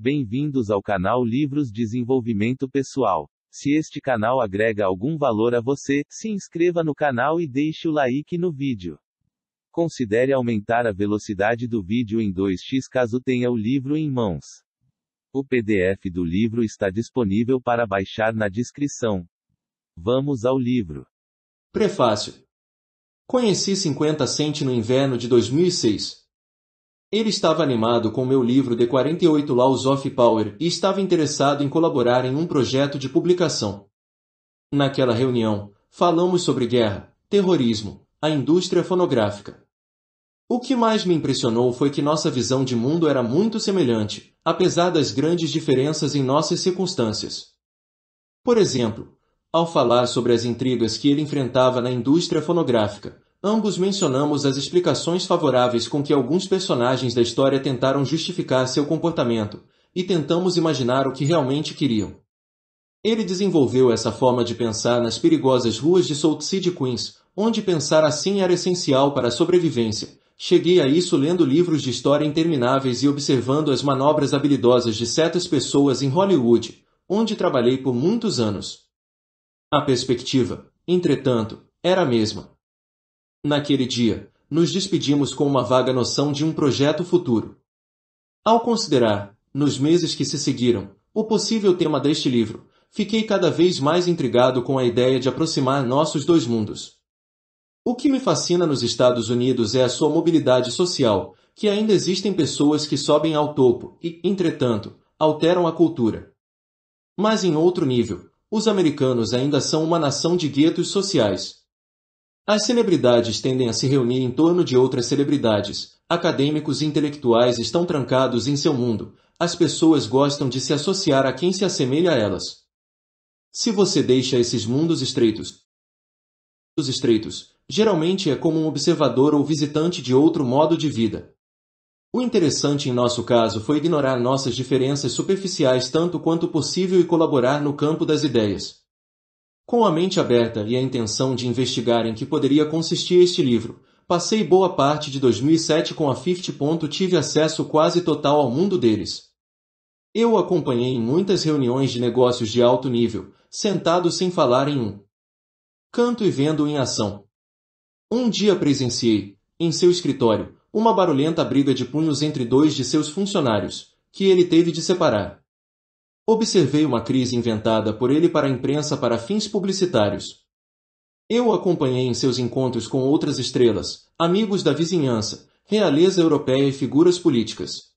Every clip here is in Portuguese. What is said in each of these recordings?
Bem-vindos ao canal Livros Desenvolvimento Pessoal. Se este canal agrega algum valor a você, se inscreva no canal e deixe o like no vídeo. Considere aumentar a velocidade do vídeo em 2x caso tenha o livro em mãos. O PDF do livro está disponível para baixar na descrição. Vamos ao livro. Prefácio. Conheci 50 Cent no inverno de 2006, ele estava animado com meu livro The 48 Laws of Power e estava interessado em colaborar em um projeto de publicação. Naquela reunião, falamos sobre guerra, terrorismo, a indústria fonográfica. O que mais me impressionou foi que nossa visão de mundo era muito semelhante, apesar das grandes diferenças em nossas circunstâncias. Por exemplo, ao falar sobre as intrigas que ele enfrentava na indústria fonográfica, ambos mencionamos as explicações favoráveis com que alguns personagens da história tentaram justificar seu comportamento, e tentamos imaginar o que realmente queriam. Ele desenvolveu essa forma de pensar nas perigosas ruas de Salt City, Queens, onde pensar assim era essencial para a sobrevivência. Cheguei a isso lendo livros de história intermináveis e observando as manobras habilidosas de certas pessoas em Hollywood, onde trabalhei por muitos anos. A perspectiva, entretanto, era a mesma. Naquele dia, nos despedimos com uma vaga noção de um projeto futuro. Ao considerar, nos meses que se seguiram, o possível tema deste livro, fiquei cada vez mais intrigado com a ideia de aproximar nossos dois mundos. O que me fascina nos Estados Unidos é a sua mobilidade social, que ainda existem pessoas que sobem ao topo e, entretanto, alteram a cultura. Mas em outro nível, os americanos ainda são uma nação de guetos sociais, as celebridades tendem a se reunir em torno de outras celebridades. Acadêmicos e intelectuais estão trancados em seu mundo. As pessoas gostam de se associar a quem se assemelha a elas. Se você deixa esses mundos estreitos, os estreitos, geralmente é como um observador ou visitante de outro modo de vida. O interessante em nosso caso foi ignorar nossas diferenças superficiais tanto quanto possível e colaborar no campo das ideias. Com a mente aberta e a intenção de investigar em que poderia consistir este livro, passei boa parte de 2007 com a Fifty. Tive acesso quase total ao mundo deles. Eu acompanhei em muitas reuniões de negócios de alto nível, sentado sem falar em um canto e vendo em ação. Um dia presenciei, em seu escritório, uma barulhenta briga de punhos entre dois de seus funcionários, que ele teve de separar. Observei uma crise inventada por ele para a imprensa para fins publicitários. Eu o acompanhei em seus encontros com outras estrelas, amigos da vizinhança, realeza europeia e figuras políticas.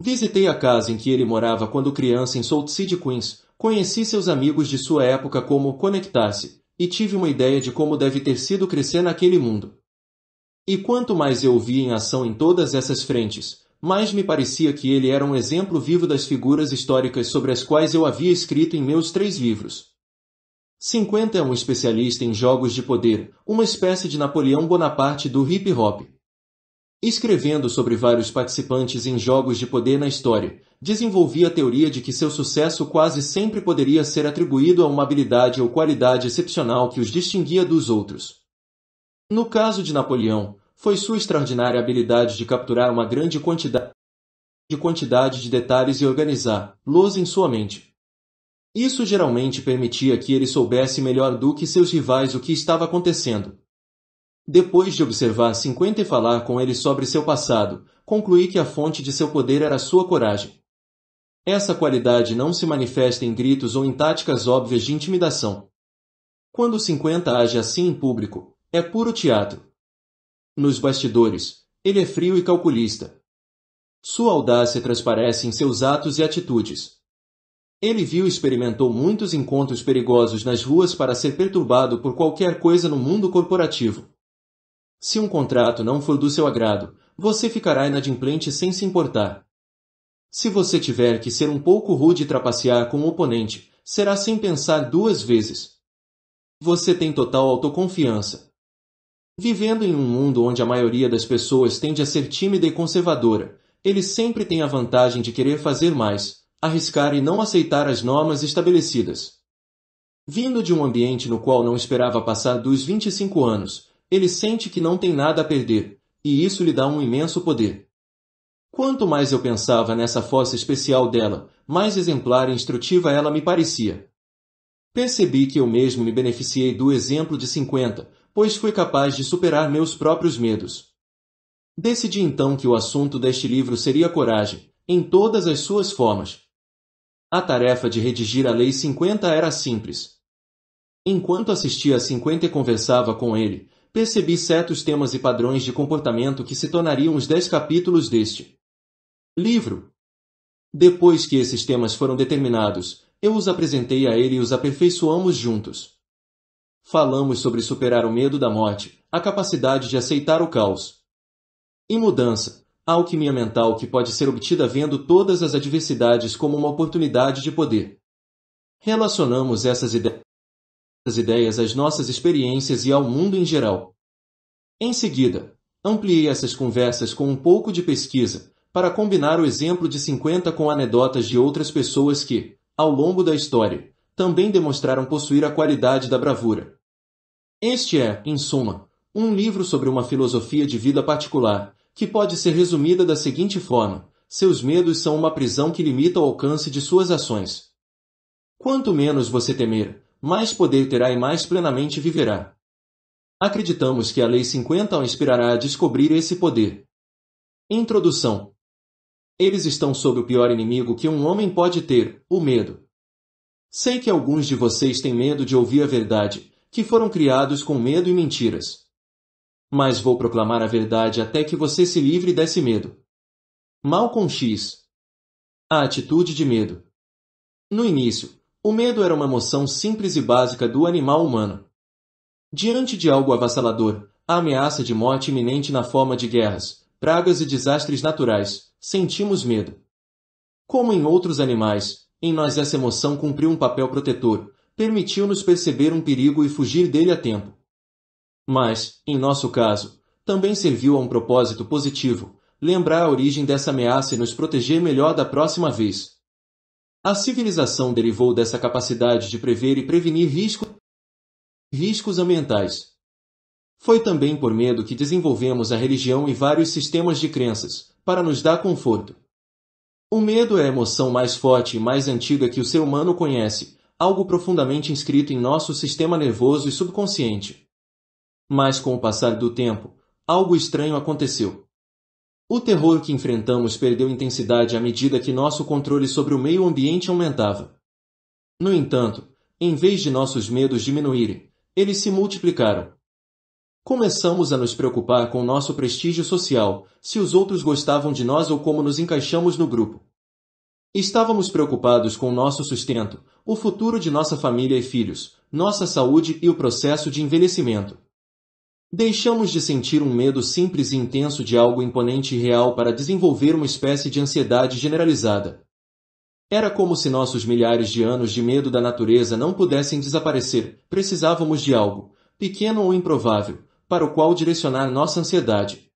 Visitei a casa em que ele morava quando criança em Salt City, Queens, conheci seus amigos de sua época como Conectar-se, e tive uma ideia de como deve ter sido crescer naquele mundo. E quanto mais eu vi em ação em todas essas frentes, mas me parecia que ele era um exemplo vivo das figuras históricas sobre as quais eu havia escrito em meus três livros. 50 é um especialista em jogos de poder, uma espécie de Napoleão Bonaparte do hip hop. Escrevendo sobre vários participantes em jogos de poder na história, desenvolvi a teoria de que seu sucesso quase sempre poderia ser atribuído a uma habilidade ou qualidade excepcional que os distinguia dos outros. No caso de Napoleão, foi sua extraordinária habilidade de capturar uma grande quantidade de quantidade de detalhes e organizar los em sua mente. Isso geralmente permitia que ele soubesse melhor do que seus rivais o que estava acontecendo. Depois de observar 50 e falar com ele sobre seu passado, concluí que a fonte de seu poder era sua coragem. Essa qualidade não se manifesta em gritos ou em táticas óbvias de intimidação. Quando 50 age assim em público, é puro teatro. Nos bastidores, ele é frio e calculista. Sua audácia transparece em seus atos e atitudes. Ele viu e experimentou muitos encontros perigosos nas ruas para ser perturbado por qualquer coisa no mundo corporativo. Se um contrato não for do seu agrado, você ficará inadimplente sem se importar. Se você tiver que ser um pouco rude e trapacear com o oponente, será sem pensar duas vezes. Você tem total autoconfiança. Vivendo em um mundo onde a maioria das pessoas tende a ser tímida e conservadora, ele sempre tem a vantagem de querer fazer mais, arriscar e não aceitar as normas estabelecidas. Vindo de um ambiente no qual não esperava passar dos 25 anos, ele sente que não tem nada a perder, e isso lhe dá um imenso poder. Quanto mais eu pensava nessa fossa especial dela, mais exemplar e instrutiva ela me parecia. Percebi que eu mesmo me beneficiei do exemplo de 50, pois fui capaz de superar meus próprios medos. Decidi então que o assunto deste livro seria coragem, em todas as suas formas. A tarefa de redigir a Lei 50 era simples. Enquanto assistia a 50 e conversava com ele, percebi certos temas e padrões de comportamento que se tornariam os dez capítulos deste livro. Depois que esses temas foram determinados, eu os apresentei a ele e os aperfeiçoamos juntos. Falamos sobre superar o medo da morte, a capacidade de aceitar o caos. E mudança, a alquimia mental que pode ser obtida vendo todas as adversidades como uma oportunidade de poder. Relacionamos essas ideias ideias às nossas experiências e ao mundo em geral. Em seguida, ampliei essas conversas com um pouco de pesquisa, para combinar o exemplo de 50 com anedotas de outras pessoas que, ao longo da história, também demonstraram possuir a qualidade da bravura. Este é, em suma, um livro sobre uma filosofia de vida particular, que pode ser resumida da seguinte forma: seus medos são uma prisão que limita o alcance de suas ações. Quanto menos você temer, mais poder terá e mais plenamente viverá. Acreditamos que a Lei 50 o inspirará a descobrir esse poder. Introdução: Eles estão sob o pior inimigo que um homem pode ter, o medo. Sei que alguns de vocês têm medo de ouvir a verdade, que foram criados com medo e mentiras. Mas vou proclamar a verdade até que você se livre desse medo. com X A atitude de medo. No início, o medo era uma emoção simples e básica do animal humano. Diante de algo avassalador, a ameaça de morte iminente na forma de guerras, pragas e desastres naturais, sentimos medo. Como em outros animais, em nós essa emoção cumpriu um papel protetor, permitiu-nos perceber um perigo e fugir dele a tempo. Mas, em nosso caso, também serviu a um propósito positivo, lembrar a origem dessa ameaça e nos proteger melhor da próxima vez. A civilização derivou dessa capacidade de prever e prevenir risco, riscos ambientais. Foi também por medo que desenvolvemos a religião e vários sistemas de crenças, para nos dar conforto. O medo é a emoção mais forte e mais antiga que o ser humano conhece, algo profundamente inscrito em nosso sistema nervoso e subconsciente. Mas com o passar do tempo, algo estranho aconteceu. O terror que enfrentamos perdeu intensidade à medida que nosso controle sobre o meio ambiente aumentava. No entanto, em vez de nossos medos diminuírem, eles se multiplicaram. Começamos a nos preocupar com nosso prestígio social, se os outros gostavam de nós ou como nos encaixamos no grupo. Estávamos preocupados com nosso sustento, o futuro de nossa família e filhos, nossa saúde e o processo de envelhecimento. Deixamos de sentir um medo simples e intenso de algo imponente e real para desenvolver uma espécie de ansiedade generalizada. Era como se nossos milhares de anos de medo da natureza não pudessem desaparecer, precisávamos de algo, pequeno ou improvável, para o qual direcionar nossa ansiedade.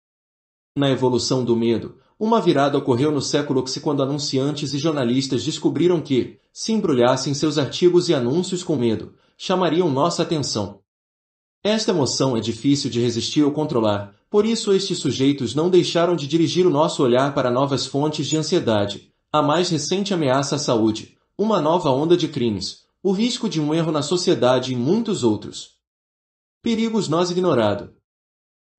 Na evolução do medo, uma virada ocorreu no século XI quando anunciantes e jornalistas descobriram que, se embrulhassem seus artigos e anúncios com medo, chamariam nossa atenção. Esta emoção é difícil de resistir ou controlar, por isso estes sujeitos não deixaram de dirigir o nosso olhar para novas fontes de ansiedade. A mais recente ameaça à saúde, uma nova onda de crimes, o risco de um erro na sociedade e muitos outros perigos nós ignorado.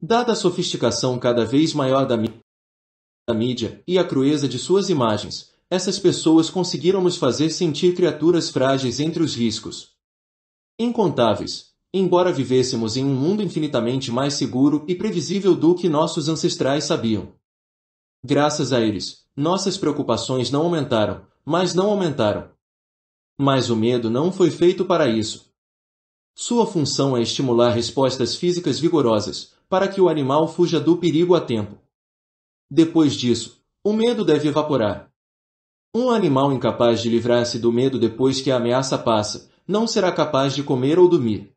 Dada a sofisticação cada vez maior da, da mídia e a crueza de suas imagens, essas pessoas conseguiram nos fazer sentir criaturas frágeis entre os riscos. Incontáveis, embora vivêssemos em um mundo infinitamente mais seguro e previsível do que nossos ancestrais sabiam. Graças a eles, nossas preocupações não aumentaram, mas não aumentaram. Mas o medo não foi feito para isso. Sua função é estimular respostas físicas vigorosas, para que o animal fuja do perigo a tempo. Depois disso, o medo deve evaporar. Um animal incapaz de livrar-se do medo depois que a ameaça passa, não será capaz de comer ou dormir.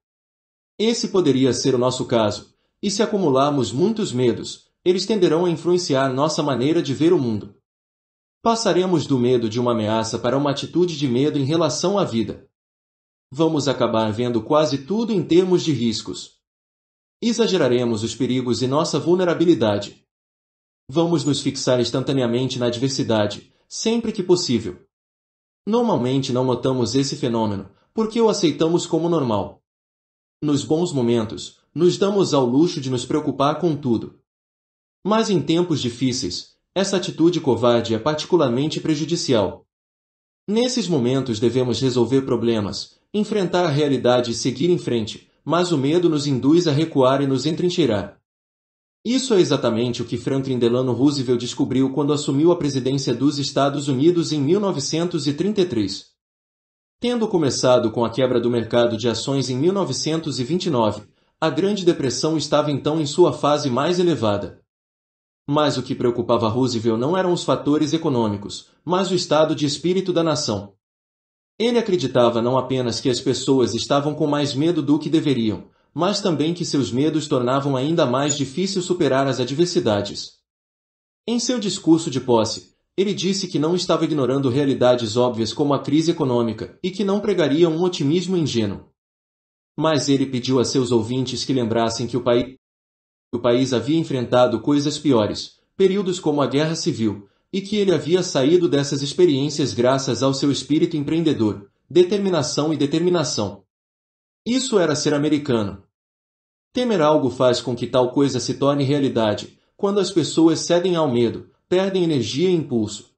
Esse poderia ser o nosso caso, e se acumularmos muitos medos, eles tenderão a influenciar nossa maneira de ver o mundo. Passaremos do medo de uma ameaça para uma atitude de medo em relação à vida vamos acabar vendo quase tudo em termos de riscos. Exageraremos os perigos e nossa vulnerabilidade. Vamos nos fixar instantaneamente na adversidade, sempre que possível. Normalmente não notamos esse fenômeno, porque o aceitamos como normal. Nos bons momentos, nos damos ao luxo de nos preocupar com tudo. Mas em tempos difíceis, essa atitude covarde é particularmente prejudicial. Nesses momentos devemos resolver problemas, enfrentar a realidade e seguir em frente, mas o medo nos induz a recuar e nos entrincheirar. Isso é exatamente o que Franklin Delano Roosevelt descobriu quando assumiu a presidência dos Estados Unidos em 1933. Tendo começado com a quebra do mercado de ações em 1929, a Grande Depressão estava então em sua fase mais elevada. Mas o que preocupava Roosevelt não eram os fatores econômicos, mas o estado de espírito da nação. Ele acreditava não apenas que as pessoas estavam com mais medo do que deveriam, mas também que seus medos tornavam ainda mais difícil superar as adversidades. Em seu discurso de posse, ele disse que não estava ignorando realidades óbvias como a crise econômica e que não pregaria um otimismo ingênuo. Mas ele pediu a seus ouvintes que lembrassem que o país, o país havia enfrentado coisas piores, períodos como a Guerra Civil, e que ele havia saído dessas experiências graças ao seu espírito empreendedor, determinação e determinação. Isso era ser americano. Temer algo faz com que tal coisa se torne realidade, quando as pessoas cedem ao medo, perdem energia e impulso.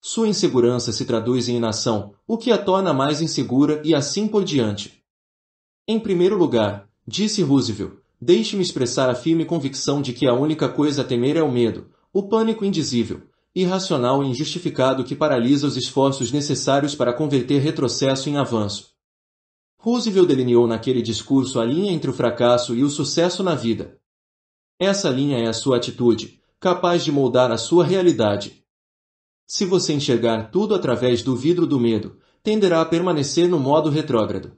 Sua insegurança se traduz em inação, o que a torna mais insegura e assim por diante. Em primeiro lugar, disse Roosevelt, deixe-me expressar a firme convicção de que a única coisa a temer é o medo, o pânico indizível, irracional e injustificado que paralisa os esforços necessários para converter retrocesso em avanço. Roosevelt delineou naquele discurso a linha entre o fracasso e o sucesso na vida. Essa linha é a sua atitude, capaz de moldar a sua realidade. Se você enxergar tudo através do vidro do medo, tenderá a permanecer no modo retrógrado.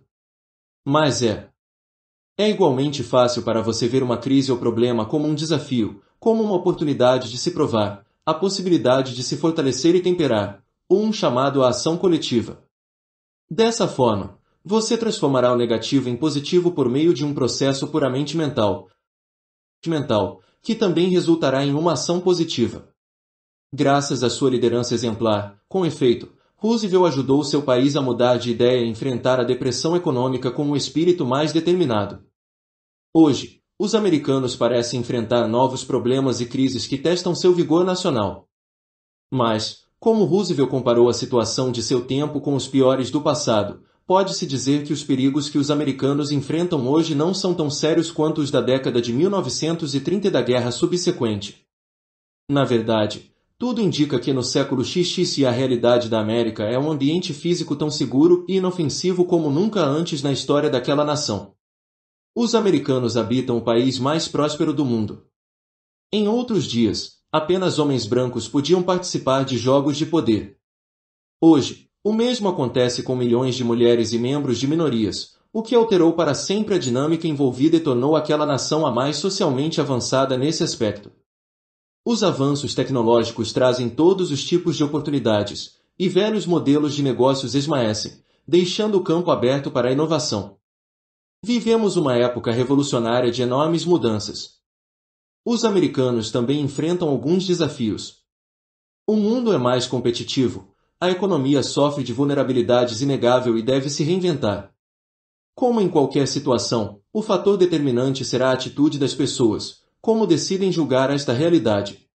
Mas é. É igualmente fácil para você ver uma crise ou problema como um desafio, como uma oportunidade de se provar, a possibilidade de se fortalecer e temperar, um chamado à ação coletiva. Dessa forma, você transformará o negativo em positivo por meio de um processo puramente mental, mental, que também resultará em uma ação positiva. Graças à sua liderança exemplar, com efeito, Roosevelt ajudou seu país a mudar de ideia e enfrentar a depressão econômica com um espírito mais determinado. Hoje, os americanos parecem enfrentar novos problemas e crises que testam seu vigor nacional. Mas, como Roosevelt comparou a situação de seu tempo com os piores do passado, pode-se dizer que os perigos que os americanos enfrentam hoje não são tão sérios quanto os da década de 1930 e da guerra subsequente. Na verdade, tudo indica que no século XX a realidade da América é um ambiente físico tão seguro e inofensivo como nunca antes na história daquela nação. Os americanos habitam o país mais próspero do mundo. Em outros dias, apenas homens brancos podiam participar de jogos de poder. Hoje, o mesmo acontece com milhões de mulheres e membros de minorias, o que alterou para sempre a dinâmica envolvida e tornou aquela nação a mais socialmente avançada nesse aspecto. Os avanços tecnológicos trazem todos os tipos de oportunidades, e velhos modelos de negócios esmaecem, deixando o campo aberto para a inovação. Vivemos uma época revolucionária de enormes mudanças. Os americanos também enfrentam alguns desafios. O mundo é mais competitivo, a economia sofre de vulnerabilidades inegável e deve se reinventar. Como em qualquer situação, o fator determinante será a atitude das pessoas, como decidem julgar esta realidade.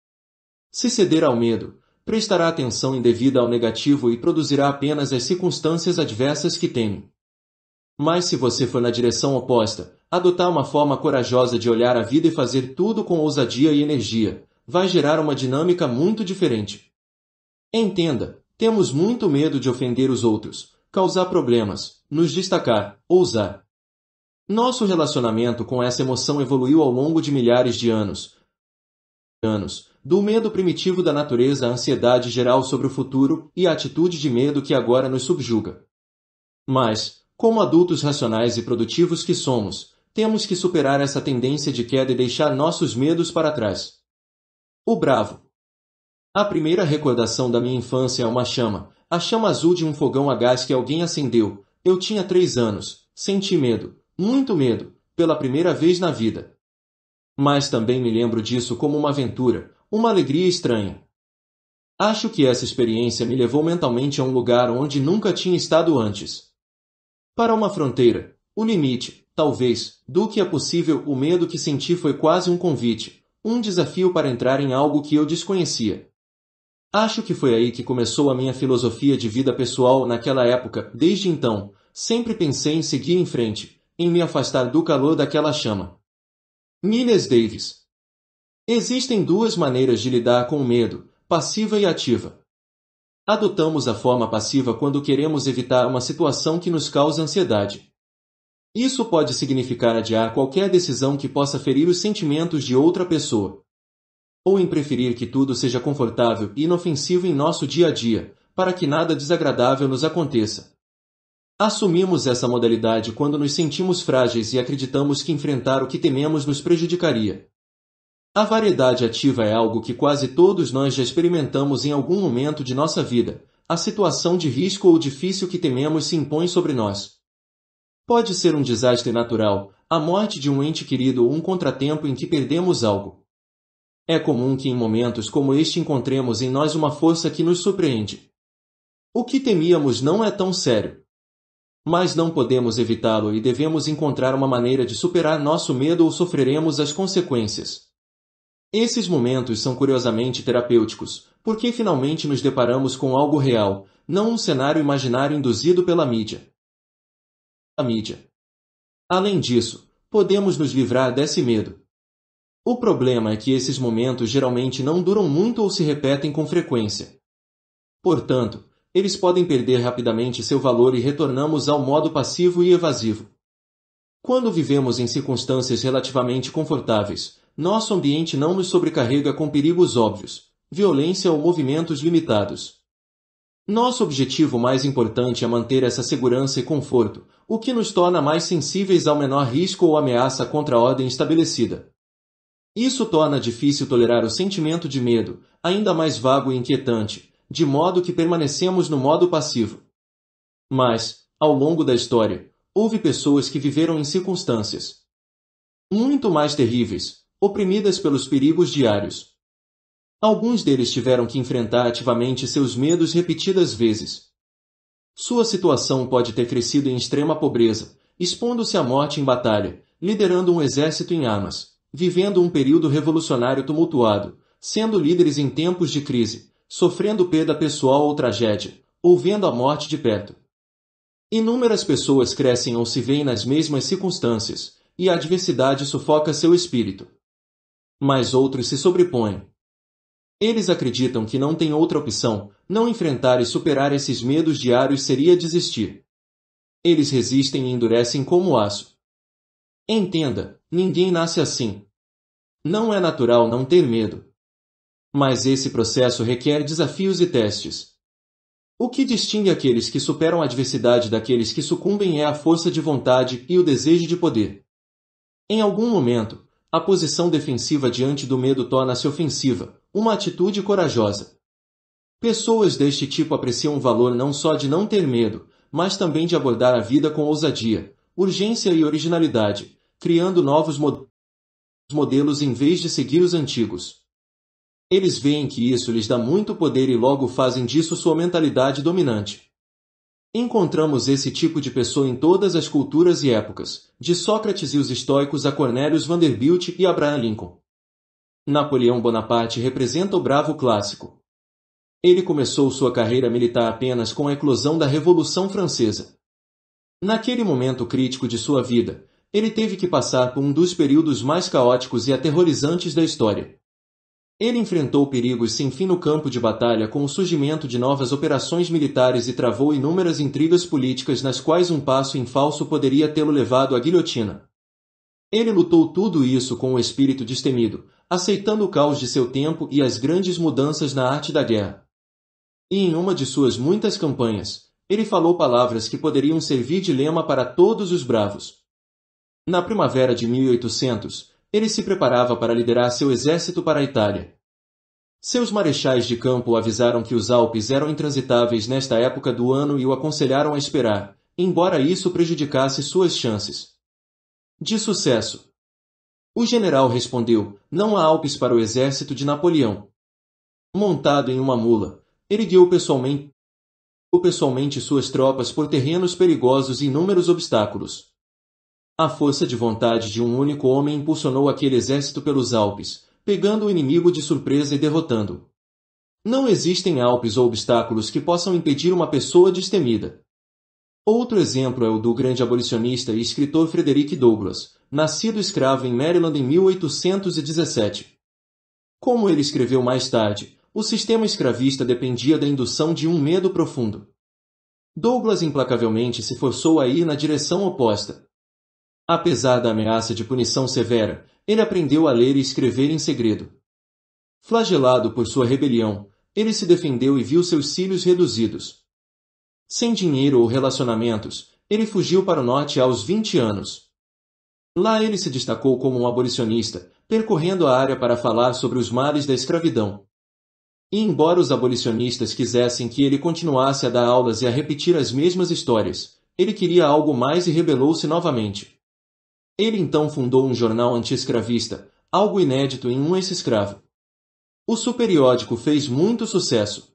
Se ceder ao medo, prestará atenção indevida ao negativo e produzirá apenas as circunstâncias adversas que temem. Mas se você for na direção oposta, adotar uma forma corajosa de olhar a vida e fazer tudo com ousadia e energia, vai gerar uma dinâmica muito diferente. Entenda, temos muito medo de ofender os outros, causar problemas, nos destacar, ousar. Nosso relacionamento com essa emoção evoluiu ao longo de milhares de anos. Anos, do medo primitivo da natureza à ansiedade geral sobre o futuro e a atitude de medo que agora nos subjuga. Mas, como adultos racionais e produtivos que somos, temos que superar essa tendência de queda e deixar nossos medos para trás. O Bravo. A primeira recordação da minha infância é uma chama, a chama azul de um fogão a gás que alguém acendeu. Eu tinha três anos, senti medo, muito medo, pela primeira vez na vida. Mas também me lembro disso como uma aventura, uma alegria estranha. Acho que essa experiência me levou mentalmente a um lugar onde nunca tinha estado antes. Para uma fronteira, o limite, talvez, do que é possível o medo que senti foi quase um convite, um desafio para entrar em algo que eu desconhecia. Acho que foi aí que começou a minha filosofia de vida pessoal naquela época. Desde então, sempre pensei em seguir em frente, em me afastar do calor daquela chama. Miles Davis Existem duas maneiras de lidar com o medo, passiva e ativa. Adotamos a forma passiva quando queremos evitar uma situação que nos causa ansiedade. Isso pode significar adiar qualquer decisão que possa ferir os sentimentos de outra pessoa. Ou em preferir que tudo seja confortável e inofensivo em nosso dia a dia, para que nada desagradável nos aconteça. Assumimos essa modalidade quando nos sentimos frágeis e acreditamos que enfrentar o que tememos nos prejudicaria. A variedade ativa é algo que quase todos nós já experimentamos em algum momento de nossa vida. A situação de risco ou difícil que tememos se impõe sobre nós. Pode ser um desastre natural, a morte de um ente querido ou um contratempo em que perdemos algo. É comum que em momentos como este encontremos em nós uma força que nos surpreende. O que temíamos não é tão sério. Mas não podemos evitá-lo e devemos encontrar uma maneira de superar nosso medo ou sofreremos as consequências. Esses momentos são curiosamente terapêuticos, porque finalmente nos deparamos com algo real, não um cenário imaginário induzido pela mídia. A mídia. Além disso, podemos nos livrar desse medo. O problema é que esses momentos geralmente não duram muito ou se repetem com frequência. Portanto, eles podem perder rapidamente seu valor e retornamos ao modo passivo e evasivo. Quando vivemos em circunstâncias relativamente confortáveis, nosso ambiente não nos sobrecarrega com perigos óbvios, violência ou movimentos limitados. Nosso objetivo mais importante é manter essa segurança e conforto, o que nos torna mais sensíveis ao menor risco ou ameaça contra a ordem estabelecida. Isso torna difícil tolerar o sentimento de medo, ainda mais vago e inquietante, de modo que permanecemos no modo passivo. Mas, ao longo da história, houve pessoas que viveram em circunstâncias muito mais terríveis, oprimidas pelos perigos diários. Alguns deles tiveram que enfrentar ativamente seus medos repetidas vezes. Sua situação pode ter crescido em extrema pobreza, expondo-se à morte em batalha, liderando um exército em armas, vivendo um período revolucionário tumultuado, sendo líderes em tempos de crise, sofrendo perda pessoal ou tragédia, ou vendo a morte de perto. Inúmeras pessoas crescem ou se veem nas mesmas circunstâncias, e a adversidade sufoca seu espírito mas outros se sobrepõem. Eles acreditam que não tem outra opção, não enfrentar e superar esses medos diários seria desistir. Eles resistem e endurecem como aço. Entenda, ninguém nasce assim. Não é natural não ter medo. Mas esse processo requer desafios e testes. O que distingue aqueles que superam a adversidade daqueles que sucumbem é a força de vontade e o desejo de poder. Em algum momento, a posição defensiva diante do medo torna-se ofensiva, uma atitude corajosa. Pessoas deste tipo apreciam o valor não só de não ter medo, mas também de abordar a vida com ousadia, urgência e originalidade, criando novos modelos modelos em vez de seguir os antigos. Eles veem que isso lhes dá muito poder e logo fazem disso sua mentalidade dominante. Encontramos esse tipo de pessoa em todas as culturas e épocas, de Sócrates e os estoicos a Cornelius Vanderbilt e Abraham Lincoln. Napoleão Bonaparte representa o bravo clássico. Ele começou sua carreira militar apenas com a eclosão da Revolução Francesa. Naquele momento crítico de sua vida, ele teve que passar por um dos períodos mais caóticos e aterrorizantes da história. Ele enfrentou perigos sem fim no campo de batalha com o surgimento de novas operações militares e travou inúmeras intrigas políticas nas quais um passo em falso poderia tê-lo levado à guilhotina. Ele lutou tudo isso com o um espírito destemido, aceitando o caos de seu tempo e as grandes mudanças na arte da guerra. E em uma de suas muitas campanhas, ele falou palavras que poderiam servir de lema para todos os bravos. Na primavera de 1800, ele se preparava para liderar seu exército para a Itália. Seus marechais de campo avisaram que os Alpes eram intransitáveis nesta época do ano e o aconselharam a esperar, embora isso prejudicasse suas chances. De sucesso. O general respondeu, não há Alpes para o exército de Napoleão. Montado em uma mula, ele guiou pessoalmente pessoalmente suas tropas por terrenos perigosos e inúmeros obstáculos. A força de vontade de um único homem impulsionou aquele exército pelos Alpes, pegando o inimigo de surpresa e derrotando-o. Não existem Alpes ou obstáculos que possam impedir uma pessoa destemida. Outro exemplo é o do grande abolicionista e escritor Frederick Douglass, nascido escravo em Maryland em 1817. Como ele escreveu mais tarde, o sistema escravista dependia da indução de um medo profundo. Douglas implacavelmente se forçou a ir na direção oposta, Apesar da ameaça de punição severa, ele aprendeu a ler e escrever em segredo. Flagelado por sua rebelião, ele se defendeu e viu seus cílios reduzidos. Sem dinheiro ou relacionamentos, ele fugiu para o norte aos 20 anos. Lá ele se destacou como um abolicionista, percorrendo a área para falar sobre os males da escravidão. E embora os abolicionistas quisessem que ele continuasse a dar aulas e a repetir as mesmas histórias, ele queria algo mais e rebelou-se novamente. Ele então fundou um jornal anti-escravista, algo inédito em um ex-escravo. O superiódico fez muito sucesso.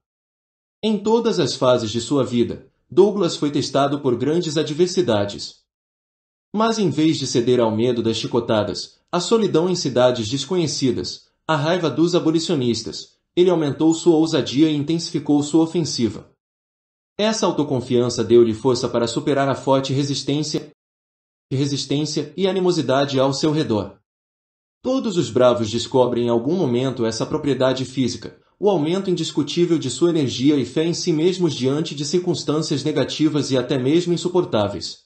Em todas as fases de sua vida, Douglas foi testado por grandes adversidades. Mas em vez de ceder ao medo das chicotadas, à solidão em cidades desconhecidas, à raiva dos abolicionistas, ele aumentou sua ousadia e intensificou sua ofensiva. Essa autoconfiança deu-lhe força para superar a forte resistência resistência e animosidade ao seu redor. Todos os bravos descobrem em algum momento essa propriedade física, o aumento indiscutível de sua energia e fé em si mesmos diante de circunstâncias negativas e até mesmo insuportáveis.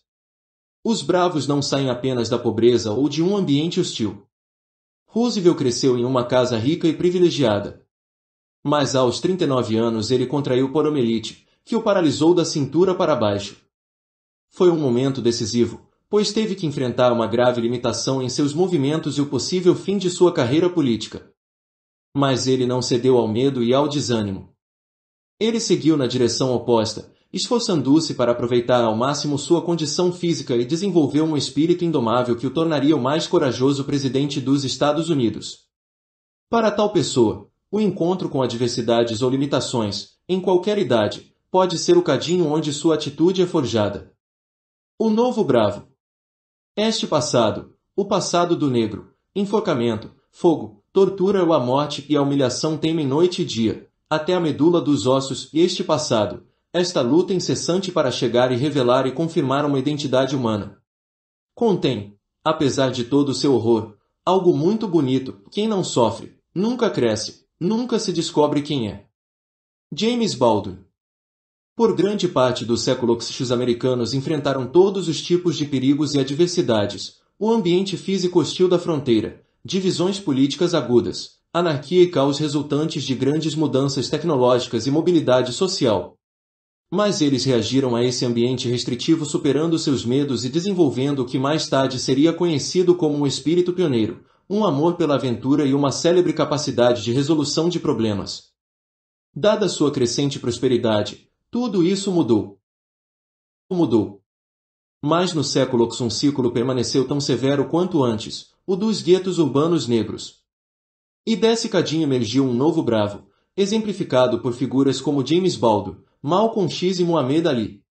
Os bravos não saem apenas da pobreza ou de um ambiente hostil. Roosevelt cresceu em uma casa rica e privilegiada. Mas aos 39 anos ele contraiu poromelite, que o paralisou da cintura para baixo. Foi um momento decisivo, pois teve que enfrentar uma grave limitação em seus movimentos e o possível fim de sua carreira política. Mas ele não cedeu ao medo e ao desânimo. Ele seguiu na direção oposta, esforçando-se para aproveitar ao máximo sua condição física e desenvolveu um espírito indomável que o tornaria o mais corajoso presidente dos Estados Unidos. Para tal pessoa, o encontro com adversidades ou limitações, em qualquer idade, pode ser o cadinho onde sua atitude é forjada. O novo bravo, este passado, o passado do negro, enforcamento, fogo, tortura ou a morte e a humilhação temem noite e dia, até a medula dos ossos, e este passado, esta luta incessante para chegar e revelar e confirmar uma identidade humana. Contém, apesar de todo o seu horror, algo muito bonito, quem não sofre, nunca cresce, nunca se descobre quem é. James Baldwin por grande parte do século os americanos enfrentaram todos os tipos de perigos e adversidades, o ambiente físico hostil da fronteira, divisões políticas agudas, anarquia e caos resultantes de grandes mudanças tecnológicas e mobilidade social. Mas eles reagiram a esse ambiente restritivo superando seus medos e desenvolvendo o que mais tarde seria conhecido como um espírito pioneiro, um amor pela aventura e uma célebre capacidade de resolução de problemas. Dada sua crescente prosperidade, tudo isso mudou. Mudou. Mas no século X um ciclo permaneceu tão severo quanto antes, o dos guetos urbanos negros. E desse cadinho emergiu um novo bravo, exemplificado por figuras como James Baldo, Malcolm X e Muhammad Ali.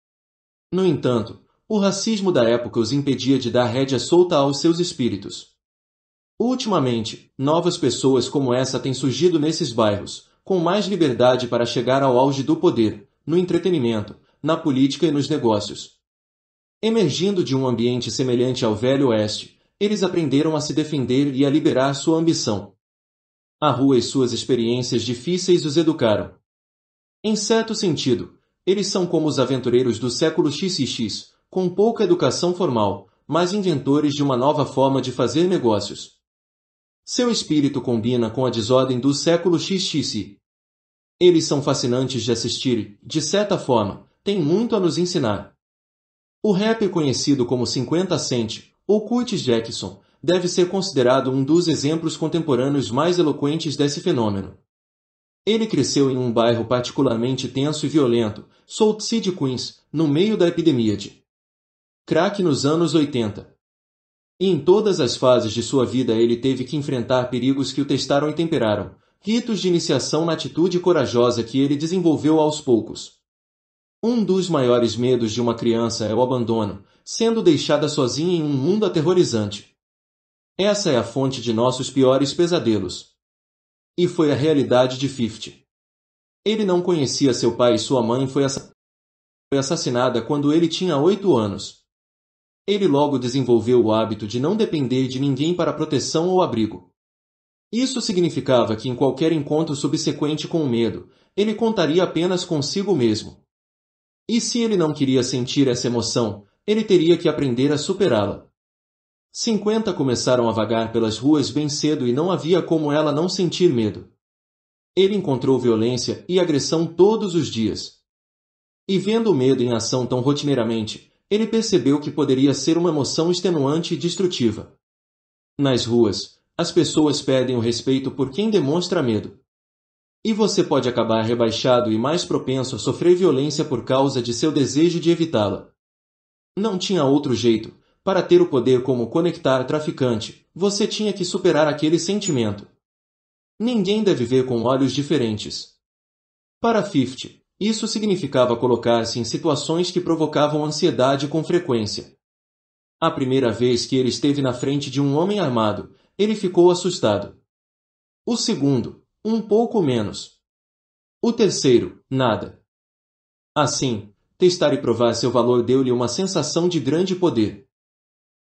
No entanto, o racismo da época os impedia de dar rédea solta aos seus espíritos. Ultimamente, novas pessoas como essa têm surgido nesses bairros, com mais liberdade para chegar ao auge do poder, no entretenimento, na política e nos negócios. Emergindo de um ambiente semelhante ao Velho Oeste, eles aprenderam a se defender e a liberar sua ambição. A rua e suas experiências difíceis os educaram. Em certo sentido, eles são como os aventureiros do século XX, com pouca educação formal, mas inventores de uma nova forma de fazer negócios. Seu espírito combina com a desordem do século XX. Eles são fascinantes de assistir e, de certa forma, têm muito a nos ensinar. O rap conhecido como 50 Cent, ou Curtis Jackson, deve ser considerado um dos exemplos contemporâneos mais eloquentes desse fenômeno. Ele cresceu em um bairro particularmente tenso e violento, Salt City, Queens, no meio da epidemia de crack nos anos 80. E em todas as fases de sua vida ele teve que enfrentar perigos que o testaram e temperaram, ritos de iniciação na atitude corajosa que ele desenvolveu aos poucos. Um dos maiores medos de uma criança é o abandono, sendo deixada sozinha em um mundo aterrorizante. Essa é a fonte de nossos piores pesadelos. E foi a realidade de Fifty. Ele não conhecia seu pai e sua mãe foi, foi assassinada quando ele tinha oito anos. Ele logo desenvolveu o hábito de não depender de ninguém para proteção ou abrigo. Isso significava que em qualquer encontro subsequente com o medo, ele contaria apenas consigo mesmo. E se ele não queria sentir essa emoção, ele teria que aprender a superá-la. Cinquenta começaram a vagar pelas ruas bem cedo e não havia como ela não sentir medo. Ele encontrou violência e agressão todos os dias. E vendo o medo em ação tão rotineiramente, ele percebeu que poderia ser uma emoção extenuante e destrutiva. Nas ruas, as pessoas perdem o respeito por quem demonstra medo. E você pode acabar rebaixado e mais propenso a sofrer violência por causa de seu desejo de evitá-la. Não tinha outro jeito. Para ter o poder como conectar traficante, você tinha que superar aquele sentimento. Ninguém deve ver com olhos diferentes. Para Fifty, isso significava colocar-se em situações que provocavam ansiedade com frequência. A primeira vez que ele esteve na frente de um homem armado, ele ficou assustado. O segundo, um pouco menos. O terceiro, nada. Assim, testar e provar seu valor deu-lhe uma sensação de grande poder.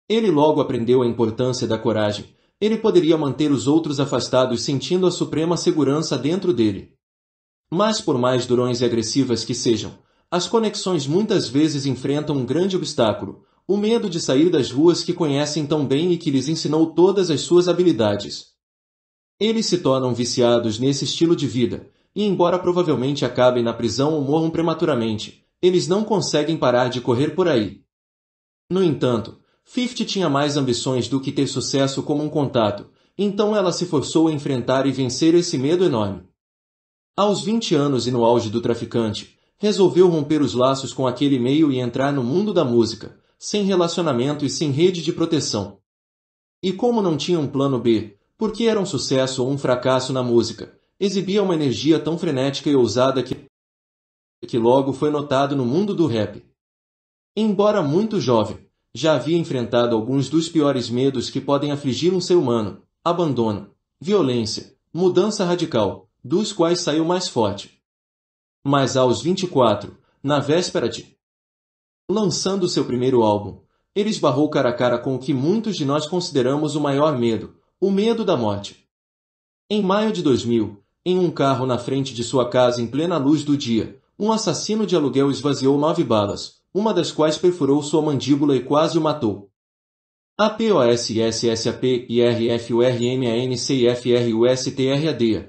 Ele logo aprendeu a importância da coragem. Ele poderia manter os outros afastados sentindo a suprema segurança dentro dele. Mas por mais durões e agressivas que sejam, as conexões muitas vezes enfrentam um grande obstáculo, o medo de sair das ruas que conhecem tão bem e que lhes ensinou todas as suas habilidades. Eles se tornam viciados nesse estilo de vida, e embora provavelmente acabem na prisão ou morram prematuramente, eles não conseguem parar de correr por aí. No entanto, Fifty tinha mais ambições do que ter sucesso como um contato, então ela se forçou a enfrentar e vencer esse medo enorme. Aos 20 anos e no auge do traficante, resolveu romper os laços com aquele meio e entrar no mundo da música, sem relacionamento e sem rede de proteção. E como não tinha um plano B, porque era um sucesso ou um fracasso na música, exibia uma energia tão frenética e ousada que, que logo foi notado no mundo do rap. Embora muito jovem, já havia enfrentado alguns dos piores medos que podem afligir um ser humano: abandono, violência, mudança radical, dos quais saiu mais forte. Mas aos 24, na véspera de Lançando seu primeiro álbum, ele esbarrou cara a cara com o que muitos de nós consideramos o maior medo, o medo da morte. Em maio de 2000, em um carro na frente de sua casa em plena luz do dia, um assassino de aluguel esvaziou nove balas, uma das quais perfurou sua mandíbula e quase o matou. APOSSSAP e RFURMANCIFRUSTRAD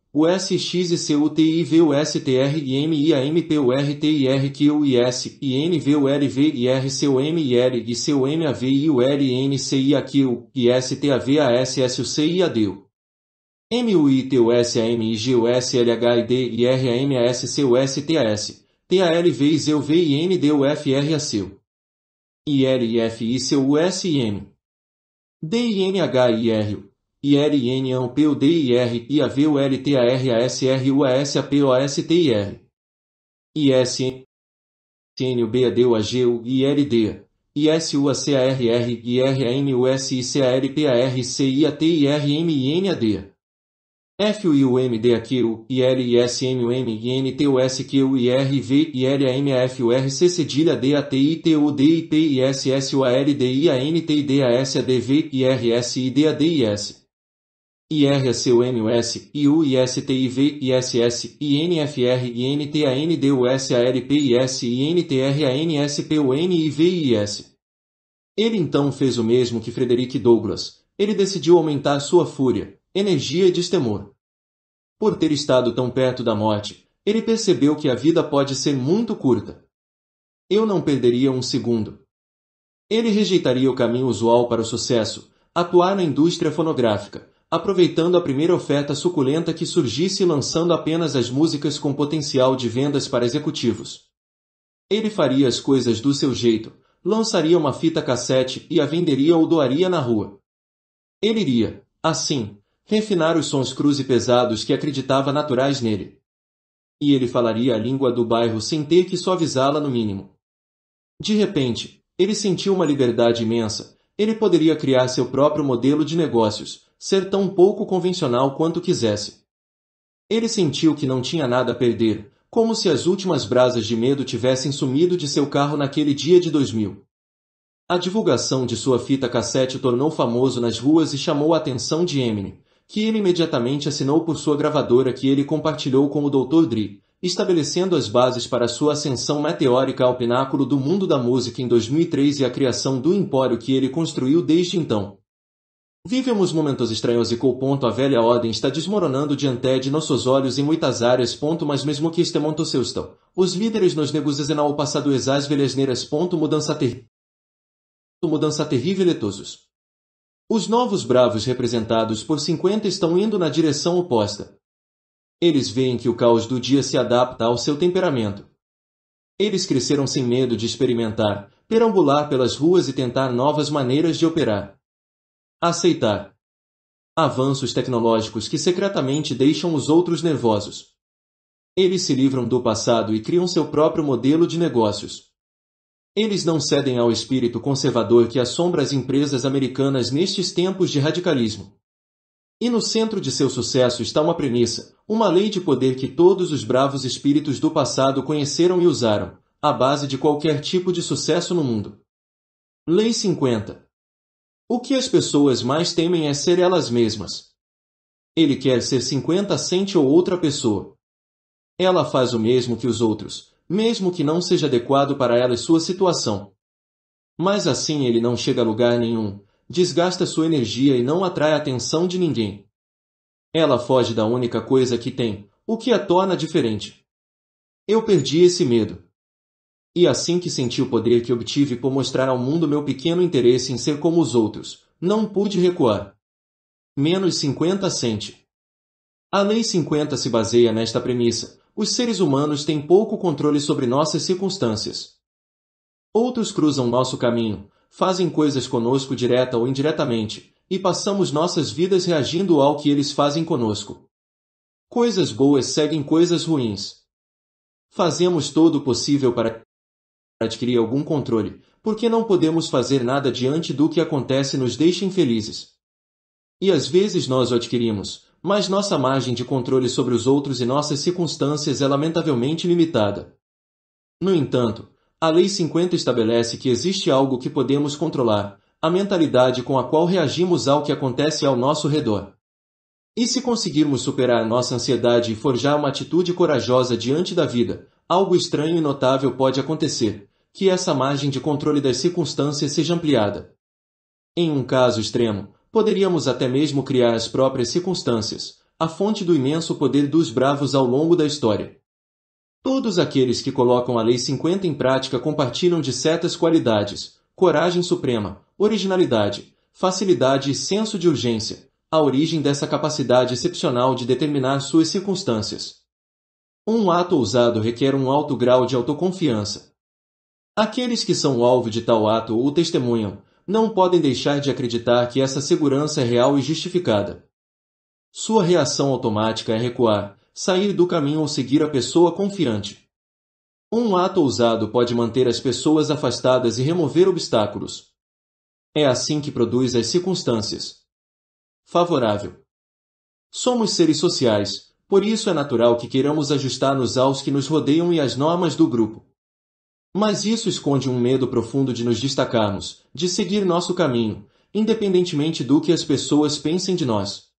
USX e CUTIV USTR IM IAM PUR TIR QIS IN VURV IR COM IR e COM AV IUR INC IAQ ISTAV ASSUC IAD MUITUS AM I LHID IR AM ASCUS TAS TALV IZUV D I IRIF H I R IRNAMPUDIR, é IAVULTARASRUASAPOASTIR. ISN. CNUBADUAGU, IRD. ISUACARR, IRMUSICARPARCIATIRMINAD. FUIUMD s ILISMUMINTUSQU, IRV, ILAMFURC cedilha i s IRCUMUS, N ISS, INFR, I S. Ele então fez o mesmo que Frederick Douglass. Ele decidiu aumentar sua fúria, energia e destemor. Por ter estado tão perto da morte, ele percebeu que a vida pode ser muito curta. Eu não perderia um segundo. Ele rejeitaria o caminho usual para o sucesso, atuar na indústria fonográfica, aproveitando a primeira oferta suculenta que surgisse lançando apenas as músicas com potencial de vendas para executivos. Ele faria as coisas do seu jeito, lançaria uma fita cassete e a venderia ou doaria na rua. Ele iria, assim, refinar os sons crus e pesados que acreditava naturais nele. E ele falaria a língua do bairro sem ter que suavizá-la no mínimo. De repente, ele sentiu uma liberdade imensa, ele poderia criar seu próprio modelo de negócios, ser tão pouco convencional quanto quisesse. Ele sentiu que não tinha nada a perder, como se as últimas brasas de medo tivessem sumido de seu carro naquele dia de 2000. A divulgação de sua fita cassete o tornou famoso nas ruas e chamou a atenção de Eminem, que ele imediatamente assinou por sua gravadora que ele compartilhou com o Dr. Dre, estabelecendo as bases para sua ascensão meteórica ao pináculo do mundo da música em 2003 e a criação do empório que ele construiu desde então. Vivemos momentos estranhos e ponto, a velha ordem está desmoronando diante de nossos olhos em muitas áreas. Ponto, mas mesmo que este monto seu estão, os líderes nos negociam ao passado é as velhas neiras. Ponto, mudança terrível. Mudança terrível letosos. Os novos bravos representados por 50 estão indo na direção oposta. Eles veem que o caos do dia se adapta ao seu temperamento. Eles cresceram sem medo de experimentar, perambular pelas ruas e tentar novas maneiras de operar aceitar avanços tecnológicos que secretamente deixam os outros nervosos. Eles se livram do passado e criam seu próprio modelo de negócios. Eles não cedem ao espírito conservador que assombra as empresas americanas nestes tempos de radicalismo. E no centro de seu sucesso está uma premissa, uma lei de poder que todos os bravos espíritos do passado conheceram e usaram, a base de qualquer tipo de sucesso no mundo. Lei 50. O que as pessoas mais temem é ser elas mesmas. Ele quer ser 50 cente ou outra pessoa. Ela faz o mesmo que os outros, mesmo que não seja adequado para ela e sua situação. Mas assim ele não chega a lugar nenhum, desgasta sua energia e não atrai a atenção de ninguém. Ela foge da única coisa que tem, o que a torna diferente. Eu perdi esse medo. E assim que senti o poder que obtive por mostrar ao mundo meu pequeno interesse em ser como os outros, não pude recuar. Menos 50 sente. A Lei 50 se baseia nesta premissa. Os seres humanos têm pouco controle sobre nossas circunstâncias. Outros cruzam nosso caminho, fazem coisas conosco direta ou indiretamente, e passamos nossas vidas reagindo ao que eles fazem conosco. Coisas boas seguem coisas ruins. Fazemos todo o possível para adquirir algum controle, porque não podemos fazer nada diante do que acontece nos deixa infelizes. E às vezes nós o adquirimos, mas nossa margem de controle sobre os outros e nossas circunstâncias é lamentavelmente limitada. No entanto, a Lei 50 estabelece que existe algo que podemos controlar, a mentalidade com a qual reagimos ao que acontece ao nosso redor. E se conseguirmos superar nossa ansiedade e forjar uma atitude corajosa diante da vida, algo estranho e notável pode acontecer, que essa margem de controle das circunstâncias seja ampliada. Em um caso extremo, poderíamos até mesmo criar as próprias circunstâncias, a fonte do imenso poder dos bravos ao longo da história. Todos aqueles que colocam a Lei 50 em prática compartilham de certas qualidades, coragem suprema, originalidade, facilidade e senso de urgência, a origem dessa capacidade excepcional de determinar suas circunstâncias. Um ato ousado requer um alto grau de autoconfiança, Aqueles que são alvo de tal ato ou testemunham não podem deixar de acreditar que essa segurança é real e justificada. Sua reação automática é recuar, sair do caminho ou seguir a pessoa confiante. Um ato ousado pode manter as pessoas afastadas e remover obstáculos. É assim que produz as circunstâncias. Favorável. Somos seres sociais, por isso é natural que queiramos ajustar-nos aos que nos rodeiam e às normas do grupo. Mas isso esconde um medo profundo de nos destacarmos, de seguir nosso caminho, independentemente do que as pessoas pensem de nós.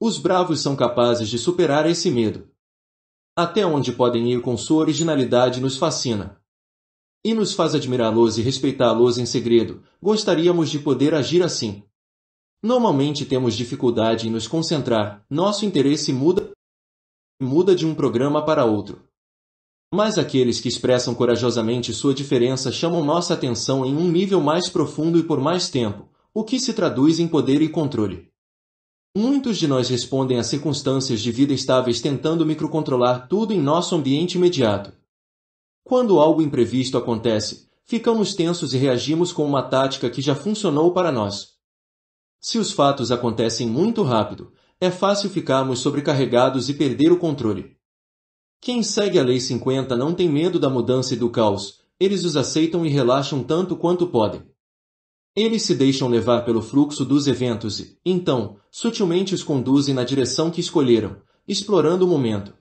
Os bravos são capazes de superar esse medo. Até onde podem ir com sua originalidade nos fascina. E nos faz admirá-los e respeitá-los em segredo, gostaríamos de poder agir assim. Normalmente temos dificuldade em nos concentrar, nosso interesse muda muda de um programa para outro. Mas aqueles que expressam corajosamente sua diferença chamam nossa atenção em um nível mais profundo e por mais tempo, o que se traduz em poder e controle. Muitos de nós respondem a circunstâncias de vida estáveis tentando microcontrolar tudo em nosso ambiente imediato. Quando algo imprevisto acontece, ficamos tensos e reagimos com uma tática que já funcionou para nós. Se os fatos acontecem muito rápido, é fácil ficarmos sobrecarregados e perder o controle. Quem segue a Lei 50 não tem medo da mudança e do caos, eles os aceitam e relaxam tanto quanto podem. Eles se deixam levar pelo fluxo dos eventos e, então, sutilmente os conduzem na direção que escolheram, explorando o momento.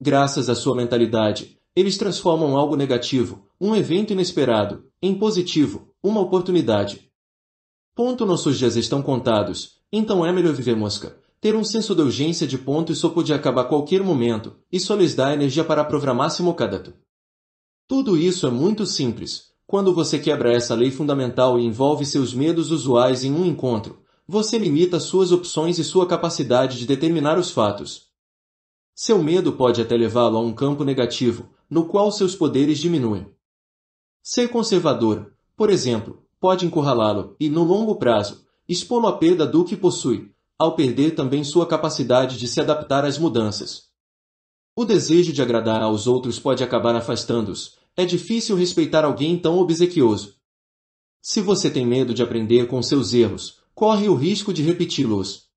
Graças à sua mentalidade, eles transformam algo negativo, um evento inesperado, em positivo, uma oportunidade. Ponto nossos dias estão contados, então é melhor viver mosca, ter um senso de urgência de ponto e só podia acabar a qualquer momento, só lhes dá energia para programar simulcadato. Tudo isso é muito simples. Quando você quebra essa lei fundamental e envolve seus medos usuais em um encontro, você limita suas opções e sua capacidade de determinar os fatos. Seu medo pode até levá-lo a um campo negativo, no qual seus poderes diminuem. Ser conservador, por exemplo, pode encurralá-lo e, no longo prazo, expô-lo à perda do que possui, ao perder também sua capacidade de se adaptar às mudanças. O desejo de agradar aos outros pode acabar afastando-os. É difícil respeitar alguém tão obsequioso. Se você tem medo de aprender com seus erros, corre o risco de repeti-los.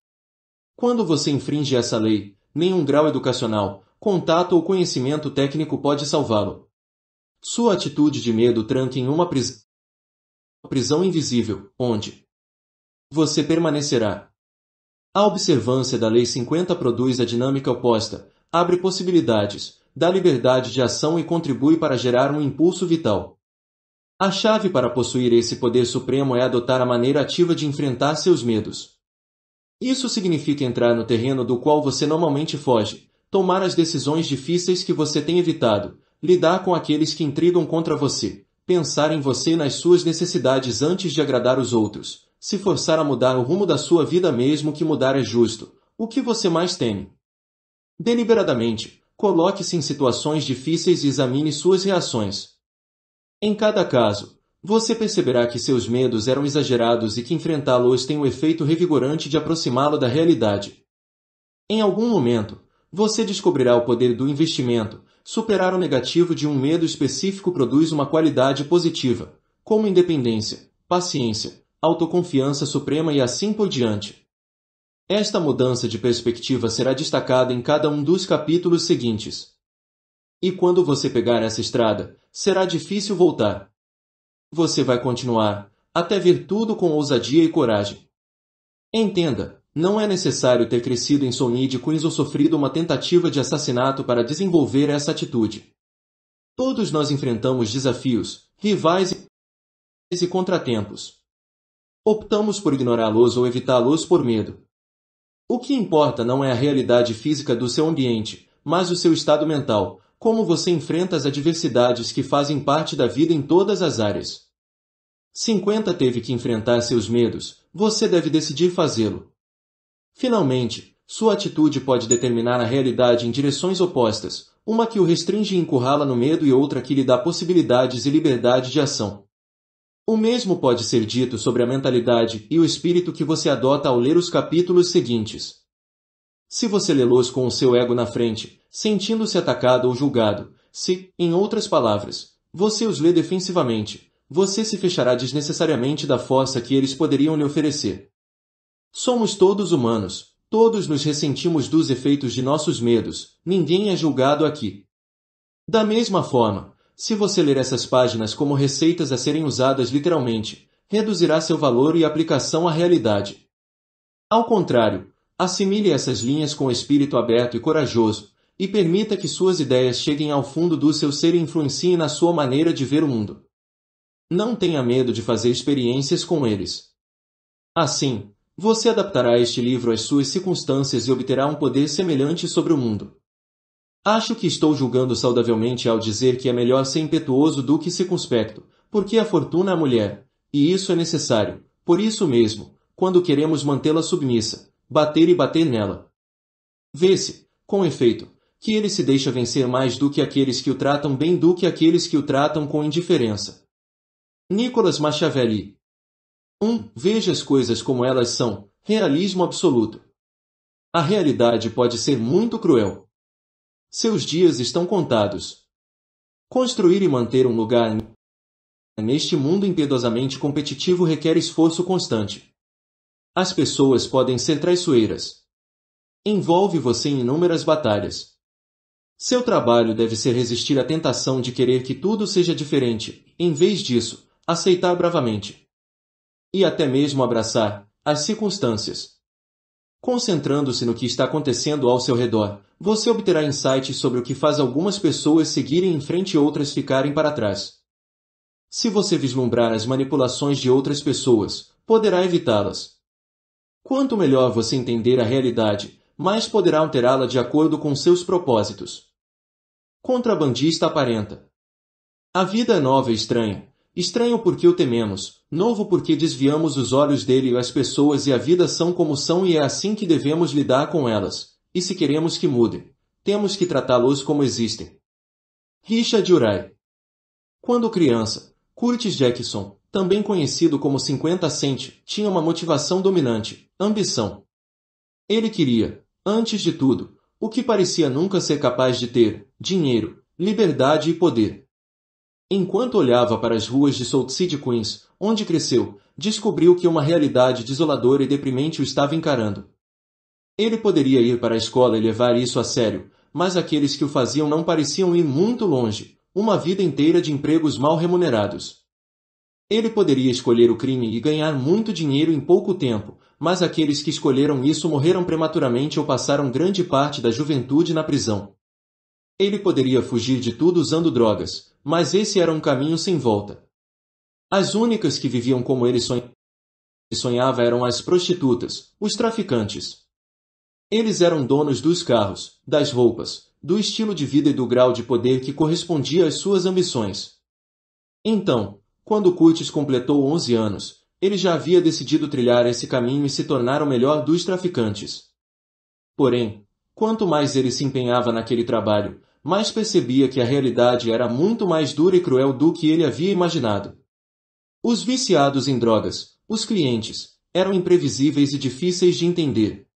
Quando você infringe essa lei, nenhum grau educacional, contato ou conhecimento técnico pode salvá-lo. Sua atitude de medo tranca em uma prisão invisível, onde você permanecerá, a observância da Lei 50 produz a dinâmica oposta, abre possibilidades, dá liberdade de ação e contribui para gerar um impulso vital. A chave para possuir esse poder supremo é adotar a maneira ativa de enfrentar seus medos. Isso significa entrar no terreno do qual você normalmente foge, tomar as decisões difíceis que você tem evitado, lidar com aqueles que intrigam contra você, pensar em você e nas suas necessidades antes de agradar os outros, se forçar a mudar o rumo da sua vida mesmo que mudar é justo, o que você mais teme? Deliberadamente, coloque-se em situações difíceis e examine suas reações. Em cada caso, você perceberá que seus medos eram exagerados e que enfrentá-los tem o um efeito revigorante de aproximá-lo da realidade. Em algum momento, você descobrirá o poder do investimento. Superar o negativo de um medo específico produz uma qualidade positiva, como independência, paciência, autoconfiança suprema e assim por diante. Esta mudança de perspectiva será destacada em cada um dos capítulos seguintes. E quando você pegar essa estrada, será difícil voltar. Você vai continuar, até ver tudo com ousadia e coragem. Entenda, não é necessário ter crescido em Sonid Queens ou sofrido uma tentativa de assassinato para desenvolver essa atitude. Todos nós enfrentamos desafios, rivais e contratempos. Optamos por ignorá-los ou evitá-los por medo. O que importa não é a realidade física do seu ambiente, mas o seu estado mental, como você enfrenta as adversidades que fazem parte da vida em todas as áreas. 50 teve que enfrentar seus medos, você deve decidir fazê-lo. Finalmente, sua atitude pode determinar a realidade em direções opostas, uma que o restringe e encurrala no medo e outra que lhe dá possibilidades e liberdade de ação. O mesmo pode ser dito sobre a mentalidade e o espírito que você adota ao ler os capítulos seguintes. Se você lê-los com o seu ego na frente, sentindo-se atacado ou julgado, se, em outras palavras, você os lê defensivamente, você se fechará desnecessariamente da força que eles poderiam lhe oferecer. Somos todos humanos, todos nos ressentimos dos efeitos de nossos medos, ninguém é julgado aqui. Da mesma forma, se você ler essas páginas como receitas a serem usadas literalmente, reduzirá seu valor e aplicação à realidade. Ao contrário, assimile essas linhas com espírito aberto e corajoso, e permita que suas ideias cheguem ao fundo do seu ser e influenciem na sua maneira de ver o mundo. Não tenha medo de fazer experiências com eles. Assim, você adaptará este livro às suas circunstâncias e obterá um poder semelhante sobre o mundo. Acho que estou julgando saudavelmente ao dizer que é melhor ser impetuoso do que circunspecto, porque a fortuna é a mulher, e isso é necessário. Por isso mesmo, quando queremos mantê-la submissa, bater e bater nela. Vê-se, com efeito, que ele se deixa vencer mais do que aqueles que o tratam bem do que aqueles que o tratam com indiferença. Nicolas Machiavelli 1. Um, veja as coisas como elas são, realismo absoluto. A realidade pode ser muito cruel, seus dias estão contados. Construir e manter um lugar neste mundo impiedosamente competitivo requer esforço constante. As pessoas podem ser traiçoeiras. Envolve você em inúmeras batalhas. Seu trabalho deve ser resistir à tentação de querer que tudo seja diferente, em vez disso, aceitar bravamente. E até mesmo abraçar as circunstâncias. Concentrando-se no que está acontecendo ao seu redor, você obterá insights sobre o que faz algumas pessoas seguirem em frente e outras ficarem para trás. Se você vislumbrar as manipulações de outras pessoas, poderá evitá-las. Quanto melhor você entender a realidade, mais poderá alterá-la de acordo com seus propósitos. Contrabandista aparenta. A vida é nova e estranha. Estranho porque o tememos, novo porque desviamos os olhos dele e as pessoas e a vida são como são e é assim que devemos lidar com elas, e se queremos que mudem, temos que tratá-los como existem. Richard Uray Quando criança, Curtis Jackson, também conhecido como 50 Cent, tinha uma motivação dominante, ambição. Ele queria, antes de tudo, o que parecia nunca ser capaz de ter, dinheiro, liberdade e poder. Enquanto olhava para as ruas de Salt City, Queens, onde cresceu, descobriu que uma realidade desoladora e deprimente o estava encarando. Ele poderia ir para a escola e levar isso a sério, mas aqueles que o faziam não pareciam ir muito longe, uma vida inteira de empregos mal remunerados. Ele poderia escolher o crime e ganhar muito dinheiro em pouco tempo, mas aqueles que escolheram isso morreram prematuramente ou passaram grande parte da juventude na prisão. Ele poderia fugir de tudo usando drogas, mas esse era um caminho sem volta, as únicas que viviam como ele sonhava eram as prostitutas, os traficantes. Eles eram donos dos carros, das roupas, do estilo de vida e do grau de poder que correspondia às suas ambições. Então, quando Curtis completou 11 anos, ele já havia decidido trilhar esse caminho e se tornar o melhor dos traficantes. Porém, quanto mais ele se empenhava naquele trabalho, mais percebia que a realidade era muito mais dura e cruel do que ele havia imaginado. Os viciados em drogas, os clientes, eram imprevisíveis e difíceis de entender.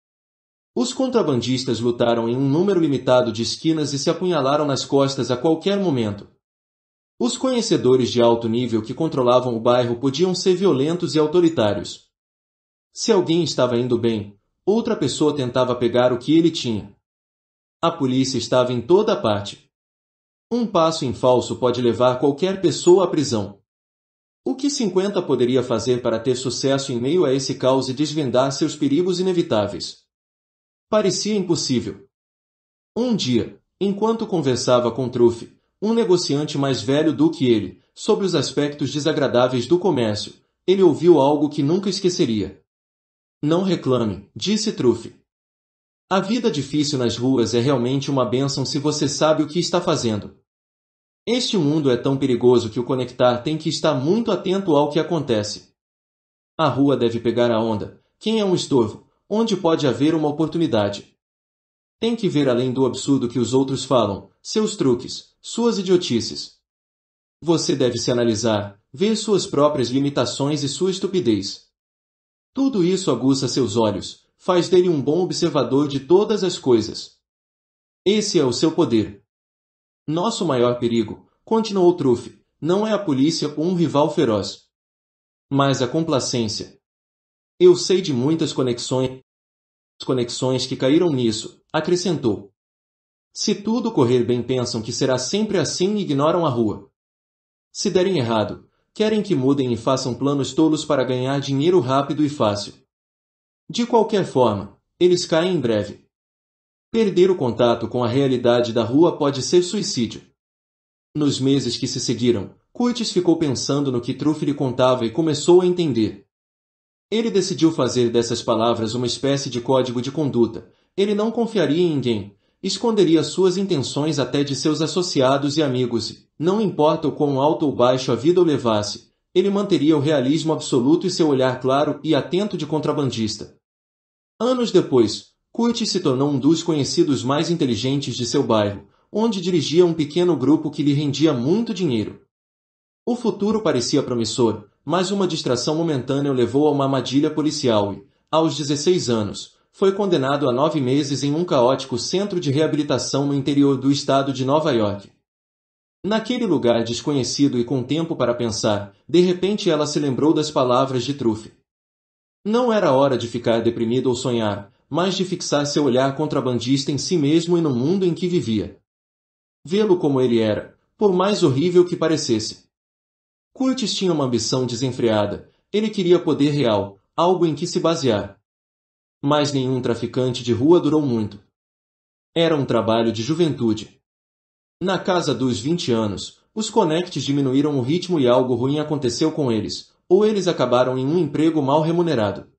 Os contrabandistas lutaram em um número limitado de esquinas e se apunhalaram nas costas a qualquer momento. Os conhecedores de alto nível que controlavam o bairro podiam ser violentos e autoritários. Se alguém estava indo bem, outra pessoa tentava pegar o que ele tinha. A polícia estava em toda parte. Um passo em falso pode levar qualquer pessoa à prisão. O que 50 poderia fazer para ter sucesso em meio a esse caos e desvendar seus perigos inevitáveis? Parecia impossível. Um dia, enquanto conversava com Truff, um negociante mais velho do que ele, sobre os aspectos desagradáveis do comércio, ele ouviu algo que nunca esqueceria. Não reclame, disse Truff. A vida difícil nas ruas é realmente uma bênção se você sabe o que está fazendo. Este mundo é tão perigoso que o conectar tem que estar muito atento ao que acontece. A rua deve pegar a onda. Quem é um estorvo? Onde pode haver uma oportunidade? Tem que ver além do absurdo que os outros falam, seus truques, suas idiotices. Você deve se analisar, ver suas próprias limitações e sua estupidez. Tudo isso aguça seus olhos, faz dele um bom observador de todas as coisas. Esse é o seu poder. Nosso maior perigo, continuou Truffe, não é a polícia ou um rival feroz. Mas a complacência. Eu sei de muitas conexões conexões que caíram nisso, acrescentou. Se tudo correr bem pensam que será sempre assim e ignoram a rua. Se derem errado, querem que mudem e façam planos tolos para ganhar dinheiro rápido e fácil. De qualquer forma, eles caem em breve. Perder o contato com a realidade da rua pode ser suicídio. Nos meses que se seguiram, Curtis ficou pensando no que Truff lhe contava e começou a entender. Ele decidiu fazer dessas palavras uma espécie de código de conduta. Ele não confiaria em ninguém, esconderia suas intenções até de seus associados e amigos e, não importa o quão alto ou baixo a vida o levasse, ele manteria o realismo absoluto e seu olhar claro e atento de contrabandista. Anos depois, Kurt se tornou um dos conhecidos mais inteligentes de seu bairro, onde dirigia um pequeno grupo que lhe rendia muito dinheiro. O futuro parecia promissor, mas uma distração momentânea o levou a uma armadilha policial e, aos 16 anos, foi condenado a nove meses em um caótico centro de reabilitação no interior do estado de Nova York. Naquele lugar desconhecido e com tempo para pensar, de repente ela se lembrou das palavras de Trufe. Não era hora de ficar deprimido ou sonhar, mas de fixar seu olhar contrabandista em si mesmo e no mundo em que vivia. Vê-lo como ele era, por mais horrível que parecesse. Curtis tinha uma ambição desenfreada, ele queria poder real, algo em que se basear. Mas nenhum traficante de rua durou muito. Era um trabalho de juventude. Na casa dos 20 anos, os conectes diminuíram o ritmo e algo ruim aconteceu com eles, ou eles acabaram em um emprego mal remunerado.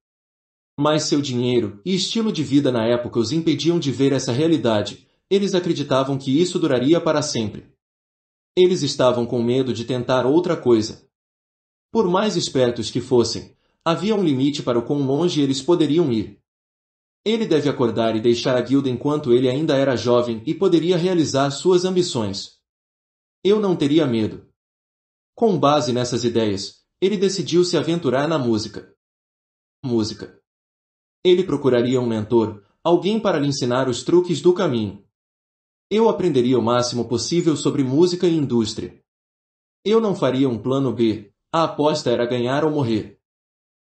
Mas seu dinheiro e estilo de vida na época os impediam de ver essa realidade, eles acreditavam que isso duraria para sempre. Eles estavam com medo de tentar outra coisa. Por mais espertos que fossem, havia um limite para o quão longe eles poderiam ir. Ele deve acordar e deixar a guilda enquanto ele ainda era jovem e poderia realizar suas ambições. Eu não teria medo. Com base nessas ideias, ele decidiu se aventurar na música. Música ele procuraria um mentor, alguém para lhe ensinar os truques do caminho. Eu aprenderia o máximo possível sobre música e indústria. Eu não faria um plano B, a aposta era ganhar ou morrer.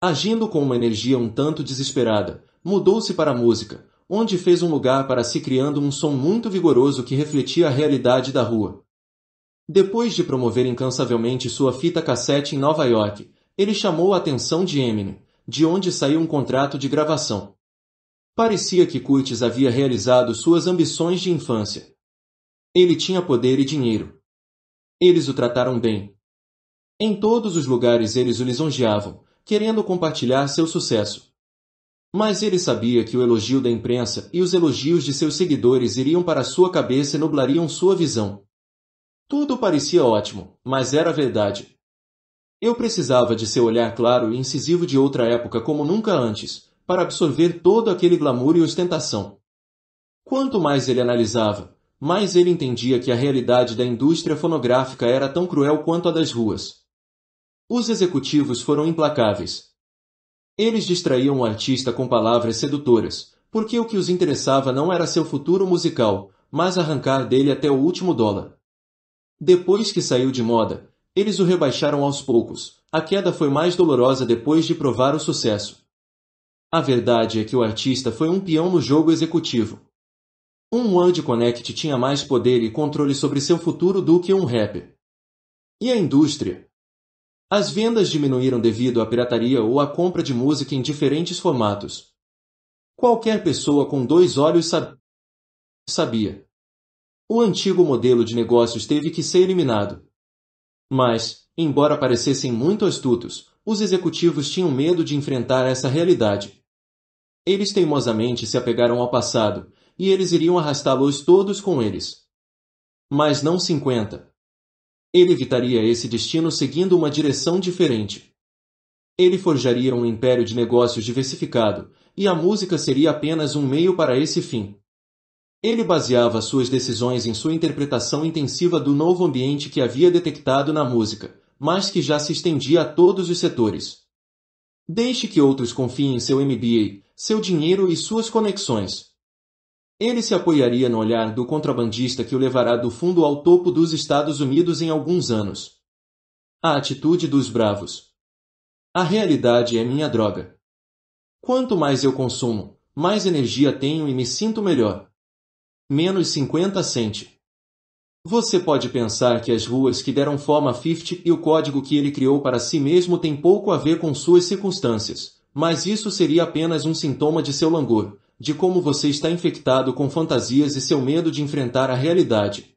Agindo com uma energia um tanto desesperada, mudou-se para a música, onde fez um lugar para si criando um som muito vigoroso que refletia a realidade da rua. Depois de promover incansavelmente sua fita cassete em Nova York, ele chamou a atenção de Eminem, de onde saiu um contrato de gravação. Parecia que Curtis havia realizado suas ambições de infância. Ele tinha poder e dinheiro. Eles o trataram bem. Em todos os lugares eles o lisonjeavam, querendo compartilhar seu sucesso. Mas ele sabia que o elogio da imprensa e os elogios de seus seguidores iriam para sua cabeça e nublariam sua visão. Tudo parecia ótimo, mas era verdade. Eu precisava de seu olhar claro e incisivo de outra época como nunca antes, para absorver todo aquele glamour e ostentação. Quanto mais ele analisava, mais ele entendia que a realidade da indústria fonográfica era tão cruel quanto a das ruas. Os executivos foram implacáveis. Eles distraíam o artista com palavras sedutoras, porque o que os interessava não era seu futuro musical, mas arrancar dele até o último dólar. Depois que saiu de moda, eles o rebaixaram aos poucos. A queda foi mais dolorosa depois de provar o sucesso. A verdade é que o artista foi um peão no jogo executivo. Um One Connect tinha mais poder e controle sobre seu futuro do que um rapper. E a indústria? As vendas diminuíram devido à pirataria ou à compra de música em diferentes formatos. Qualquer pessoa com dois olhos sab... sabia. O antigo modelo de negócios teve que ser eliminado. Mas, embora parecessem muito astutos, os executivos tinham medo de enfrentar essa realidade. Eles teimosamente se apegaram ao passado, e eles iriam arrastá-los todos com eles. Mas não 50. Ele evitaria esse destino seguindo uma direção diferente. Ele forjaria um império de negócios diversificado, e a música seria apenas um meio para esse fim. Ele baseava suas decisões em sua interpretação intensiva do novo ambiente que havia detectado na música, mas que já se estendia a todos os setores. Deixe que outros confiem em seu MBA, seu dinheiro e suas conexões. Ele se apoiaria no olhar do contrabandista que o levará do fundo ao topo dos Estados Unidos em alguns anos. A atitude dos bravos. A realidade é minha droga. Quanto mais eu consumo, mais energia tenho e me sinto melhor menos 50 cent. Você pode pensar que as ruas que deram forma a 50 e o código que ele criou para si mesmo têm pouco a ver com suas circunstâncias, mas isso seria apenas um sintoma de seu langor, de como você está infectado com fantasias e seu medo de enfrentar a realidade.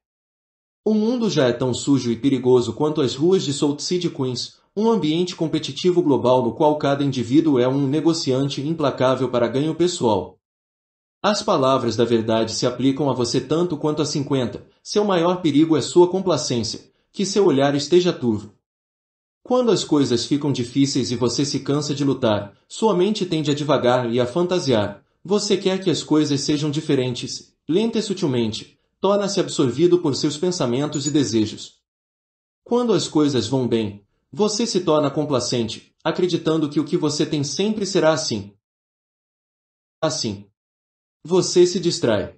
O mundo já é tão sujo e perigoso quanto as ruas de Salt City, Queens, um ambiente competitivo global no qual cada indivíduo é um negociante implacável para ganho pessoal, as palavras da verdade se aplicam a você tanto quanto a cinquenta. Seu maior perigo é sua complacência, que seu olhar esteja turvo. Quando as coisas ficam difíceis e você se cansa de lutar, sua mente tende a divagar e a fantasiar. Você quer que as coisas sejam diferentes, lenta e sutilmente, torna-se absorvido por seus pensamentos e desejos. Quando as coisas vão bem, você se torna complacente, acreditando que o que você tem sempre será assim. Assim. Você se distrai.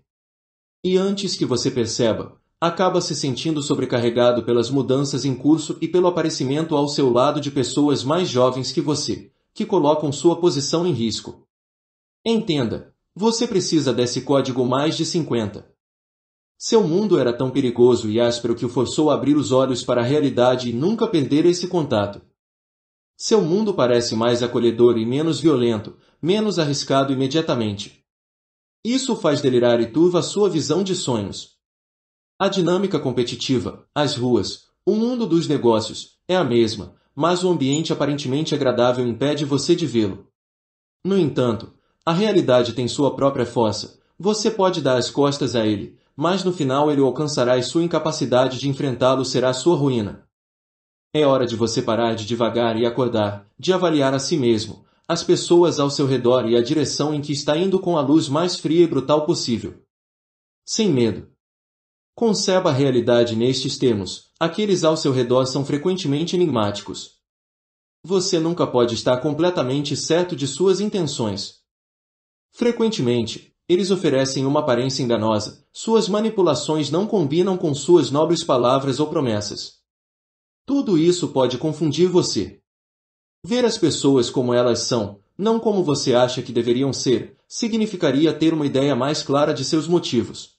E antes que você perceba, acaba se sentindo sobrecarregado pelas mudanças em curso e pelo aparecimento ao seu lado de pessoas mais jovens que você, que colocam sua posição em risco. Entenda, você precisa desse código mais de 50. Seu mundo era tão perigoso e áspero que o forçou a abrir os olhos para a realidade e nunca perder esse contato. Seu mundo parece mais acolhedor e menos violento, menos arriscado imediatamente. Isso faz delirar e turva sua visão de sonhos. A dinâmica competitiva, as ruas, o mundo dos negócios, é a mesma, mas o ambiente aparentemente agradável impede você de vê-lo. No entanto, a realidade tem sua própria força. você pode dar as costas a ele, mas no final ele o alcançará e sua incapacidade de enfrentá-lo será sua ruína. É hora de você parar de devagar e acordar, de avaliar a si mesmo, as pessoas ao seu redor e a direção em que está indo com a luz mais fria e brutal possível. Sem medo. Conceba a realidade nestes termos, aqueles ao seu redor são frequentemente enigmáticos. Você nunca pode estar completamente certo de suas intenções. Frequentemente, eles oferecem uma aparência enganosa, suas manipulações não combinam com suas nobres palavras ou promessas. Tudo isso pode confundir você. Ver as pessoas como elas são, não como você acha que deveriam ser, significaria ter uma ideia mais clara de seus motivos.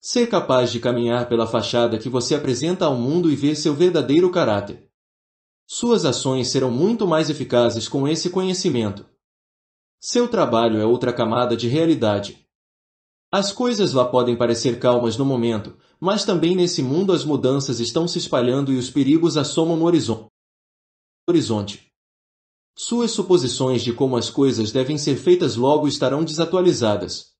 Ser capaz de caminhar pela fachada que você apresenta ao mundo e ver seu verdadeiro caráter. Suas ações serão muito mais eficazes com esse conhecimento. Seu trabalho é outra camada de realidade. As coisas lá podem parecer calmas no momento, mas também nesse mundo as mudanças estão se espalhando e os perigos assomam no horizonte horizonte. Suas suposições de como as coisas devem ser feitas logo estarão desatualizadas.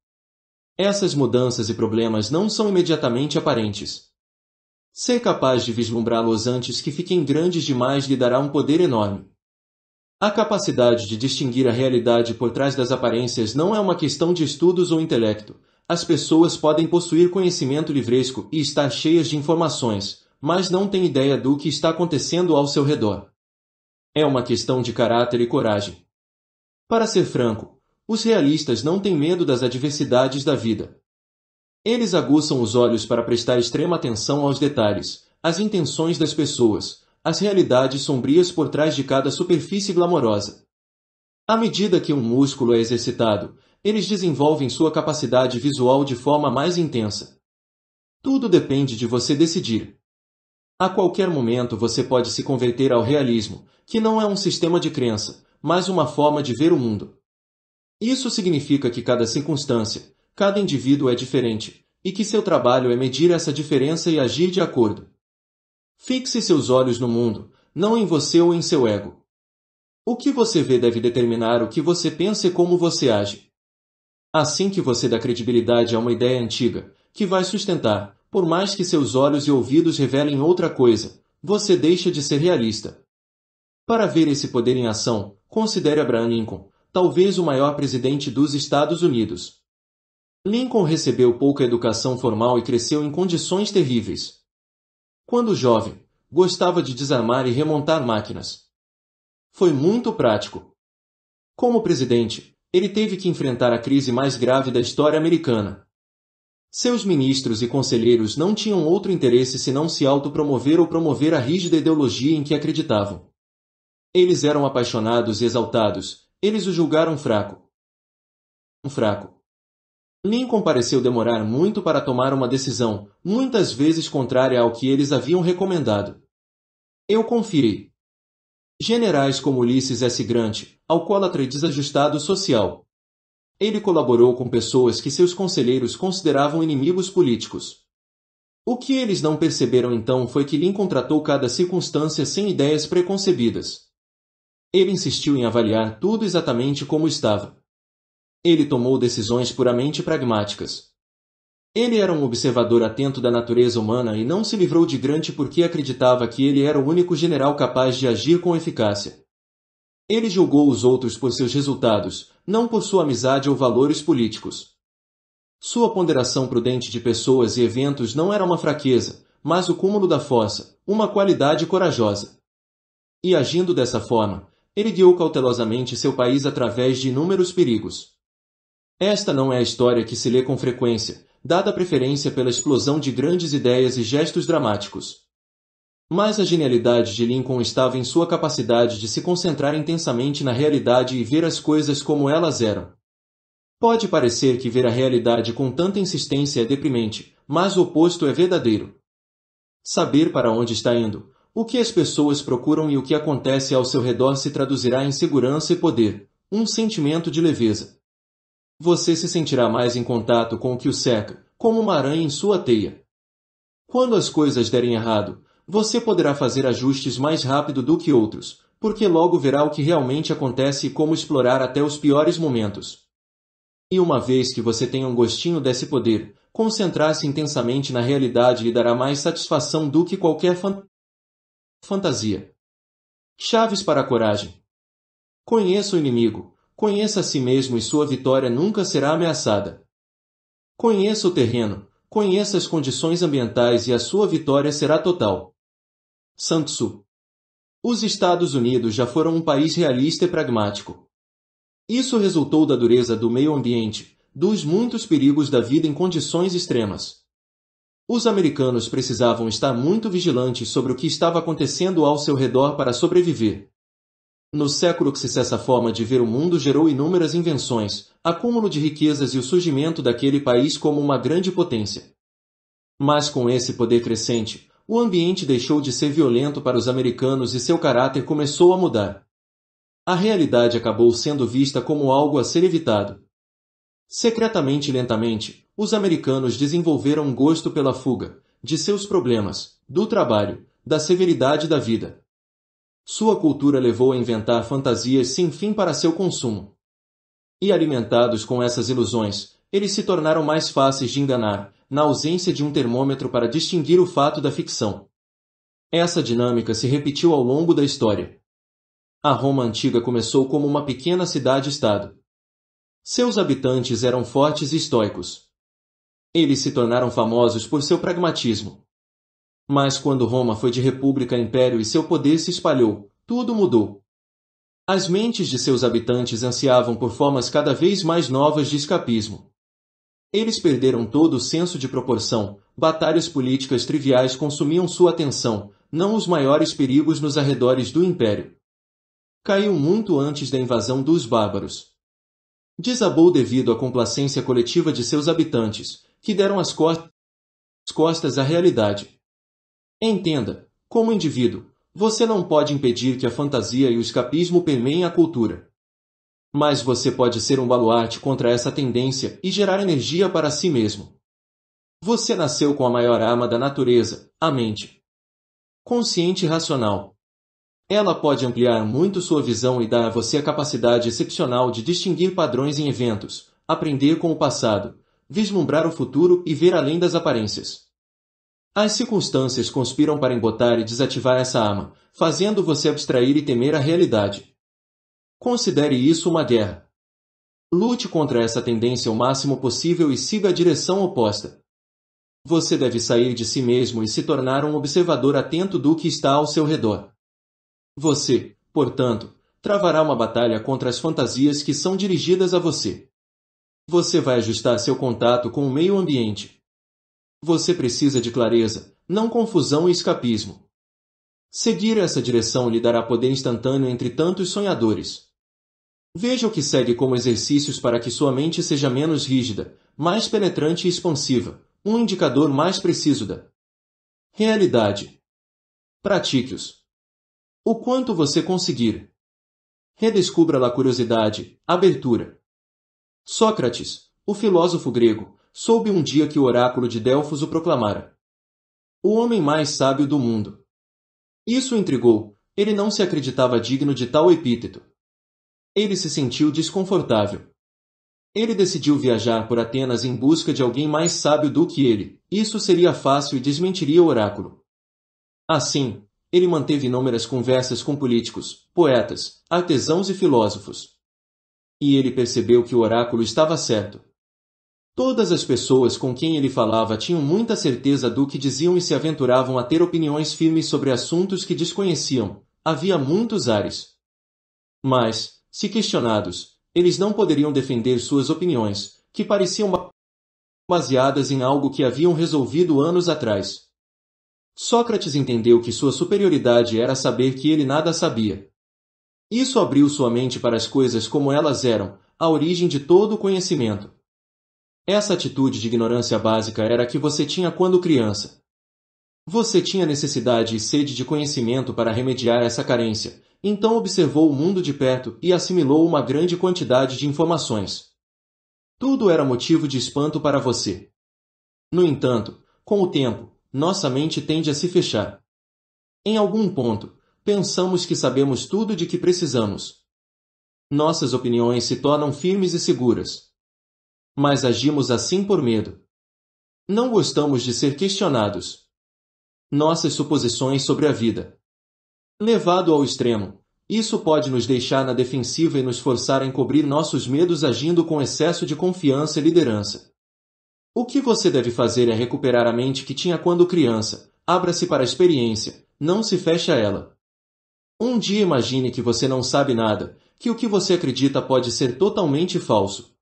Essas mudanças e problemas não são imediatamente aparentes. Ser capaz de vislumbrá-los antes que fiquem grandes demais lhe dará um poder enorme. A capacidade de distinguir a realidade por trás das aparências não é uma questão de estudos ou intelecto. As pessoas podem possuir conhecimento livresco e estar cheias de informações, mas não têm ideia do que está acontecendo ao seu redor. É uma questão de caráter e coragem. Para ser franco, os realistas não têm medo das adversidades da vida. Eles aguçam os olhos para prestar extrema atenção aos detalhes, às intenções das pessoas, às realidades sombrias por trás de cada superfície glamorosa. À medida que um músculo é exercitado, eles desenvolvem sua capacidade visual de forma mais intensa. Tudo depende de você decidir. A qualquer momento você pode se converter ao realismo, que não é um sistema de crença, mas uma forma de ver o mundo. Isso significa que cada circunstância, cada indivíduo é diferente, e que seu trabalho é medir essa diferença e agir de acordo. Fixe seus olhos no mundo, não em você ou em seu ego. O que você vê deve determinar o que você pensa e como você age. Assim que você dá credibilidade a uma ideia antiga, que vai sustentar, por mais que seus olhos e ouvidos revelem outra coisa, você deixa de ser realista. Para ver esse poder em ação, considere Abraham Lincoln, talvez o maior presidente dos Estados Unidos. Lincoln recebeu pouca educação formal e cresceu em condições terríveis. Quando jovem, gostava de desarmar e remontar máquinas. Foi muito prático. Como presidente, ele teve que enfrentar a crise mais grave da história americana. Seus ministros e conselheiros não tinham outro interesse senão se autopromover ou promover a rígida ideologia em que acreditavam. Eles eram apaixonados e exaltados. Eles o julgaram fraco. Um Fraco. Lincoln pareceu demorar muito para tomar uma decisão, muitas vezes contrária ao que eles haviam recomendado. Eu confiei. Generais como Ulisses S. Grant, alcoólatra e desajustado social. Ele colaborou com pessoas que seus conselheiros consideravam inimigos políticos. O que eles não perceberam então foi que Lincoln tratou cada circunstância sem ideias preconcebidas. Ele insistiu em avaliar tudo exatamente como estava. Ele tomou decisões puramente pragmáticas. Ele era um observador atento da natureza humana e não se livrou de Grant porque acreditava que ele era o único general capaz de agir com eficácia. Ele julgou os outros por seus resultados, não por sua amizade ou valores políticos. Sua ponderação prudente de pessoas e eventos não era uma fraqueza, mas o cúmulo da força, uma qualidade corajosa. E agindo dessa forma, ele guiou cautelosamente seu país através de inúmeros perigos. Esta não é a história que se lê com frequência, dada a preferência pela explosão de grandes ideias e gestos dramáticos. Mas a genialidade de Lincoln estava em sua capacidade de se concentrar intensamente na realidade e ver as coisas como elas eram. Pode parecer que ver a realidade com tanta insistência é deprimente, mas o oposto é verdadeiro. Saber para onde está indo, o que as pessoas procuram e o que acontece ao seu redor se traduzirá em segurança e poder, um sentimento de leveza. Você se sentirá mais em contato com o que o cerca, como uma aranha em sua teia. Quando as coisas derem errado, você poderá fazer ajustes mais rápido do que outros, porque logo verá o que realmente acontece e como explorar até os piores momentos. E uma vez que você tenha um gostinho desse poder, concentrar-se intensamente na realidade lhe dará mais satisfação do que qualquer fantasia. Fantasia Chaves para a coragem Conheça o inimigo, conheça a si mesmo e sua vitória nunca será ameaçada. Conheça o terreno, conheça as condições ambientais e a sua vitória será total. Santosu, Os Estados Unidos já foram um país realista e pragmático. Isso resultou da dureza do meio ambiente, dos muitos perigos da vida em condições extremas. Os americanos precisavam estar muito vigilantes sobre o que estava acontecendo ao seu redor para sobreviver. No século que se cessa forma de ver o mundo gerou inúmeras invenções, acúmulo de riquezas e o surgimento daquele país como uma grande potência. Mas com esse poder crescente, o ambiente deixou de ser violento para os americanos e seu caráter começou a mudar. A realidade acabou sendo vista como algo a ser evitado, Secretamente e lentamente, os americanos desenvolveram um gosto pela fuga, de seus problemas, do trabalho, da severidade da vida. Sua cultura levou a inventar fantasias sem fim para seu consumo. E alimentados com essas ilusões, eles se tornaram mais fáceis de enganar, na ausência de um termômetro para distinguir o fato da ficção. Essa dinâmica se repetiu ao longo da história. A Roma antiga começou como uma pequena cidade-estado, seus habitantes eram fortes e estoicos. Eles se tornaram famosos por seu pragmatismo. Mas quando Roma foi de república a império e seu poder se espalhou, tudo mudou. As mentes de seus habitantes ansiavam por formas cada vez mais novas de escapismo. Eles perderam todo o senso de proporção, batalhas políticas triviais consumiam sua atenção, não os maiores perigos nos arredores do império. Caiu muito antes da invasão dos bárbaros desabou devido à complacência coletiva de seus habitantes, que deram as costas à realidade. Entenda, como indivíduo, você não pode impedir que a fantasia e o escapismo permeiem a cultura. Mas você pode ser um baluarte contra essa tendência e gerar energia para si mesmo. Você nasceu com a maior arma da natureza, a mente. Consciente e racional, ela pode ampliar muito sua visão e dar a você a capacidade excepcional de distinguir padrões em eventos, aprender com o passado, vislumbrar o futuro e ver além das aparências. As circunstâncias conspiram para embotar e desativar essa arma, fazendo você abstrair e temer a realidade. Considere isso uma guerra. Lute contra essa tendência o máximo possível e siga a direção oposta. Você deve sair de si mesmo e se tornar um observador atento do que está ao seu redor. Você, portanto, travará uma batalha contra as fantasias que são dirigidas a você. Você vai ajustar seu contato com o meio ambiente. Você precisa de clareza, não confusão e escapismo. Seguir essa direção lhe dará poder instantâneo entre tantos sonhadores. Veja o que segue como exercícios para que sua mente seja menos rígida, mais penetrante e expansiva, um indicador mais preciso da realidade. Pratique-os. O quanto você conseguir. Redescubra a curiosidade, abertura. Sócrates, o filósofo grego, soube um dia que o oráculo de Delfos o proclamara. O homem mais sábio do mundo. Isso o intrigou, ele não se acreditava digno de tal epíteto. Ele se sentiu desconfortável. Ele decidiu viajar por Atenas em busca de alguém mais sábio do que ele, isso seria fácil e desmentiria o oráculo. Assim, ele manteve inúmeras conversas com políticos, poetas, artesãos e filósofos. E ele percebeu que o oráculo estava certo. Todas as pessoas com quem ele falava tinham muita certeza do que diziam e se aventuravam a ter opiniões firmes sobre assuntos que desconheciam. Havia muitos ares. Mas, se questionados, eles não poderiam defender suas opiniões, que pareciam baseadas em algo que haviam resolvido anos atrás. Sócrates entendeu que sua superioridade era saber que ele nada sabia. Isso abriu sua mente para as coisas como elas eram, a origem de todo o conhecimento. Essa atitude de ignorância básica era a que você tinha quando criança. Você tinha necessidade e sede de conhecimento para remediar essa carência, então observou o mundo de perto e assimilou uma grande quantidade de informações. Tudo era motivo de espanto para você. No entanto, com o tempo, nossa mente tende a se fechar. Em algum ponto, pensamos que sabemos tudo de que precisamos. Nossas opiniões se tornam firmes e seguras. Mas agimos assim por medo. Não gostamos de ser questionados. Nossas suposições sobre a vida. Levado ao extremo, isso pode nos deixar na defensiva e nos forçar a encobrir nossos medos agindo com excesso de confiança e liderança. O que você deve fazer é recuperar a mente que tinha quando criança. Abra-se para a experiência, não se feche a ela. Um dia imagine que você não sabe nada, que o que você acredita pode ser totalmente falso.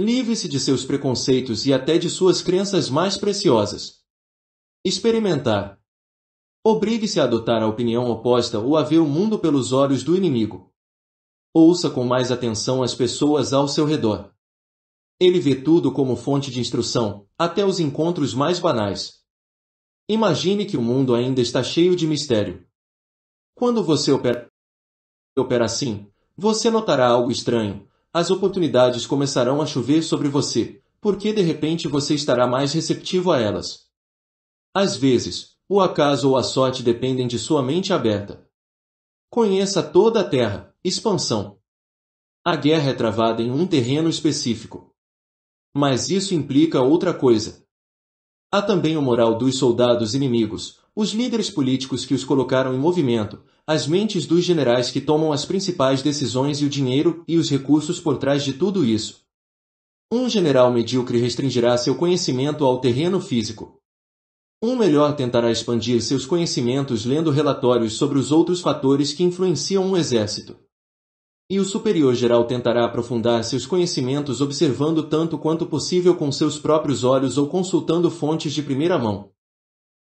Livre-se de seus preconceitos e até de suas crenças mais preciosas. Experimentar. Obrigue-se a adotar a opinião oposta ou a ver o mundo pelos olhos do inimigo. Ouça com mais atenção as pessoas ao seu redor. Ele vê tudo como fonte de instrução, até os encontros mais banais. Imagine que o mundo ainda está cheio de mistério. Quando você opera, opera assim, você notará algo estranho. As oportunidades começarão a chover sobre você, porque de repente você estará mais receptivo a elas. Às vezes, o acaso ou a sorte dependem de sua mente aberta. Conheça toda a Terra, expansão. A guerra é travada em um terreno específico. Mas isso implica outra coisa. Há também o moral dos soldados inimigos, os líderes políticos que os colocaram em movimento, as mentes dos generais que tomam as principais decisões e o dinheiro e os recursos por trás de tudo isso. Um general medíocre restringirá seu conhecimento ao terreno físico. Um melhor tentará expandir seus conhecimentos lendo relatórios sobre os outros fatores que influenciam um exército e o superior geral tentará aprofundar seus conhecimentos observando tanto quanto possível com seus próprios olhos ou consultando fontes de primeira mão.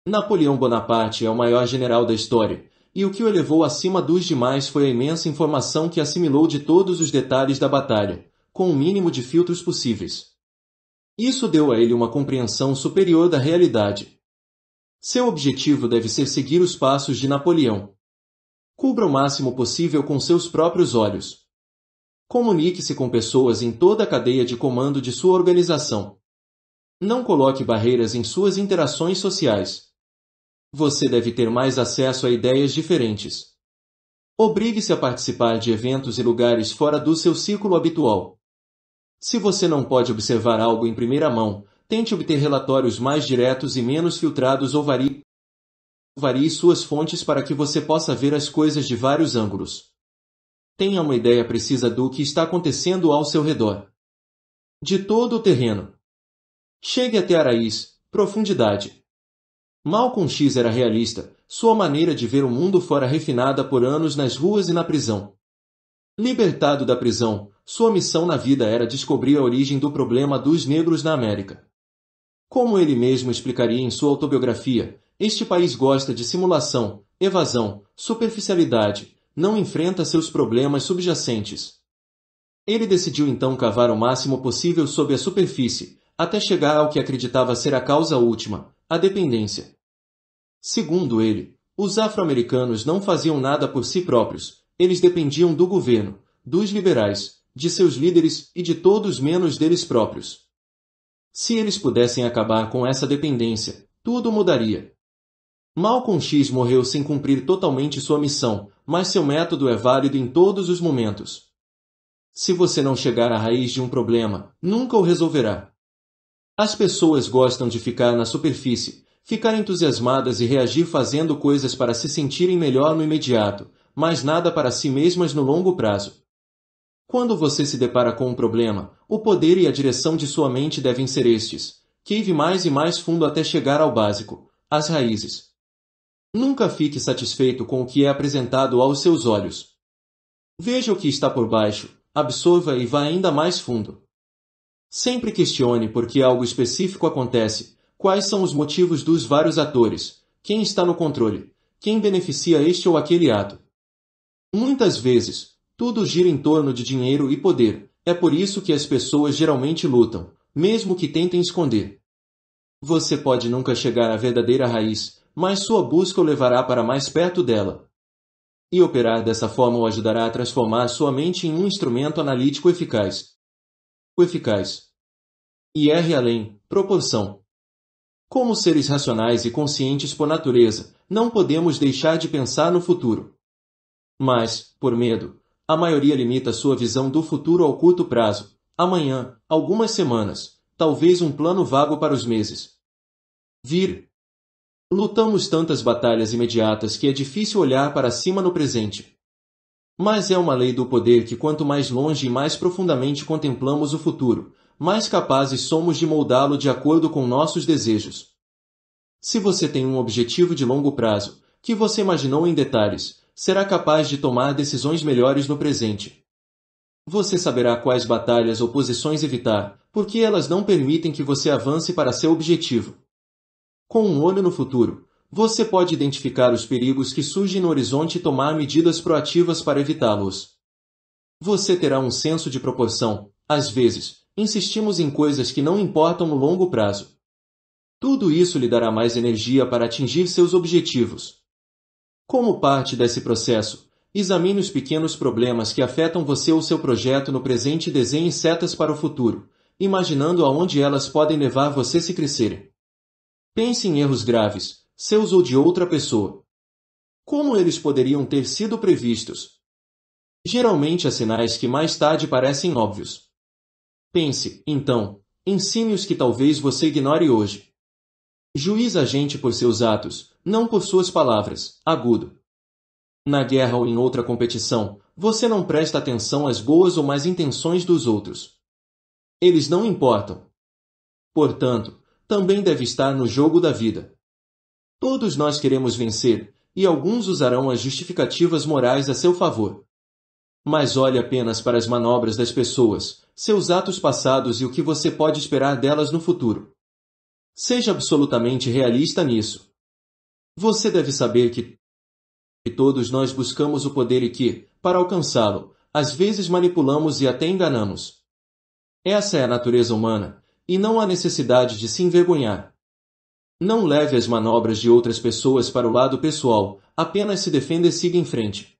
Napoleão Bonaparte é o maior general da história, e o que o elevou acima dos demais foi a imensa informação que assimilou de todos os detalhes da batalha, com o mínimo de filtros possíveis. Isso deu a ele uma compreensão superior da realidade. Seu objetivo deve ser seguir os passos de Napoleão, Cubra o máximo possível com seus próprios olhos. Comunique-se com pessoas em toda a cadeia de comando de sua organização. Não coloque barreiras em suas interações sociais. Você deve ter mais acesso a ideias diferentes. Obrigue-se a participar de eventos e lugares fora do seu círculo habitual. Se você não pode observar algo em primeira mão, tente obter relatórios mais diretos e menos filtrados ou vari Varie suas fontes para que você possa ver as coisas de vários ângulos. Tenha uma ideia precisa do que está acontecendo ao seu redor. De todo o terreno. Chegue até a raiz, profundidade. Malcolm X era realista, sua maneira de ver o mundo fora refinada por anos nas ruas e na prisão. Libertado da prisão, sua missão na vida era descobrir a origem do problema dos negros na América. Como ele mesmo explicaria em sua autobiografia, este país gosta de simulação, evasão, superficialidade, não enfrenta seus problemas subjacentes. Ele decidiu então cavar o máximo possível sob a superfície, até chegar ao que acreditava ser a causa última, a dependência. Segundo ele, os afro-americanos não faziam nada por si próprios, eles dependiam do governo, dos liberais, de seus líderes e de todos menos deles próprios. Se eles pudessem acabar com essa dependência, tudo mudaria. Malcolm X morreu sem cumprir totalmente sua missão, mas seu método é válido em todos os momentos. Se você não chegar à raiz de um problema, nunca o resolverá. As pessoas gostam de ficar na superfície, ficar entusiasmadas e reagir fazendo coisas para se sentirem melhor no imediato, mas nada para si mesmas no longo prazo. Quando você se depara com um problema, o poder e a direção de sua mente devem ser estes. Cave mais e mais fundo até chegar ao básico, as raízes. Nunca fique satisfeito com o que é apresentado aos seus olhos. Veja o que está por baixo, absorva e vá ainda mais fundo. Sempre questione por que algo específico acontece, quais são os motivos dos vários atores, quem está no controle, quem beneficia este ou aquele ato. Muitas vezes, tudo gira em torno de dinheiro e poder, é por isso que as pessoas geralmente lutam, mesmo que tentem esconder. Você pode nunca chegar à verdadeira raiz, mais sua busca o levará para mais perto dela. E operar dessa forma o ajudará a transformar sua mente em um instrumento analítico eficaz. O eficaz. E erre além, proporção. Como seres racionais e conscientes por natureza, não podemos deixar de pensar no futuro. Mas, por medo, a maioria limita sua visão do futuro ao curto prazo, amanhã, algumas semanas, talvez um plano vago para os meses. Vir, Lutamos tantas batalhas imediatas que é difícil olhar para cima no presente. Mas é uma lei do poder que quanto mais longe e mais profundamente contemplamos o futuro, mais capazes somos de moldá-lo de acordo com nossos desejos. Se você tem um objetivo de longo prazo, que você imaginou em detalhes, será capaz de tomar decisões melhores no presente. Você saberá quais batalhas ou posições evitar, porque elas não permitem que você avance para seu objetivo. Com um olho no futuro, você pode identificar os perigos que surgem no horizonte e tomar medidas proativas para evitá-los. Você terá um senso de proporção. Às vezes, insistimos em coisas que não importam no longo prazo. Tudo isso lhe dará mais energia para atingir seus objetivos. Como parte desse processo, examine os pequenos problemas que afetam você ou seu projeto no presente e desenhe setas para o futuro, imaginando aonde elas podem levar você se crescer. Pense em erros graves, seus ou de outra pessoa. Como eles poderiam ter sido previstos? Geralmente há sinais que mais tarde parecem óbvios. Pense, então, em símios que talvez você ignore hoje. Juiz a gente por seus atos, não por suas palavras, agudo. Na guerra ou em outra competição, você não presta atenção às boas ou más intenções dos outros. Eles não importam. Portanto, também deve estar no jogo da vida. Todos nós queremos vencer, e alguns usarão as justificativas morais a seu favor. Mas olhe apenas para as manobras das pessoas, seus atos passados e o que você pode esperar delas no futuro. Seja absolutamente realista nisso. Você deve saber que todos nós buscamos o poder e que, para alcançá-lo, às vezes manipulamos e até enganamos. Essa é a natureza humana, e não há necessidade de se envergonhar. Não leve as manobras de outras pessoas para o lado pessoal, apenas se defenda e siga em frente.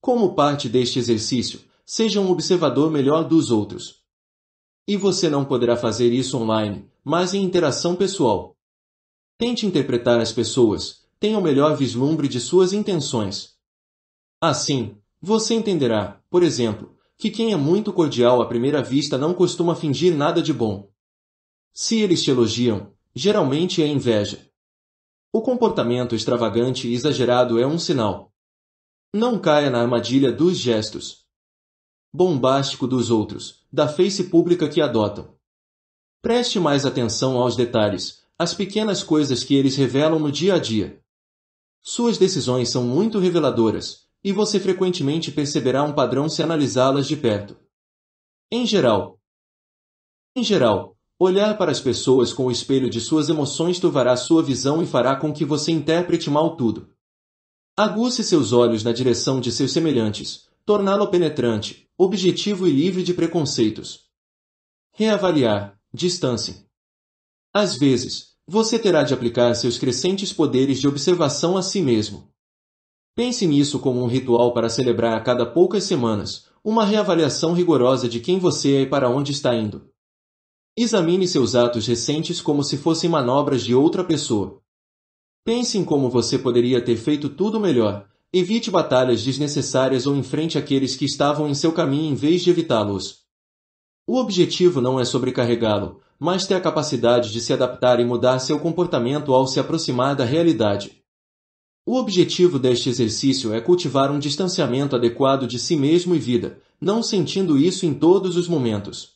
Como parte deste exercício, seja um observador melhor dos outros. E você não poderá fazer isso online, mas em interação pessoal. Tente interpretar as pessoas, tenha o melhor vislumbre de suas intenções. Assim, você entenderá, por exemplo, que quem é muito cordial à primeira vista não costuma fingir nada de bom. Se eles te elogiam, geralmente é inveja. O comportamento extravagante e exagerado é um sinal. Não caia na armadilha dos gestos bombástico dos outros, da face pública que adotam. Preste mais atenção aos detalhes, às pequenas coisas que eles revelam no dia a dia. Suas decisões são muito reveladoras, e você frequentemente perceberá um padrão se analisá-las de perto. Em geral, em geral, olhar para as pessoas com o espelho de suas emoções turvará sua visão e fará com que você interprete mal tudo. Aguce seus olhos na direção de seus semelhantes, torná-lo penetrante, objetivo e livre de preconceitos. Reavaliar, distância. Às vezes, você terá de aplicar seus crescentes poderes de observação a si mesmo. Pense nisso como um ritual para celebrar a cada poucas semanas, uma reavaliação rigorosa de quem você é e para onde está indo. Examine seus atos recentes como se fossem manobras de outra pessoa. Pense em como você poderia ter feito tudo melhor. Evite batalhas desnecessárias ou enfrente aqueles que estavam em seu caminho em vez de evitá-los. O objetivo não é sobrecarregá-lo, mas ter a capacidade de se adaptar e mudar seu comportamento ao se aproximar da realidade. O objetivo deste exercício é cultivar um distanciamento adequado de si mesmo e vida, não sentindo isso em todos os momentos.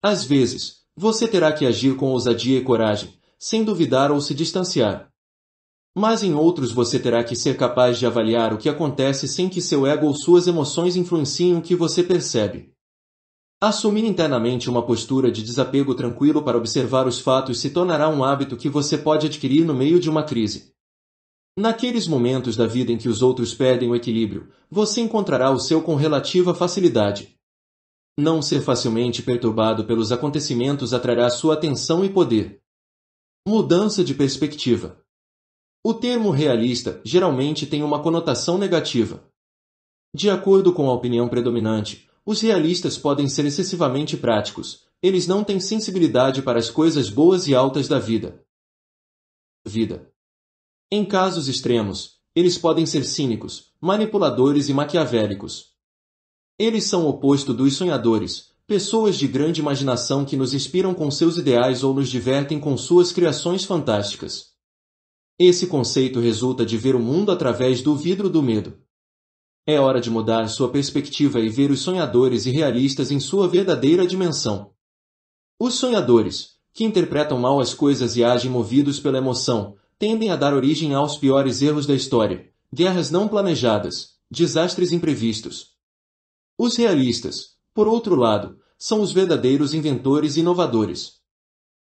Às vezes, você terá que agir com ousadia e coragem, sem duvidar ou se distanciar. Mas em outros você terá que ser capaz de avaliar o que acontece sem que seu ego ou suas emoções influenciem o que você percebe. Assumir internamente uma postura de desapego tranquilo para observar os fatos se tornará um hábito que você pode adquirir no meio de uma crise. Naqueles momentos da vida em que os outros perdem o equilíbrio, você encontrará o seu com relativa facilidade. Não ser facilmente perturbado pelos acontecimentos atrairá sua atenção e poder. Mudança de perspectiva. O termo realista geralmente tem uma conotação negativa. De acordo com a opinião predominante, os realistas podem ser excessivamente práticos, eles não têm sensibilidade para as coisas boas e altas da vida. Vida em casos extremos, eles podem ser cínicos, manipuladores e maquiavélicos. Eles são o oposto dos sonhadores, pessoas de grande imaginação que nos inspiram com seus ideais ou nos divertem com suas criações fantásticas. Esse conceito resulta de ver o mundo através do vidro do medo. É hora de mudar sua perspectiva e ver os sonhadores e realistas em sua verdadeira dimensão. Os sonhadores, que interpretam mal as coisas e agem movidos pela emoção, tendem a dar origem aos piores erros da história, guerras não planejadas, desastres imprevistos. Os realistas, por outro lado, são os verdadeiros inventores e inovadores.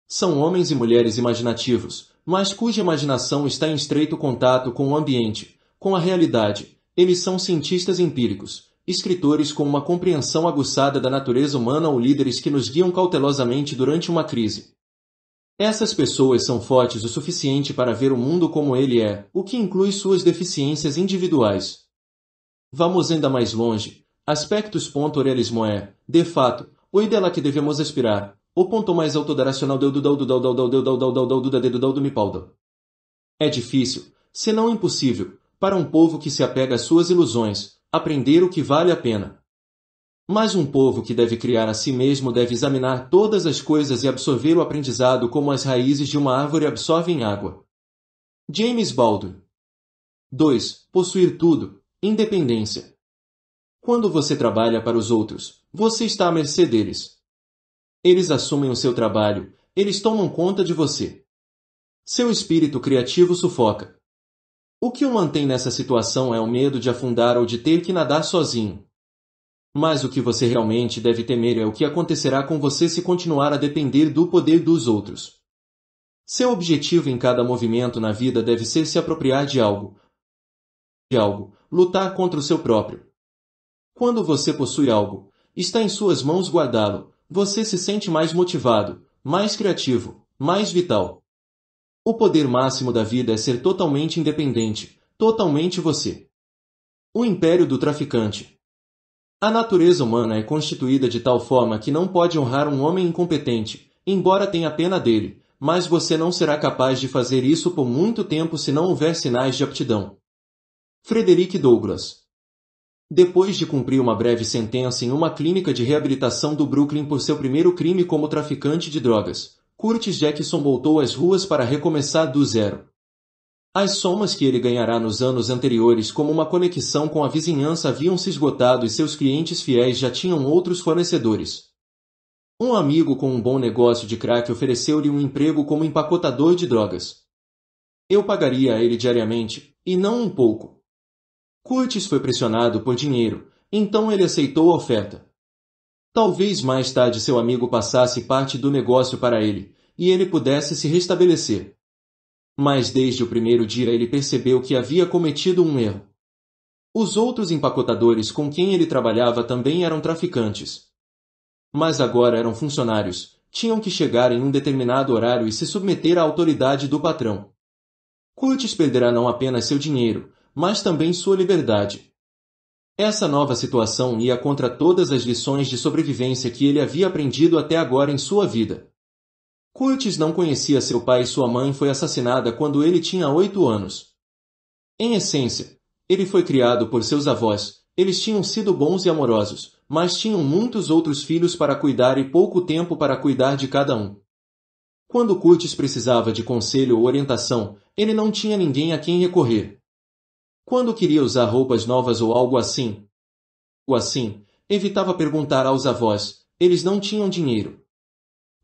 São homens e mulheres imaginativos, mas cuja imaginação está em estreito contato com o ambiente, com a realidade. Eles são cientistas empíricos, escritores com uma compreensão aguçada da natureza humana ou líderes que nos guiam cautelosamente durante uma crise. Essas pessoas são fortes o suficiente para ver o mundo como ele é, o que inclui suas deficiências individuais. Vamos ainda mais longe. Aspectos ponto realismo é, de fato, o ideal a que devemos aspirar, o ponto mais deu do do É difícil, se não impossível, para um povo que se apega às suas ilusões, aprender o que vale a pena. Mas um povo que deve criar a si mesmo deve examinar todas as coisas e absorver o aprendizado como as raízes de uma árvore absorvem água. James Baldwin 2. Possuir tudo. Independência. Quando você trabalha para os outros, você está à mercê deles. Eles assumem o seu trabalho, eles tomam conta de você. Seu espírito criativo sufoca. O que o mantém nessa situação é o medo de afundar ou de ter que nadar sozinho. Mas o que você realmente deve temer é o que acontecerá com você se continuar a depender do poder dos outros. Seu objetivo em cada movimento na vida deve ser se apropriar de algo. De algo, lutar contra o seu próprio. Quando você possui algo, está em suas mãos guardá-lo, você se sente mais motivado, mais criativo, mais vital. O poder máximo da vida é ser totalmente independente, totalmente você. O império do traficante. A natureza humana é constituída de tal forma que não pode honrar um homem incompetente, embora tenha pena dele, mas você não será capaz de fazer isso por muito tempo se não houver sinais de aptidão. Frederick Douglass Depois de cumprir uma breve sentença em uma clínica de reabilitação do Brooklyn por seu primeiro crime como traficante de drogas, Curtis Jackson voltou às ruas para recomeçar do zero. As somas que ele ganhará nos anos anteriores como uma conexão com a vizinhança haviam se esgotado e seus clientes fiéis já tinham outros fornecedores. Um amigo com um bom negócio de crack ofereceu-lhe um emprego como empacotador de drogas. Eu pagaria a ele diariamente, e não um pouco. Curtis foi pressionado por dinheiro, então ele aceitou a oferta. Talvez mais tarde seu amigo passasse parte do negócio para ele, e ele pudesse se restabelecer. Mas desde o primeiro dia ele percebeu que havia cometido um erro. Os outros empacotadores com quem ele trabalhava também eram traficantes. Mas agora eram funcionários, tinham que chegar em um determinado horário e se submeter à autoridade do patrão. Curtis perderá não apenas seu dinheiro, mas também sua liberdade. Essa nova situação ia contra todas as lições de sobrevivência que ele havia aprendido até agora em sua vida. Curtis não conhecia seu pai e sua mãe foi assassinada quando ele tinha oito anos. Em essência, ele foi criado por seus avós, eles tinham sido bons e amorosos, mas tinham muitos outros filhos para cuidar e pouco tempo para cuidar de cada um. Quando Curtis precisava de conselho ou orientação, ele não tinha ninguém a quem recorrer. Quando queria usar roupas novas ou algo assim, o assim, evitava perguntar aos avós, eles não tinham dinheiro,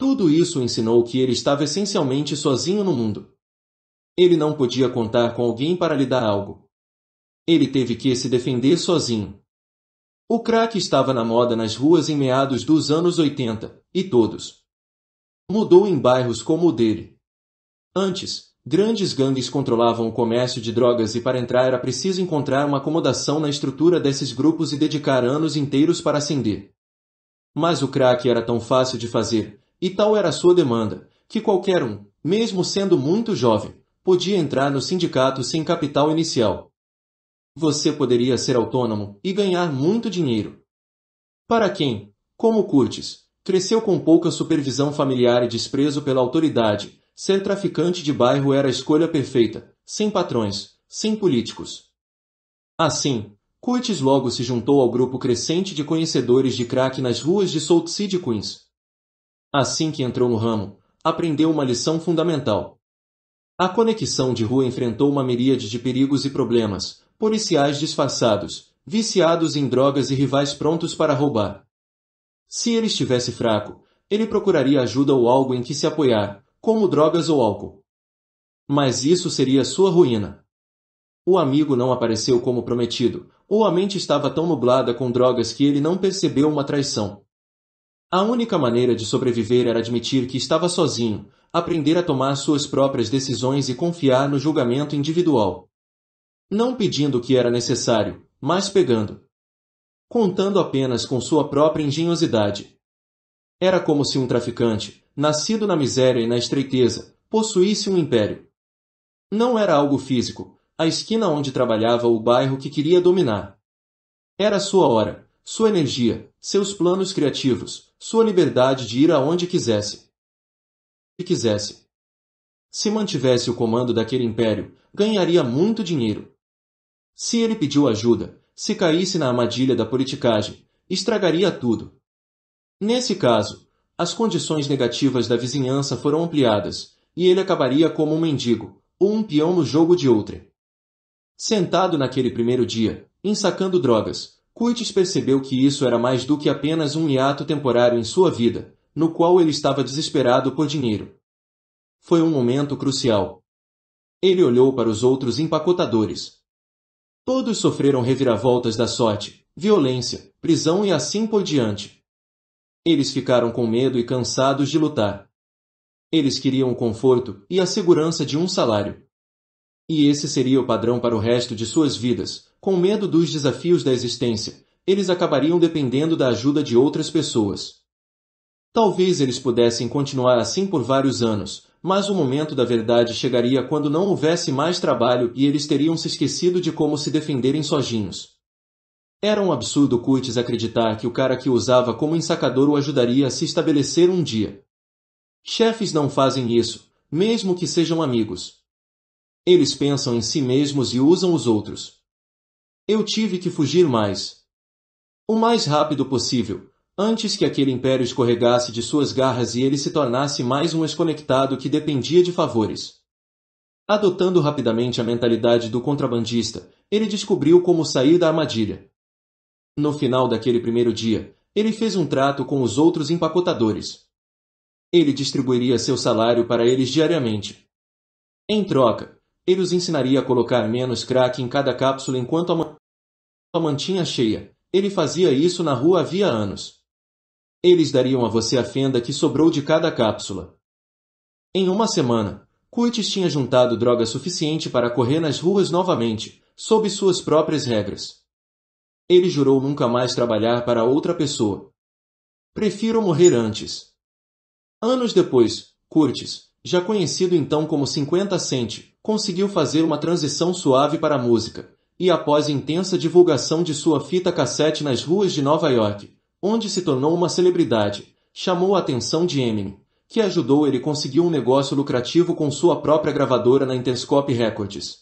tudo isso ensinou que ele estava essencialmente sozinho no mundo. Ele não podia contar com alguém para lhe dar algo. Ele teve que se defender sozinho. O crack estava na moda nas ruas em meados dos anos 80, e todos. Mudou em bairros como o dele. Antes, grandes gangues controlavam o comércio de drogas e para entrar era preciso encontrar uma acomodação na estrutura desses grupos e dedicar anos inteiros para ascender. Mas o crack era tão fácil de fazer, e tal era sua demanda, que qualquer um, mesmo sendo muito jovem, podia entrar no sindicato sem capital inicial. Você poderia ser autônomo e ganhar muito dinheiro. Para quem, como Curtis, cresceu com pouca supervisão familiar e desprezo pela autoridade, ser traficante de bairro era a escolha perfeita, sem patrões, sem políticos. Assim, Curtis logo se juntou ao grupo crescente de conhecedores de crack nas ruas de Salt City, Queens, Assim que entrou no ramo, aprendeu uma lição fundamental. A conexão de rua enfrentou uma miríade de perigos e problemas, policiais disfarçados, viciados em drogas e rivais prontos para roubar. Se ele estivesse fraco, ele procuraria ajuda ou algo em que se apoiar, como drogas ou álcool. Mas isso seria sua ruína. O amigo não apareceu como prometido, ou a mente estava tão nublada com drogas que ele não percebeu uma traição. A única maneira de sobreviver era admitir que estava sozinho, aprender a tomar suas próprias decisões e confiar no julgamento individual. Não pedindo o que era necessário, mas pegando. Contando apenas com sua própria engenhosidade. Era como se um traficante, nascido na miséria e na estreiteza, possuísse um império. Não era algo físico, a esquina onde trabalhava ou o bairro que queria dominar. Era sua hora, sua energia, seus planos criativos, sua liberdade de ir aonde quisesse. Se quisesse. Se mantivesse o comando daquele império, ganharia muito dinheiro. Se ele pediu ajuda, se caísse na armadilha da politicagem, estragaria tudo. Nesse caso, as condições negativas da vizinhança foram ampliadas, e ele acabaria como um mendigo, ou um peão no jogo de outrem. Sentado naquele primeiro dia, ensacando drogas, Cuites percebeu que isso era mais do que apenas um hiato temporário em sua vida, no qual ele estava desesperado por dinheiro. Foi um momento crucial. Ele olhou para os outros empacotadores. Todos sofreram reviravoltas da sorte, violência, prisão e assim por diante. Eles ficaram com medo e cansados de lutar. Eles queriam o conforto e a segurança de um salário. E esse seria o padrão para o resto de suas vidas, com medo dos desafios da existência, eles acabariam dependendo da ajuda de outras pessoas. Talvez eles pudessem continuar assim por vários anos, mas o momento da verdade chegaria quando não houvesse mais trabalho e eles teriam se esquecido de como se defenderem sozinhos. Era um absurdo Curtis acreditar que o cara que o usava como ensacador o ajudaria a se estabelecer um dia. Chefes não fazem isso, mesmo que sejam amigos. Eles pensam em si mesmos e usam os outros. Eu tive que fugir mais. O mais rápido possível, antes que aquele império escorregasse de suas garras e ele se tornasse mais um desconectado que dependia de favores. Adotando rapidamente a mentalidade do contrabandista, ele descobriu como sair da armadilha. No final daquele primeiro dia, ele fez um trato com os outros empacotadores. Ele distribuiria seu salário para eles diariamente. Em troca, ele os ensinaria a colocar menos crack em cada cápsula enquanto a mantinha cheia. Ele fazia isso na rua havia anos. Eles dariam a você a fenda que sobrou de cada cápsula. Em uma semana, Curtis tinha juntado droga suficiente para correr nas ruas novamente, sob suas próprias regras. Ele jurou nunca mais trabalhar para outra pessoa. Prefiro morrer antes. Anos depois, Curtis, já conhecido então como 50 Cent, conseguiu fazer uma transição suave para a música, e após intensa divulgação de sua fita cassete nas ruas de Nova York, onde se tornou uma celebridade, chamou a atenção de Eminem, que ajudou ele conseguir um negócio lucrativo com sua própria gravadora na Interscope Records.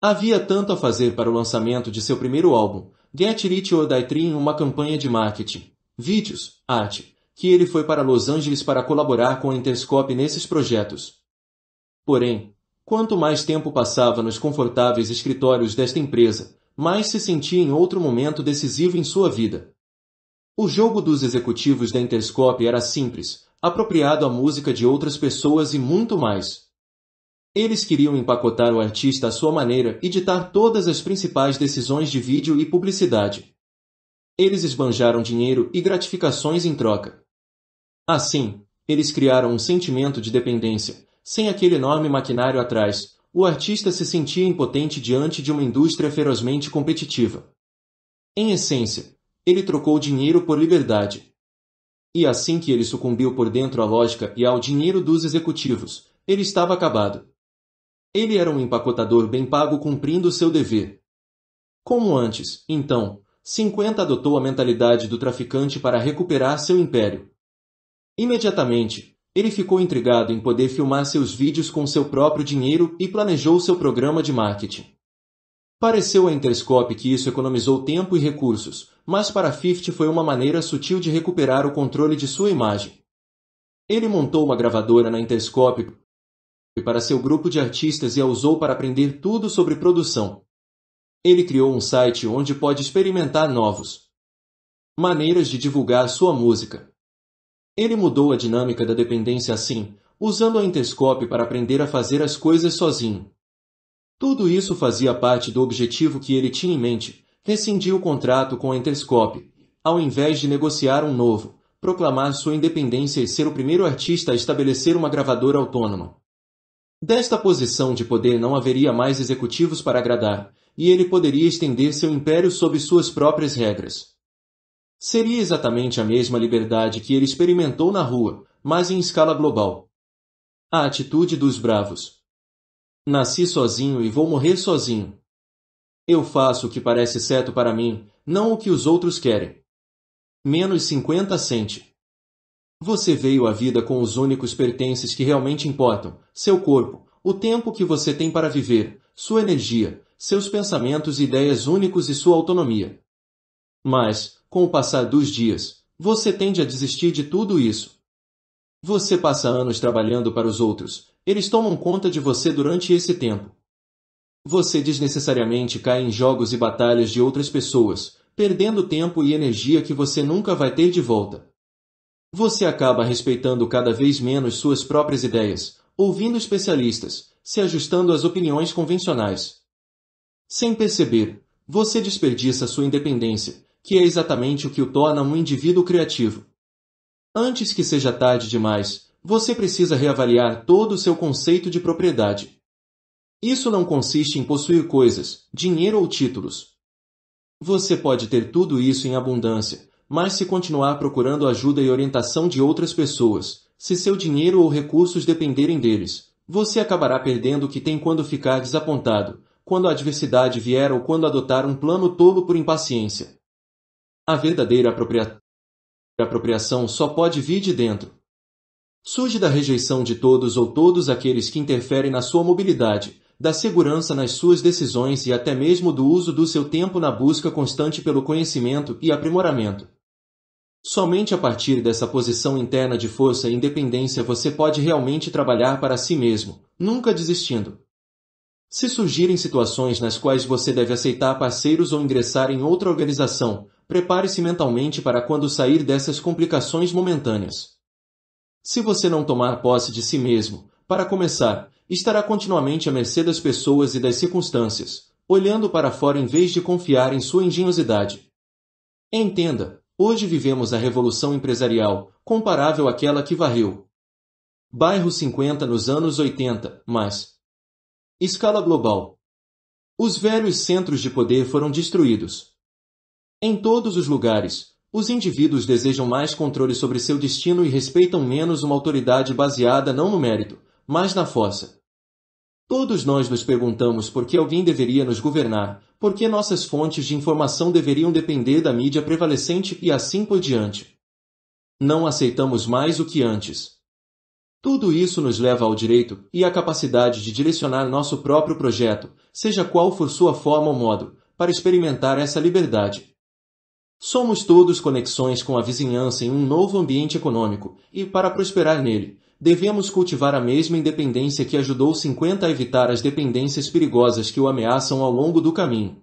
Havia tanto a fazer para o lançamento de seu primeiro álbum, Get Rich or Die em uma campanha de marketing, vídeos, arte, que ele foi para Los Angeles para colaborar com a Interscope nesses projetos. Porém, Quanto mais tempo passava nos confortáveis escritórios desta empresa, mais se sentia em outro momento decisivo em sua vida. O jogo dos executivos da Interscope era simples, apropriado à música de outras pessoas e muito mais. Eles queriam empacotar o artista à sua maneira e ditar todas as principais decisões de vídeo e publicidade. Eles esbanjaram dinheiro e gratificações em troca. Assim, eles criaram um sentimento de dependência, sem aquele enorme maquinário atrás, o artista se sentia impotente diante de uma indústria ferozmente competitiva. Em essência, ele trocou dinheiro por liberdade. E assim que ele sucumbiu por dentro à lógica e ao dinheiro dos executivos, ele estava acabado. Ele era um empacotador bem pago cumprindo seu dever. Como antes, então, 50 adotou a mentalidade do traficante para recuperar seu império. Imediatamente, ele ficou intrigado em poder filmar seus vídeos com seu próprio dinheiro e planejou seu programa de marketing. Pareceu a Interscope que isso economizou tempo e recursos, mas para Fifty foi uma maneira sutil de recuperar o controle de sua imagem. Ele montou uma gravadora na Interscope e para seu grupo de artistas e a usou para aprender tudo sobre produção. Ele criou um site onde pode experimentar novos maneiras de divulgar sua música. Ele mudou a dinâmica da dependência assim, usando a Interscope para aprender a fazer as coisas sozinho. Tudo isso fazia parte do objetivo que ele tinha em mente, rescindir o contrato com a Interscope, ao invés de negociar um novo, proclamar sua independência e ser o primeiro artista a estabelecer uma gravadora autônoma. Desta posição de poder não haveria mais executivos para agradar, e ele poderia estender seu império sob suas próprias regras. Seria exatamente a mesma liberdade que ele experimentou na rua, mas em escala global. A atitude dos bravos. Nasci sozinho e vou morrer sozinho. Eu faço o que parece certo para mim, não o que os outros querem. Menos 50 cente. Você veio à vida com os únicos pertences que realmente importam, seu corpo, o tempo que você tem para viver, sua energia, seus pensamentos e ideias únicos e sua autonomia. Mas, com o passar dos dias, você tende a desistir de tudo isso. Você passa anos trabalhando para os outros, eles tomam conta de você durante esse tempo. Você desnecessariamente cai em jogos e batalhas de outras pessoas, perdendo tempo e energia que você nunca vai ter de volta. Você acaba respeitando cada vez menos suas próprias ideias, ouvindo especialistas, se ajustando às opiniões convencionais. Sem perceber, você desperdiça sua independência, que é exatamente o que o torna um indivíduo criativo. Antes que seja tarde demais, você precisa reavaliar todo o seu conceito de propriedade. Isso não consiste em possuir coisas, dinheiro ou títulos. Você pode ter tudo isso em abundância, mas se continuar procurando ajuda e orientação de outras pessoas, se seu dinheiro ou recursos dependerem deles, você acabará perdendo o que tem quando ficar desapontado, quando a adversidade vier ou quando adotar um plano tolo por impaciência. A verdadeira apropriação só pode vir de dentro. Surge da rejeição de todos ou todos aqueles que interferem na sua mobilidade, da segurança nas suas decisões e até mesmo do uso do seu tempo na busca constante pelo conhecimento e aprimoramento. Somente a partir dessa posição interna de força e independência você pode realmente trabalhar para si mesmo, nunca desistindo. Se surgirem situações nas quais você deve aceitar parceiros ou ingressar em outra organização, Prepare-se mentalmente para quando sair dessas complicações momentâneas. Se você não tomar posse de si mesmo, para começar, estará continuamente à mercê das pessoas e das circunstâncias, olhando para fora em vez de confiar em sua engenhosidade. Entenda, hoje vivemos a revolução empresarial, comparável àquela que varreu. Bairro 50 nos anos 80, mas... Escala global. Os velhos centros de poder foram destruídos, em todos os lugares, os indivíduos desejam mais controle sobre seu destino e respeitam menos uma autoridade baseada não no mérito, mas na força. Todos nós nos perguntamos por que alguém deveria nos governar, por que nossas fontes de informação deveriam depender da mídia prevalecente e assim por diante. Não aceitamos mais o que antes. Tudo isso nos leva ao direito e à capacidade de direcionar nosso próprio projeto, seja qual for sua forma ou modo, para experimentar essa liberdade. Somos todos conexões com a vizinhança em um novo ambiente econômico, e para prosperar nele, devemos cultivar a mesma independência que ajudou 50 a evitar as dependências perigosas que o ameaçam ao longo do caminho.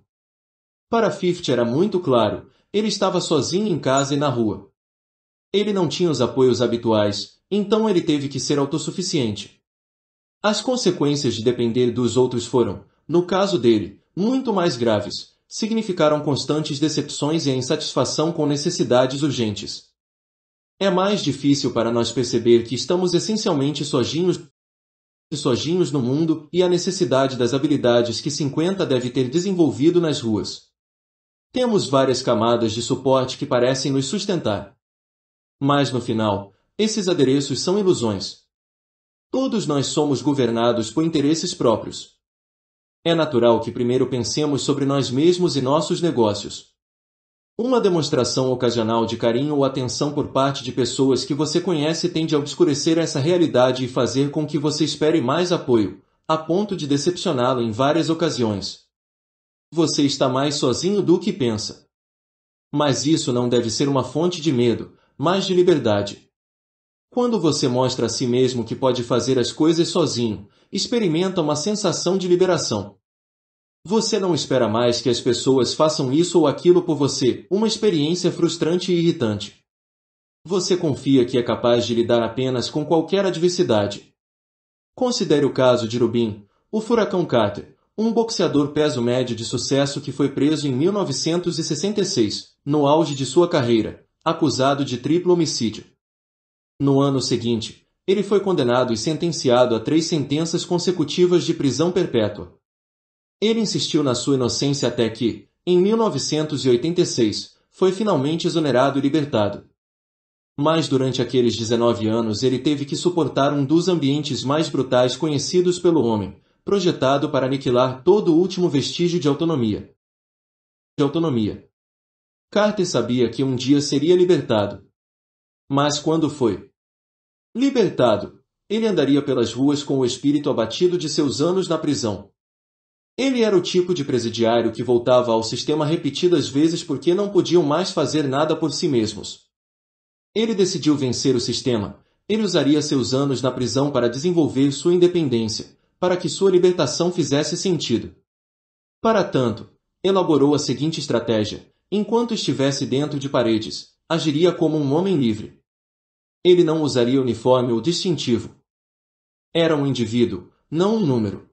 Para Fifth era muito claro, ele estava sozinho em casa e na rua. Ele não tinha os apoios habituais, então ele teve que ser autossuficiente. As consequências de depender dos outros foram, no caso dele, muito mais graves, significaram constantes decepções e a insatisfação com necessidades urgentes. É mais difícil para nós perceber que estamos essencialmente sozinhos sozinhos no mundo e a necessidade das habilidades que 50 deve ter desenvolvido nas ruas. Temos várias camadas de suporte que parecem nos sustentar. Mas no final, esses adereços são ilusões. Todos nós somos governados por interesses próprios. É natural que primeiro pensemos sobre nós mesmos e nossos negócios. Uma demonstração ocasional de carinho ou atenção por parte de pessoas que você conhece tende a obscurecer essa realidade e fazer com que você espere mais apoio, a ponto de decepcioná-lo em várias ocasiões. Você está mais sozinho do que pensa. Mas isso não deve ser uma fonte de medo, mas de liberdade. Quando você mostra a si mesmo que pode fazer as coisas sozinho, experimenta uma sensação de liberação. Você não espera mais que as pessoas façam isso ou aquilo por você, uma experiência frustrante e irritante. Você confia que é capaz de lidar apenas com qualquer adversidade. Considere o caso de Rubin, o furacão Carter, um boxeador peso médio de sucesso que foi preso em 1966, no auge de sua carreira, acusado de triplo homicídio. No ano seguinte, ele foi condenado e sentenciado a três sentenças consecutivas de prisão perpétua. Ele insistiu na sua inocência até que, em 1986, foi finalmente exonerado e libertado. Mas durante aqueles 19 anos ele teve que suportar um dos ambientes mais brutais conhecidos pelo homem, projetado para aniquilar todo o último vestígio de autonomia. De autonomia. Carter sabia que um dia seria libertado. Mas quando foi, Libertado, ele andaria pelas ruas com o espírito abatido de seus anos na prisão. Ele era o tipo de presidiário que voltava ao sistema repetidas vezes porque não podiam mais fazer nada por si mesmos. Ele decidiu vencer o sistema. Ele usaria seus anos na prisão para desenvolver sua independência, para que sua libertação fizesse sentido. Para tanto, elaborou a seguinte estratégia: enquanto estivesse dentro de paredes, agiria como um homem livre. Ele não usaria uniforme ou distintivo. Era um indivíduo, não um número.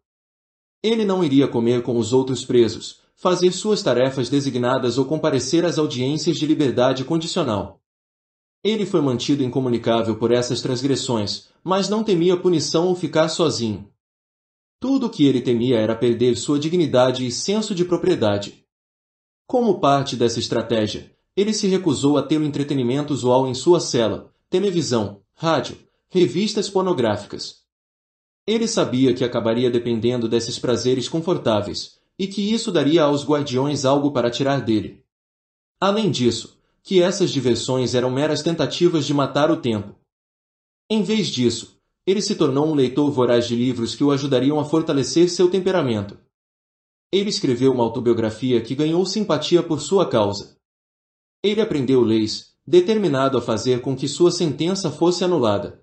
Ele não iria comer com os outros presos, fazer suas tarefas designadas ou comparecer às audiências de liberdade condicional. Ele foi mantido incomunicável por essas transgressões, mas não temia punição ou ficar sozinho. Tudo o que ele temia era perder sua dignidade e senso de propriedade. Como parte dessa estratégia, ele se recusou a ter o entretenimento usual em sua cela, televisão, rádio, revistas pornográficas. Ele sabia que acabaria dependendo desses prazeres confortáveis e que isso daria aos guardiões algo para tirar dele. Além disso, que essas diversões eram meras tentativas de matar o tempo. Em vez disso, ele se tornou um leitor voraz de livros que o ajudariam a fortalecer seu temperamento. Ele escreveu uma autobiografia que ganhou simpatia por sua causa. Ele aprendeu leis, determinado a fazer com que sua sentença fosse anulada.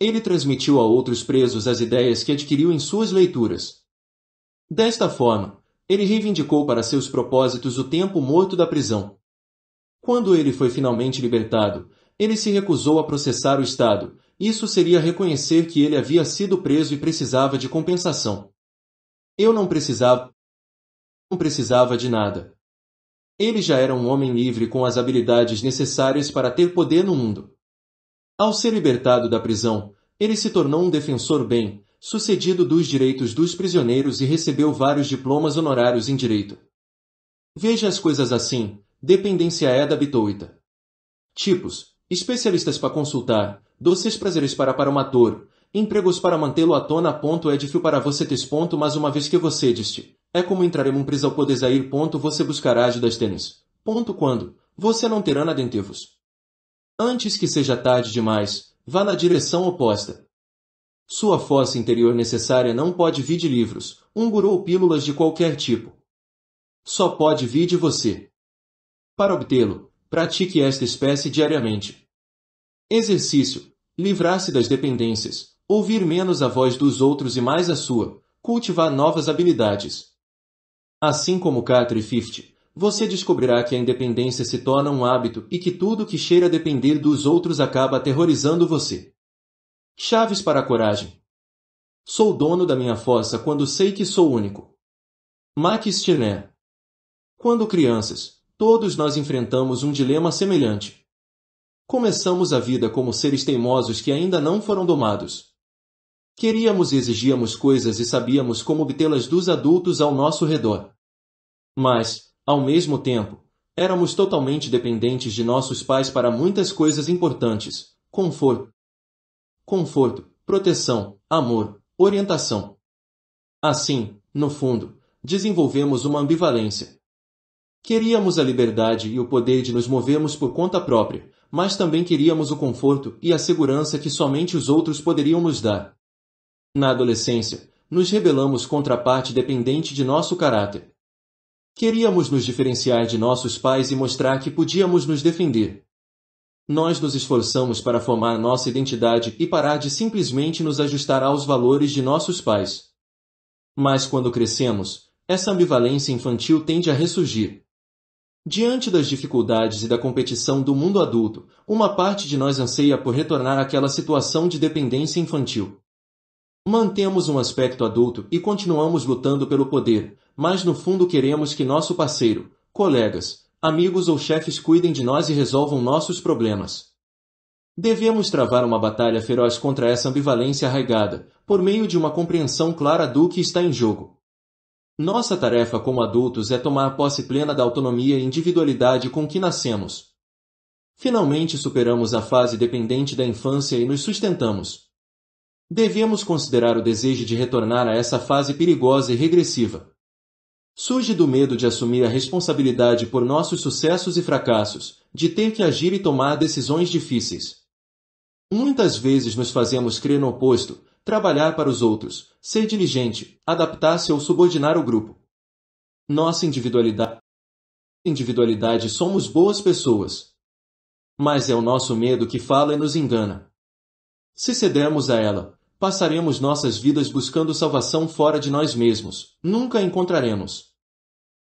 Ele transmitiu a outros presos as ideias que adquiriu em suas leituras. Desta forma, ele reivindicou para seus propósitos o tempo morto da prisão. Quando ele foi finalmente libertado, ele se recusou a processar o Estado. Isso seria reconhecer que ele havia sido preso e precisava de compensação. Eu não precisava não precisava de nada. Ele já era um homem livre com as habilidades necessárias para ter poder no mundo. Ao ser libertado da prisão, ele se tornou um defensor bem, sucedido dos direitos dos prisioneiros e recebeu vários diplomas honorários em direito. Veja as coisas assim, dependência é da bitoita. Tipos, especialistas para consultar, doces prazeres para para o ator, empregos para mantê-lo à tona. Ponto é difícil para você ter ponto, mas uma vez que você disse. É como entrar em uma prisão desair, ponto. Você buscará ajudas tênis. Quando você não terá nada em tevos. Antes que seja tarde demais, vá na direção oposta. Sua força interior necessária não pode vir de livros, um guru ou pílulas de qualquer tipo. Só pode vir de você. Para obtê-lo, pratique esta espécie diariamente. Exercício: livrar-se das dependências, ouvir menos a voz dos outros e mais a sua, cultivar novas habilidades. Assim como Catre 50, você descobrirá que a independência se torna um hábito e que tudo que cheira a depender dos outros acaba aterrorizando você. Chaves para a coragem. Sou dono da minha força quando sei que sou único. Max Stirner. Quando crianças, todos nós enfrentamos um dilema semelhante. Começamos a vida como seres teimosos que ainda não foram domados. Queríamos e exigíamos coisas e sabíamos como obtê-las dos adultos ao nosso redor. Mas, ao mesmo tempo, éramos totalmente dependentes de nossos pais para muitas coisas importantes: conforto, conforto, proteção, amor, orientação. Assim, no fundo, desenvolvemos uma ambivalência. Queríamos a liberdade e o poder de nos movermos por conta própria, mas também queríamos o conforto e a segurança que somente os outros poderiam nos dar. Na adolescência, nos rebelamos contra a parte dependente de nosso caráter. Queríamos nos diferenciar de nossos pais e mostrar que podíamos nos defender. Nós nos esforçamos para formar nossa identidade e parar de simplesmente nos ajustar aos valores de nossos pais. Mas quando crescemos, essa ambivalência infantil tende a ressurgir. Diante das dificuldades e da competição do mundo adulto, uma parte de nós anseia por retornar àquela situação de dependência infantil. Mantemos um aspecto adulto e continuamos lutando pelo poder, mas no fundo queremos que nosso parceiro, colegas, amigos ou chefes cuidem de nós e resolvam nossos problemas. Devemos travar uma batalha feroz contra essa ambivalência arraigada, por meio de uma compreensão clara do que está em jogo. Nossa tarefa como adultos é tomar posse plena da autonomia e individualidade com que nascemos. Finalmente superamos a fase dependente da infância e nos sustentamos devemos considerar o desejo de retornar a essa fase perigosa e regressiva. Surge do medo de assumir a responsabilidade por nossos sucessos e fracassos, de ter que agir e tomar decisões difíceis. Muitas vezes nos fazemos crer no oposto, trabalhar para os outros, ser diligente, adaptar-se ou subordinar o grupo. Nossa individualidade individualidade somos boas pessoas. Mas é o nosso medo que fala e nos engana. Se cedermos a ela, Passaremos nossas vidas buscando salvação fora de nós mesmos. Nunca encontraremos.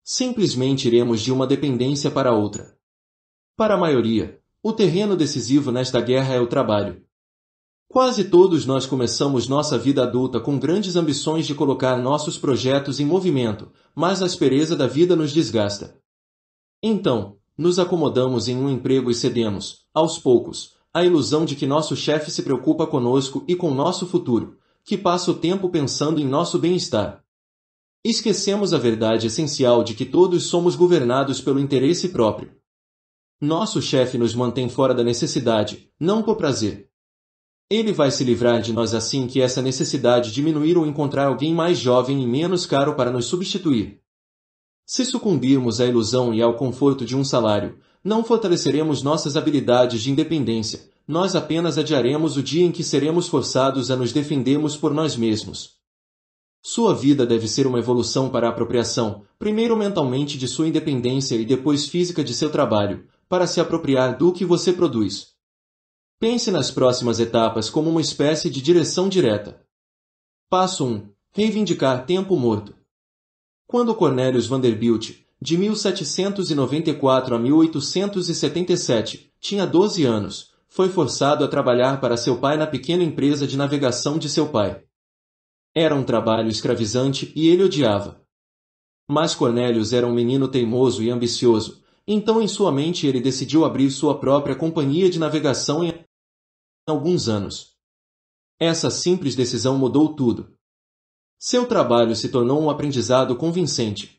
Simplesmente iremos de uma dependência para outra. Para a maioria, o terreno decisivo nesta guerra é o trabalho. Quase todos nós começamos nossa vida adulta com grandes ambições de colocar nossos projetos em movimento, mas a aspereza da vida nos desgasta. Então, nos acomodamos em um emprego e cedemos, aos poucos, a ilusão de que nosso chefe se preocupa conosco e com nosso futuro, que passa o tempo pensando em nosso bem-estar. Esquecemos a verdade essencial de que todos somos governados pelo interesse próprio. Nosso chefe nos mantém fora da necessidade, não por prazer. Ele vai se livrar de nós assim que essa necessidade diminuir ou encontrar alguém mais jovem e menos caro para nos substituir. Se sucumbirmos à ilusão e ao conforto de um salário, não fortaleceremos nossas habilidades de independência, nós apenas adiaremos o dia em que seremos forçados a nos defendermos por nós mesmos. Sua vida deve ser uma evolução para a apropriação, primeiro mentalmente de sua independência e depois física de seu trabalho, para se apropriar do que você produz. Pense nas próximas etapas como uma espécie de direção direta. Passo 1. Reivindicar tempo morto. Quando Cornelius Vanderbilt, de 1794 a 1877, tinha 12 anos, foi forçado a trabalhar para seu pai na pequena empresa de navegação de seu pai. Era um trabalho escravizante e ele odiava. Mas Cornélios era um menino teimoso e ambicioso, então em sua mente ele decidiu abrir sua própria companhia de navegação em alguns anos. Essa simples decisão mudou tudo. Seu trabalho se tornou um aprendizado convincente,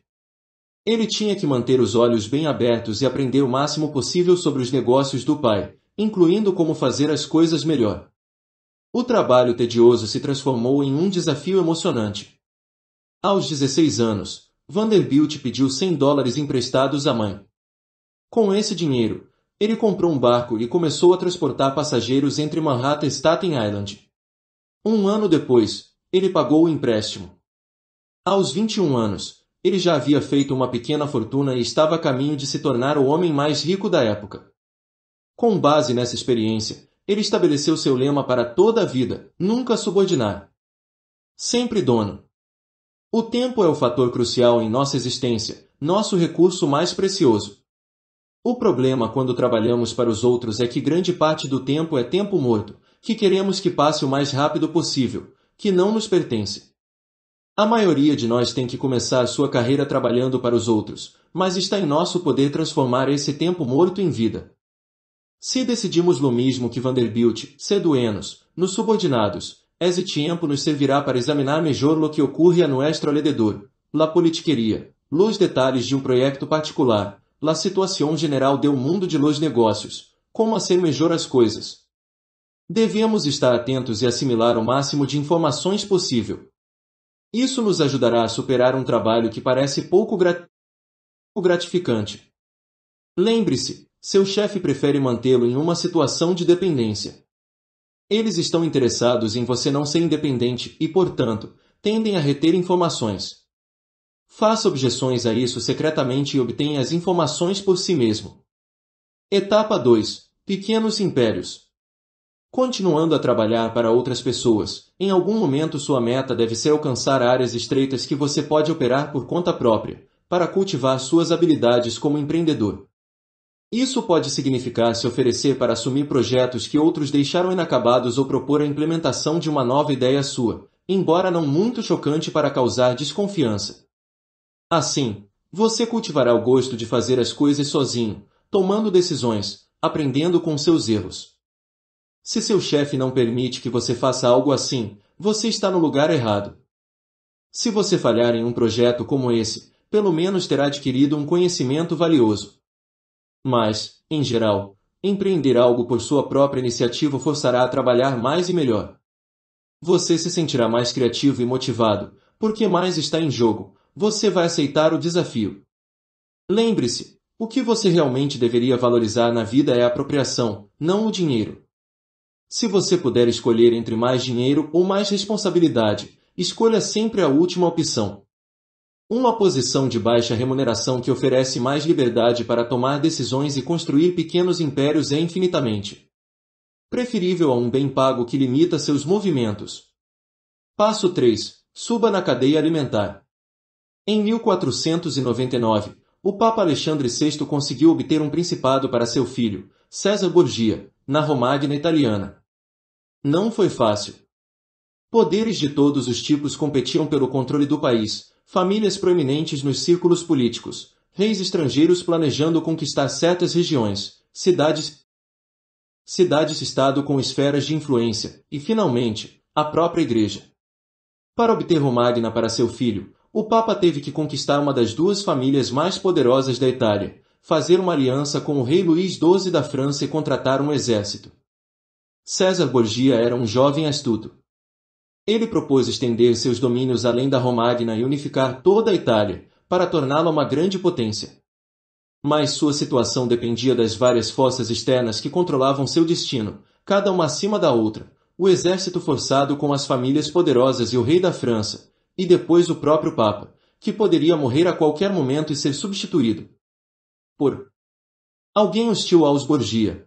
ele tinha que manter os olhos bem abertos e aprender o máximo possível sobre os negócios do pai, incluindo como fazer as coisas melhor. O trabalho tedioso se transformou em um desafio emocionante. Aos 16 anos, Vanderbilt pediu 100 dólares emprestados à mãe. Com esse dinheiro, ele comprou um barco e começou a transportar passageiros entre Manhattan e Staten Island. Um ano depois, ele pagou o empréstimo. Aos 21 anos, ele já havia feito uma pequena fortuna e estava a caminho de se tornar o homem mais rico da época. Com base nessa experiência, ele estabeleceu seu lema para toda a vida: nunca subordinar. Sempre dono. O tempo é o fator crucial em nossa existência, nosso recurso mais precioso. O problema quando trabalhamos para os outros é que grande parte do tempo é tempo morto, que queremos que passe o mais rápido possível, que não nos pertence. A maioria de nós tem que começar sua carreira trabalhando para os outros, mas está em nosso poder transformar esse tempo morto em vida. Se decidimos lo mesmo que Vanderbilt, seduenos, nos subordinados, esse tempo nos servirá para examinar melhor o que ocorre a nuestro alrededor, la politiqueria, los detalhes de um projeto particular, la situação general um mundo de los negócios, como hacer melhor as coisas. Devemos estar atentos e assimilar o máximo de informações possível. Isso nos ajudará a superar um trabalho que parece pouco gratificante. Lembre-se, seu chefe prefere mantê-lo em uma situação de dependência. Eles estão interessados em você não ser independente e, portanto, tendem a reter informações. Faça objeções a isso secretamente e obtenha as informações por si mesmo. Etapa 2 Pequenos Impérios Continuando a trabalhar para outras pessoas, em algum momento sua meta deve ser alcançar áreas estreitas que você pode operar por conta própria, para cultivar suas habilidades como empreendedor. Isso pode significar se oferecer para assumir projetos que outros deixaram inacabados ou propor a implementação de uma nova ideia sua, embora não muito chocante para causar desconfiança. Assim, você cultivará o gosto de fazer as coisas sozinho, tomando decisões, aprendendo com seus erros, se seu chefe não permite que você faça algo assim, você está no lugar errado. Se você falhar em um projeto como esse, pelo menos terá adquirido um conhecimento valioso. Mas, em geral, empreender algo por sua própria iniciativa forçará a trabalhar mais e melhor. Você se sentirá mais criativo e motivado, porque mais está em jogo, você vai aceitar o desafio. Lembre-se, o que você realmente deveria valorizar na vida é a apropriação, não o dinheiro. Se você puder escolher entre mais dinheiro ou mais responsabilidade, escolha sempre a última opção. Uma posição de baixa remuneração que oferece mais liberdade para tomar decisões e construir pequenos impérios é infinitamente preferível a um bem pago que limita seus movimentos. Passo 3. Suba na cadeia alimentar. Em 1499, o Papa Alexandre VI conseguiu obter um principado para seu filho, César Borgia, na Romagna italiana. Não foi fácil. Poderes de todos os tipos competiam pelo controle do país, famílias proeminentes nos círculos políticos, reis estrangeiros planejando conquistar certas regiões, cidades, cidades-estado com esferas de influência e, finalmente, a própria igreja. Para obter Romagna para seu filho, o Papa teve que conquistar uma das duas famílias mais poderosas da Itália, fazer uma aliança com o rei Luís XII da França e contratar um exército. César Borgia era um jovem astuto. Ele propôs estender seus domínios além da Romagna e unificar toda a Itália, para torná-la uma grande potência. Mas sua situação dependia das várias forças externas que controlavam seu destino, cada uma acima da outra, o exército forçado com as famílias poderosas e o rei da França, e depois o próprio Papa, que poderia morrer a qualquer momento e ser substituído. Por alguém hostil aos Borgia,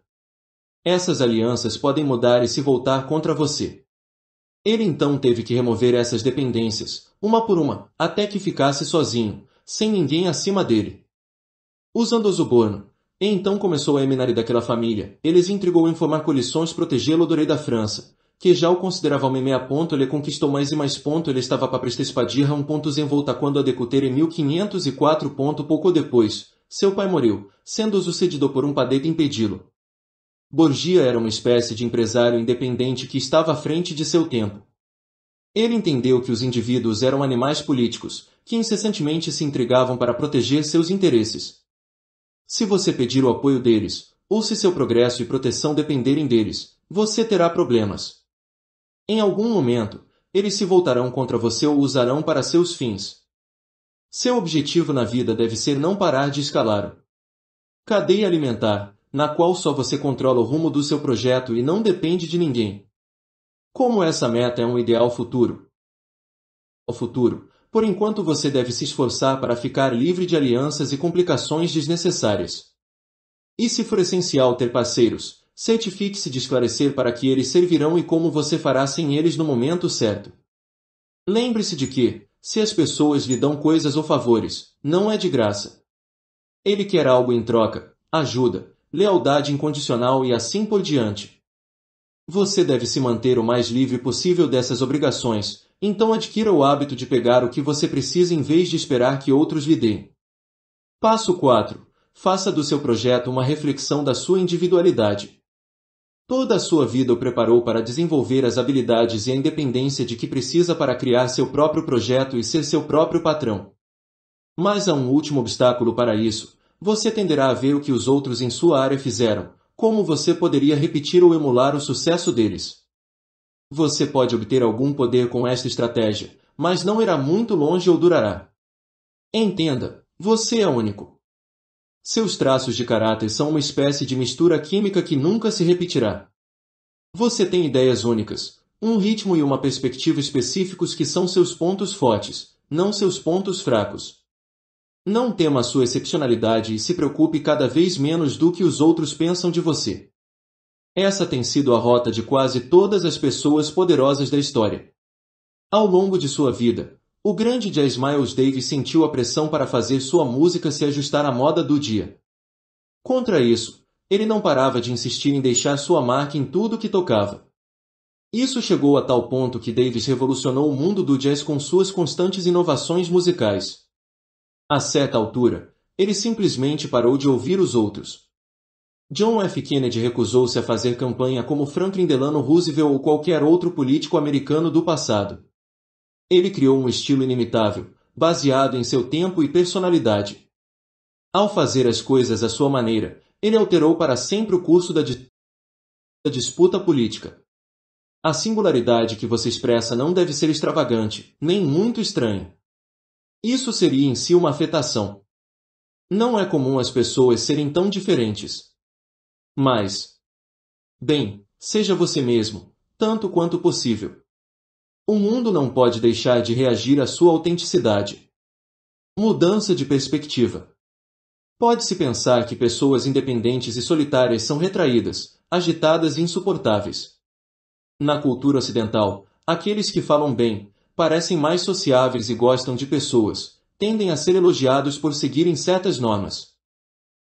essas alianças podem mudar e se voltar contra você. Ele então teve que remover essas dependências, uma por uma, até que ficasse sozinho, sem ninguém acima dele. Usando o suborno, e então começou a eminar daquela família, eles intrigou em formar coalições protegê-lo do rei da França, que já o considerava um meia ponto ele conquistou mais e mais ponto ele estava para prestar espadirra um ponto em volta quando a decuter em 1504 ponto pouco depois, seu pai morreu, sendo sucedido por um padeiro impedi-lo, Borgia era uma espécie de empresário independente que estava à frente de seu tempo. Ele entendeu que os indivíduos eram animais políticos, que incessantemente se entregavam para proteger seus interesses. Se você pedir o apoio deles, ou se seu progresso e proteção dependerem deles, você terá problemas. Em algum momento, eles se voltarão contra você ou usarão para seus fins. Seu objetivo na vida deve ser não parar de escalar. Cadeia alimentar, na qual só você controla o rumo do seu projeto e não depende de ninguém. Como essa meta é um ideal futuro? O futuro, por enquanto você deve se esforçar para ficar livre de alianças e complicações desnecessárias. E se for essencial ter parceiros, certifique-se de esclarecer para que eles servirão e como você fará sem eles no momento certo. Lembre-se de que, se as pessoas lhe dão coisas ou favores, não é de graça. Ele quer algo em troca, ajuda, lealdade incondicional e assim por diante. Você deve se manter o mais livre possível dessas obrigações, então adquira o hábito de pegar o que você precisa em vez de esperar que outros lhe deem. Passo 4. Faça do seu projeto uma reflexão da sua individualidade. Toda a sua vida o preparou para desenvolver as habilidades e a independência de que precisa para criar seu próprio projeto e ser seu próprio patrão. Mas há um último obstáculo para isso, você tenderá a ver o que os outros em sua área fizeram, como você poderia repetir ou emular o sucesso deles. Você pode obter algum poder com esta estratégia, mas não irá muito longe ou durará. Entenda, você é único. Seus traços de caráter são uma espécie de mistura química que nunca se repetirá. Você tem ideias únicas, um ritmo e uma perspectiva específicos que são seus pontos fortes, não seus pontos fracos. Não tema sua excepcionalidade e se preocupe cada vez menos do que os outros pensam de você. Essa tem sido a rota de quase todas as pessoas poderosas da história. Ao longo de sua vida, o grande jazz Miles Davis sentiu a pressão para fazer sua música se ajustar à moda do dia. Contra isso, ele não parava de insistir em deixar sua marca em tudo que tocava. Isso chegou a tal ponto que Davis revolucionou o mundo do jazz com suas constantes inovações musicais. A certa altura, ele simplesmente parou de ouvir os outros. John F. Kennedy recusou-se a fazer campanha como Franklin Delano Roosevelt ou qualquer outro político americano do passado. Ele criou um estilo inimitável, baseado em seu tempo e personalidade. Ao fazer as coisas à sua maneira, ele alterou para sempre o curso da, di da disputa política. A singularidade que você expressa não deve ser extravagante, nem muito estranha. Isso seria em si uma afetação. Não é comum as pessoas serem tão diferentes. Mas, bem, seja você mesmo, tanto quanto possível. O mundo não pode deixar de reagir à sua autenticidade. Mudança de perspectiva. Pode-se pensar que pessoas independentes e solitárias são retraídas, agitadas e insuportáveis. Na cultura ocidental, aqueles que falam bem, parecem mais sociáveis e gostam de pessoas, tendem a ser elogiados por seguirem certas normas.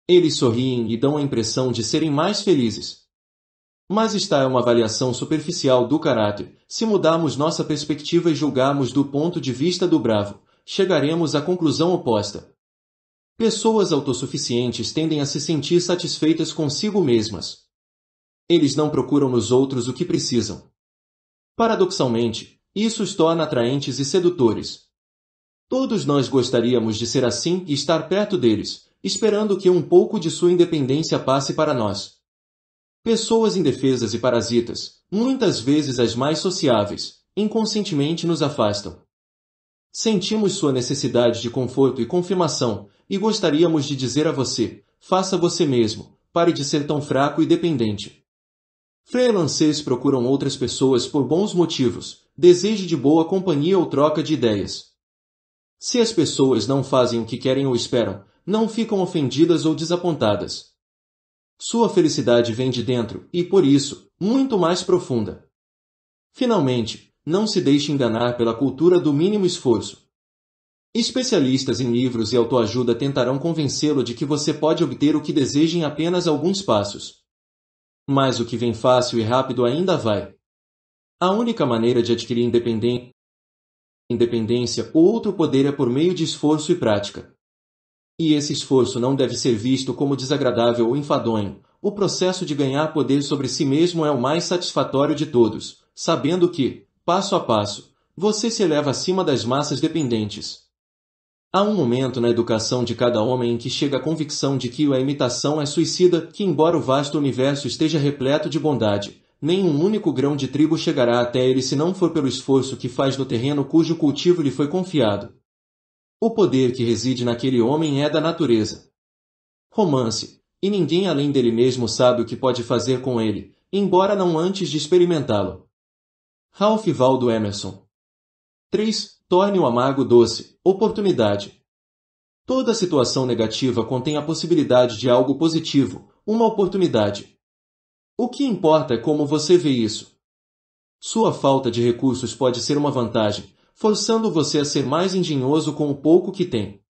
Eles sorriem e dão a impressão de serem mais felizes. Mas está é uma avaliação superficial do caráter. Se mudarmos nossa perspectiva e julgarmos do ponto de vista do bravo, chegaremos à conclusão oposta. Pessoas autossuficientes tendem a se sentir satisfeitas consigo mesmas. Eles não procuram nos outros o que precisam. Paradoxalmente, isso os torna atraentes e sedutores. Todos nós gostaríamos de ser assim e estar perto deles, esperando que um pouco de sua independência passe para nós. Pessoas indefesas e parasitas, muitas vezes as mais sociáveis, inconscientemente nos afastam. Sentimos sua necessidade de conforto e confirmação, e gostaríamos de dizer a você, faça você mesmo, pare de ser tão fraco e dependente. Freelancers procuram outras pessoas por bons motivos, desejo de boa companhia ou troca de ideias. Se as pessoas não fazem o que querem ou esperam, não ficam ofendidas ou desapontadas. Sua felicidade vem de dentro e, por isso, muito mais profunda. Finalmente, não se deixe enganar pela cultura do mínimo esforço. Especialistas em livros e autoajuda tentarão convencê-lo de que você pode obter o que deseja em apenas alguns passos. Mas o que vem fácil e rápido ainda vai. A única maneira de adquirir independência ou outro poder é por meio de esforço e prática. E esse esforço não deve ser visto como desagradável ou enfadonho. O processo de ganhar poder sobre si mesmo é o mais satisfatório de todos, sabendo que, passo a passo, você se eleva acima das massas dependentes. Há um momento na educação de cada homem em que chega a convicção de que a imitação é suicida, que embora o vasto universo esteja repleto de bondade, nem um único grão de trigo chegará até ele se não for pelo esforço que faz no terreno cujo cultivo lhe foi confiado. O poder que reside naquele homem é da natureza. Romance. E ninguém além dele mesmo sabe o que pode fazer com ele, embora não antes de experimentá-lo. Ralph Waldo Emerson 3. Torne o amargo doce. Oportunidade. Toda situação negativa contém a possibilidade de algo positivo, uma oportunidade. O que importa é como você vê isso. Sua falta de recursos pode ser uma vantagem, forçando você a ser mais engenhoso com o pouco que tem.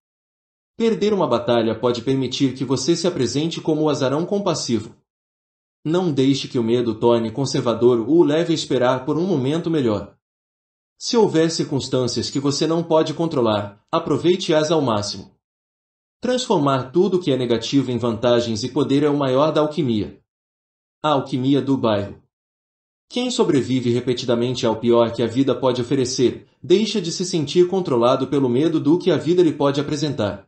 Perder uma batalha pode permitir que você se apresente como o azarão compassivo. Não deixe que o medo torne conservador ou o leve a esperar por um momento melhor. Se houver circunstâncias que você não pode controlar, aproveite-as ao máximo. Transformar tudo o que é negativo em vantagens e poder é o maior da alquimia. A alquimia do bairro. Quem sobrevive repetidamente ao pior que a vida pode oferecer, deixa de se sentir controlado pelo medo do que a vida lhe pode apresentar.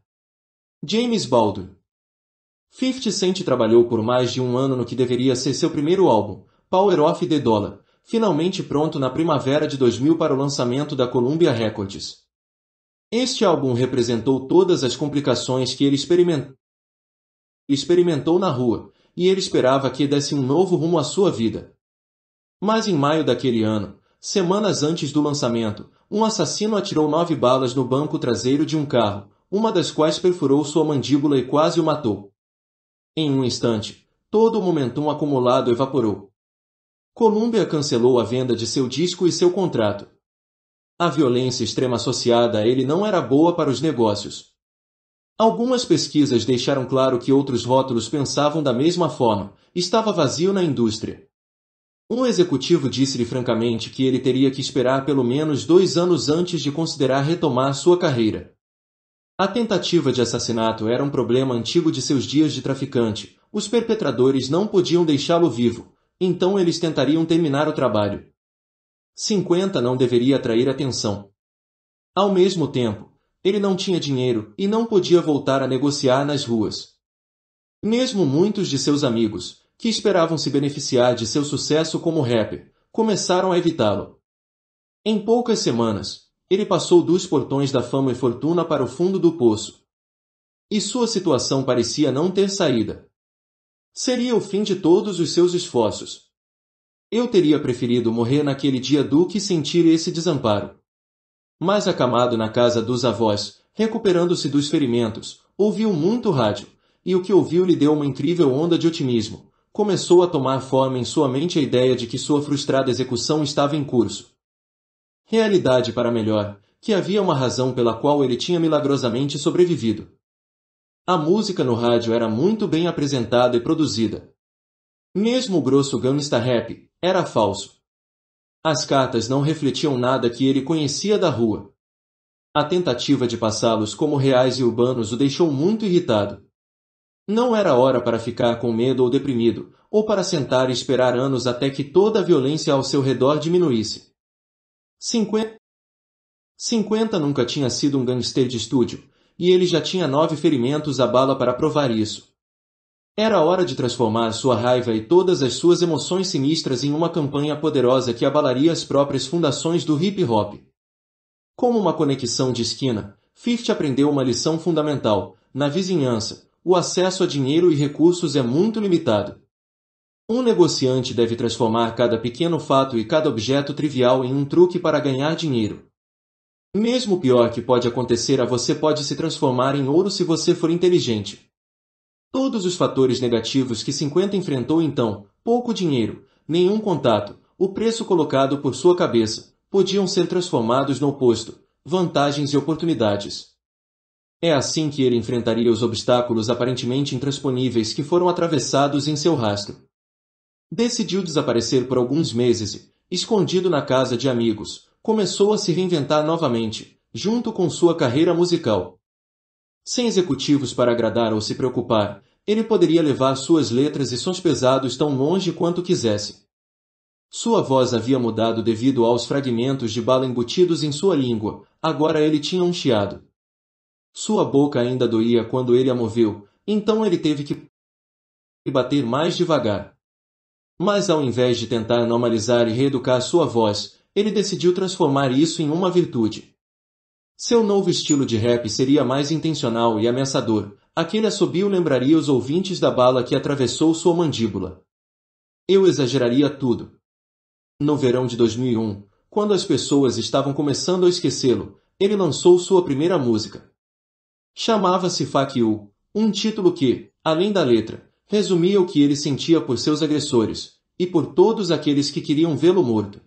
James Baldur. 50 Cent trabalhou por mais de um ano no que deveria ser seu primeiro álbum, Power of the Dollar, finalmente pronto na primavera de 2000 para o lançamento da Columbia Records. Este álbum representou todas as complicações que ele experimentou na rua, e ele esperava que desse um novo rumo à sua vida. Mas em maio daquele ano, semanas antes do lançamento, um assassino atirou nove balas no banco traseiro de um carro, uma das quais perfurou sua mandíbula e quase o matou. Em um instante, todo o momentum acumulado evaporou. Columbia cancelou a venda de seu disco e seu contrato. A violência extrema associada a ele não era boa para os negócios, Algumas pesquisas deixaram claro que outros rótulos pensavam da mesma forma, estava vazio na indústria. Um executivo disse-lhe francamente que ele teria que esperar pelo menos dois anos antes de considerar retomar sua carreira. A tentativa de assassinato era um problema antigo de seus dias de traficante. Os perpetradores não podiam deixá-lo vivo, então eles tentariam terminar o trabalho. 50 não deveria atrair atenção. Ao mesmo tempo, ele não tinha dinheiro e não podia voltar a negociar nas ruas. Mesmo muitos de seus amigos, que esperavam se beneficiar de seu sucesso como rapper, começaram a evitá-lo. Em poucas semanas, ele passou dos portões da fama e fortuna para o fundo do poço. E sua situação parecia não ter saída. Seria o fim de todos os seus esforços. Eu teria preferido morrer naquele dia do que sentir esse desamparo mais acamado na casa dos avós, recuperando-se dos ferimentos, ouviu muito rádio, e o que ouviu lhe deu uma incrível onda de otimismo. Começou a tomar forma em sua mente a ideia de que sua frustrada execução estava em curso. Realidade para melhor, que havia uma razão pela qual ele tinha milagrosamente sobrevivido. A música no rádio era muito bem apresentada e produzida. Mesmo o grosso gangsta rap era falso. As cartas não refletiam nada que ele conhecia da rua. A tentativa de passá-los como reais e urbanos o deixou muito irritado. Não era hora para ficar com medo ou deprimido, ou para sentar e esperar anos até que toda a violência ao seu redor diminuísse. 50 nunca tinha sido um gangster de estúdio, e ele já tinha nove ferimentos à bala para provar isso. Era hora de transformar sua raiva e todas as suas emoções sinistras em uma campanha poderosa que abalaria as próprias fundações do hip hop. Como uma conexão de esquina, Fifth aprendeu uma lição fundamental. Na vizinhança, o acesso a dinheiro e recursos é muito limitado. Um negociante deve transformar cada pequeno fato e cada objeto trivial em um truque para ganhar dinheiro. Mesmo o pior que pode acontecer a você pode se transformar em ouro se você for inteligente. Todos os fatores negativos que 50 enfrentou então, pouco dinheiro, nenhum contato, o preço colocado por sua cabeça, podiam ser transformados no oposto, vantagens e oportunidades. É assim que ele enfrentaria os obstáculos aparentemente intransponíveis que foram atravessados em seu rastro. Decidiu desaparecer por alguns meses e, escondido na casa de amigos, começou a se reinventar novamente, junto com sua carreira musical. Sem executivos para agradar ou se preocupar, ele poderia levar suas letras e sons pesados tão longe quanto quisesse. Sua voz havia mudado devido aos fragmentos de bala embutidos em sua língua, agora ele tinha um chiado. Sua boca ainda doía quando ele a moveu, então ele teve que bater mais devagar. Mas ao invés de tentar normalizar e reeducar sua voz, ele decidiu transformar isso em uma virtude. Seu novo estilo de rap seria mais intencional e ameaçador. Aquele assobio lembraria os ouvintes da bala que atravessou sua mandíbula. Eu exageraria tudo. No verão de 2001, quando as pessoas estavam começando a esquecê-lo, ele lançou sua primeira música. Chamava-se Fuck You, um título que, além da letra, resumia o que ele sentia por seus agressores e por todos aqueles que queriam vê-lo morto.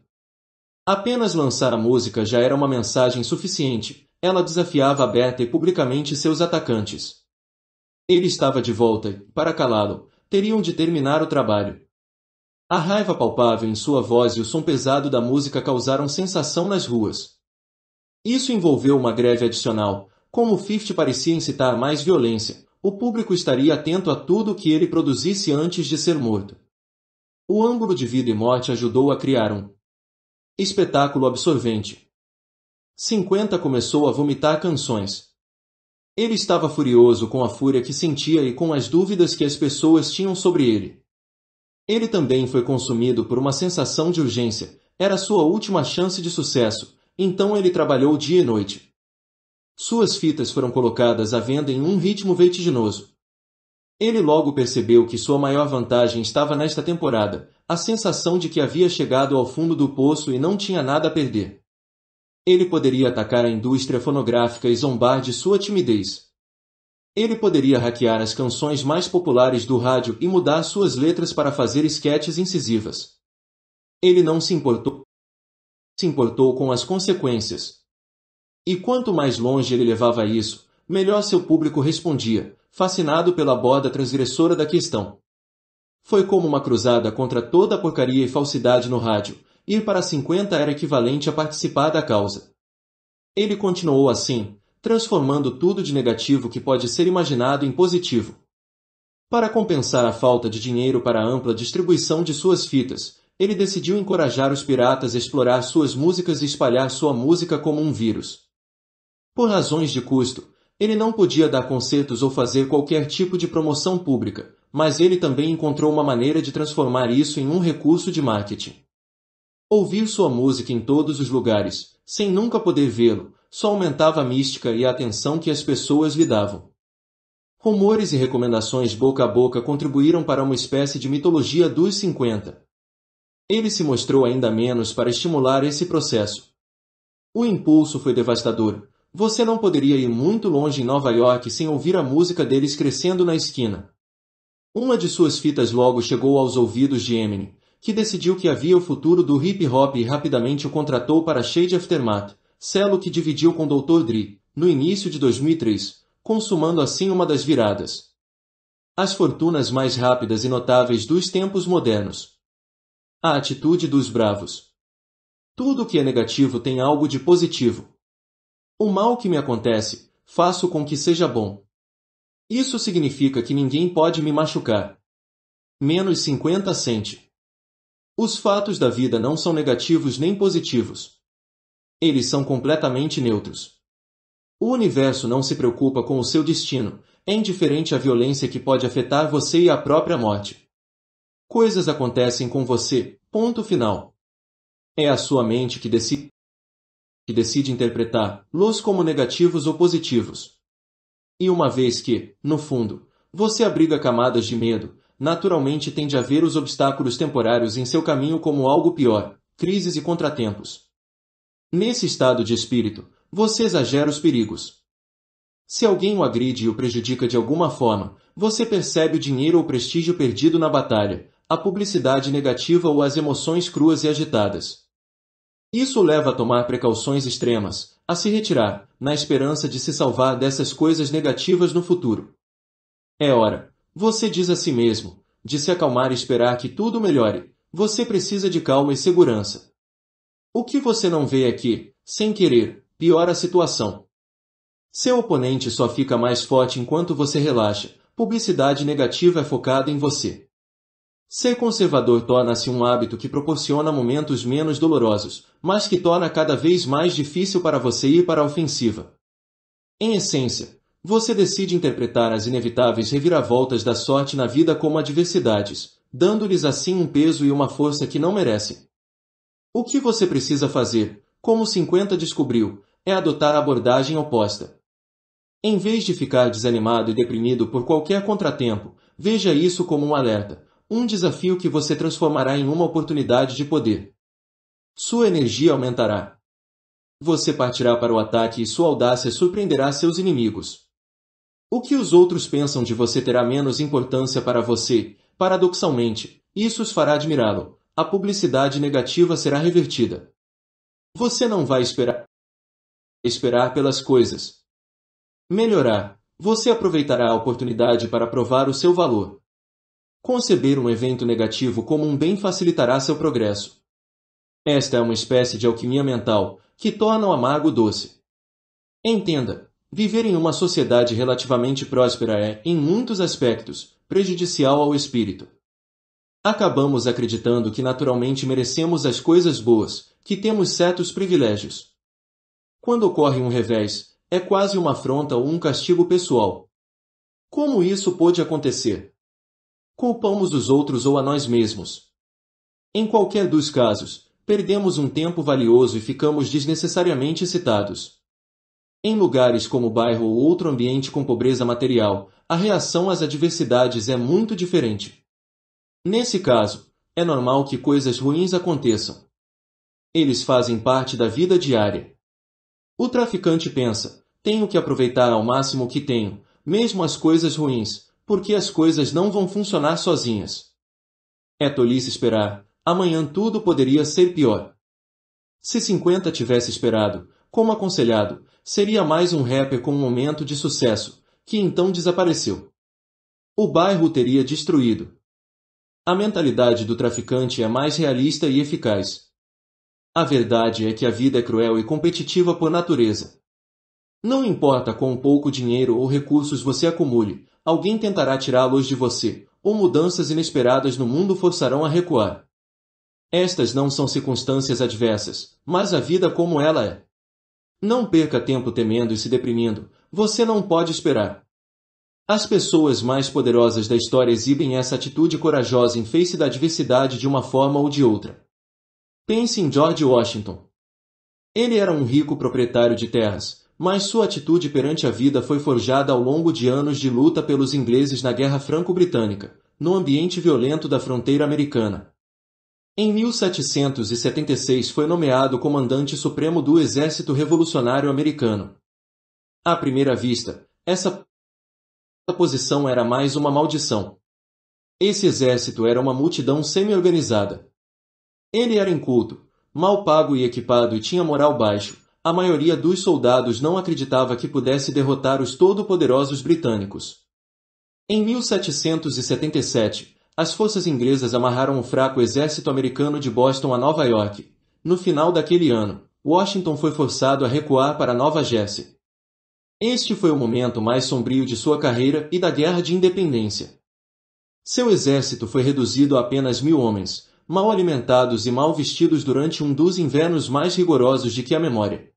Apenas lançar a música já era uma mensagem suficiente ela desafiava aberta e publicamente seus atacantes. Ele estava de volta e, para calá-lo, teriam de terminar o trabalho. A raiva palpável em sua voz e o som pesado da música causaram sensação nas ruas. Isso envolveu uma greve adicional. Como Fifth parecia incitar mais violência, o público estaria atento a tudo o que ele produzisse antes de ser morto. O ângulo de vida e morte ajudou a criar um espetáculo absorvente, Cinquenta começou a vomitar canções. Ele estava furioso com a fúria que sentia e com as dúvidas que as pessoas tinham sobre ele. Ele também foi consumido por uma sensação de urgência. Era sua última chance de sucesso, então ele trabalhou dia e noite. Suas fitas foram colocadas à venda em um ritmo vertiginoso. Ele logo percebeu que sua maior vantagem estava nesta temporada, a sensação de que havia chegado ao fundo do poço e não tinha nada a perder. Ele poderia atacar a indústria fonográfica e zombar de sua timidez. Ele poderia hackear as canções mais populares do rádio e mudar suas letras para fazer esquetes incisivas. Ele não se importou. Se importou com as consequências. E quanto mais longe ele levava isso, melhor seu público respondia, fascinado pela borda transgressora da questão. Foi como uma cruzada contra toda a porcaria e falsidade no rádio, ir para 50 era equivalente a participar da causa. Ele continuou assim, transformando tudo de negativo que pode ser imaginado em positivo. Para compensar a falta de dinheiro para a ampla distribuição de suas fitas, ele decidiu encorajar os piratas a explorar suas músicas e espalhar sua música como um vírus. Por razões de custo, ele não podia dar concertos ou fazer qualquer tipo de promoção pública, mas ele também encontrou uma maneira de transformar isso em um recurso de marketing. Ouvir sua música em todos os lugares, sem nunca poder vê-lo, só aumentava a mística e a atenção que as pessoas lhe davam. Rumores e recomendações boca a boca contribuíram para uma espécie de mitologia dos 50. Ele se mostrou ainda menos para estimular esse processo. O impulso foi devastador. Você não poderia ir muito longe em Nova York sem ouvir a música deles crescendo na esquina. Uma de suas fitas logo chegou aos ouvidos de Eminem, que decidiu que havia o futuro do hip hop e rapidamente o contratou para Shade Aftermath, selo que dividiu com Dr. Dre, no início de 2003, consumando assim uma das viradas. As fortunas mais rápidas e notáveis dos tempos modernos. A atitude dos bravos. Tudo que é negativo tem algo de positivo. O mal que me acontece, faço com que seja bom. Isso significa que ninguém pode me machucar. Menos 50 cente. Os fatos da vida não são negativos nem positivos. Eles são completamente neutros. O universo não se preocupa com o seu destino, é indiferente à violência que pode afetar você e a própria morte. Coisas acontecem com você, ponto final. É a sua mente que decide, que decide los como negativos ou positivos. E uma vez que, no fundo, você abriga camadas de medo, naturalmente tende a ver os obstáculos temporários em seu caminho como algo pior, crises e contratempos. Nesse estado de espírito, você exagera os perigos. Se alguém o agride e o prejudica de alguma forma, você percebe o dinheiro ou prestígio perdido na batalha, a publicidade negativa ou as emoções cruas e agitadas. Isso leva a tomar precauções extremas, a se retirar, na esperança de se salvar dessas coisas negativas no futuro. É hora, você diz a si mesmo, de se acalmar e esperar que tudo melhore, você precisa de calma e segurança. O que você não vê é que, sem querer, piora a situação. Seu oponente só fica mais forte enquanto você relaxa, publicidade negativa é focada em você. Ser conservador torna-se um hábito que proporciona momentos menos dolorosos, mas que torna cada vez mais difícil para você ir para a ofensiva. Em essência, você decide interpretar as inevitáveis reviravoltas da sorte na vida como adversidades, dando-lhes assim um peso e uma força que não merecem. O que você precisa fazer, como 50 descobriu, é adotar a abordagem oposta. Em vez de ficar desanimado e deprimido por qualquer contratempo, veja isso como um alerta, um desafio que você transformará em uma oportunidade de poder. Sua energia aumentará. Você partirá para o ataque e sua audácia surpreenderá seus inimigos. O que os outros pensam de você terá menos importância para você, paradoxalmente. Isso os fará admirá-lo. A publicidade negativa será revertida. Você não vai esperar esperar pelas coisas. Melhorar. Você aproveitará a oportunidade para provar o seu valor. Conceber um evento negativo como um bem facilitará seu progresso. Esta é uma espécie de alquimia mental que torna o amargo doce. Entenda, Viver em uma sociedade relativamente próspera é, em muitos aspectos, prejudicial ao espírito. Acabamos acreditando que naturalmente merecemos as coisas boas, que temos certos privilégios. Quando ocorre um revés, é quase uma afronta ou um castigo pessoal. Como isso pôde acontecer? Culpamos os outros ou a nós mesmos. Em qualquer dos casos, perdemos um tempo valioso e ficamos desnecessariamente citados. Em lugares como bairro ou outro ambiente com pobreza material, a reação às adversidades é muito diferente. Nesse caso, é normal que coisas ruins aconteçam. Eles fazem parte da vida diária. O traficante pensa: tenho que aproveitar ao máximo o que tenho, mesmo as coisas ruins, porque as coisas não vão funcionar sozinhas. É tolice esperar, amanhã tudo poderia ser pior. Se 50 tivesse esperado, como aconselhado, seria mais um rapper com um momento de sucesso, que então desapareceu. O bairro teria destruído. A mentalidade do traficante é mais realista e eficaz. A verdade é que a vida é cruel e competitiva por natureza. Não importa quão pouco dinheiro ou recursos você acumule, alguém tentará tirá-los de você, ou mudanças inesperadas no mundo forçarão a recuar. Estas não são circunstâncias adversas, mas a vida como ela é. Não perca tempo temendo e se deprimindo. Você não pode esperar. As pessoas mais poderosas da história exibem essa atitude corajosa em face da adversidade de uma forma ou de outra. Pense em George Washington. Ele era um rico proprietário de terras, mas sua atitude perante a vida foi forjada ao longo de anos de luta pelos ingleses na Guerra Franco-Britânica, no ambiente violento da fronteira americana. Em 1776 foi nomeado comandante supremo do Exército Revolucionário Americano. À primeira vista, essa posição era mais uma maldição. Esse exército era uma multidão semi-organizada. Ele era inculto, mal pago e equipado e tinha moral baixo. A maioria dos soldados não acreditava que pudesse derrotar os todo-poderosos britânicos. Em 1777, as forças inglesas amarraram o fraco exército americano de Boston a Nova York. No final daquele ano, Washington foi forçado a recuar para Nova Jersey. Este foi o momento mais sombrio de sua carreira e da Guerra de Independência. Seu exército foi reduzido a apenas mil homens, mal alimentados e mal vestidos durante um dos invernos mais rigorosos de que a memória.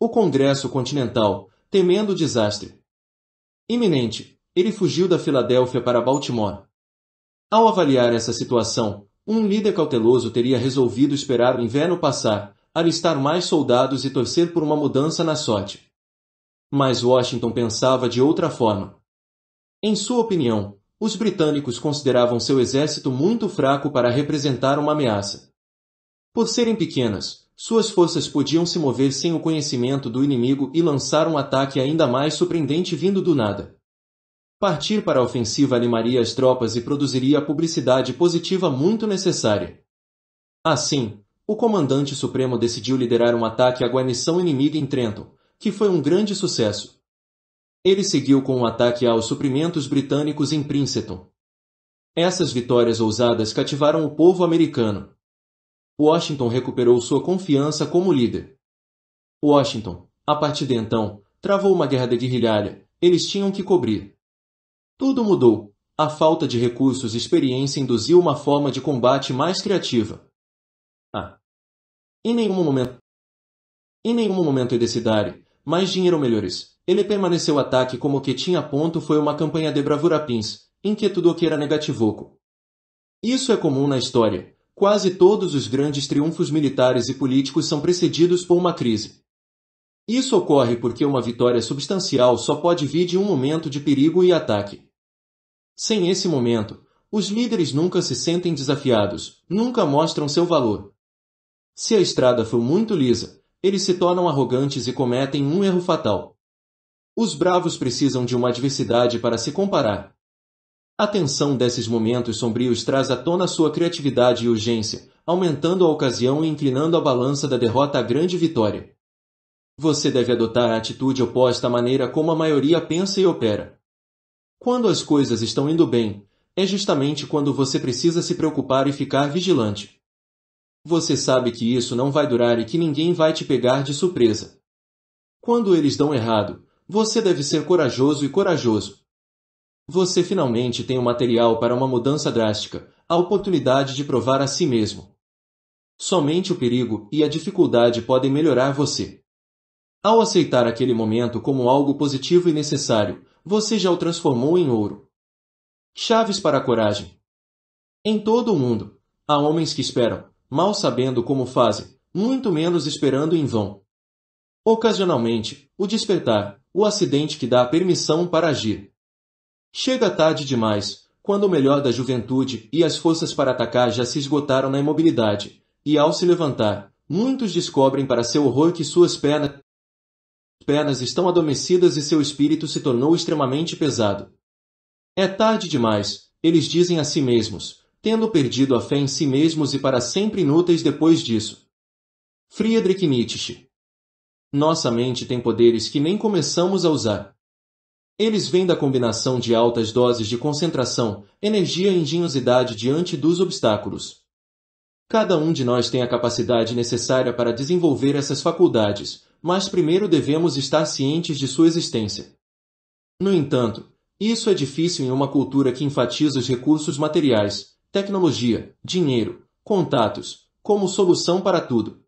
O Congresso Continental, temendo o desastre iminente, ele fugiu da Filadélfia para Baltimore. Ao avaliar essa situação, um líder cauteloso teria resolvido esperar o inverno passar, alistar mais soldados e torcer por uma mudança na sorte. Mas Washington pensava de outra forma. Em sua opinião, os britânicos consideravam seu exército muito fraco para representar uma ameaça. Por serem pequenas, suas forças podiam se mover sem o conhecimento do inimigo e lançar um ataque ainda mais surpreendente vindo do nada partir para a ofensiva animaria as tropas e produziria a publicidade positiva muito necessária. Assim, o comandante supremo decidiu liderar um ataque à guarnição inimiga em Trenton, que foi um grande sucesso. Ele seguiu com um ataque aos suprimentos britânicos em Princeton. Essas vitórias ousadas cativaram o povo americano. Washington recuperou sua confiança como líder. Washington, a partir de então, travou uma guerra de guerrilha. Eles tinham que cobrir. Tudo mudou. A falta de recursos e experiência induziu uma forma de combate mais criativa. Ah. Em nenhum momento. Em nenhum momento Edecidare, mais dinheiro ou melhores. Ele permaneceu ataque como que tinha ponto foi uma campanha de bravura pins, o que era negativoco. Isso é comum na história. Quase todos os grandes triunfos militares e políticos são precedidos por uma crise. Isso ocorre porque uma vitória substancial só pode vir de um momento de perigo e ataque. Sem esse momento, os líderes nunca se sentem desafiados, nunca mostram seu valor. Se a estrada for muito lisa, eles se tornam arrogantes e cometem um erro fatal. Os bravos precisam de uma adversidade para se comparar. A tensão desses momentos sombrios traz à tona sua criatividade e urgência, aumentando a ocasião e inclinando a balança da derrota à grande vitória. Você deve adotar a atitude oposta à maneira como a maioria pensa e opera. Quando as coisas estão indo bem, é justamente quando você precisa se preocupar e ficar vigilante. Você sabe que isso não vai durar e que ninguém vai te pegar de surpresa. Quando eles dão errado, você deve ser corajoso e corajoso. Você finalmente tem o material para uma mudança drástica, a oportunidade de provar a si mesmo. Somente o perigo e a dificuldade podem melhorar você. Ao aceitar aquele momento como algo positivo e necessário, você já o transformou em ouro. Chaves para a coragem. Em todo o mundo, há homens que esperam, mal sabendo como fazem, muito menos esperando em vão. Ocasionalmente, o despertar, o acidente que dá a permissão para agir. Chega tarde demais, quando o melhor da juventude e as forças para atacar já se esgotaram na imobilidade, e ao se levantar, muitos descobrem para seu horror que suas pernas pernas estão adormecidas e seu espírito se tornou extremamente pesado. É tarde demais, eles dizem a si mesmos, tendo perdido a fé em si mesmos e para sempre inúteis depois disso. Friedrich Nietzsche Nossa mente tem poderes que nem começamos a usar. Eles vêm da combinação de altas doses de concentração, energia e engenhosidade diante dos obstáculos. Cada um de nós tem a capacidade necessária para desenvolver essas faculdades, mas primeiro devemos estar cientes de sua existência. No entanto, isso é difícil em uma cultura que enfatiza os recursos materiais, tecnologia, dinheiro, contatos, como solução para tudo.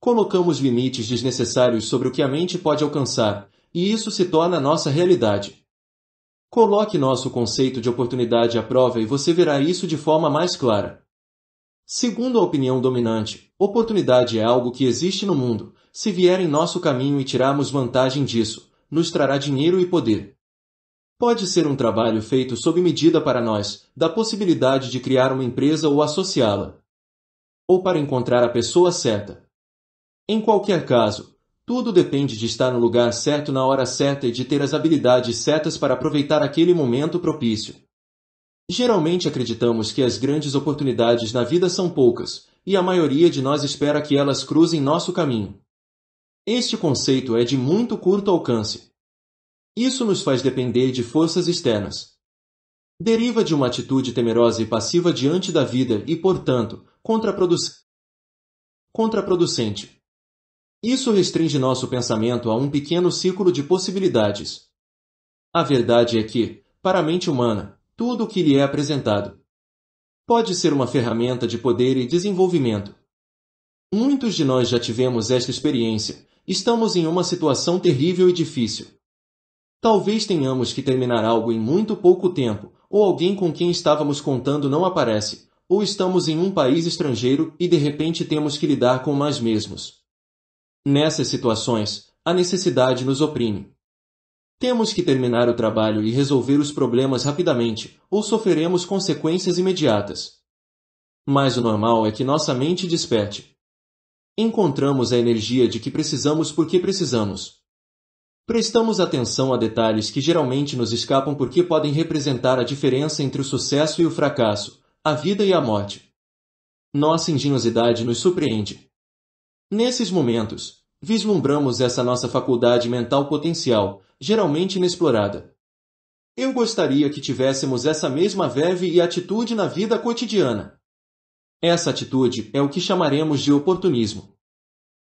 Colocamos limites desnecessários sobre o que a mente pode alcançar, e isso se torna nossa realidade. Coloque nosso conceito de oportunidade à prova e você verá isso de forma mais clara. Segundo a opinião dominante, oportunidade é algo que existe no mundo, se vier em nosso caminho e tirarmos vantagem disso, nos trará dinheiro e poder. Pode ser um trabalho feito sob medida para nós, da possibilidade de criar uma empresa ou associá-la. Ou para encontrar a pessoa certa. Em qualquer caso, tudo depende de estar no lugar certo na hora certa e de ter as habilidades certas para aproveitar aquele momento propício. Geralmente acreditamos que as grandes oportunidades na vida são poucas, e a maioria de nós espera que elas cruzem nosso caminho. Este conceito é de muito curto alcance. Isso nos faz depender de forças externas. Deriva de uma atitude temerosa e passiva diante da vida e, portanto, contraproducente. contraproducente. Isso restringe nosso pensamento a um pequeno círculo de possibilidades. A verdade é que, para a mente humana, tudo o que lhe é apresentado pode ser uma ferramenta de poder e desenvolvimento. Muitos de nós já tivemos esta experiência, Estamos em uma situação terrível e difícil. Talvez tenhamos que terminar algo em muito pouco tempo, ou alguém com quem estávamos contando não aparece, ou estamos em um país estrangeiro e de repente temos que lidar com nós mesmos. Nessas situações, a necessidade nos oprime. Temos que terminar o trabalho e resolver os problemas rapidamente, ou sofreremos consequências imediatas. Mas o normal é que nossa mente desperte, encontramos a energia de que precisamos porque precisamos. Prestamos atenção a detalhes que geralmente nos escapam porque podem representar a diferença entre o sucesso e o fracasso, a vida e a morte. Nossa engenhosidade nos surpreende. Nesses momentos, vislumbramos essa nossa faculdade mental potencial, geralmente inexplorada. Eu gostaria que tivéssemos essa mesma verve e atitude na vida cotidiana. Essa atitude é o que chamaremos de oportunismo.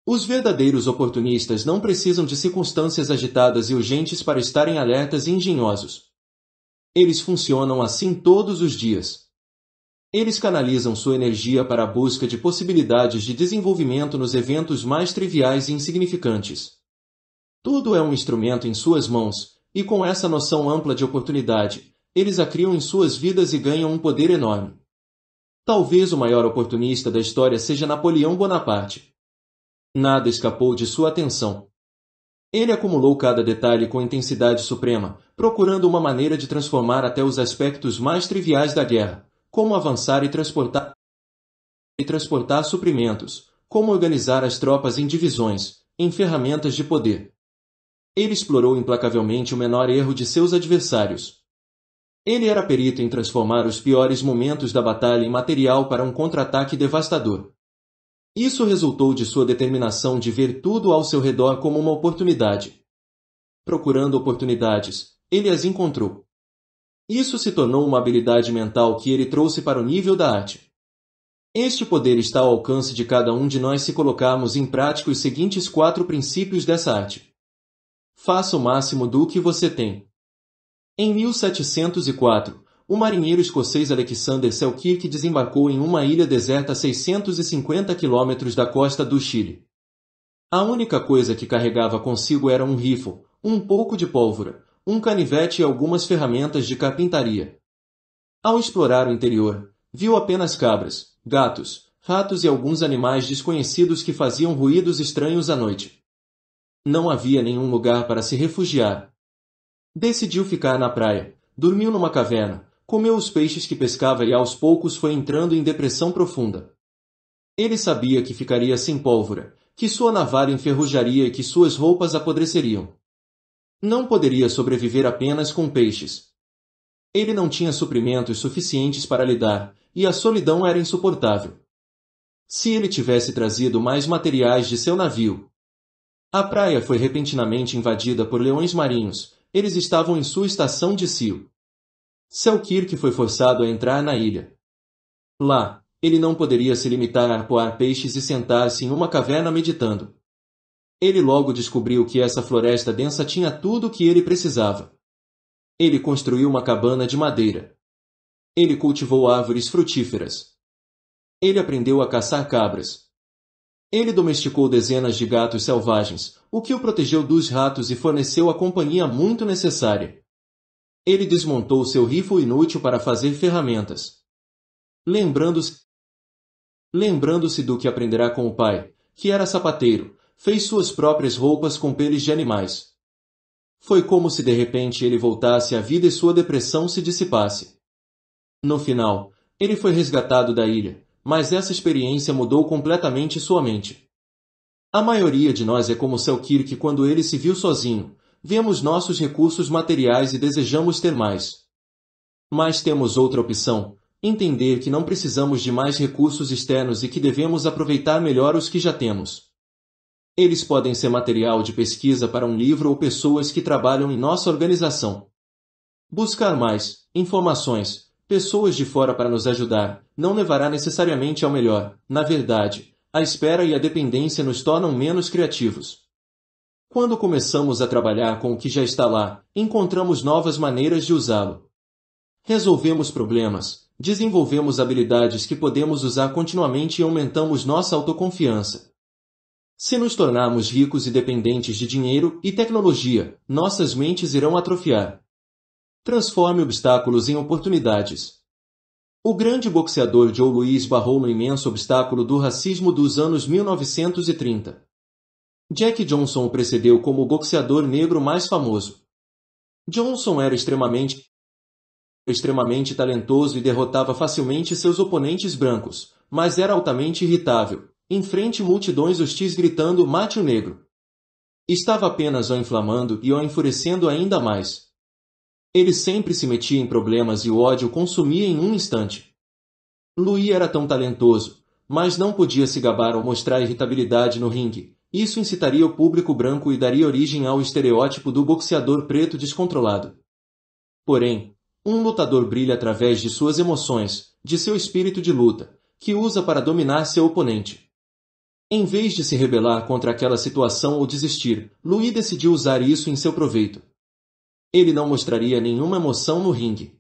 Os verdadeiros oportunistas não precisam de circunstâncias agitadas e urgentes para estarem alertas e engenhosos. Eles funcionam assim todos os dias. Eles canalizam sua energia para a busca de possibilidades de desenvolvimento nos eventos mais triviais e insignificantes. Tudo é um instrumento em suas mãos, e com essa noção ampla de oportunidade, eles a criam em suas vidas e ganham um poder enorme. Talvez o maior oportunista da história seja Napoleão Bonaparte. Nada escapou de sua atenção. Ele acumulou cada detalhe com intensidade suprema, procurando uma maneira de transformar até os aspectos mais triviais da guerra, como avançar e transportar e transportar suprimentos, como organizar as tropas em divisões, em ferramentas de poder. Ele explorou implacavelmente o menor erro de seus adversários, ele era perito em transformar os piores momentos da batalha em material para um contra-ataque devastador. Isso resultou de sua determinação de ver tudo ao seu redor como uma oportunidade. Procurando oportunidades, ele as encontrou. Isso se tornou uma habilidade mental que ele trouxe para o nível da arte. Este poder está ao alcance de cada um de nós se colocarmos em prática os seguintes quatro princípios dessa arte. Faça o máximo do que você tem. Em 1704, o marinheiro escocês Alexander Selkirk desembarcou em uma ilha deserta a 650 quilômetros da costa do Chile. A única coisa que carregava consigo era um rifle, um pouco de pólvora, um canivete e algumas ferramentas de carpintaria. Ao explorar o interior, viu apenas cabras, gatos, ratos e alguns animais desconhecidos que faziam ruídos estranhos à noite. Não havia nenhum lugar para se refugiar, Decidiu ficar na praia. Dormiu numa caverna, comeu os peixes que pescava e aos poucos foi entrando em depressão profunda. Ele sabia que ficaria sem pólvora, que sua navalha enferrujaria e que suas roupas apodreceriam. Não poderia sobreviver apenas com peixes. Ele não tinha suprimentos suficientes para lidar, e a solidão era insuportável. Se ele tivesse trazido mais materiais de seu navio. A praia foi repentinamente invadida por leões marinhos, eles estavam em sua estação de Sil. Selkirk foi forçado a entrar na ilha. Lá, ele não poderia se limitar a arpoar peixes e sentar-se em uma caverna meditando. Ele logo descobriu que essa floresta densa tinha tudo o que ele precisava. Ele construiu uma cabana de madeira. Ele cultivou árvores frutíferas. Ele aprendeu a caçar cabras. Ele domesticou dezenas de gatos selvagens, o que o protegeu dos ratos e forneceu a companhia muito necessária. Ele desmontou seu rifle inútil para fazer ferramentas. Lembrando-se Lembrando do que aprenderá com o pai, que era sapateiro, fez suas próprias roupas com peles de animais. Foi como se de repente ele voltasse à vida e sua depressão se dissipasse. No final, ele foi resgatado da ilha, mas essa experiência mudou completamente sua mente. A maioria de nós é como Selkirk quando ele se viu sozinho. Vemos nossos recursos materiais e desejamos ter mais. Mas temos outra opção, entender que não precisamos de mais recursos externos e que devemos aproveitar melhor os que já temos. Eles podem ser material de pesquisa para um livro ou pessoas que trabalham em nossa organização. Buscar mais informações pessoas de fora para nos ajudar, não levará necessariamente ao melhor. Na verdade, a espera e a dependência nos tornam menos criativos. Quando começamos a trabalhar com o que já está lá, encontramos novas maneiras de usá-lo. Resolvemos problemas, desenvolvemos habilidades que podemos usar continuamente e aumentamos nossa autoconfiança. Se nos tornarmos ricos e dependentes de dinheiro e tecnologia, nossas mentes irão atrofiar, Transforme obstáculos em oportunidades. O grande boxeador Joe Louis barrou no imenso obstáculo do racismo dos anos 1930. Jack Johnson o precedeu como o boxeador negro mais famoso. Johnson era extremamente extremamente talentoso e derrotava facilmente seus oponentes brancos, mas era altamente irritável, em frente multidões hostis gritando mate o negro. Estava apenas o inflamando e o enfurecendo ainda mais. Ele sempre se metia em problemas e o ódio consumia em um instante. Louis era tão talentoso, mas não podia se gabar ou mostrar irritabilidade no ringue. Isso incitaria o público branco e daria origem ao estereótipo do boxeador preto descontrolado. Porém, um lutador brilha através de suas emoções, de seu espírito de luta, que usa para dominar seu oponente. Em vez de se rebelar contra aquela situação ou desistir, Louis decidiu usar isso em seu proveito ele não mostraria nenhuma emoção no ringue.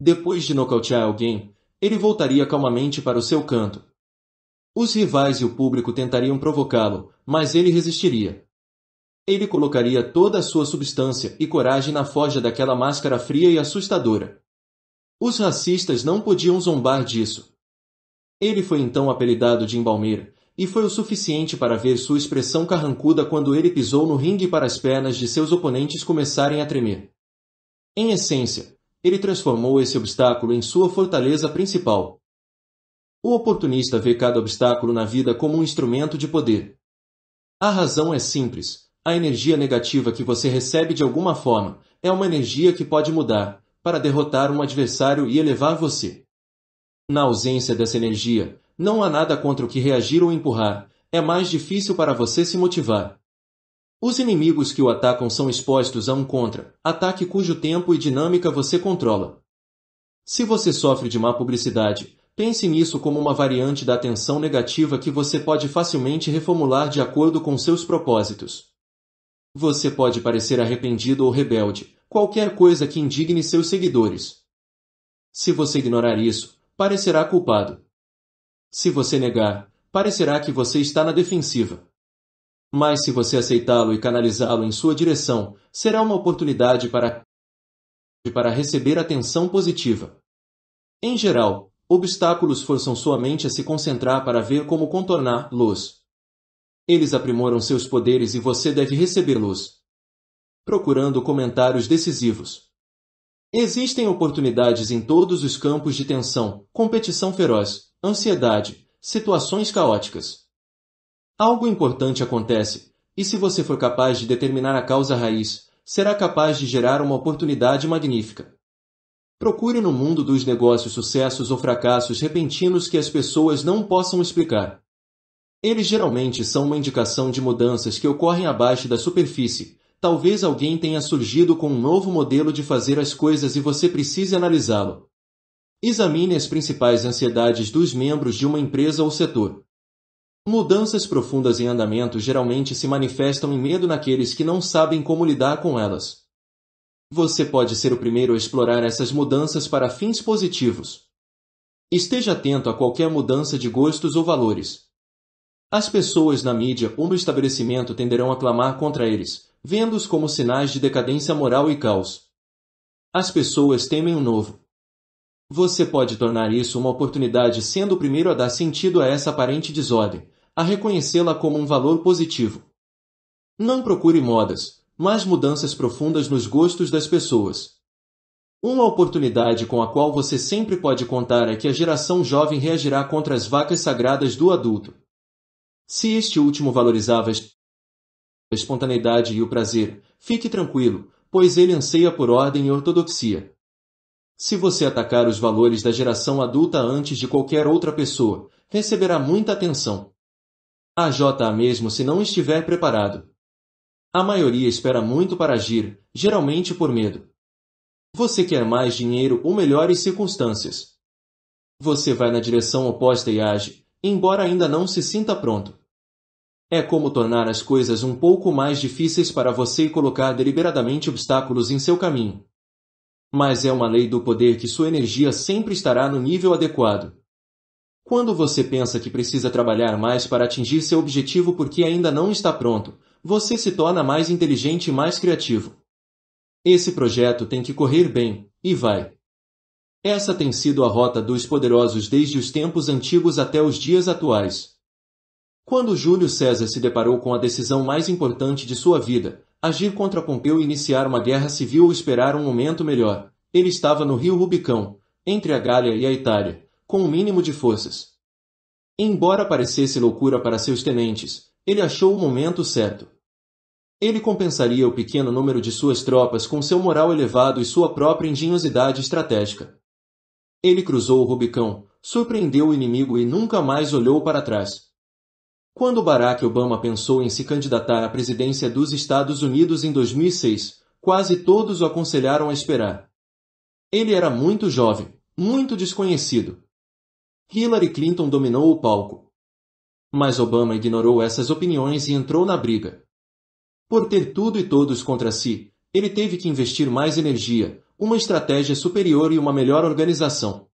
Depois de nocautear alguém, ele voltaria calmamente para o seu canto. Os rivais e o público tentariam provocá-lo, mas ele resistiria. Ele colocaria toda a sua substância e coragem na forja daquela máscara fria e assustadora. Os racistas não podiam zombar disso. Ele foi então apelidado de Embalmeira, e foi o suficiente para ver sua expressão carrancuda quando ele pisou no ringue para as pernas de seus oponentes começarem a tremer. Em essência, ele transformou esse obstáculo em sua fortaleza principal. O oportunista vê cada obstáculo na vida como um instrumento de poder. A razão é simples. A energia negativa que você recebe de alguma forma é uma energia que pode mudar para derrotar um adversário e elevar você. Na ausência dessa energia, não há nada contra o que reagir ou empurrar. É mais difícil para você se motivar. Os inimigos que o atacam são expostos a um contra-ataque cujo tempo e dinâmica você controla. Se você sofre de má publicidade, pense nisso como uma variante da atenção negativa que você pode facilmente reformular de acordo com seus propósitos. Você pode parecer arrependido ou rebelde, qualquer coisa que indigne seus seguidores. Se você ignorar isso, parecerá culpado. Se você negar, parecerá que você está na defensiva. Mas se você aceitá-lo e canalizá-lo em sua direção, será uma oportunidade para para receber atenção positiva. Em geral, obstáculos forçam sua mente a se concentrar para ver como contornar luz. Eles aprimoram seus poderes e você deve recebê-los. Procurando comentários decisivos. Existem oportunidades em todos os campos de tensão, competição feroz, ansiedade, situações caóticas. Algo importante acontece, e se você for capaz de determinar a causa raiz, será capaz de gerar uma oportunidade magnífica. Procure no mundo dos negócios sucessos ou fracassos repentinos que as pessoas não possam explicar. Eles geralmente são uma indicação de mudanças que ocorrem abaixo da superfície. Talvez alguém tenha surgido com um novo modelo de fazer as coisas e você precise analisá-lo. Examine as principais ansiedades dos membros de uma empresa ou setor. Mudanças profundas em andamento geralmente se manifestam em medo naqueles que não sabem como lidar com elas. Você pode ser o primeiro a explorar essas mudanças para fins positivos. Esteja atento a qualquer mudança de gostos ou valores. As pessoas na mídia ou no estabelecimento tenderão a clamar contra eles, vendo-os como sinais de decadência moral e caos. As pessoas temem o novo, você pode tornar isso uma oportunidade sendo o primeiro a dar sentido a essa aparente desordem, a reconhecê-la como um valor positivo. Não procure modas, mas mudanças profundas nos gostos das pessoas. Uma oportunidade com a qual você sempre pode contar é que a geração jovem reagirá contra as vacas sagradas do adulto. Se este último valorizava a espontaneidade e o prazer, fique tranquilo, pois ele anseia por ordem e ortodoxia. Se você atacar os valores da geração adulta antes de qualquer outra pessoa, receberá muita atenção. A JA mesmo se não estiver preparado. A maioria espera muito para agir, geralmente por medo. Você quer mais dinheiro ou melhores circunstâncias. Você vai na direção oposta e age, embora ainda não se sinta pronto. É como tornar as coisas um pouco mais difíceis para você e colocar deliberadamente obstáculos em seu caminho. Mas é uma lei do poder que sua energia sempre estará no nível adequado. Quando você pensa que precisa trabalhar mais para atingir seu objetivo porque ainda não está pronto, você se torna mais inteligente e mais criativo. Esse projeto tem que correr bem, e vai. Essa tem sido a rota dos poderosos desde os tempos antigos até os dias atuais. Quando Júlio César se deparou com a decisão mais importante de sua vida, Agir contra Pompeu e iniciar uma guerra civil ou esperar um momento melhor. Ele estava no rio Rubicão, entre a Gália e a Itália, com o um mínimo de forças. Embora parecesse loucura para seus tenentes, ele achou o momento certo. Ele compensaria o pequeno número de suas tropas com seu moral elevado e sua própria engenhosidade estratégica. Ele cruzou o Rubicão, surpreendeu o inimigo e nunca mais olhou para trás. Quando Barack Obama pensou em se candidatar à presidência dos Estados Unidos em 2006, quase todos o aconselharam a esperar. Ele era muito jovem, muito desconhecido. Hillary Clinton dominou o palco. Mas Obama ignorou essas opiniões e entrou na briga. Por ter tudo e todos contra si, ele teve que investir mais energia, uma estratégia superior e uma melhor organização.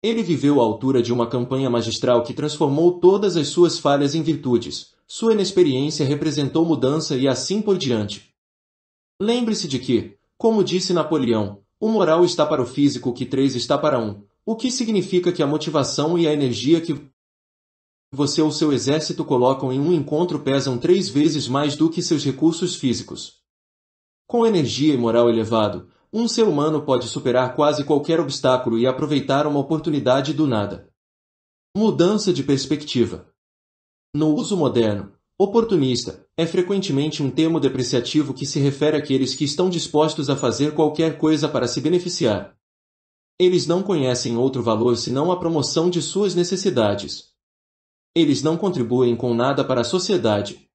Ele viveu à altura de uma campanha magistral que transformou todas as suas falhas em virtudes. Sua inexperiência representou mudança e assim por diante. Lembre-se de que, como disse Napoleão, o moral está para o físico que três está para um, o que significa que a motivação e a energia que você ou seu exército colocam em um encontro pesam três vezes mais do que seus recursos físicos. Com energia e moral elevado, um ser humano pode superar quase qualquer obstáculo e aproveitar uma oportunidade do nada. Mudança de perspectiva. No uso moderno, oportunista é frequentemente um termo depreciativo que se refere àqueles que estão dispostos a fazer qualquer coisa para se beneficiar. Eles não conhecem outro valor senão a promoção de suas necessidades. Eles não contribuem com nada para a sociedade.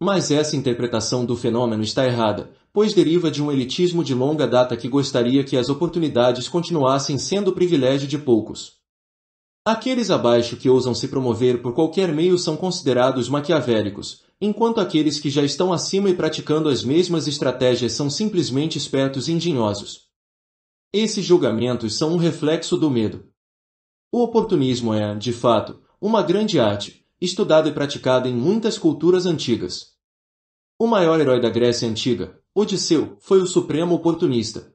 Mas essa interpretação do fenômeno está errada, pois deriva de um elitismo de longa data que gostaria que as oportunidades continuassem sendo privilégio de poucos. Aqueles abaixo que ousam se promover por qualquer meio são considerados maquiavélicos, enquanto aqueles que já estão acima e praticando as mesmas estratégias são simplesmente espertos e engenhosos. Esses julgamentos são um reflexo do medo. O oportunismo é, de fato, uma grande arte, estudada e praticada em muitas culturas antigas. O maior herói da Grécia Antiga, Odisseu foi o supremo oportunista.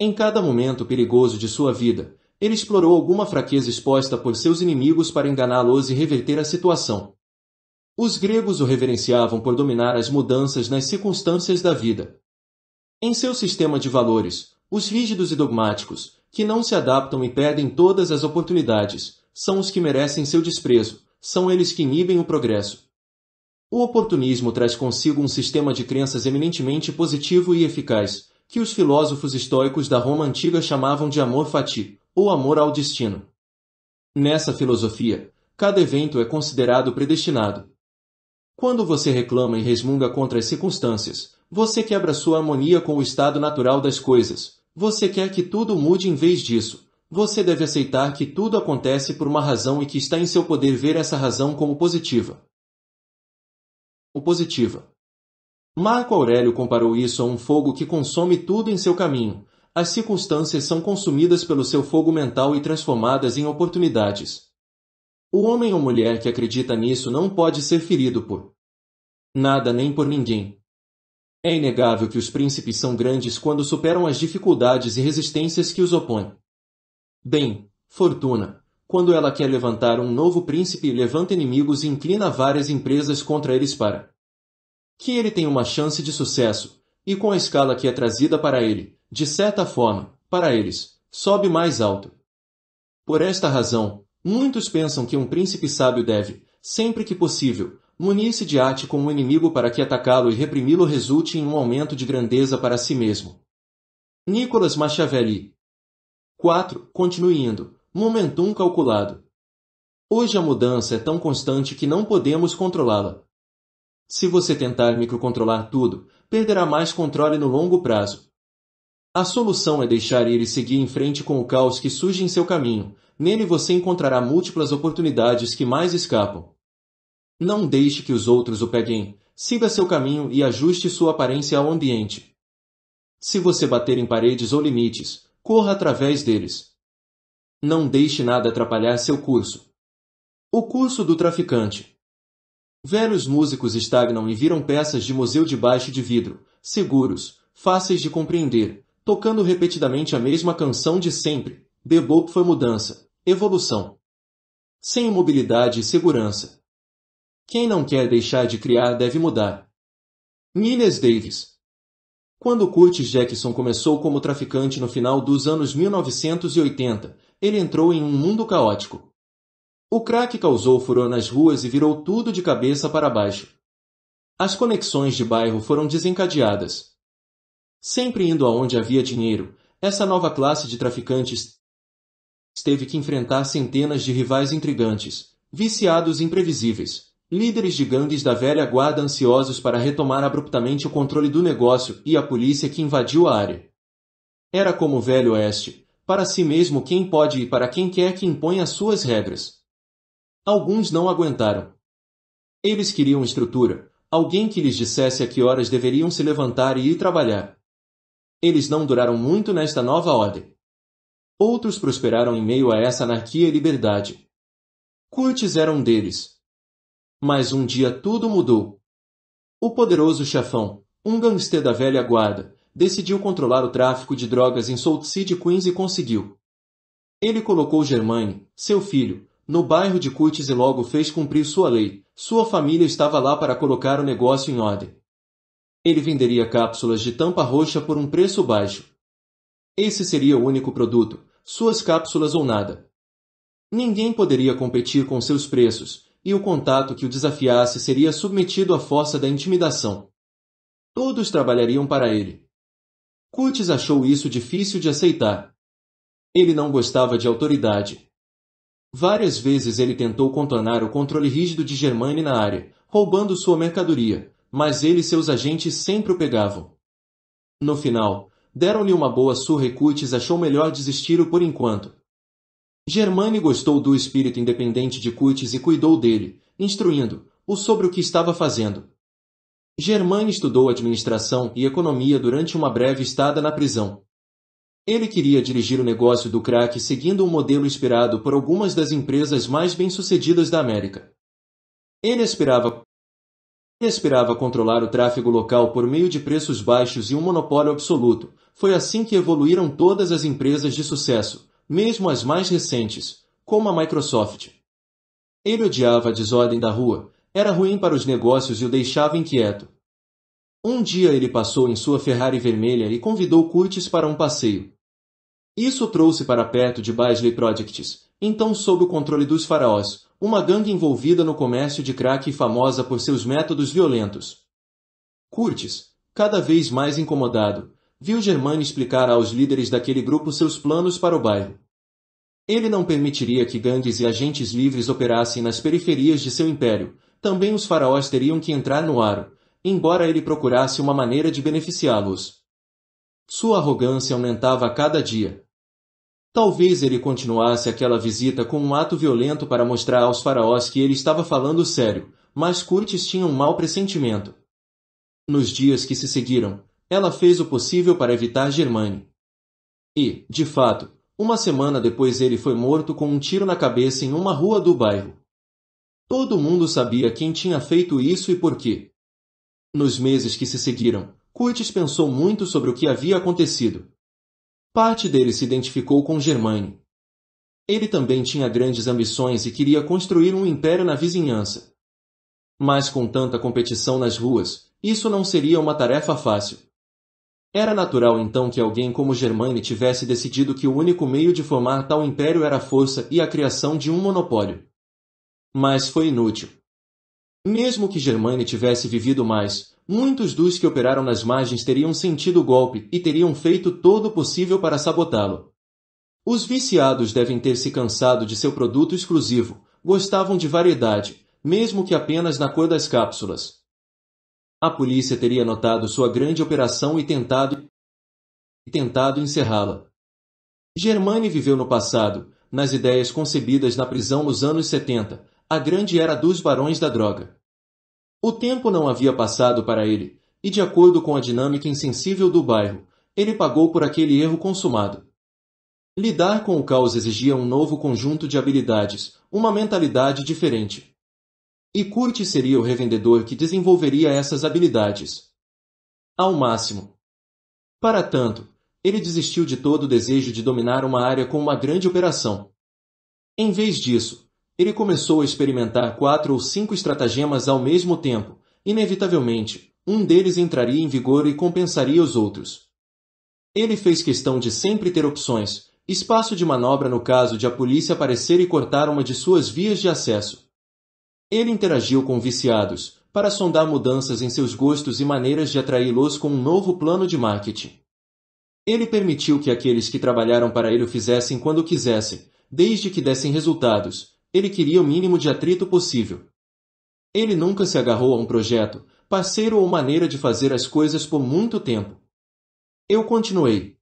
Em cada momento perigoso de sua vida, ele explorou alguma fraqueza exposta por seus inimigos para enganá-los e reverter a situação. Os gregos o reverenciavam por dominar as mudanças nas circunstâncias da vida. Em seu sistema de valores, os rígidos e dogmáticos, que não se adaptam e perdem todas as oportunidades, são os que merecem seu desprezo, são eles que inibem o progresso. O oportunismo traz consigo um sistema de crenças eminentemente positivo e eficaz, que os filósofos estoicos da Roma antiga chamavam de amor fati, ou amor ao destino. Nessa filosofia, cada evento é considerado predestinado. Quando você reclama e resmunga contra as circunstâncias, você quebra sua harmonia com o estado natural das coisas. Você quer que tudo mude em vez disso. Você deve aceitar que tudo acontece por uma razão e que está em seu poder ver essa razão como positiva positiva. Marco Aurélio comparou isso a um fogo que consome tudo em seu caminho. As circunstâncias são consumidas pelo seu fogo mental e transformadas em oportunidades. O homem ou mulher que acredita nisso não pode ser ferido por nada nem por ninguém. É inegável que os príncipes são grandes quando superam as dificuldades e resistências que os opõem. Bem, fortuna, quando ela quer levantar um novo príncipe, levanta inimigos e inclina várias empresas contra eles para que ele tenha uma chance de sucesso, e com a escala que é trazida para ele, de certa forma, para eles, sobe mais alto. Por esta razão, muitos pensam que um príncipe sábio deve, sempre que possível, munir-se de arte como um inimigo para que atacá-lo e reprimi-lo resulte em um aumento de grandeza para si mesmo. Nicolas Machiavelli 4. Continue indo, momentum calculado. Hoje a mudança é tão constante que não podemos controlá-la. Se você tentar microcontrolar tudo, perderá mais controle no longo prazo. A solução é deixar ir e seguir em frente com o caos que surge em seu caminho. Nele você encontrará múltiplas oportunidades que mais escapam. Não deixe que os outros o peguem. Siga seu caminho e ajuste sua aparência ao ambiente. Se você bater em paredes ou limites, corra através deles. Não deixe nada atrapalhar seu curso. O curso do traficante. Velhos músicos estagnam e viram peças de museu debaixo de vidro, seguros, fáceis de compreender, tocando repetidamente a mesma canção de sempre. Bebop foi mudança, evolução. Sem imobilidade e segurança. Quem não quer deixar de criar deve mudar. Miles Davis, quando Curtis Jackson começou como traficante no final dos anos 1980, ele entrou em um mundo caótico. O crack causou furor nas ruas e virou tudo de cabeça para baixo. As conexões de bairro foram desencadeadas. Sempre indo aonde havia dinheiro, essa nova classe de traficantes teve que enfrentar centenas de rivais intrigantes, viciados imprevisíveis, líderes de gangues da velha guarda ansiosos para retomar abruptamente o controle do negócio e a polícia que invadiu a área. Era como o velho oeste, para si mesmo quem pode e para quem quer que impõe as suas regras. Alguns não aguentaram. Eles queriam estrutura, alguém que lhes dissesse a que horas deveriam se levantar e ir trabalhar. Eles não duraram muito nesta nova ordem. Outros prosperaram em meio a essa anarquia e liberdade. Curtis era um deles. Mas um dia tudo mudou. O poderoso chafão, um gangster da velha guarda, decidiu controlar o tráfico de drogas em Salt City, Queens e conseguiu. Ele colocou Germaine, seu filho, no bairro de Curtis e logo fez cumprir sua lei. Sua família estava lá para colocar o negócio em ordem. Ele venderia cápsulas de tampa roxa por um preço baixo. Esse seria o único produto, suas cápsulas ou nada. Ninguém poderia competir com seus preços, e o contato que o desafiasse seria submetido à força da intimidação. Todos trabalhariam para ele. Curtis achou isso difícil de aceitar. Ele não gostava de autoridade. Várias vezes ele tentou contornar o controle rígido de Germaine na área, roubando sua mercadoria, mas ele e seus agentes sempre o pegavam. No final, deram-lhe uma boa surra e Coates achou melhor desistir por enquanto. Germaine gostou do espírito independente de Curtis e cuidou dele, instruindo-o sobre o que estava fazendo. Germain estudou administração e economia durante uma breve estada na prisão. Ele queria dirigir o negócio do crack seguindo um modelo inspirado por algumas das empresas mais bem-sucedidas da América. Ele esperava, ele esperava controlar o tráfego local por meio de preços baixos e um monopólio absoluto. Foi assim que evoluíram todas as empresas de sucesso, mesmo as mais recentes, como a Microsoft. Ele odiava a desordem da rua, era ruim para os negócios e o deixava inquieto. Um dia ele passou em sua Ferrari vermelha e convidou Curtis para um passeio. Isso trouxe para perto de Bisley Projects, então sob o controle dos faraós, uma gangue envolvida no comércio de crack e famosa por seus métodos violentos. Curtis, cada vez mais incomodado, viu Germani explicar aos líderes daquele grupo seus planos para o bairro. Ele não permitiria que gangues e agentes livres operassem nas periferias de seu império, também os faraós teriam que entrar no aro, embora ele procurasse uma maneira de beneficiá-los. Sua arrogância aumentava a cada dia. Talvez ele continuasse aquela visita com um ato violento para mostrar aos faraós que ele estava falando sério, mas Curtis tinha um mau pressentimento. Nos dias que se seguiram, ela fez o possível para evitar Germani. E, de fato, uma semana depois ele foi morto com um tiro na cabeça em uma rua do bairro. Todo mundo sabia quem tinha feito isso e por quê. Nos meses que se seguiram, Curtis pensou muito sobre o que havia acontecido. Parte dele se identificou com Germaine. Ele também tinha grandes ambições e queria construir um império na vizinhança. Mas com tanta competição nas ruas, isso não seria uma tarefa fácil. Era natural então que alguém como Germaine tivesse decidido que o único meio de formar tal império era a força e a criação de um monopólio mas foi inútil. Mesmo que Germaine tivesse vivido mais, muitos dos que operaram nas margens teriam sentido o golpe e teriam feito todo o possível para sabotá-lo. Os viciados devem ter se cansado de seu produto exclusivo, gostavam de variedade, mesmo que apenas na cor das cápsulas. A polícia teria notado sua grande operação e tentado e tentado encerrá-la. Germaine viveu no passado, nas ideias concebidas na prisão nos anos 70, a grande era dos barões da droga. O tempo não havia passado para ele, e de acordo com a dinâmica insensível do bairro, ele pagou por aquele erro consumado. Lidar com o caos exigia um novo conjunto de habilidades, uma mentalidade diferente. E Kurt seria o revendedor que desenvolveria essas habilidades. Ao máximo. Para tanto, ele desistiu de todo o desejo de dominar uma área com uma grande operação. Em vez disso, ele começou a experimentar quatro ou cinco estratagemas ao mesmo tempo. Inevitavelmente, um deles entraria em vigor e compensaria os outros. Ele fez questão de sempre ter opções, espaço de manobra no caso de a polícia aparecer e cortar uma de suas vias de acesso. Ele interagiu com viciados, para sondar mudanças em seus gostos e maneiras de atraí-los com um novo plano de marketing. Ele permitiu que aqueles que trabalharam para ele o fizessem quando quisessem, desde que dessem resultados, ele queria o mínimo de atrito possível. Ele nunca se agarrou a um projeto, parceiro ou maneira de fazer as coisas por muito tempo. Eu continuei.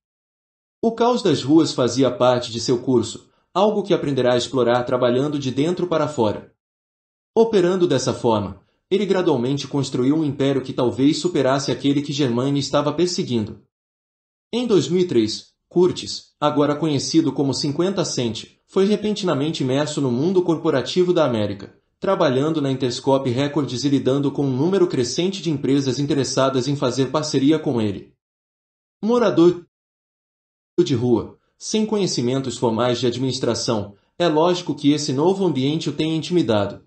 O caos das ruas fazia parte de seu curso, algo que aprenderá a explorar trabalhando de dentro para fora. Operando dessa forma, ele gradualmente construiu um império que talvez superasse aquele que Germaine estava perseguindo. Em 2003, Curtis, agora conhecido como 50 Cent, foi repentinamente imerso no mundo corporativo da América, trabalhando na Interscope Records e lidando com um número crescente de empresas interessadas em fazer parceria com ele. Morador de rua, sem conhecimentos formais de administração, é lógico que esse novo ambiente o tenha intimidado.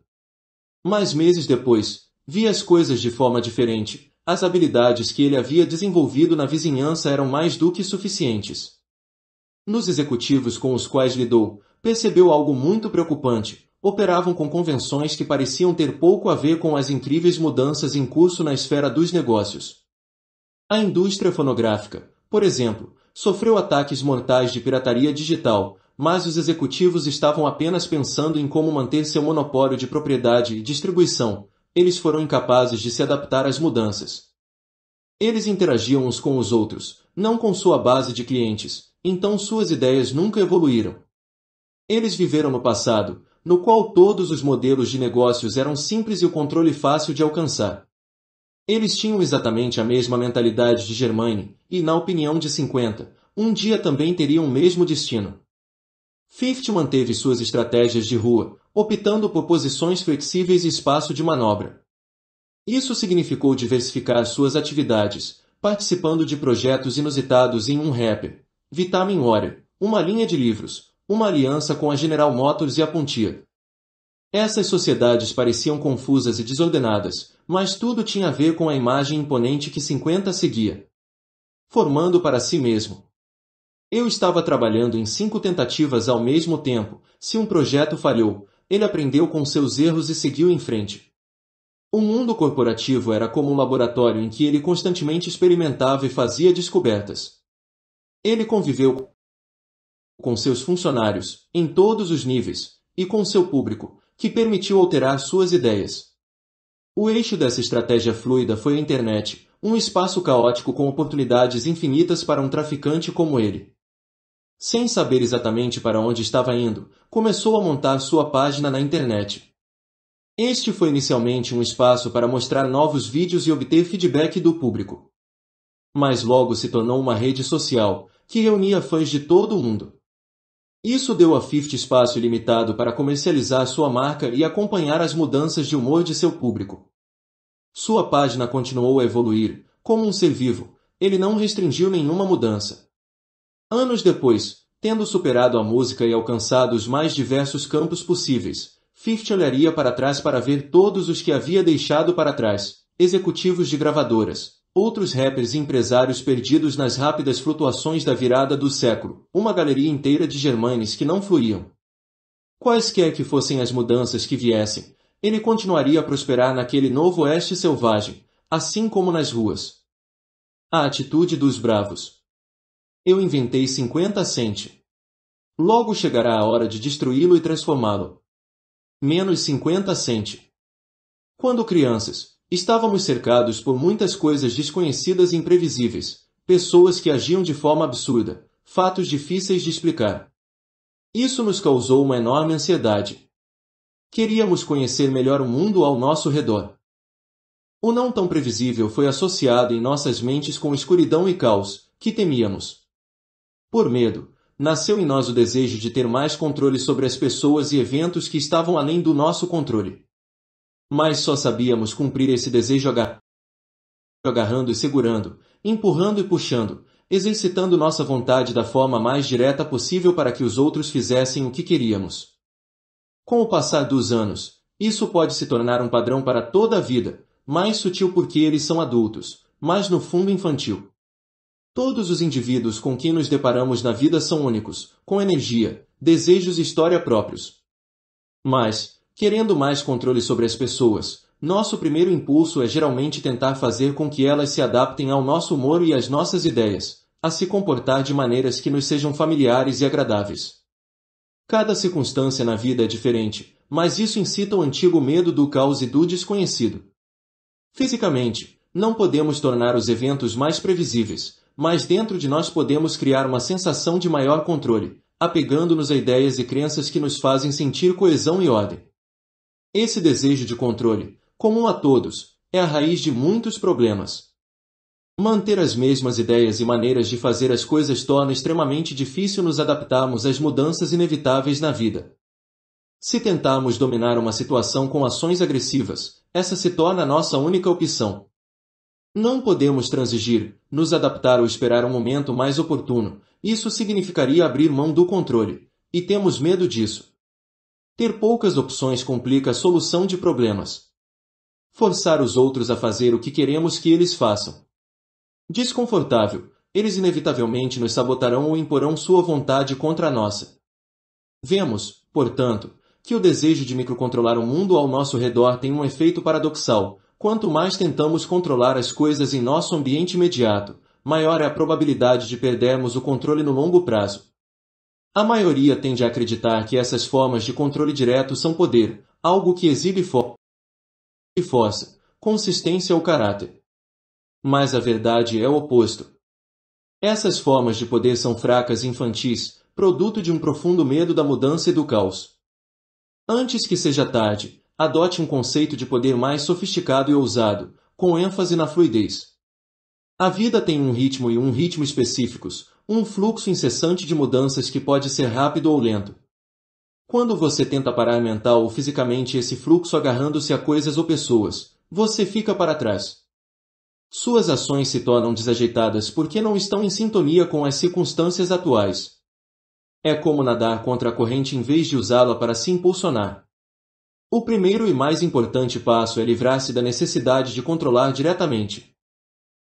Mas meses depois, via as coisas de forma diferente. As habilidades que ele havia desenvolvido na vizinhança eram mais do que suficientes. Nos executivos com os quais lidou, percebeu algo muito preocupante. Operavam com convenções que pareciam ter pouco a ver com as incríveis mudanças em curso na esfera dos negócios. A indústria fonográfica, por exemplo, sofreu ataques mortais de pirataria digital, mas os executivos estavam apenas pensando em como manter seu monopólio de propriedade e distribuição. Eles foram incapazes de se adaptar às mudanças. Eles interagiam uns com os outros, não com sua base de clientes, então suas ideias nunca evoluíram. Eles viveram no passado, no qual todos os modelos de negócios eram simples e o controle fácil de alcançar. Eles tinham exatamente a mesma mentalidade de Germaine, e, na opinião de 50, um dia também teriam o mesmo destino. Fifth manteve suas estratégias de rua, optando por posições flexíveis e espaço de manobra. Isso significou diversificar suas atividades, participando de projetos inusitados em um rapper, Vitamin Water, uma linha de livros, uma aliança com a General Motors e a Pontia. Essas sociedades pareciam confusas e desordenadas, mas tudo tinha a ver com a imagem imponente que 50 seguia. Formando para si mesmo. Eu estava trabalhando em cinco tentativas ao mesmo tempo. Se um projeto falhou, ele aprendeu com seus erros e seguiu em frente. O mundo corporativo era como um laboratório em que ele constantemente experimentava e fazia descobertas. Ele conviveu com seus funcionários, em todos os níveis, e com seu público, que permitiu alterar suas ideias. O eixo dessa estratégia fluida foi a internet, um espaço caótico com oportunidades infinitas para um traficante como ele. Sem saber exatamente para onde estava indo, começou a montar sua página na internet. Este foi inicialmente um espaço para mostrar novos vídeos e obter feedback do público. Mas logo se tornou uma rede social, que reunia fãs de todo o mundo. Isso deu a Fifth espaço ilimitado para comercializar sua marca e acompanhar as mudanças de humor de seu público. Sua página continuou a evoluir, como um ser vivo, ele não restringiu nenhuma mudança. Anos depois, tendo superado a música e alcançado os mais diversos campos possíveis, Fifth olharia para trás para ver todos os que havia deixado para trás, executivos de gravadoras, Outros rappers e empresários perdidos nas rápidas flutuações da virada do século. Uma galeria inteira de germanes que não fluíam. Quaisquer que fossem as mudanças que viessem, ele continuaria a prosperar naquele novo oeste selvagem, assim como nas ruas. A atitude dos bravos. Eu inventei 50 cent. Logo chegará a hora de destruí-lo e transformá-lo. Menos 50 cent. Quando crianças, Estávamos cercados por muitas coisas desconhecidas e imprevisíveis, pessoas que agiam de forma absurda, fatos difíceis de explicar. Isso nos causou uma enorme ansiedade. Queríamos conhecer melhor o mundo ao nosso redor. O não tão previsível foi associado em nossas mentes com escuridão e caos, que temíamos. Por medo, nasceu em nós o desejo de ter mais controle sobre as pessoas e eventos que estavam além do nosso controle. Mas só sabíamos cumprir esse desejo agarrando e segurando, empurrando e puxando, exercitando nossa vontade da forma mais direta possível para que os outros fizessem o que queríamos. Com o passar dos anos, isso pode se tornar um padrão para toda a vida, mais sutil porque eles são adultos, mas no fundo infantil. Todos os indivíduos com quem nos deparamos na vida são únicos, com energia, desejos e história próprios. Mas, Querendo mais controle sobre as pessoas, nosso primeiro impulso é geralmente tentar fazer com que elas se adaptem ao nosso humor e às nossas ideias, a se comportar de maneiras que nos sejam familiares e agradáveis. Cada circunstância na vida é diferente, mas isso incita o antigo medo do caos e do desconhecido. Fisicamente, não podemos tornar os eventos mais previsíveis, mas dentro de nós podemos criar uma sensação de maior controle, apegando-nos a ideias e crenças que nos fazem sentir coesão e ordem. Esse desejo de controle, comum a todos, é a raiz de muitos problemas. Manter as mesmas ideias e maneiras de fazer as coisas torna extremamente difícil nos adaptarmos às mudanças inevitáveis na vida. Se tentarmos dominar uma situação com ações agressivas, essa se torna a nossa única opção. Não podemos transigir, nos adaptar ou esperar um momento mais oportuno, isso significaria abrir mão do controle, e temos medo disso. Ter poucas opções complica a solução de problemas. Forçar os outros a fazer o que queremos que eles façam. Desconfortável, eles inevitavelmente nos sabotarão ou imporão sua vontade contra a nossa. Vemos, portanto, que o desejo de microcontrolar o mundo ao nosso redor tem um efeito paradoxal. Quanto mais tentamos controlar as coisas em nosso ambiente imediato, maior é a probabilidade de perdermos o controle no longo prazo. A maioria tende a acreditar que essas formas de controle direto são poder, algo que exibe fo força, consistência ou caráter. Mas a verdade é o oposto. Essas formas de poder são fracas e infantis, produto de um profundo medo da mudança e do caos. Antes que seja tarde, adote um conceito de poder mais sofisticado e ousado, com ênfase na fluidez. A vida tem um ritmo e um ritmo específicos, um fluxo incessante de mudanças que pode ser rápido ou lento. Quando você tenta parar mental ou fisicamente esse fluxo agarrando-se a coisas ou pessoas, você fica para trás. Suas ações se tornam desajeitadas porque não estão em sintonia com as circunstâncias atuais. É como nadar contra a corrente em vez de usá-la para se impulsionar. O primeiro e mais importante passo é livrar-se da necessidade de controlar diretamente.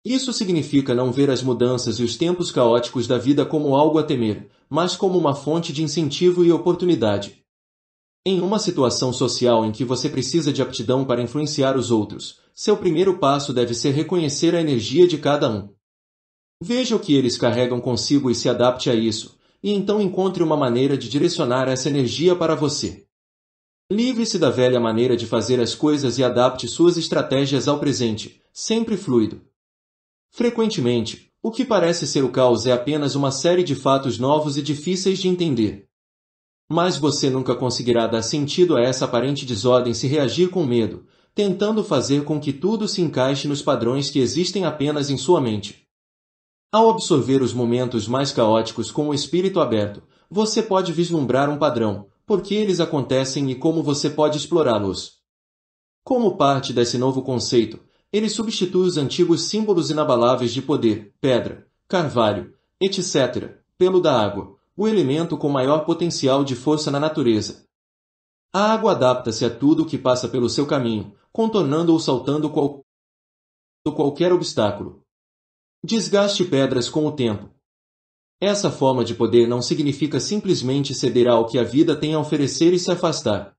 Isso significa não ver as mudanças e os tempos caóticos da vida como algo a temer, mas como uma fonte de incentivo e oportunidade. Em uma situação social em que você precisa de aptidão para influenciar os outros, seu primeiro passo deve ser reconhecer a energia de cada um. Veja o que eles carregam consigo e se adapte a isso, e então encontre uma maneira de direcionar essa energia para você. Livre-se da velha maneira de fazer as coisas e adapte suas estratégias ao presente, sempre fluido, Frequentemente, o que parece ser o caos é apenas uma série de fatos novos e difíceis de entender. Mas você nunca conseguirá dar sentido a essa aparente desordem se reagir com medo, tentando fazer com que tudo se encaixe nos padrões que existem apenas em sua mente. Ao absorver os momentos mais caóticos com o espírito aberto, você pode vislumbrar um padrão, por que eles acontecem e como você pode explorá-los. Como parte desse novo conceito, ele substitui os antigos símbolos inabaláveis de poder, pedra, carvalho, etc., pelo da água, o elemento com maior potencial de força na natureza. A água adapta-se a tudo o que passa pelo seu caminho, contornando ou saltando qual... qualquer obstáculo. Desgaste pedras com o tempo. Essa forma de poder não significa simplesmente ceder ao que a vida tem a oferecer e se afastar.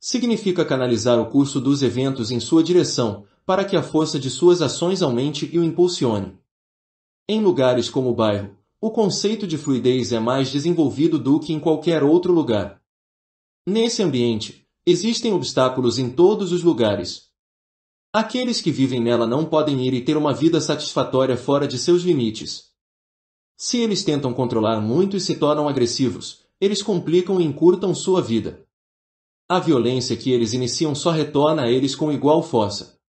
Significa canalizar o curso dos eventos em sua direção, para que a força de suas ações aumente e o impulsione. Em lugares como o bairro, o conceito de fluidez é mais desenvolvido do que em qualquer outro lugar. Nesse ambiente, existem obstáculos em todos os lugares. Aqueles que vivem nela não podem ir e ter uma vida satisfatória fora de seus limites. Se eles tentam controlar muito e se tornam agressivos, eles complicam e encurtam sua vida. A violência que eles iniciam só retorna a eles com igual força.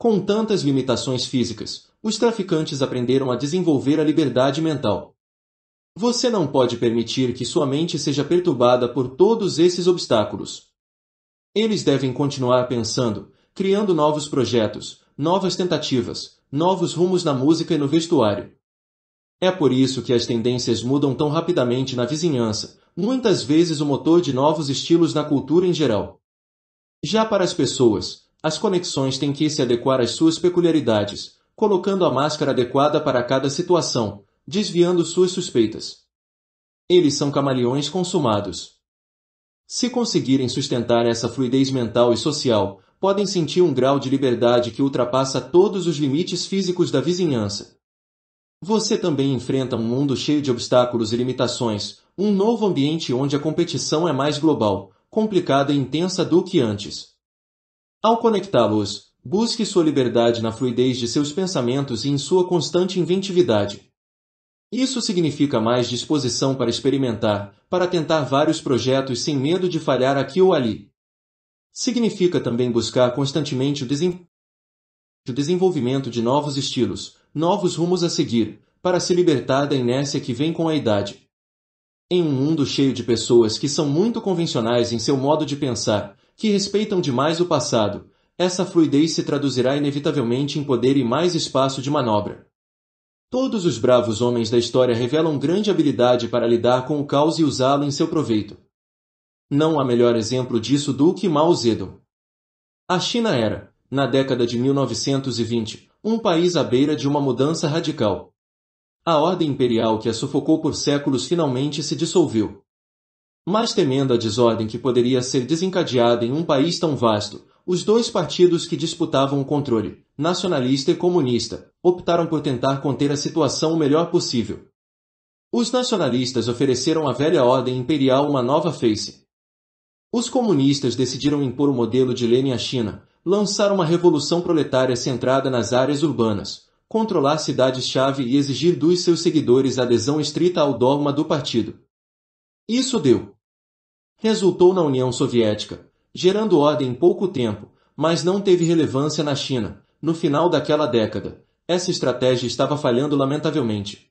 Com tantas limitações físicas, os traficantes aprenderam a desenvolver a liberdade mental. Você não pode permitir que sua mente seja perturbada por todos esses obstáculos. Eles devem continuar pensando, criando novos projetos, novas tentativas, novos rumos na música e no vestuário. É por isso que as tendências mudam tão rapidamente na vizinhança, muitas vezes o motor de novos estilos na cultura em geral. Já para as pessoas, as conexões têm que se adequar às suas peculiaridades, colocando a máscara adequada para cada situação, desviando suas suspeitas. Eles são camaleões consumados. Se conseguirem sustentar essa fluidez mental e social, podem sentir um grau de liberdade que ultrapassa todos os limites físicos da vizinhança. Você também enfrenta um mundo cheio de obstáculos e limitações, um novo ambiente onde a competição é mais global, complicada e intensa do que antes. Ao conectá-los, busque sua liberdade na fluidez de seus pensamentos e em sua constante inventividade. Isso significa mais disposição para experimentar, para tentar vários projetos sem medo de falhar aqui ou ali. Significa também buscar constantemente o, desen... o desenvolvimento de novos estilos, novos rumos a seguir, para se libertar da inércia que vem com a idade. Em um mundo cheio de pessoas que são muito convencionais em seu modo de pensar, que respeitam demais o passado, essa fluidez se traduzirá inevitavelmente em poder e mais espaço de manobra. Todos os bravos homens da história revelam grande habilidade para lidar com o caos e usá-lo em seu proveito. Não há melhor exemplo disso do que Mao Zedong. A China era, na década de 1920, um país à beira de uma mudança radical. A ordem imperial que a sufocou por séculos finalmente se dissolveu. Mas temendo a desordem que poderia ser desencadeada em um país tão vasto, os dois partidos que disputavam o controle, nacionalista e comunista, optaram por tentar conter a situação o melhor possível. Os nacionalistas ofereceram à velha ordem imperial uma nova face. Os comunistas decidiram impor o modelo de Lenin à China, lançar uma revolução proletária centrada nas áreas urbanas, controlar cidades-chave e exigir dos seus seguidores adesão estrita ao dogma do partido. Isso deu, resultou na União Soviética, gerando ordem em pouco tempo, mas não teve relevância na China. No final daquela década, essa estratégia estava falhando lamentavelmente.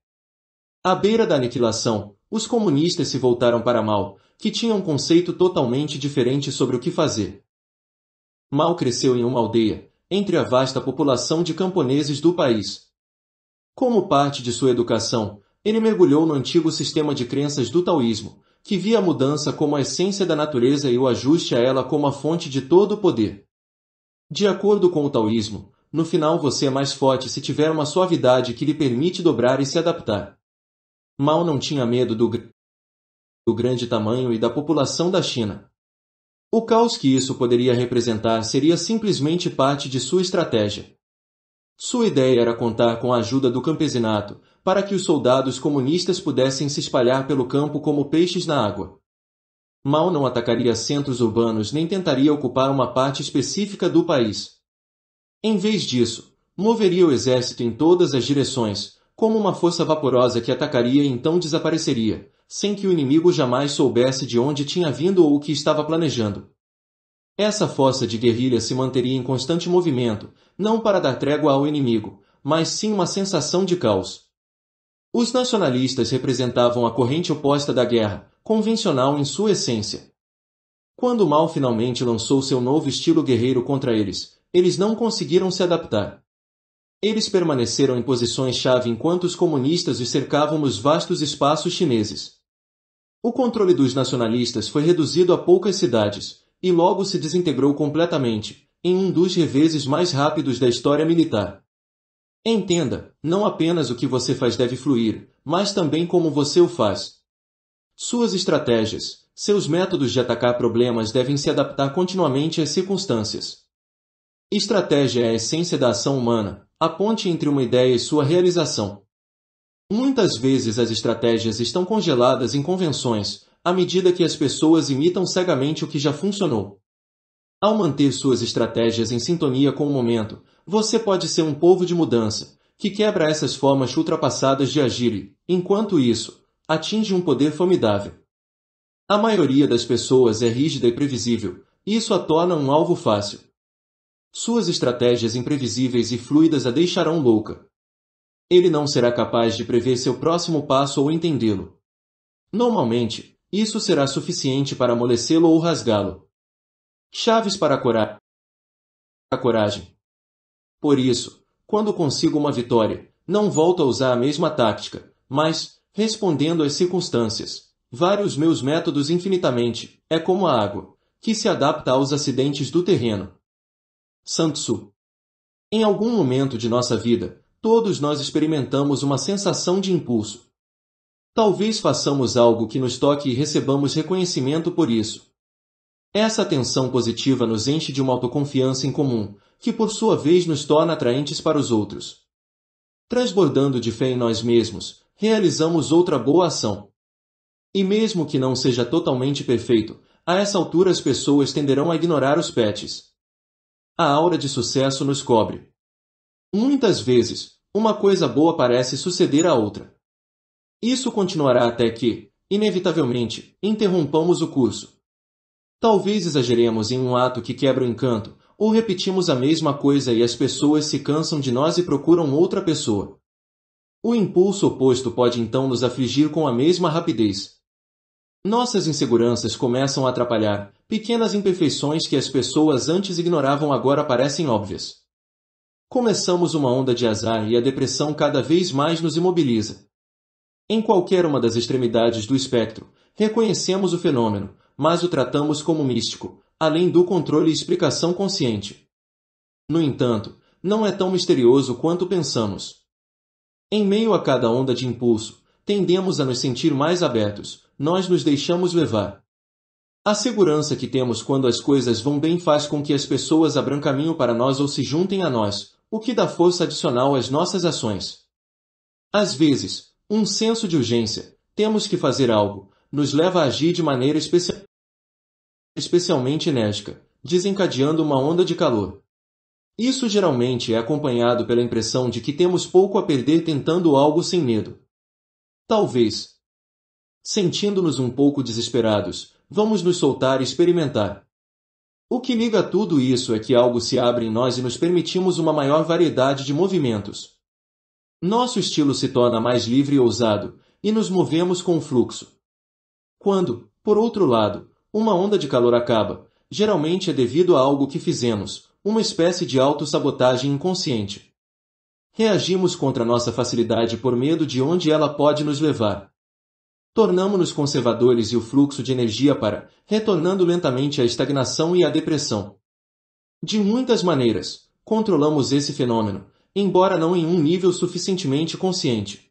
À beira da aniquilação, os comunistas se voltaram para Mao, que tinha um conceito totalmente diferente sobre o que fazer. Mao cresceu em uma aldeia, entre a vasta população de camponeses do país. Como parte de sua educação, ele mergulhou no antigo sistema de crenças do taoísmo, que via a mudança como a essência da natureza e o ajuste a ela como a fonte de todo o poder. De acordo com o taoísmo, no final você é mais forte se tiver uma suavidade que lhe permite dobrar e se adaptar. Mao não tinha medo do, gr do grande tamanho e da população da China. O caos que isso poderia representar seria simplesmente parte de sua estratégia. Sua ideia era contar com a ajuda do campesinato, para que os soldados comunistas pudessem se espalhar pelo campo como peixes na água. Mal não atacaria centros urbanos nem tentaria ocupar uma parte específica do país. Em vez disso, moveria o exército em todas as direções, como uma força vaporosa que atacaria e então desapareceria, sem que o inimigo jamais soubesse de onde tinha vindo ou o que estava planejando. Essa força de guerrilha se manteria em constante movimento, não para dar trégua ao inimigo, mas sim uma sensação de caos. Os nacionalistas representavam a corrente oposta da guerra, convencional em sua essência. Quando Mao finalmente lançou seu novo estilo guerreiro contra eles, eles não conseguiram se adaptar. Eles permaneceram em posições-chave enquanto os comunistas os cercavam nos vastos espaços chineses. O controle dos nacionalistas foi reduzido a poucas cidades, e logo se desintegrou completamente, em um dos reveses mais rápidos da história militar. Entenda, não apenas o que você faz deve fluir, mas também como você o faz. Suas estratégias, seus métodos de atacar problemas devem se adaptar continuamente às circunstâncias. Estratégia é a essência da ação humana, a ponte entre uma ideia e sua realização. Muitas vezes as estratégias estão congeladas em convenções, à medida que as pessoas imitam cegamente o que já funcionou. Ao manter suas estratégias em sintonia com o momento, você pode ser um povo de mudança, que quebra essas formas ultrapassadas de agir e, enquanto isso, atinge um poder formidável. A maioria das pessoas é rígida e previsível, e isso a torna um alvo fácil. Suas estratégias imprevisíveis e fluidas a deixarão louca. Ele não será capaz de prever seu próximo passo ou entendê-lo. Normalmente, isso será suficiente para amolecê-lo ou rasgá-lo. Chaves para a coragem. A coragem. Por isso, quando consigo uma vitória, não volto a usar a mesma tática, mas, respondendo às circunstâncias, vários meus métodos infinitamente, é como a água, que se adapta aos acidentes do terreno. Santsu. Em algum momento de nossa vida, todos nós experimentamos uma sensação de impulso. Talvez façamos algo que nos toque e recebamos reconhecimento por isso. Essa atenção positiva nos enche de uma autoconfiança em comum, que por sua vez nos torna atraentes para os outros. Transbordando de fé em nós mesmos, realizamos outra boa ação. E mesmo que não seja totalmente perfeito, a essa altura as pessoas tenderão a ignorar os pets. A aura de sucesso nos cobre. Muitas vezes, uma coisa boa parece suceder a outra. Isso continuará até que, inevitavelmente, interrompamos o curso. Talvez exageremos em um ato que quebra o encanto, ou repetimos a mesma coisa e as pessoas se cansam de nós e procuram outra pessoa. O impulso oposto pode então nos afligir com a mesma rapidez. Nossas inseguranças começam a atrapalhar, pequenas imperfeições que as pessoas antes ignoravam agora parecem óbvias. Começamos uma onda de azar e a depressão cada vez mais nos imobiliza. Em qualquer uma das extremidades do espectro, reconhecemos o fenômeno, mas o tratamos como místico, além do controle e explicação consciente. No entanto, não é tão misterioso quanto pensamos. Em meio a cada onda de impulso, tendemos a nos sentir mais abertos, nós nos deixamos levar. A segurança que temos quando as coisas vão bem faz com que as pessoas abram caminho para nós ou se juntem a nós, o que dá força adicional às nossas ações. Às vezes, um senso de urgência, temos que fazer algo, nos leva a agir de maneira especial especialmente enérgica, desencadeando uma onda de calor. Isso geralmente é acompanhado pela impressão de que temos pouco a perder tentando algo sem medo. Talvez. Sentindo-nos um pouco desesperados, vamos nos soltar e experimentar. O que liga a tudo isso é que algo se abre em nós e nos permitimos uma maior variedade de movimentos. Nosso estilo se torna mais livre e ousado, e nos movemos com o fluxo. Quando, por outro lado, uma onda de calor acaba. Geralmente é devido a algo que fizemos, uma espécie de autossabotagem inconsciente. Reagimos contra nossa facilidade por medo de onde ela pode nos levar. Tornamos-nos conservadores e o fluxo de energia para, retornando lentamente à estagnação e à depressão. De muitas maneiras, controlamos esse fenômeno, embora não em um nível suficientemente consciente.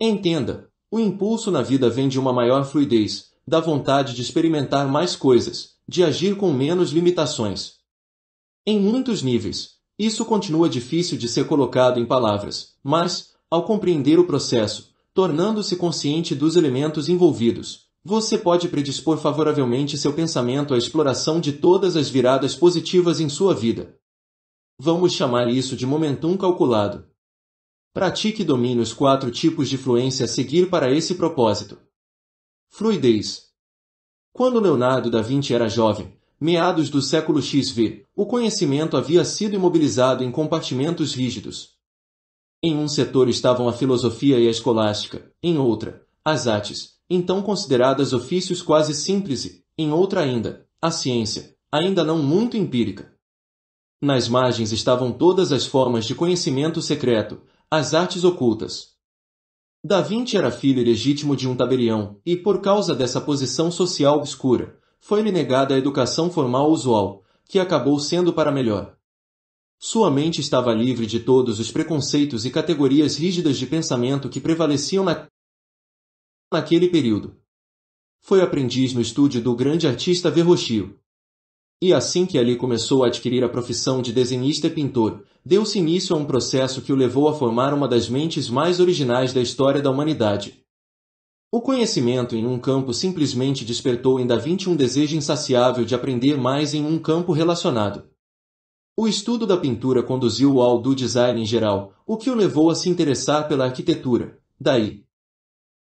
Entenda, o impulso na vida vem de uma maior fluidez, da vontade de experimentar mais coisas, de agir com menos limitações. Em muitos níveis, isso continua difícil de ser colocado em palavras, mas, ao compreender o processo, tornando-se consciente dos elementos envolvidos, você pode predispor favoravelmente seu pensamento à exploração de todas as viradas positivas em sua vida. Vamos chamar isso de momentum calculado. Pratique e domine os quatro tipos de fluência a seguir para esse propósito. Fluidez. Quando Leonardo da Vinci era jovem, meados do século XV, o conhecimento havia sido imobilizado em compartimentos rígidos. Em um setor estavam a filosofia e a escolástica, em outra, as artes, então consideradas ofícios quase simples e, em outra ainda, a ciência, ainda não muito empírica. Nas margens estavam todas as formas de conhecimento secreto, as artes ocultas, Davinte era filho ilegítimo de um tabelião e, por causa dessa posição social obscura, foi-lhe negada a educação formal usual, que acabou sendo para melhor. Sua mente estava livre de todos os preconceitos e categorias rígidas de pensamento que prevaleciam na... naquele período. Foi aprendiz no estúdio do grande artista Verrochio, e assim que ali começou a adquirir a profissão de desenhista e pintor, deu-se início a um processo que o levou a formar uma das mentes mais originais da história da humanidade. O conhecimento em um campo simplesmente despertou em Da Vinci um desejo insaciável de aprender mais em um campo relacionado. O estudo da pintura conduziu-o ao do design em geral, o que o levou a se interessar pela arquitetura. Daí,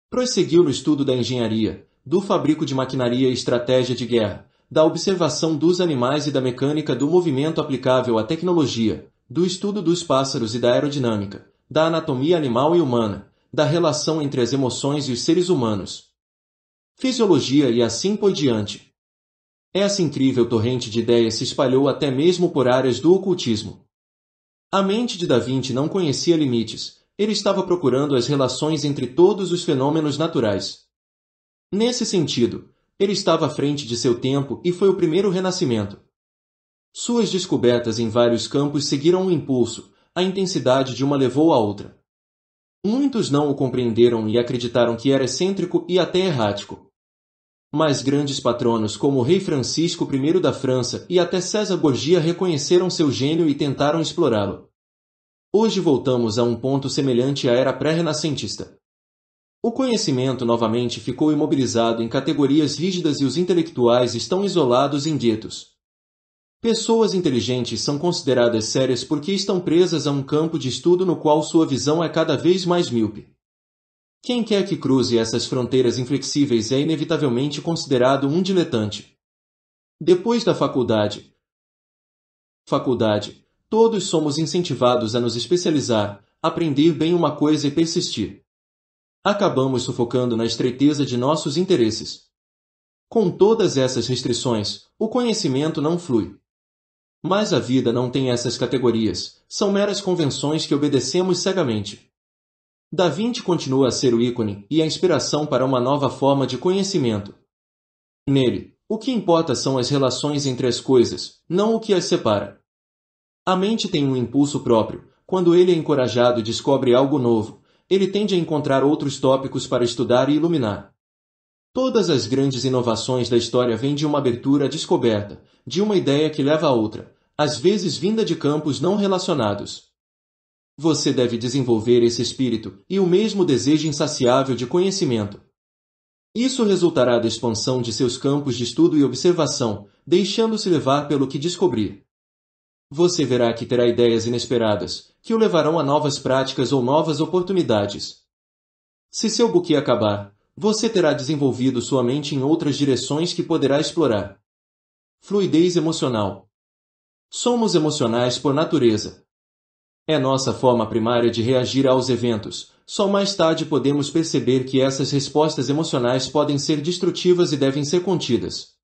prosseguiu no estudo da engenharia, do fabrico de maquinaria e estratégia de guerra, da observação dos animais e da mecânica do movimento aplicável à tecnologia, do estudo dos pássaros e da aerodinâmica, da anatomia animal e humana, da relação entre as emoções e os seres humanos, fisiologia e assim por diante. Essa incrível torrente de ideias se espalhou até mesmo por áreas do ocultismo. A mente de Da Vinci não conhecia limites, ele estava procurando as relações entre todos os fenômenos naturais. Nesse sentido, ele estava à frente de seu tempo e foi o primeiro renascimento. Suas descobertas em vários campos seguiram um impulso, a intensidade de uma levou a outra. Muitos não o compreenderam e acreditaram que era excêntrico e até errático. Mas grandes patronos como o rei Francisco I da França e até César Borgia reconheceram seu gênio e tentaram explorá-lo. Hoje voltamos a um ponto semelhante à era pré-renascentista. O conhecimento novamente ficou imobilizado em categorias rígidas e os intelectuais estão isolados em guetos. Pessoas inteligentes são consideradas sérias porque estão presas a um campo de estudo no qual sua visão é cada vez mais míope. Quem quer que cruze essas fronteiras inflexíveis é inevitavelmente considerado um diletante. Depois da faculdade, faculdade, todos somos incentivados a nos especializar, aprender bem uma coisa e persistir acabamos sufocando na estreiteza de nossos interesses. Com todas essas restrições, o conhecimento não flui. Mas a vida não tem essas categorias, são meras convenções que obedecemos cegamente. Da Vinci continua a ser o ícone e a inspiração para uma nova forma de conhecimento. Nele, o que importa são as relações entre as coisas, não o que as separa. A mente tem um impulso próprio, quando ele é encorajado descobre algo novo, ele tende a encontrar outros tópicos para estudar e iluminar. Todas as grandes inovações da história vêm de uma abertura à descoberta, de uma ideia que leva a outra, às vezes vinda de campos não relacionados. Você deve desenvolver esse espírito e o mesmo desejo insaciável de conhecimento. Isso resultará da expansão de seus campos de estudo e observação, deixando-se levar pelo que descobrir. Você verá que terá ideias inesperadas, que o levarão a novas práticas ou novas oportunidades. Se seu buquê acabar, você terá desenvolvido sua mente em outras direções que poderá explorar. Fluidez emocional. Somos emocionais por natureza. É nossa forma primária de reagir aos eventos. Só mais tarde podemos perceber que essas respostas emocionais podem ser destrutivas e devem ser contidas.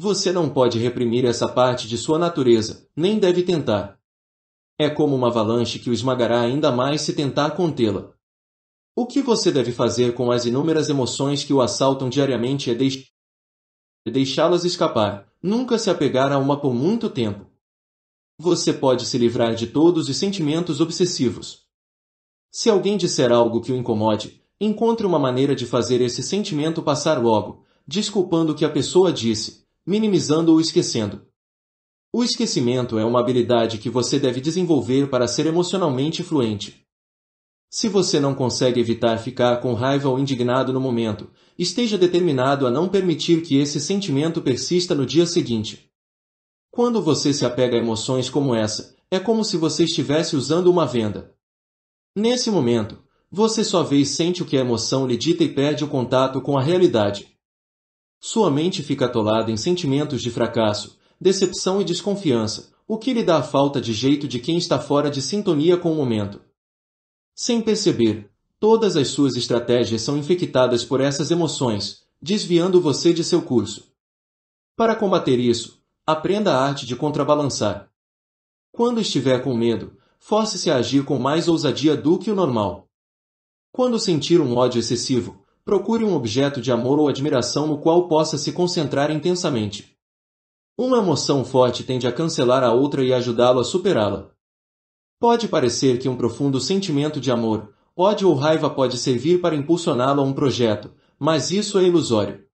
Você não pode reprimir essa parte de sua natureza, nem deve tentar. É como uma avalanche que o esmagará ainda mais se tentar contê-la. O que você deve fazer com as inúmeras emoções que o assaltam diariamente é deix... É deixá-las escapar, nunca se apegar a uma por muito tempo. Você pode se livrar de todos os sentimentos obsessivos. Se alguém disser algo que o incomode, encontre uma maneira de fazer esse sentimento passar logo, desculpando o que a pessoa disse, minimizando ou esquecendo. O esquecimento é uma habilidade que você deve desenvolver para ser emocionalmente fluente. Se você não consegue evitar ficar com raiva ou indignado no momento, esteja determinado a não permitir que esse sentimento persista no dia seguinte. Quando você se apega a emoções como essa, é como se você estivesse usando uma venda. Nesse momento, você só vê e sente o que a emoção lhe dita e perde o contato com a realidade. Sua mente fica atolada em sentimentos de fracasso, decepção e desconfiança, o que lhe dá a falta de jeito de quem está fora de sintonia com o momento. Sem perceber, todas as suas estratégias são infectadas por essas emoções, desviando você de seu curso. Para combater isso, aprenda a arte de contrabalançar. Quando estiver com medo, force-se a agir com mais ousadia do que o normal. Quando sentir um ódio excessivo, Procure um objeto de amor ou admiração no qual possa se concentrar intensamente. Uma emoção forte tende a cancelar a outra e ajudá-lo a superá-la. Pode parecer que um profundo sentimento de amor, ódio ou raiva pode servir para impulsioná-lo a um projeto, mas isso é ilusório.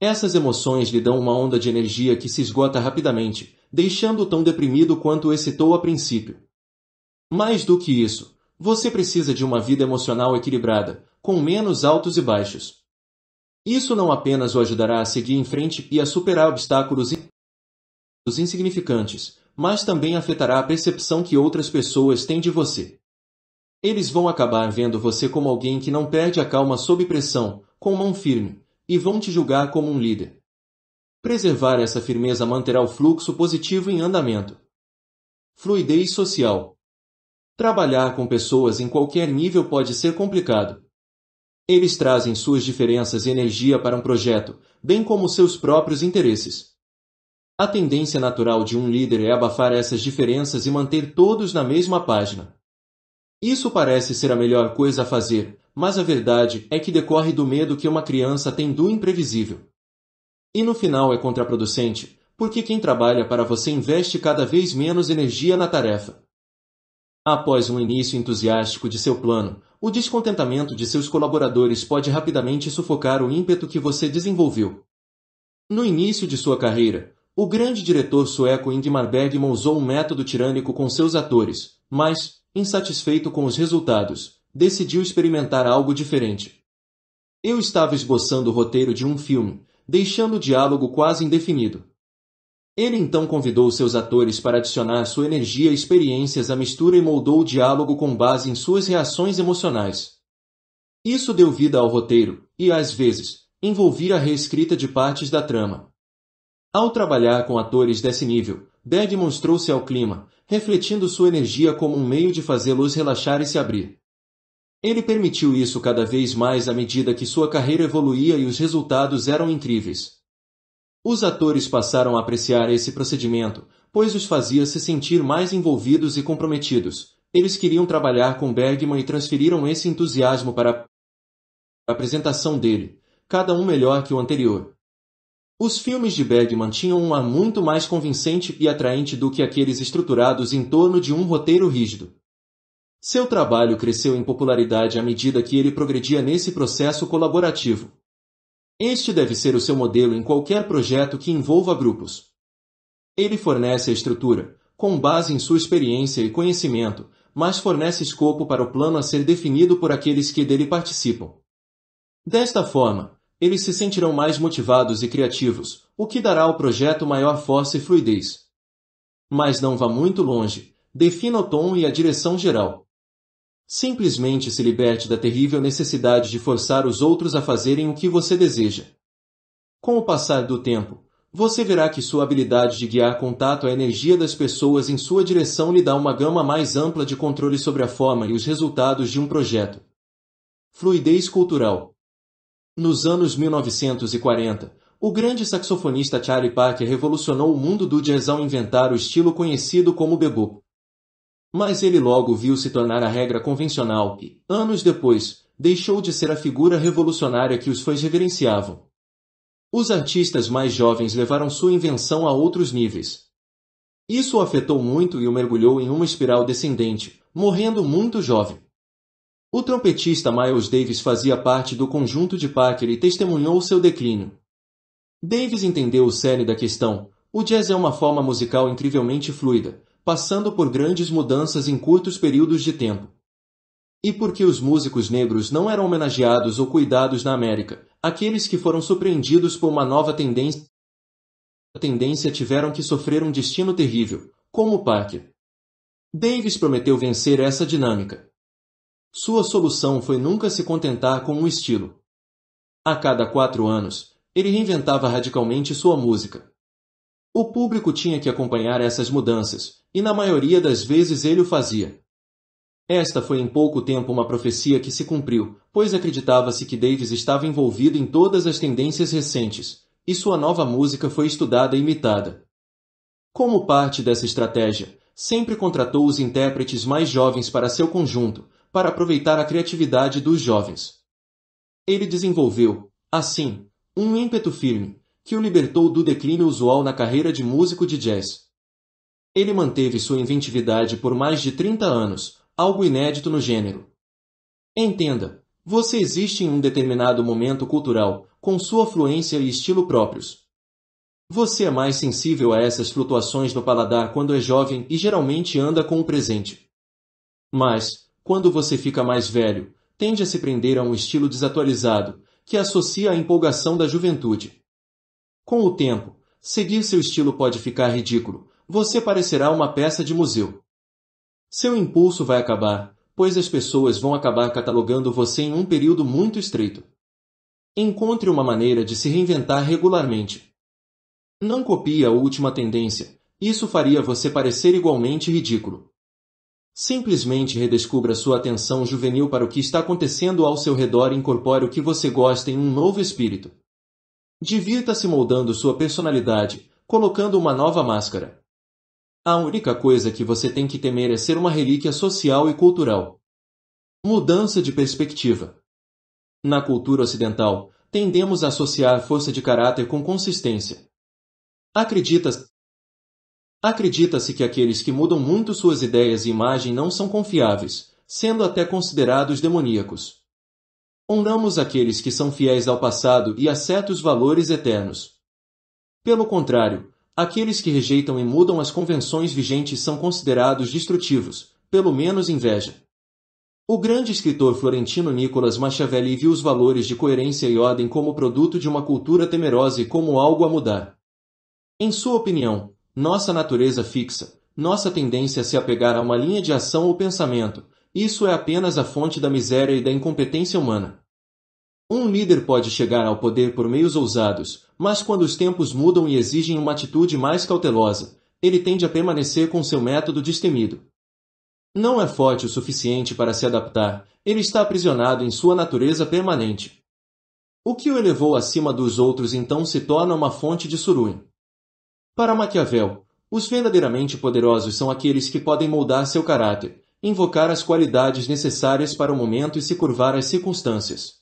Essas emoções lhe dão uma onda de energia que se esgota rapidamente, deixando-o tão deprimido quanto o excitou a princípio. Mais do que isso, você precisa de uma vida emocional equilibrada, com menos altos e baixos. Isso não apenas o ajudará a seguir em frente e a superar obstáculos insignificantes, mas também afetará a percepção que outras pessoas têm de você. Eles vão acabar vendo você como alguém que não perde a calma sob pressão, com mão firme, e vão te julgar como um líder. Preservar essa firmeza manterá o fluxo positivo em andamento. Fluidez social. Trabalhar com pessoas em qualquer nível pode ser complicado, eles trazem suas diferenças e energia para um projeto, bem como seus próprios interesses. A tendência natural de um líder é abafar essas diferenças e manter todos na mesma página. Isso parece ser a melhor coisa a fazer, mas a verdade é que decorre do medo que uma criança tem do imprevisível. E no final é contraproducente, porque quem trabalha para você investe cada vez menos energia na tarefa. Após um início entusiástico de seu plano, o descontentamento de seus colaboradores pode rapidamente sufocar o ímpeto que você desenvolveu. No início de sua carreira, o grande diretor sueco Ingmar Bergman usou um método tirânico com seus atores, mas, insatisfeito com os resultados, decidiu experimentar algo diferente. Eu estava esboçando o roteiro de um filme, deixando o diálogo quase indefinido. Ele então convidou seus atores para adicionar sua energia e experiências à mistura e moldou o diálogo com base em suas reações emocionais. Isso deu vida ao roteiro e, às vezes, envolvia a reescrita de partes da trama. Ao trabalhar com atores desse nível, Dead mostrou-se ao clima, refletindo sua energia como um meio de fazê-los relaxar e se abrir. Ele permitiu isso cada vez mais à medida que sua carreira evoluía e os resultados eram incríveis. Os atores passaram a apreciar esse procedimento, pois os fazia se sentir mais envolvidos e comprometidos. Eles queriam trabalhar com Bergman e transferiram esse entusiasmo para a apresentação dele, cada um melhor que o anterior. Os filmes de Bergman tinham um ar muito mais convincente e atraente do que aqueles estruturados em torno de um roteiro rígido. Seu trabalho cresceu em popularidade à medida que ele progredia nesse processo colaborativo. Este deve ser o seu modelo em qualquer projeto que envolva grupos. Ele fornece a estrutura, com base em sua experiência e conhecimento, mas fornece escopo para o plano a ser definido por aqueles que dele participam. Desta forma, eles se sentirão mais motivados e criativos, o que dará ao projeto maior força e fluidez. Mas não vá muito longe, defina o tom e a direção geral. Simplesmente se liberte da terrível necessidade de forçar os outros a fazerem o que você deseja. Com o passar do tempo, você verá que sua habilidade de guiar contato à energia das pessoas em sua direção lhe dá uma gama mais ampla de controle sobre a forma e os resultados de um projeto. Fluidez cultural. Nos anos 1940, o grande saxofonista Charlie Parker revolucionou o mundo do jazz ao inventar o estilo conhecido como bebop. Mas ele logo viu se tornar a regra convencional e, anos depois, deixou de ser a figura revolucionária que os fãs reverenciavam. Os artistas mais jovens levaram sua invenção a outros níveis. Isso o afetou muito e o mergulhou em uma espiral descendente, morrendo muito jovem. O trompetista Miles Davis fazia parte do conjunto de Parker e testemunhou seu declínio. Davis entendeu o cerne da questão. O jazz é uma forma musical incrivelmente fluida, passando por grandes mudanças em curtos períodos de tempo. E porque os músicos negros não eram homenageados ou cuidados na América? Aqueles que foram surpreendidos por uma nova tendência tendência tiveram que sofrer um destino terrível, como Parker. Davis prometeu vencer essa dinâmica. Sua solução foi nunca se contentar com um estilo. A cada quatro anos, ele reinventava radicalmente sua música. O público tinha que acompanhar essas mudanças, e na maioria das vezes ele o fazia. Esta foi em pouco tempo uma profecia que se cumpriu, pois acreditava-se que Davis estava envolvido em todas as tendências recentes, e sua nova música foi estudada e imitada. Como parte dessa estratégia, sempre contratou os intérpretes mais jovens para seu conjunto, para aproveitar a criatividade dos jovens. Ele desenvolveu, assim, um ímpeto firme, que o libertou do declínio usual na carreira de músico de jazz. Ele manteve sua inventividade por mais de 30 anos, algo inédito no gênero. Entenda, você existe em um determinado momento cultural, com sua fluência e estilo próprios. Você é mais sensível a essas flutuações no paladar quando é jovem e geralmente anda com o presente. Mas, quando você fica mais velho, tende a se prender a um estilo desatualizado, que associa à empolgação da juventude. Com o tempo, seguir seu estilo pode ficar ridículo. Você parecerá uma peça de museu. Seu impulso vai acabar, pois as pessoas vão acabar catalogando você em um período muito estreito. Encontre uma maneira de se reinventar regularmente. Não copie a última tendência. Isso faria você parecer igualmente ridículo. Simplesmente redescubra sua atenção juvenil para o que está acontecendo ao seu redor e incorpore o que você gosta em um novo espírito. Divirta-se moldando sua personalidade, colocando uma nova máscara. A única coisa que você tem que temer é ser uma relíquia social e cultural. Mudança de perspectiva. Na cultura ocidental, tendemos a associar força de caráter com consistência. Acredita-se Acredita que aqueles que mudam muito suas ideias e imagem não são confiáveis, sendo até considerados demoníacos honramos aqueles que são fiéis ao passado e a certos valores eternos. Pelo contrário, aqueles que rejeitam e mudam as convenções vigentes são considerados destrutivos, pelo menos inveja. O grande escritor florentino Nicolas Machiavelli viu os valores de coerência e ordem como produto de uma cultura temerosa e como algo a mudar. Em sua opinião, nossa natureza fixa, nossa tendência a se apegar a uma linha de ação ou pensamento, isso é apenas a fonte da miséria e da incompetência humana. Um líder pode chegar ao poder por meios ousados, mas quando os tempos mudam e exigem uma atitude mais cautelosa, ele tende a permanecer com seu método destemido. Não é forte o suficiente para se adaptar, ele está aprisionado em sua natureza permanente. O que o elevou acima dos outros então se torna uma fonte de suruim. Para Maquiavel, os verdadeiramente poderosos são aqueles que podem moldar seu caráter, invocar as qualidades necessárias para o momento e se curvar às circunstâncias.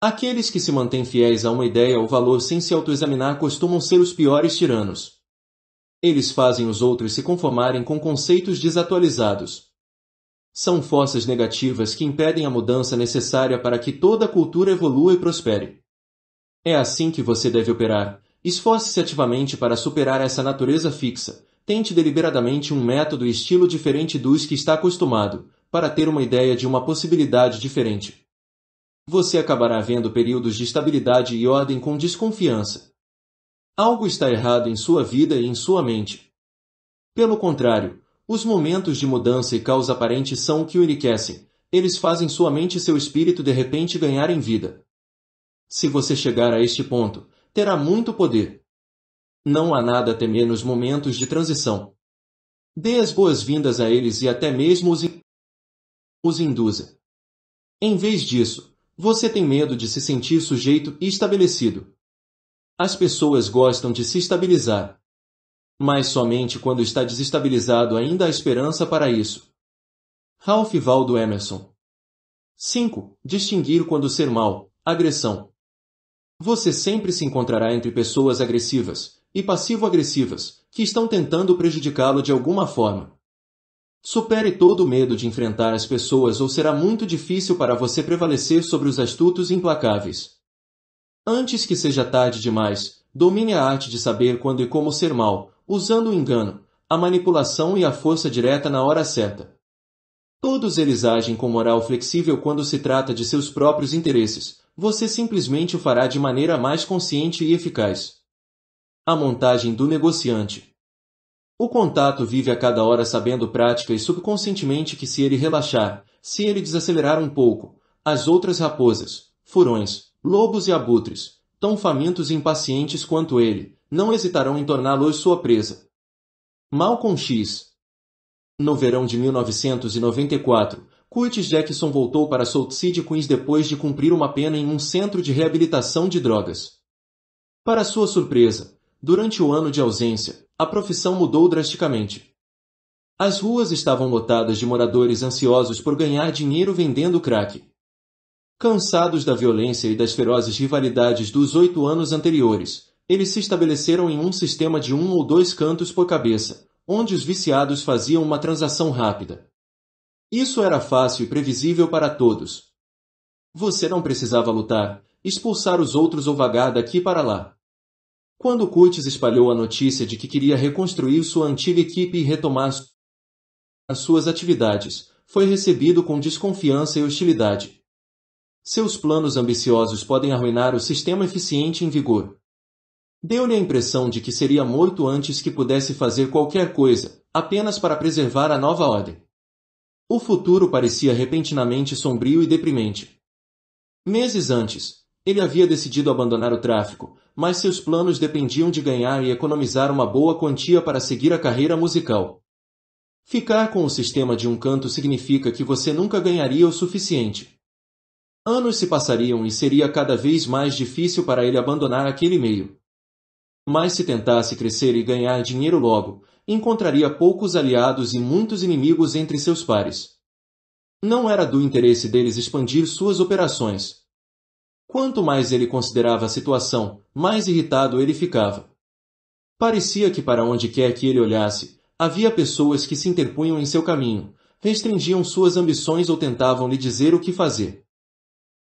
Aqueles que se mantêm fiéis a uma ideia ou valor sem se autoexaminar costumam ser os piores tiranos. Eles fazem os outros se conformarem com conceitos desatualizados. São forças negativas que impedem a mudança necessária para que toda a cultura evolua e prospere. É assim que você deve operar. Esforce-se ativamente para superar essa natureza fixa. Tente deliberadamente um método e estilo diferente dos que está acostumado, para ter uma ideia de uma possibilidade diferente. Você acabará vendo períodos de estabilidade e ordem com desconfiança. Algo está errado em sua vida e em sua mente. Pelo contrário, os momentos de mudança e causa aparente são o que o enriquecem. Eles fazem sua mente e seu espírito de repente ganharem vida. Se você chegar a este ponto, terá muito poder. Não há nada a temer nos momentos de transição. Dê as boas-vindas a eles e até mesmo os, in... os induza. Em vez disso, você tem medo de se sentir sujeito e estabelecido. As pessoas gostam de se estabilizar. Mas somente quando está desestabilizado ainda há esperança para isso. Ralph Waldo Emerson 5. Distinguir quando ser mal, agressão. Você sempre se encontrará entre pessoas agressivas, e passivo-agressivas que estão tentando prejudicá-lo de alguma forma. Supere todo o medo de enfrentar as pessoas ou será muito difícil para você prevalecer sobre os astutos implacáveis. Antes que seja tarde demais, domine a arte de saber quando e como ser mal, usando o engano, a manipulação e a força direta na hora certa. Todos eles agem com moral flexível quando se trata de seus próprios interesses. Você simplesmente o fará de maneira mais consciente e eficaz a montagem do negociante. O contato vive a cada hora sabendo prática e subconscientemente que se ele relaxar, se ele desacelerar um pouco, as outras raposas, furões, lobos e abutres, tão famintos e impacientes quanto ele, não hesitarão em torná-los sua presa. Malcolm X No verão de 1994, Curtis Jackson voltou para Salt City, Queens depois de cumprir uma pena em um centro de reabilitação de drogas. Para sua surpresa, Durante o ano de ausência, a profissão mudou drasticamente. As ruas estavam lotadas de moradores ansiosos por ganhar dinheiro vendendo crack. Cansados da violência e das ferozes rivalidades dos oito anos anteriores, eles se estabeleceram em um sistema de um ou dois cantos por cabeça, onde os viciados faziam uma transação rápida. Isso era fácil e previsível para todos. Você não precisava lutar, expulsar os outros ou vagar daqui para lá. Quando Curtis espalhou a notícia de que queria reconstruir sua antiga equipe e retomar as suas atividades, foi recebido com desconfiança e hostilidade. Seus planos ambiciosos podem arruinar o sistema eficiente em vigor. Deu-lhe a impressão de que seria morto antes que pudesse fazer qualquer coisa, apenas para preservar a nova ordem. O futuro parecia repentinamente sombrio e deprimente. Meses antes, ele havia decidido abandonar o tráfico, mas seus planos dependiam de ganhar e economizar uma boa quantia para seguir a carreira musical. Ficar com o sistema de um canto significa que você nunca ganharia o suficiente. Anos se passariam e seria cada vez mais difícil para ele abandonar aquele meio. Mas se tentasse crescer e ganhar dinheiro logo, encontraria poucos aliados e muitos inimigos entre seus pares. Não era do interesse deles expandir suas operações, Quanto mais ele considerava a situação, mais irritado ele ficava. Parecia que para onde quer que ele olhasse, havia pessoas que se interpunham em seu caminho, restringiam suas ambições ou tentavam lhe dizer o que fazer.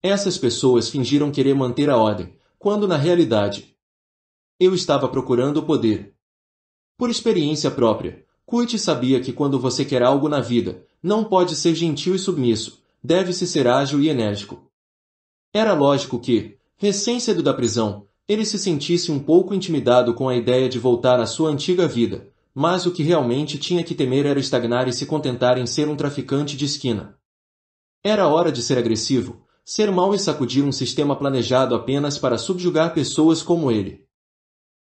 Essas pessoas fingiram querer manter a ordem, quando na realidade eu estava procurando o poder. Por experiência própria, Kuichi sabia que quando você quer algo na vida, não pode ser gentil e submisso, deve-se ser ágil e enérgico. Era lógico que, recém-cedo da prisão, ele se sentisse um pouco intimidado com a ideia de voltar à sua antiga vida, mas o que realmente tinha que temer era estagnar e se contentar em ser um traficante de esquina. Era hora de ser agressivo, ser mau e sacudir um sistema planejado apenas para subjugar pessoas como ele.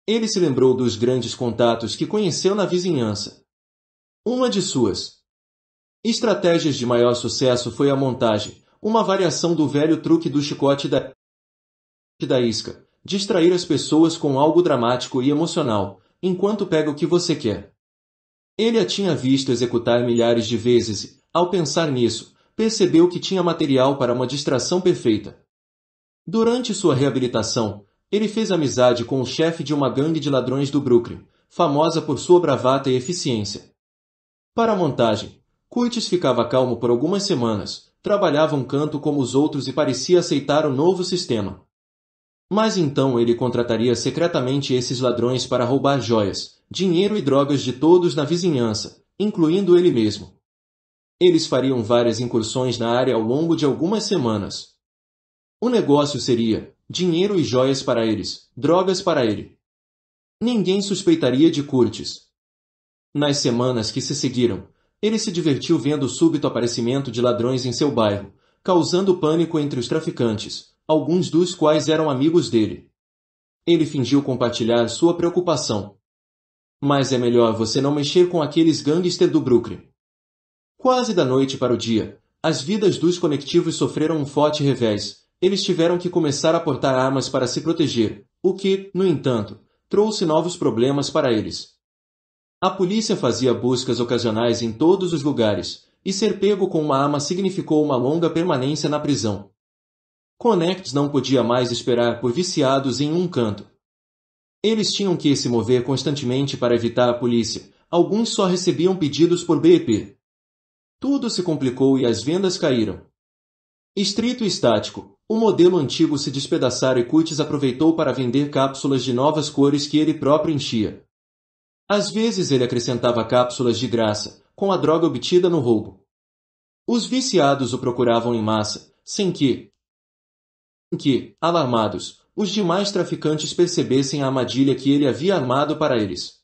Ele se lembrou dos grandes contatos que conheceu na vizinhança. Uma de suas estratégias de maior sucesso foi a montagem, uma variação do velho truque do chicote da, da isca, distrair as pessoas com algo dramático e emocional, enquanto pega o que você quer. Ele a tinha visto executar milhares de vezes e, ao pensar nisso, percebeu que tinha material para uma distração perfeita. Durante sua reabilitação, ele fez amizade com o chefe de uma gangue de ladrões do Brooklyn, famosa por sua bravata e eficiência. Para a montagem, Curtis ficava calmo por algumas semanas, trabalhava um canto como os outros e parecia aceitar o novo sistema. Mas então ele contrataria secretamente esses ladrões para roubar joias, dinheiro e drogas de todos na vizinhança, incluindo ele mesmo. Eles fariam várias incursões na área ao longo de algumas semanas. O negócio seria dinheiro e joias para eles, drogas para ele. Ninguém suspeitaria de Curtis. Nas semanas que se seguiram, ele se divertiu vendo o súbito aparecimento de ladrões em seu bairro, causando pânico entre os traficantes, alguns dos quais eram amigos dele. Ele fingiu compartilhar sua preocupação. Mas é melhor você não mexer com aqueles gangster do Brooklyn. Quase da noite para o dia, as vidas dos conectivos sofreram um forte revés. Eles tiveram que começar a portar armas para se proteger, o que, no entanto, trouxe novos problemas para eles. A polícia fazia buscas ocasionais em todos os lugares, e ser pego com uma arma significou uma longa permanência na prisão. Connect não podia mais esperar por viciados em um canto. Eles tinham que se mover constantemente para evitar a polícia. Alguns só recebiam pedidos por BIP. Tudo se complicou e as vendas caíram. Estrito e estático, o modelo antigo se despedaçara e Curtis aproveitou para vender cápsulas de novas cores que ele próprio enchia. Às vezes ele acrescentava cápsulas de graça, com a droga obtida no roubo. Os viciados o procuravam em massa, sem que, que, alarmados, os demais traficantes percebessem a armadilha que ele havia armado para eles.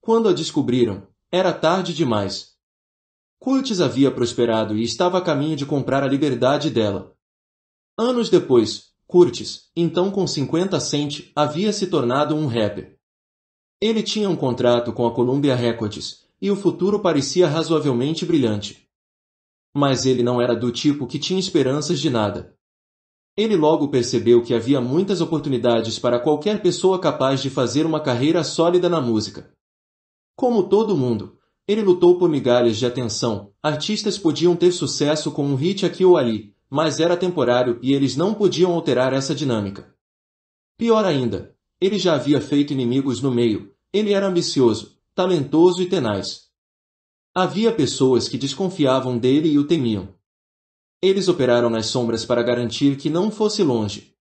Quando a descobriram, era tarde demais. Curtis havia prosperado e estava a caminho de comprar a liberdade dela. Anos depois, Curtis, então com 50 cent, havia se tornado um rapper. Ele tinha um contrato com a Columbia Records, e o futuro parecia razoavelmente brilhante. Mas ele não era do tipo que tinha esperanças de nada. Ele logo percebeu que havia muitas oportunidades para qualquer pessoa capaz de fazer uma carreira sólida na música. Como todo mundo, ele lutou por migalhas de atenção. Artistas podiam ter sucesso com um hit aqui ou ali, mas era temporário e eles não podiam alterar essa dinâmica. Pior ainda, ele já havia feito inimigos no meio, ele era ambicioso, talentoso e tenaz. Havia pessoas que desconfiavam dele e o temiam. Eles operaram nas sombras para garantir que não fosse longe.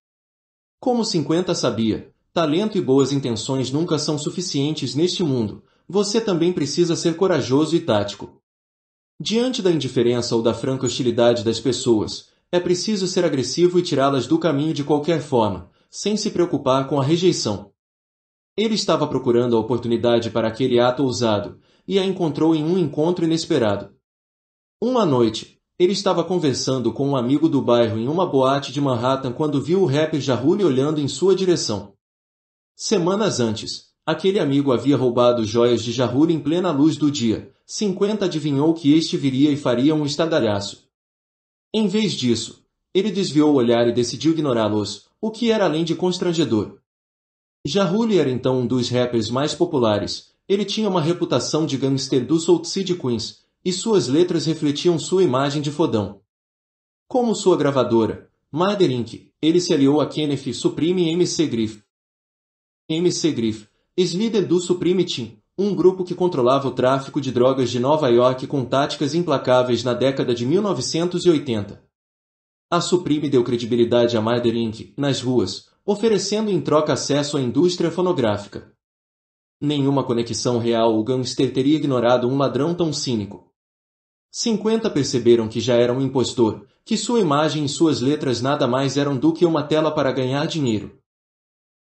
Como 50 sabia, talento e boas intenções nunca são suficientes neste mundo, você também precisa ser corajoso e tático. Diante da indiferença ou da franca hostilidade das pessoas, é preciso ser agressivo e tirá-las do caminho de qualquer forma, sem se preocupar com a rejeição. Ele estava procurando a oportunidade para aquele ato ousado, e a encontrou em um encontro inesperado. Uma noite, ele estava conversando com um amigo do bairro em uma boate de Manhattan quando viu o rapper Jarulli olhando em sua direção. Semanas antes, aquele amigo havia roubado joias de Jarulli em plena luz do dia. Cinquenta adivinhou que este viria e faria um estadalhaço. Em vez disso, ele desviou o olhar e decidiu ignorá-los, o que era além de constrangedor. Jahuli era então um dos rappers mais populares, ele tinha uma reputação de gangster do Southside Queens, e suas letras refletiam sua imagem de fodão. Como sua gravadora, Mother Inc., ele se aliou a Kenneth Supreme e MC Griff. MC Griff, ex-líder do Supreme Team, um grupo que controlava o tráfico de drogas de Nova York com táticas implacáveis na década de 1980. A Supreme deu credibilidade a Mother Inc. nas ruas, oferecendo em troca acesso à indústria fonográfica. Nenhuma conexão real o gangster teria ignorado um ladrão tão cínico. Cinquenta perceberam que já era um impostor, que sua imagem e suas letras nada mais eram do que uma tela para ganhar dinheiro.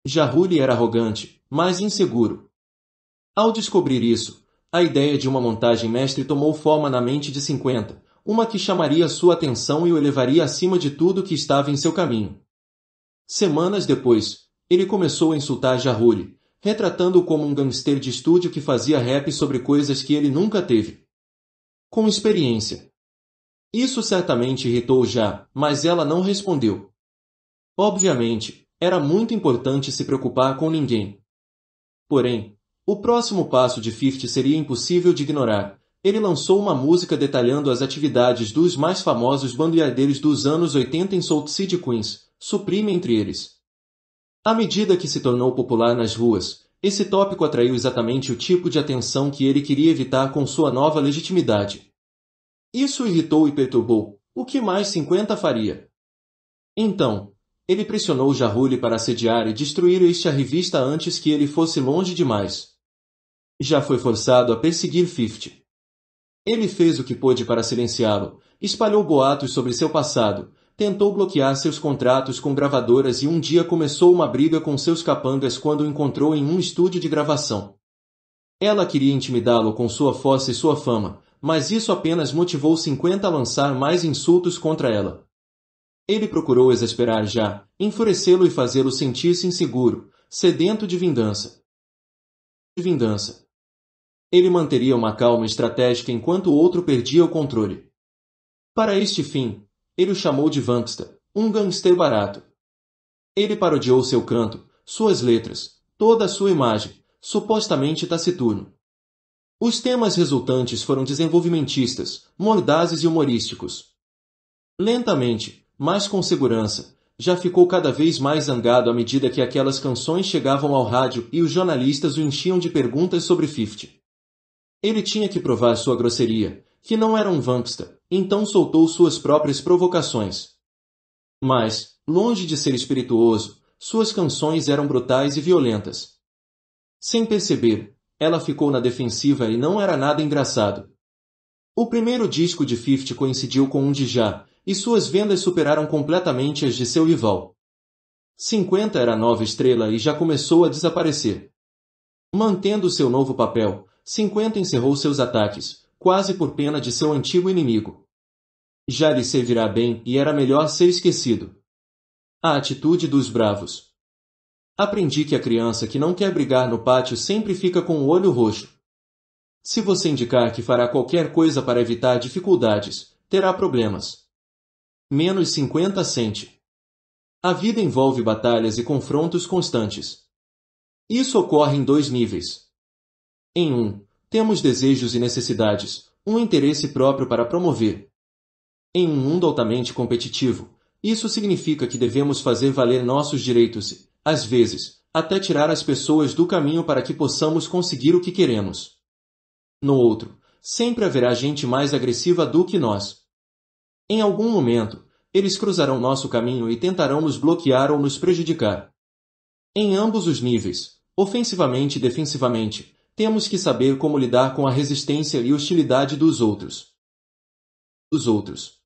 Jarulli era arrogante, mas inseguro. Ao descobrir isso, a ideia de uma montagem mestre tomou forma na mente de cinquenta, uma que chamaria sua atenção e o elevaria acima de tudo que estava em seu caminho. Semanas depois, ele começou a insultar Jahuri, retratando-o como um gangster de estúdio que fazia rap sobre coisas que ele nunca teve. Com experiência. Isso certamente irritou Já, mas ela não respondeu. Obviamente, era muito importante se preocupar com ninguém. Porém, o próximo passo de Fifty seria impossível de ignorar. Ele lançou uma música detalhando as atividades dos mais famosos bandeiradeiros dos anos 80 em Salt City, Queens, suprime entre eles. À medida que se tornou popular nas ruas, esse tópico atraiu exatamente o tipo de atenção que ele queria evitar com sua nova legitimidade. Isso irritou e perturbou, o que mais 50 faria? Então, ele pressionou Jarulli para assediar e destruir este a revista antes que ele fosse longe demais. Já foi forçado a perseguir Fifty. Ele fez o que pôde para silenciá-lo, espalhou boatos sobre seu passado, tentou bloquear seus contratos com gravadoras e um dia começou uma briga com seus capangas quando o encontrou em um estúdio de gravação. Ela queria intimidá-lo com sua fossa e sua fama, mas isso apenas motivou 50 a lançar mais insultos contra ela. Ele procurou exasperar já, enfurecê-lo e fazê-lo sentir-se inseguro, sedento de vingança. De vingança. Ele manteria uma calma estratégica enquanto o outro perdia o controle. Para este fim, ele o chamou de Vanksta, um gangster barato. Ele parodiou seu canto, suas letras, toda a sua imagem, supostamente taciturno. Os temas resultantes foram desenvolvimentistas, mordazes e humorísticos. Lentamente, mas com segurança, já ficou cada vez mais zangado à medida que aquelas canções chegavam ao rádio e os jornalistas o enchiam de perguntas sobre Fifty. Ele tinha que provar sua grosseria, que não era um vampsta, então soltou suas próprias provocações. Mas, longe de ser espirituoso, suas canções eram brutais e violentas. Sem perceber, ela ficou na defensiva e não era nada engraçado. O primeiro disco de Fifty coincidiu com um de Já, e suas vendas superaram completamente as de seu rival. 50 era nova estrela e já começou a desaparecer. Mantendo seu novo papel, 50 encerrou seus ataques, quase por pena de seu antigo inimigo. Já lhe servirá bem e era melhor ser esquecido. A atitude dos bravos. Aprendi que a criança que não quer brigar no pátio sempre fica com o olho roxo. Se você indicar que fará qualquer coisa para evitar dificuldades, terá problemas. Menos 50 cente. A vida envolve batalhas e confrontos constantes. Isso ocorre em dois níveis. Em um, temos desejos e necessidades, um interesse próprio para promover. Em um mundo altamente competitivo, isso significa que devemos fazer valer nossos direitos e, às vezes, até tirar as pessoas do caminho para que possamos conseguir o que queremos. No outro, sempre haverá gente mais agressiva do que nós. Em algum momento, eles cruzarão nosso caminho e tentarão nos bloquear ou nos prejudicar. Em ambos os níveis, ofensivamente e defensivamente, temos que saber como lidar com a resistência e hostilidade dos outros. Dos outros.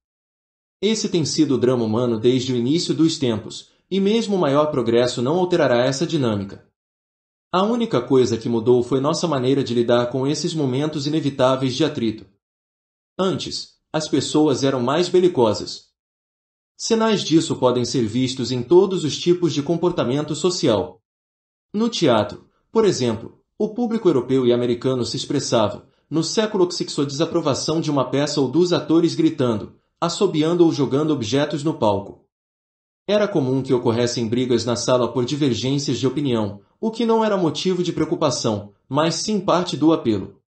Esse tem sido o drama humano desde o início dos tempos, e mesmo o maior progresso não alterará essa dinâmica. A única coisa que mudou foi nossa maneira de lidar com esses momentos inevitáveis de atrito. Antes, as pessoas eram mais belicosas. Sinais disso podem ser vistos em todos os tipos de comportamento social. No teatro, por exemplo, o público europeu e americano se expressava, no século que sua desaprovação de uma peça ou dos atores gritando, assobiando ou jogando objetos no palco. Era comum que ocorressem brigas na sala por divergências de opinião, o que não era motivo de preocupação, mas sim parte do apelo.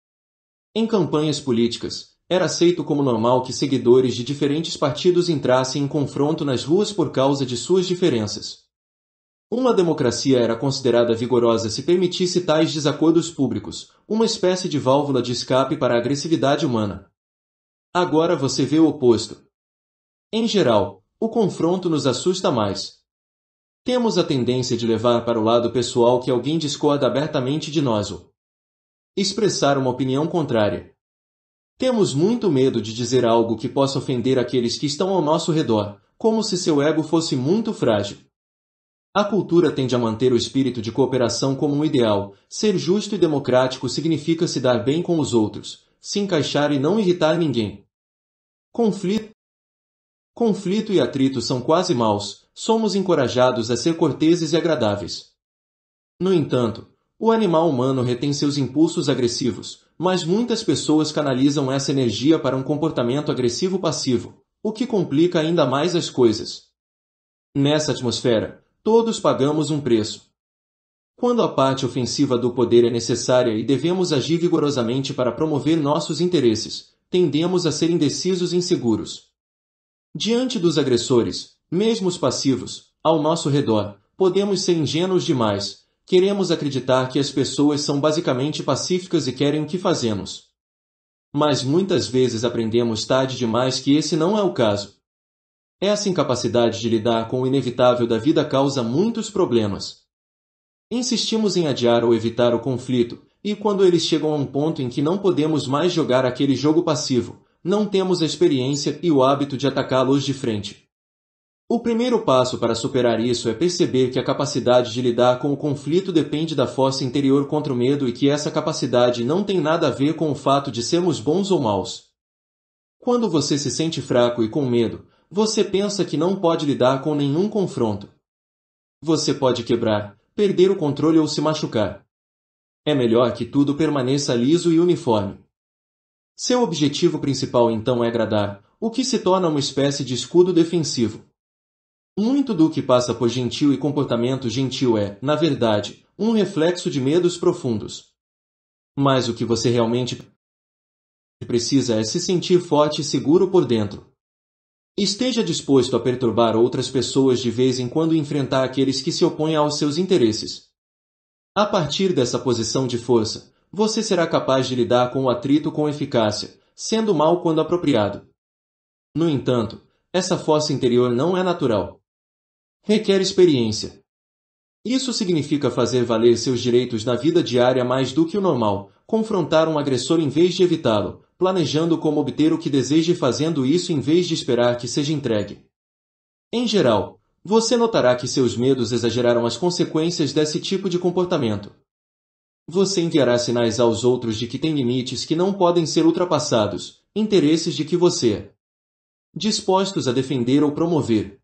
Em campanhas políticas, era aceito como normal que seguidores de diferentes partidos entrassem em confronto nas ruas por causa de suas diferenças. Uma democracia era considerada vigorosa se permitisse tais desacordos públicos, uma espécie de válvula de escape para a agressividade humana. Agora você vê o oposto. Em geral, o confronto nos assusta mais. Temos a tendência de levar para o lado pessoal que alguém discorda abertamente de nós ou expressar uma opinião contrária. Temos muito medo de dizer algo que possa ofender aqueles que estão ao nosso redor, como se seu ego fosse muito frágil. A cultura tende a manter o espírito de cooperação como um ideal. Ser justo e democrático significa se dar bem com os outros, se encaixar e não irritar ninguém. Conflito Conflito e atrito são quase maus, somos encorajados a ser corteses e agradáveis. No entanto, o animal humano retém seus impulsos agressivos, mas muitas pessoas canalizam essa energia para um comportamento agressivo passivo, o que complica ainda mais as coisas. Nessa atmosfera, Todos pagamos um preço. Quando a parte ofensiva do poder é necessária e devemos agir vigorosamente para promover nossos interesses, tendemos a ser indecisos e inseguros. Diante dos agressores, mesmo os passivos, ao nosso redor, podemos ser ingênuos demais. Queremos acreditar que as pessoas são basicamente pacíficas e querem o que fazemos. Mas muitas vezes aprendemos tarde demais que esse não é o caso. Essa é assim incapacidade de lidar com o inevitável da vida causa muitos problemas. Insistimos em adiar ou evitar o conflito, e quando eles chegam a um ponto em que não podemos mais jogar aquele jogo passivo, não temos a experiência e o hábito de atacá-los de frente. O primeiro passo para superar isso é perceber que a capacidade de lidar com o conflito depende da força interior contra o medo e que essa capacidade não tem nada a ver com o fato de sermos bons ou maus. Quando você se sente fraco e com medo, você pensa que não pode lidar com nenhum confronto. Você pode quebrar, perder o controle ou se machucar. É melhor que tudo permaneça liso e uniforme. Seu objetivo principal então é agradar, o que se torna uma espécie de escudo defensivo. Muito do que passa por gentil e comportamento gentil é, na verdade, um reflexo de medos profundos. Mas o que você realmente precisa é se sentir forte e seguro por dentro. Esteja disposto a perturbar outras pessoas de vez em quando e enfrentar aqueles que se opõem aos seus interesses. A partir dessa posição de força, você será capaz de lidar com o atrito com eficácia, sendo mal quando apropriado. No entanto, essa força interior não é natural. Requer experiência. Isso significa fazer valer seus direitos na vida diária mais do que o normal, confrontar um agressor em vez de evitá-lo, planejando como obter o que deseja e fazendo isso em vez de esperar que seja entregue. Em geral, você notará que seus medos exageraram as consequências desse tipo de comportamento. Você enviará sinais aos outros de que tem limites que não podem ser ultrapassados, interesses de que você dispostos a defender ou promover.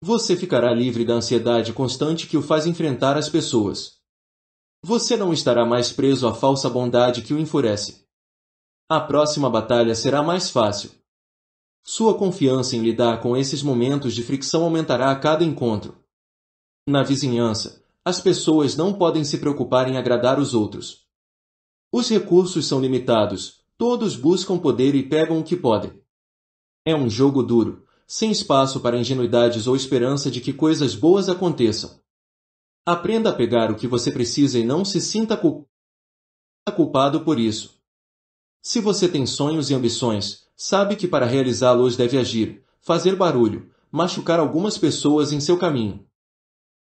Você ficará livre da ansiedade constante que o faz enfrentar as pessoas. Você não estará mais preso à falsa bondade que o enfurece a próxima batalha será mais fácil. Sua confiança em lidar com esses momentos de fricção aumentará a cada encontro. Na vizinhança, as pessoas não podem se preocupar em agradar os outros. Os recursos são limitados, todos buscam poder e pegam o que podem. É um jogo duro, sem espaço para ingenuidades ou esperança de que coisas boas aconteçam. Aprenda a pegar o que você precisa e não se sinta culpado por isso. Se você tem sonhos e ambições, sabe que para realizá-los deve agir, fazer barulho, machucar algumas pessoas em seu caminho.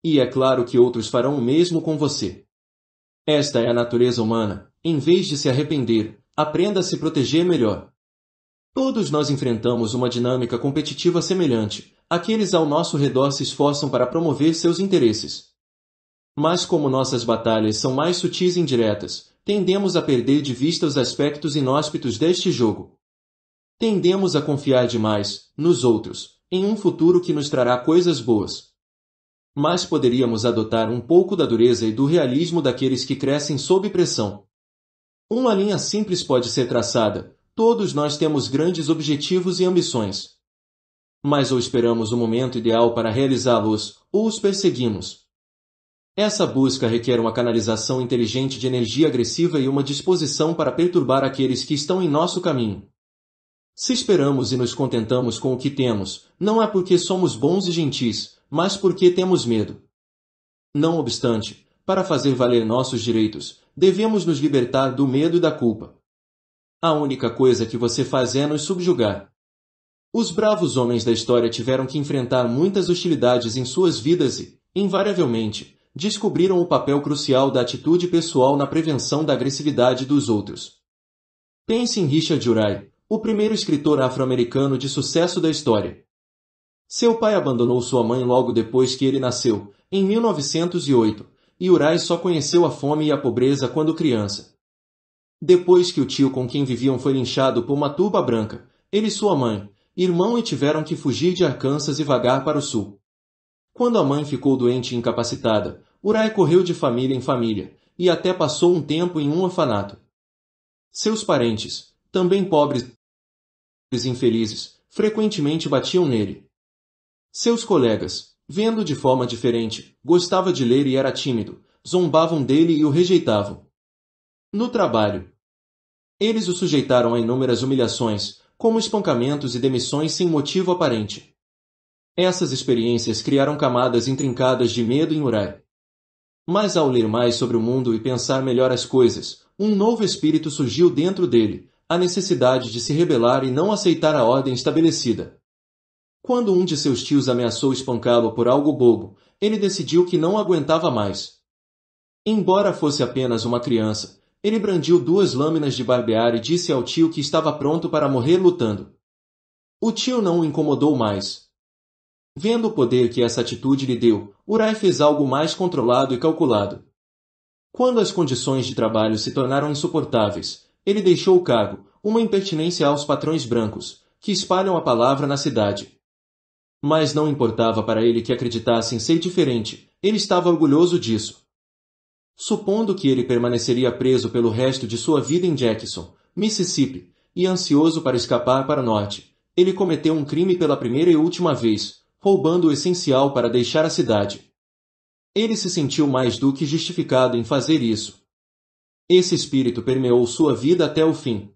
E é claro que outros farão o mesmo com você. Esta é a natureza humana. Em vez de se arrepender, aprenda a se proteger melhor. Todos nós enfrentamos uma dinâmica competitiva semelhante. Aqueles ao nosso redor se esforçam para promover seus interesses. Mas como nossas batalhas são mais sutis e indiretas, tendemos a perder de vista os aspectos inóspitos deste jogo. Tendemos a confiar demais, nos outros, em um futuro que nos trará coisas boas. Mas poderíamos adotar um pouco da dureza e do realismo daqueles que crescem sob pressão. Uma linha simples pode ser traçada, todos nós temos grandes objetivos e ambições. Mas ou esperamos o momento ideal para realizá-los, ou os perseguimos. Essa busca requer uma canalização inteligente de energia agressiva e uma disposição para perturbar aqueles que estão em nosso caminho. Se esperamos e nos contentamos com o que temos, não é porque somos bons e gentis, mas porque temos medo. Não obstante, para fazer valer nossos direitos, devemos nos libertar do medo e da culpa. A única coisa que você faz é nos subjugar. Os bravos homens da história tiveram que enfrentar muitas hostilidades em suas vidas e, invariavelmente, descobriram o papel crucial da atitude pessoal na prevenção da agressividade dos outros. Pense em Richard Uray, o primeiro escritor afro-americano de sucesso da história. Seu pai abandonou sua mãe logo depois que ele nasceu, em 1908, e Uray só conheceu a fome e a pobreza quando criança. Depois que o tio com quem viviam foi linchado por uma turba branca, ele e sua mãe, irmão e tiveram que fugir de Arkansas e vagar para o sul. Quando a mãe ficou doente e incapacitada, Urai correu de família em família e até passou um tempo em um orfanato. Seus parentes, também pobres e infelizes, frequentemente batiam nele. Seus colegas, vendo de forma diferente, gostava de ler e era tímido, zombavam dele e o rejeitavam. No trabalho, eles o sujeitaram a inúmeras humilhações, como espancamentos e demissões sem motivo aparente. Essas experiências criaram camadas intrincadas de medo em Urai. Mas ao ler mais sobre o mundo e pensar melhor as coisas, um novo espírito surgiu dentro dele, a necessidade de se rebelar e não aceitar a ordem estabelecida. Quando um de seus tios ameaçou espancá-lo por algo bobo, ele decidiu que não aguentava mais. Embora fosse apenas uma criança, ele brandiu duas lâminas de barbear e disse ao tio que estava pronto para morrer lutando. O tio não o incomodou mais, Vendo o poder que essa atitude lhe deu, Urai fez algo mais controlado e calculado. Quando as condições de trabalho se tornaram insuportáveis, ele deixou o cargo, uma impertinência aos patrões brancos, que espalham a palavra na cidade. Mas não importava para ele que acreditassem ser diferente, ele estava orgulhoso disso. Supondo que ele permaneceria preso pelo resto de sua vida em Jackson, Mississippi, e ansioso para escapar para o norte, ele cometeu um crime pela primeira e última vez, roubando o essencial para deixar a cidade. Ele se sentiu mais do que justificado em fazer isso. Esse espírito permeou sua vida até o fim.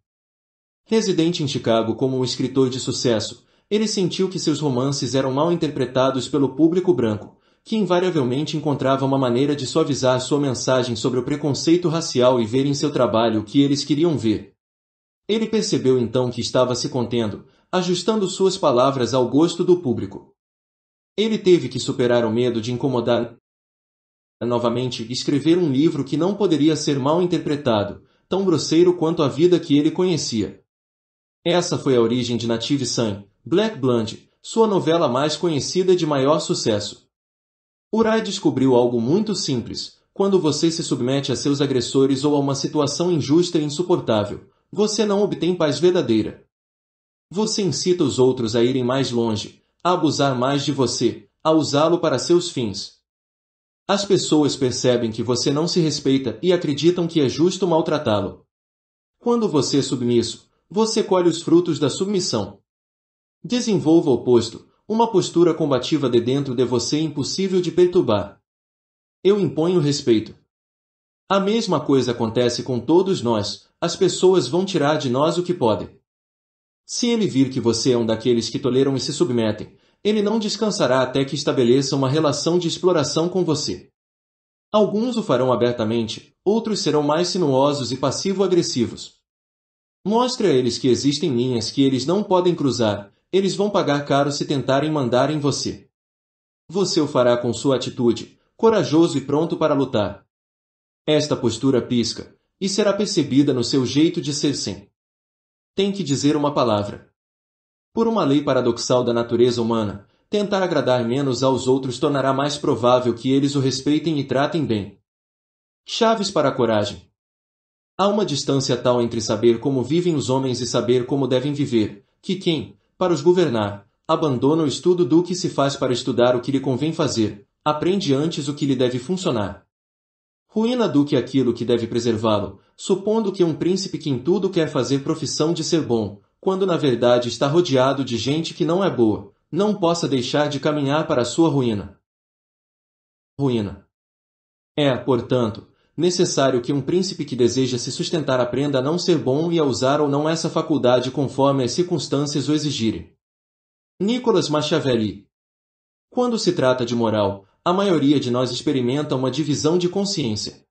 Residente em Chicago como um escritor de sucesso, ele sentiu que seus romances eram mal interpretados pelo público branco, que invariavelmente encontrava uma maneira de suavizar sua mensagem sobre o preconceito racial e ver em seu trabalho o que eles queriam ver. Ele percebeu então que estava se contendo, ajustando suas palavras ao gosto do público. Ele teve que superar o medo de incomodar novamente e escrever um livro que não poderia ser mal interpretado, tão grosseiro quanto a vida que ele conhecia. Essa foi a origem de Native Son, Black Blonde, sua novela mais conhecida e de maior sucesso. Urai descobriu algo muito simples. Quando você se submete a seus agressores ou a uma situação injusta e insuportável, você não obtém paz verdadeira. Você incita os outros a irem mais longe, a abusar mais de você, a usá-lo para seus fins. As pessoas percebem que você não se respeita e acreditam que é justo maltratá-lo. Quando você é submisso, você colhe os frutos da submissão. Desenvolva o oposto, uma postura combativa de dentro de você impossível de perturbar. Eu imponho respeito. A mesma coisa acontece com todos nós, as pessoas vão tirar de nós o que podem. Se ele vir que você é um daqueles que toleram e se submetem, ele não descansará até que estabeleça uma relação de exploração com você. Alguns o farão abertamente, outros serão mais sinuosos e passivo-agressivos. Mostre a eles que existem linhas que eles não podem cruzar, eles vão pagar caro se tentarem mandar em você. Você o fará com sua atitude, corajoso e pronto para lutar. Esta postura pisca, e será percebida no seu jeito de ser sem tem que dizer uma palavra. Por uma lei paradoxal da natureza humana, tentar agradar menos aos outros tornará mais provável que eles o respeitem e tratem bem. Chaves para a coragem. Há uma distância tal entre saber como vivem os homens e saber como devem viver, que quem, para os governar, abandona o estudo do que se faz para estudar o que lhe convém fazer, aprende antes o que lhe deve funcionar. Ruína do que aquilo que deve preservá-lo, supondo que um príncipe que em tudo quer fazer profissão de ser bom, quando na verdade está rodeado de gente que não é boa, não possa deixar de caminhar para a sua ruína. Ruína. É, portanto, necessário que um príncipe que deseja se sustentar aprenda a não ser bom e a usar ou não essa faculdade conforme as circunstâncias o exigirem. Nicolas Machiavelli. Quando se trata de moral, a maioria de nós experimenta uma divisão de consciência.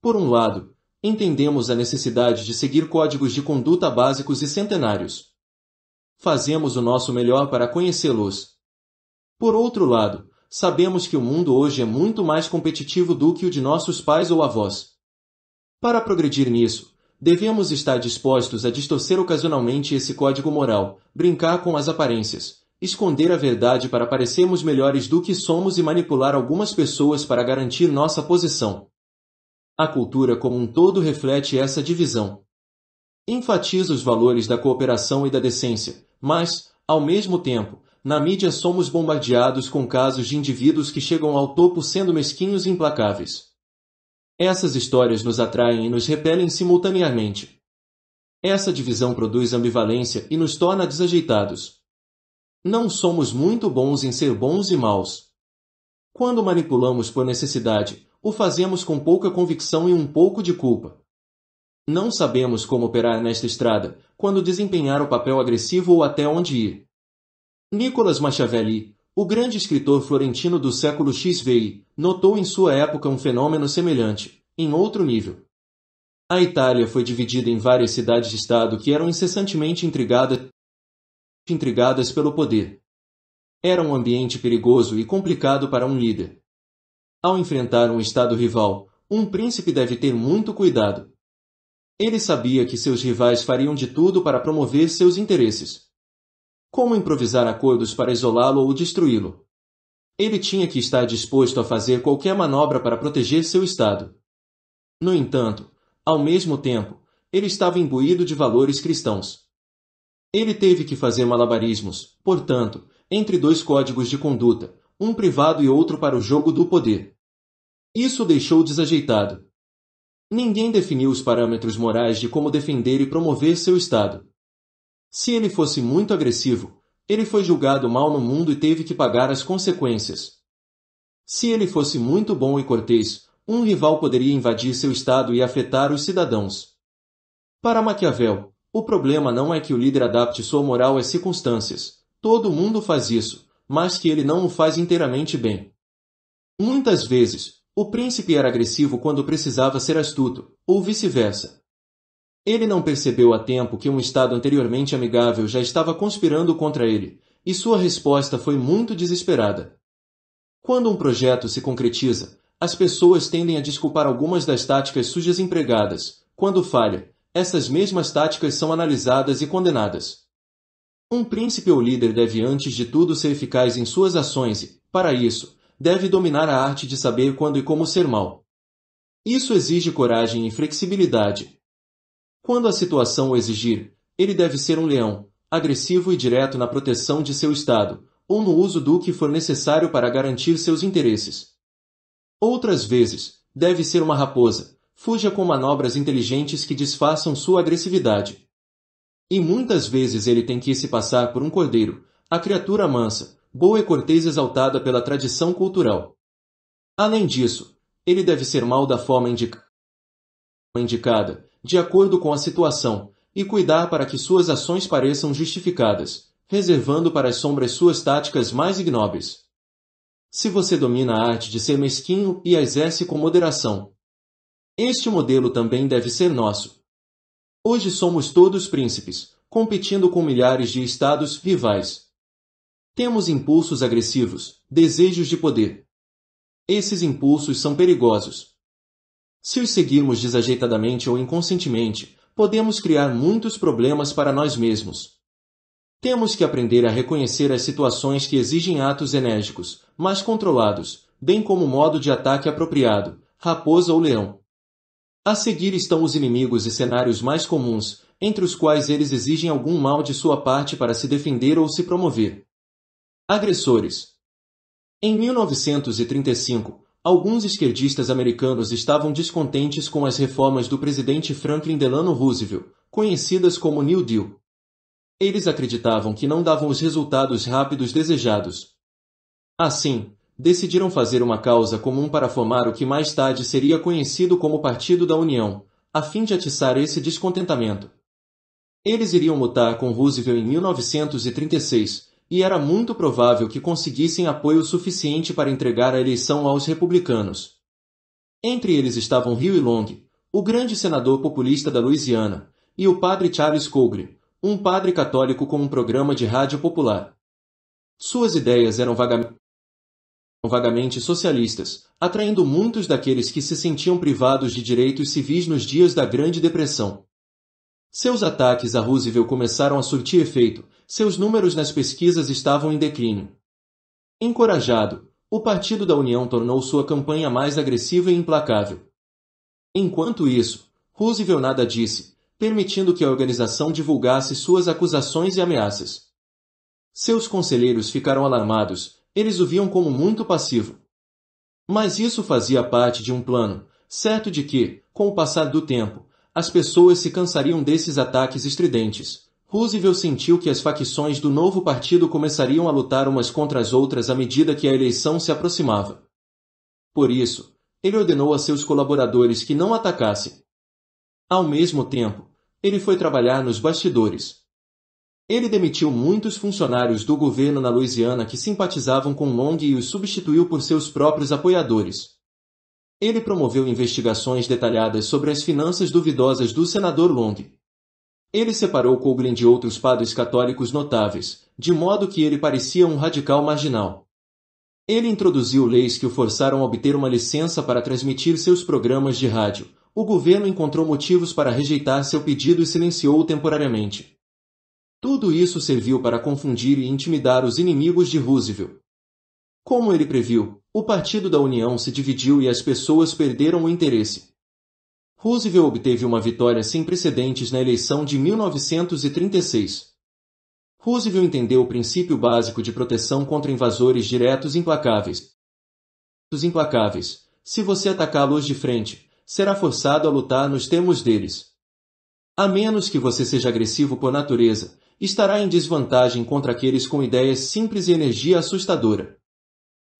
Por um lado, entendemos a necessidade de seguir códigos de conduta básicos e centenários. Fazemos o nosso melhor para conhecê-los. Por outro lado, sabemos que o mundo hoje é muito mais competitivo do que o de nossos pais ou avós. Para progredir nisso, devemos estar dispostos a distorcer ocasionalmente esse código moral, brincar com as aparências, esconder a verdade para parecermos melhores do que somos e manipular algumas pessoas para garantir nossa posição. A cultura como um todo reflete essa divisão. Enfatiza os valores da cooperação e da decência, mas, ao mesmo tempo, na mídia somos bombardeados com casos de indivíduos que chegam ao topo sendo mesquinhos e implacáveis. Essas histórias nos atraem e nos repelem simultaneamente. Essa divisão produz ambivalência e nos torna desajeitados, não somos muito bons em ser bons e maus. Quando manipulamos por necessidade, o fazemos com pouca convicção e um pouco de culpa. Não sabemos como operar nesta estrada, quando desempenhar o papel agressivo ou até onde ir. Nicolas Machiavelli, o grande escritor florentino do século XVI, notou em sua época um fenômeno semelhante, em outro nível. A Itália foi dividida em várias cidades-estado que eram incessantemente intrigadas intrigadas pelo poder. Era um ambiente perigoso e complicado para um líder. Ao enfrentar um estado rival, um príncipe deve ter muito cuidado. Ele sabia que seus rivais fariam de tudo para promover seus interesses. Como improvisar acordos para isolá-lo ou destruí-lo? Ele tinha que estar disposto a fazer qualquer manobra para proteger seu estado. No entanto, ao mesmo tempo, ele estava imbuído de valores cristãos. Ele teve que fazer malabarismos, portanto, entre dois códigos de conduta, um privado e outro para o jogo do poder. Isso o deixou desajeitado. Ninguém definiu os parâmetros morais de como defender e promover seu Estado. Se ele fosse muito agressivo, ele foi julgado mal no mundo e teve que pagar as consequências. Se ele fosse muito bom e cortês, um rival poderia invadir seu Estado e afetar os cidadãos. Para Maquiavel, o problema não é que o líder adapte sua moral às circunstâncias. Todo mundo faz isso, mas que ele não o faz inteiramente bem. Muitas vezes, o príncipe era agressivo quando precisava ser astuto, ou vice-versa. Ele não percebeu a tempo que um estado anteriormente amigável já estava conspirando contra ele, e sua resposta foi muito desesperada. Quando um projeto se concretiza, as pessoas tendem a desculpar algumas das táticas sujas empregadas, quando falha, essas mesmas táticas são analisadas e condenadas. Um príncipe ou líder deve antes de tudo ser eficaz em suas ações e, para isso, deve dominar a arte de saber quando e como ser mal. Isso exige coragem e flexibilidade. Quando a situação o exigir, ele deve ser um leão, agressivo e direto na proteção de seu Estado, ou no uso do que for necessário para garantir seus interesses. Outras vezes, deve ser uma raposa, Fuja com manobras inteligentes que disfarçam sua agressividade. E muitas vezes ele tem que se passar por um cordeiro, a criatura mansa, boa e cortês exaltada pela tradição cultural. Além disso, ele deve ser mal da forma indica indicada, de acordo com a situação, e cuidar para que suas ações pareçam justificadas, reservando para as sombras suas táticas mais ignóbeis. Se você domina a arte de ser mesquinho e a exerce com moderação, este modelo também deve ser nosso. Hoje somos todos príncipes, competindo com milhares de estados rivais. Temos impulsos agressivos, desejos de poder. Esses impulsos são perigosos. Se os seguirmos desajeitadamente ou inconscientemente, podemos criar muitos problemas para nós mesmos. Temos que aprender a reconhecer as situações que exigem atos enérgicos, mas controlados, bem como o modo de ataque apropriado, raposa ou leão. A seguir estão os inimigos e cenários mais comuns, entre os quais eles exigem algum mal de sua parte para se defender ou se promover. Agressores Em 1935, alguns esquerdistas americanos estavam descontentes com as reformas do presidente Franklin Delano Roosevelt, conhecidas como New Deal. Eles acreditavam que não davam os resultados rápidos desejados. Assim, decidiram fazer uma causa comum para formar o que mais tarde seria conhecido como Partido da União, a fim de atiçar esse descontentamento. Eles iriam lutar com Roosevelt em 1936, e era muito provável que conseguissem apoio suficiente para entregar a eleição aos republicanos. Entre eles estavam Rio e Long, o grande senador populista da Louisiana, e o padre Charles Cogre, um padre católico com um programa de rádio popular. Suas ideias eram vagamente vagamente socialistas, atraindo muitos daqueles que se sentiam privados de direitos civis nos dias da Grande Depressão. Seus ataques a Roosevelt começaram a surtir efeito, seus números nas pesquisas estavam em declínio. Encorajado, o Partido da União tornou sua campanha mais agressiva e implacável. Enquanto isso, Roosevelt nada disse, permitindo que a organização divulgasse suas acusações e ameaças. Seus conselheiros ficaram alarmados, eles o viam como muito passivo. Mas isso fazia parte de um plano, certo de que, com o passar do tempo, as pessoas se cansariam desses ataques estridentes. Roosevelt sentiu que as facções do novo partido começariam a lutar umas contra as outras à medida que a eleição se aproximava. Por isso, ele ordenou a seus colaboradores que não atacassem. Ao mesmo tempo, ele foi trabalhar nos bastidores, ele demitiu muitos funcionários do governo na Louisiana que simpatizavam com Long e os substituiu por seus próprios apoiadores. Ele promoveu investigações detalhadas sobre as finanças duvidosas do senador Long. Ele separou Coughlin de outros padres católicos notáveis, de modo que ele parecia um radical marginal. Ele introduziu leis que o forçaram a obter uma licença para transmitir seus programas de rádio. O governo encontrou motivos para rejeitar seu pedido e silenciou-o temporariamente. Tudo isso serviu para confundir e intimidar os inimigos de Roosevelt. Como ele previu, o Partido da União se dividiu e as pessoas perderam o interesse. Roosevelt obteve uma vitória sem precedentes na eleição de 1936. Roosevelt entendeu o princípio básico de proteção contra invasores diretos implacáveis. Os implacáveis, se você atacá-los de frente, será forçado a lutar nos termos deles. A menos que você seja agressivo por natureza, estará em desvantagem contra aqueles com ideias simples e energia assustadora.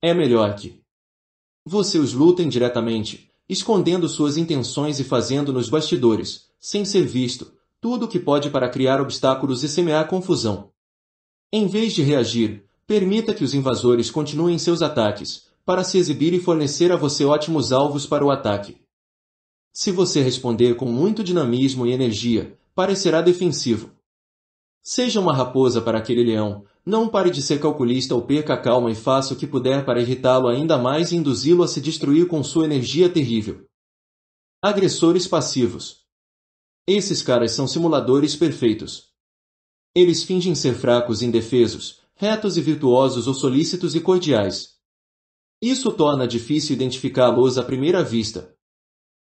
É melhor que você os lutem diretamente, escondendo suas intenções e fazendo nos bastidores, sem ser visto, tudo o que pode para criar obstáculos e semear confusão. Em vez de reagir, permita que os invasores continuem seus ataques, para se exibir e fornecer a você ótimos alvos para o ataque. Se você responder com muito dinamismo e energia, parecerá defensivo, Seja uma raposa para aquele leão. Não pare de ser calculista ou perca a calma e faça o que puder para irritá-lo ainda mais e induzi-lo a se destruir com sua energia terrível. Agressores passivos. Esses caras são simuladores perfeitos. Eles fingem ser fracos e indefesos, retos e virtuosos ou solícitos e cordiais. Isso torna difícil identificá-los à primeira vista.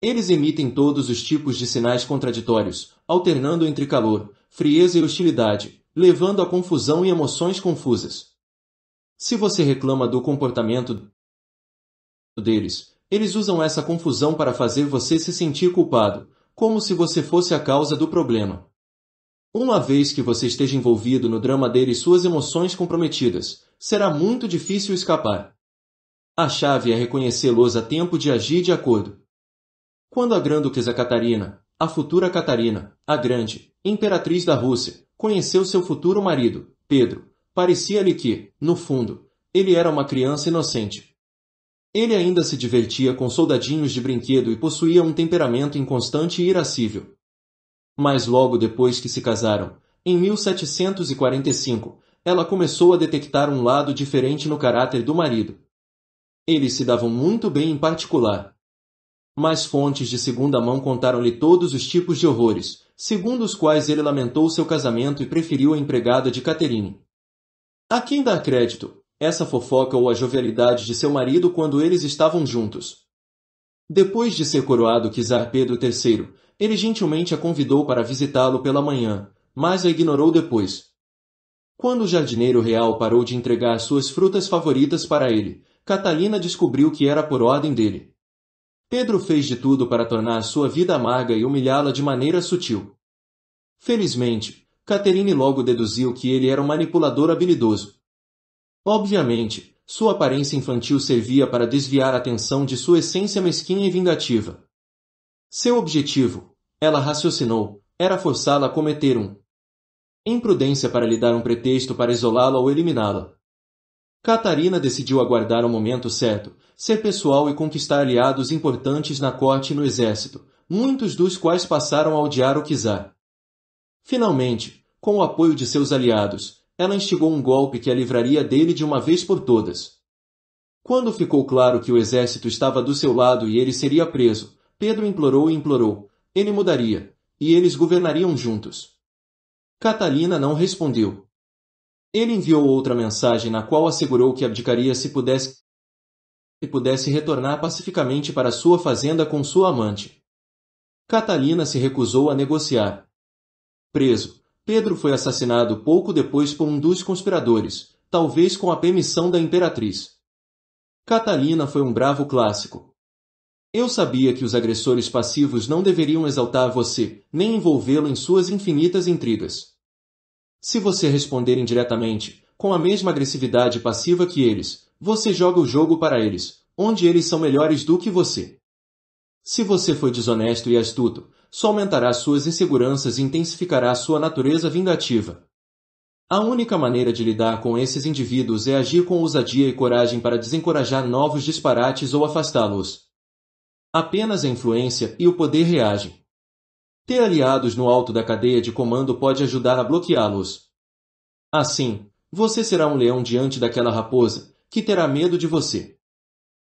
Eles emitem todos os tipos de sinais contraditórios, alternando entre calor, frieza e hostilidade, levando a confusão e emoções confusas. Se você reclama do comportamento deles, eles usam essa confusão para fazer você se sentir culpado, como se você fosse a causa do problema. Uma vez que você esteja envolvido no drama deles, e suas emoções comprometidas, será muito difícil escapar. A chave é reconhecê-los a tempo de agir de acordo. Quando a Grânduques Catarina, a futura Catarina, a grande imperatriz da Rússia, conheceu seu futuro marido, Pedro. Parecia-lhe que, no fundo, ele era uma criança inocente. Ele ainda se divertia com soldadinhos de brinquedo e possuía um temperamento inconstante e irascível. Mas logo depois que se casaram, em 1745, ela começou a detectar um lado diferente no caráter do marido. Eles se davam muito bem em particular, mas fontes de segunda mão contaram-lhe todos os tipos de horrores, segundo os quais ele lamentou seu casamento e preferiu a empregada de Catherine. A quem dá crédito? Essa fofoca ou a jovialidade de seu marido quando eles estavam juntos. Depois de ser coroado Kizar Pedro III, ele gentilmente a convidou para visitá-lo pela manhã, mas a ignorou depois. Quando o jardineiro real parou de entregar suas frutas favoritas para ele, Catalina descobriu que era por ordem dele. Pedro fez de tudo para tornar sua vida amarga e humilhá-la de maneira sutil. Felizmente, Catherine logo deduziu que ele era um manipulador habilidoso. Obviamente, sua aparência infantil servia para desviar a atenção de sua essência mesquinha e vingativa. Seu objetivo, ela raciocinou, era forçá-la a cometer um imprudência para lhe dar um pretexto para isolá-la ou eliminá-la. Catarina decidiu aguardar o momento certo ser pessoal e conquistar aliados importantes na corte e no exército, muitos dos quais passaram a odiar o Kizar. Finalmente, com o apoio de seus aliados, ela instigou um golpe que a livraria dele de uma vez por todas. Quando ficou claro que o exército estava do seu lado e ele seria preso, Pedro implorou e implorou. Ele mudaria, e eles governariam juntos. Catalina não respondeu. Ele enviou outra mensagem na qual assegurou que abdicaria se pudesse e pudesse retornar pacificamente para sua fazenda com sua amante. Catalina se recusou a negociar. Preso, Pedro foi assassinado pouco depois por um dos conspiradores, talvez com a permissão da imperatriz. Catalina foi um bravo clássico. Eu sabia que os agressores passivos não deveriam exaltar você, nem envolvê-lo em suas infinitas intrigas. Se você responder indiretamente, com a mesma agressividade passiva que eles, você joga o jogo para eles, onde eles são melhores do que você. Se você foi desonesto e astuto, só aumentará suas inseguranças e intensificará sua natureza vingativa. A única maneira de lidar com esses indivíduos é agir com ousadia e coragem para desencorajar novos disparates ou afastá-los. Apenas a influência e o poder reagem. Ter aliados no alto da cadeia de comando pode ajudar a bloqueá-los. Assim, você será um leão diante daquela raposa, que terá medo de você.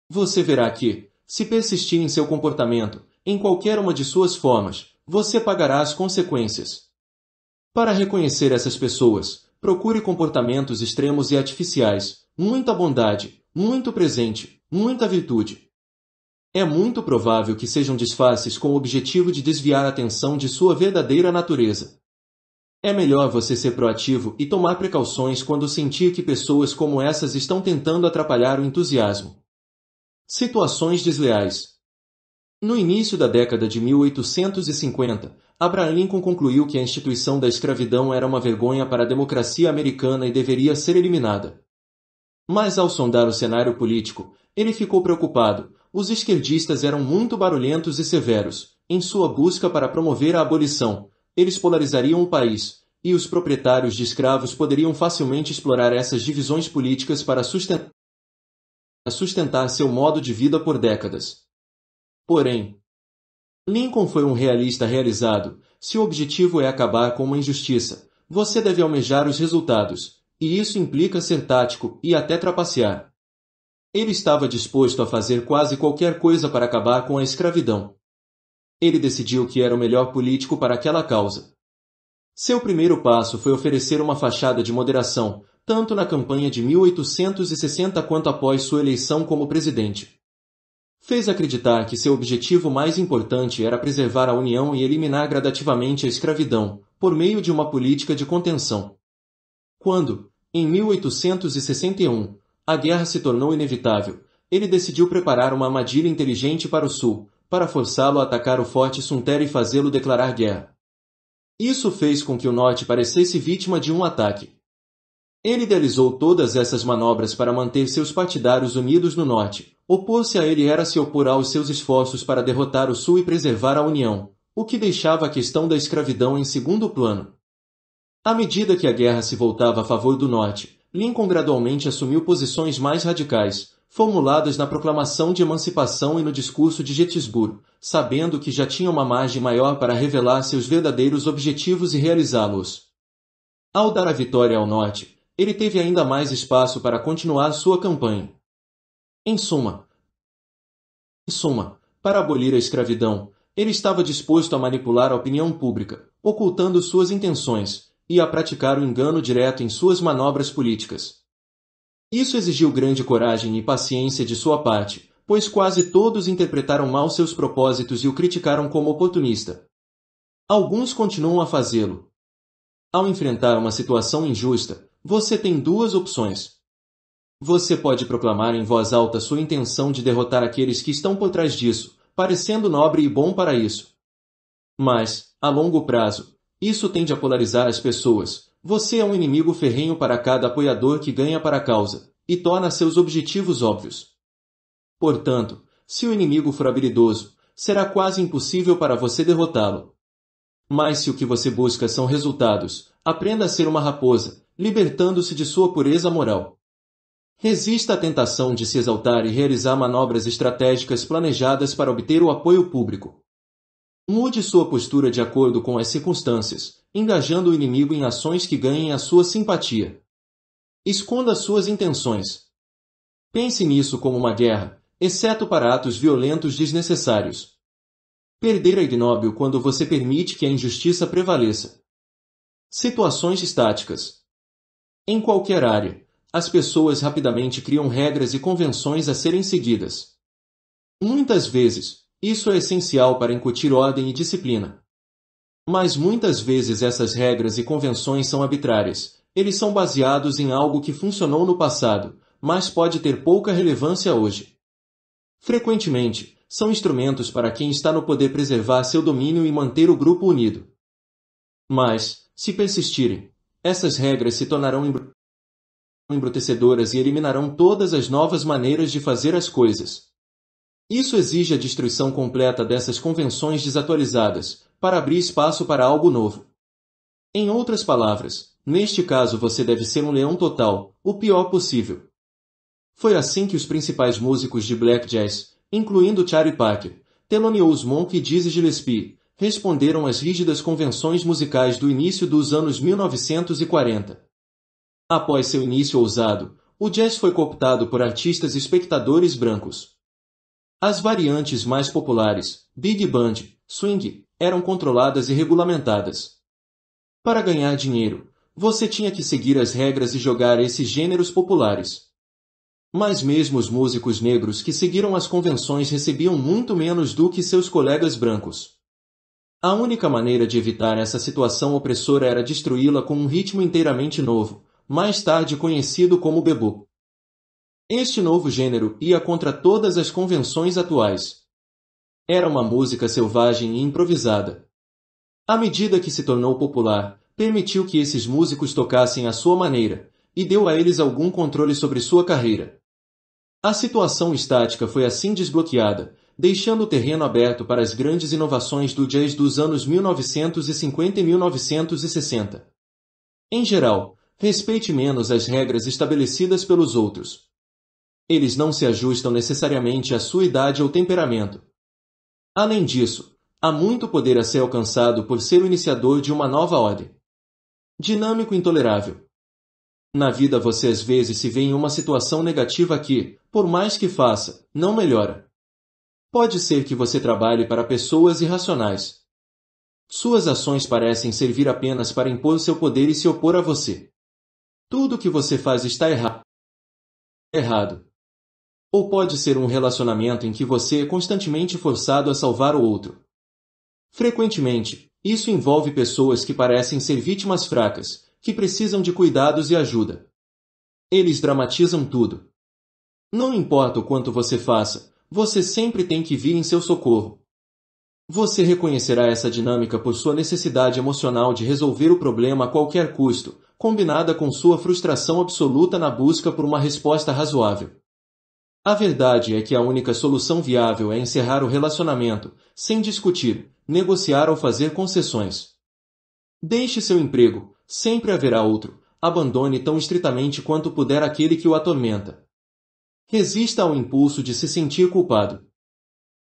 Você verá que, se persistir em seu comportamento, em qualquer uma de suas formas, você pagará as consequências. Para reconhecer essas pessoas, procure comportamentos extremos e artificiais, muita bondade, muito presente, muita virtude. É muito provável que sejam disfarces com o objetivo de desviar a atenção de sua verdadeira natureza. É melhor você ser proativo e tomar precauções quando sentir que pessoas como essas estão tentando atrapalhar o entusiasmo. Situações desleais. No início da década de 1850, Abraham Lincoln concluiu que a instituição da escravidão era uma vergonha para a democracia americana e deveria ser eliminada. Mas ao sondar o cenário político, ele ficou preocupado. Os esquerdistas eram muito barulhentos e severos, em sua busca para promover a abolição, eles polarizariam o país, e os proprietários de escravos poderiam facilmente explorar essas divisões políticas para sustentar sustentar seu modo de vida por décadas. Porém, Lincoln foi um realista realizado. Se o objetivo é acabar com uma injustiça, você deve almejar os resultados, e isso implica ser tático e até trapacear. Ele estava disposto a fazer quase qualquer coisa para acabar com a escravidão, ele decidiu que era o melhor político para aquela causa. Seu primeiro passo foi oferecer uma fachada de moderação, tanto na campanha de 1860 quanto após sua eleição como presidente. Fez acreditar que seu objetivo mais importante era preservar a União e eliminar gradativamente a escravidão, por meio de uma política de contenção. Quando, em 1861, a guerra se tornou inevitável, ele decidiu preparar uma armadilha inteligente para o Sul, para forçá-lo a atacar o forte Sunter e fazê-lo declarar guerra. Isso fez com que o norte parecesse vítima de um ataque. Ele idealizou todas essas manobras para manter seus partidários unidos no norte. Opor-se a ele era se opor aos seus esforços para derrotar o sul e preservar a união, o que deixava a questão da escravidão em segundo plano. À medida que a guerra se voltava a favor do norte, Lincoln gradualmente assumiu posições mais radicais, formuladas na Proclamação de Emancipação e no Discurso de Gettysburg, sabendo que já tinha uma margem maior para revelar seus verdadeiros objetivos e realizá-los. Ao dar a vitória ao Norte, ele teve ainda mais espaço para continuar sua campanha. Em suma, em suma, para abolir a escravidão, ele estava disposto a manipular a opinião pública, ocultando suas intenções, e a praticar o engano direto em suas manobras políticas. Isso exigiu grande coragem e paciência de sua parte, pois quase todos interpretaram mal seus propósitos e o criticaram como oportunista. Alguns continuam a fazê-lo. Ao enfrentar uma situação injusta, você tem duas opções. Você pode proclamar em voz alta sua intenção de derrotar aqueles que estão por trás disso, parecendo nobre e bom para isso. Mas, a longo prazo, isso tende a polarizar as pessoas, você é um inimigo ferrenho para cada apoiador que ganha para a causa e torna seus objetivos óbvios. Portanto, se o inimigo for habilidoso, será quase impossível para você derrotá-lo. Mas se o que você busca são resultados, aprenda a ser uma raposa, libertando-se de sua pureza moral. Resista à tentação de se exaltar e realizar manobras estratégicas planejadas para obter o apoio público. Mude sua postura de acordo com as circunstâncias, engajando o inimigo em ações que ganhem a sua simpatia. Esconda suas intenções. Pense nisso como uma guerra, exceto para atos violentos desnecessários. Perder a ignóbil quando você permite que a injustiça prevaleça. Situações estáticas. Em qualquer área, as pessoas rapidamente criam regras e convenções a serem seguidas. Muitas vezes, isso é essencial para incutir ordem e disciplina. Mas muitas vezes essas regras e convenções são arbitrárias. Eles são baseados em algo que funcionou no passado, mas pode ter pouca relevância hoje. Frequentemente, são instrumentos para quem está no poder preservar seu domínio e manter o grupo unido. Mas, se persistirem, essas regras se tornarão embrutecedoras e eliminarão todas as novas maneiras de fazer as coisas. Isso exige a destruição completa dessas convenções desatualizadas, para abrir espaço para algo novo. Em outras palavras, neste caso você deve ser um leão total, o pior possível. Foi assim que os principais músicos de black jazz, incluindo Charlie Parker, Thelonious Monk e Dizzy Gillespie, responderam às rígidas convenções musicais do início dos anos 1940. Após seu início ousado, o jazz foi cooptado por artistas e espectadores brancos. As variantes mais populares, big band, swing, eram controladas e regulamentadas. Para ganhar dinheiro, você tinha que seguir as regras e jogar esses gêneros populares. Mas mesmo os músicos negros que seguiram as convenções recebiam muito menos do que seus colegas brancos. A única maneira de evitar essa situação opressora era destruí-la com um ritmo inteiramente novo, mais tarde conhecido como bebop. Este novo gênero ia contra todas as convenções atuais. Era uma música selvagem e improvisada. À medida que se tornou popular, permitiu que esses músicos tocassem à sua maneira, e deu a eles algum controle sobre sua carreira. A situação estática foi assim desbloqueada, deixando o terreno aberto para as grandes inovações do jazz dos anos 1950 e 1960. Em geral, respeite menos as regras estabelecidas pelos outros. Eles não se ajustam necessariamente à sua idade ou temperamento, Além disso, há muito poder a ser alcançado por ser o iniciador de uma nova ordem. Dinâmico intolerável. Na vida você às vezes se vê em uma situação negativa que, por mais que faça, não melhora. Pode ser que você trabalhe para pessoas irracionais. Suas ações parecem servir apenas para impor seu poder e se opor a você. Tudo o que você faz está errado. Errado. Ou pode ser um relacionamento em que você é constantemente forçado a salvar o outro. Frequentemente, isso envolve pessoas que parecem ser vítimas fracas, que precisam de cuidados e ajuda. Eles dramatizam tudo. Não importa o quanto você faça, você sempre tem que vir em seu socorro. Você reconhecerá essa dinâmica por sua necessidade emocional de resolver o problema a qualquer custo, combinada com sua frustração absoluta na busca por uma resposta razoável. A verdade é que a única solução viável é encerrar o relacionamento, sem discutir, negociar ou fazer concessões. Deixe seu emprego, sempre haverá outro, abandone tão estritamente quanto puder aquele que o atormenta. Resista ao impulso de se sentir culpado.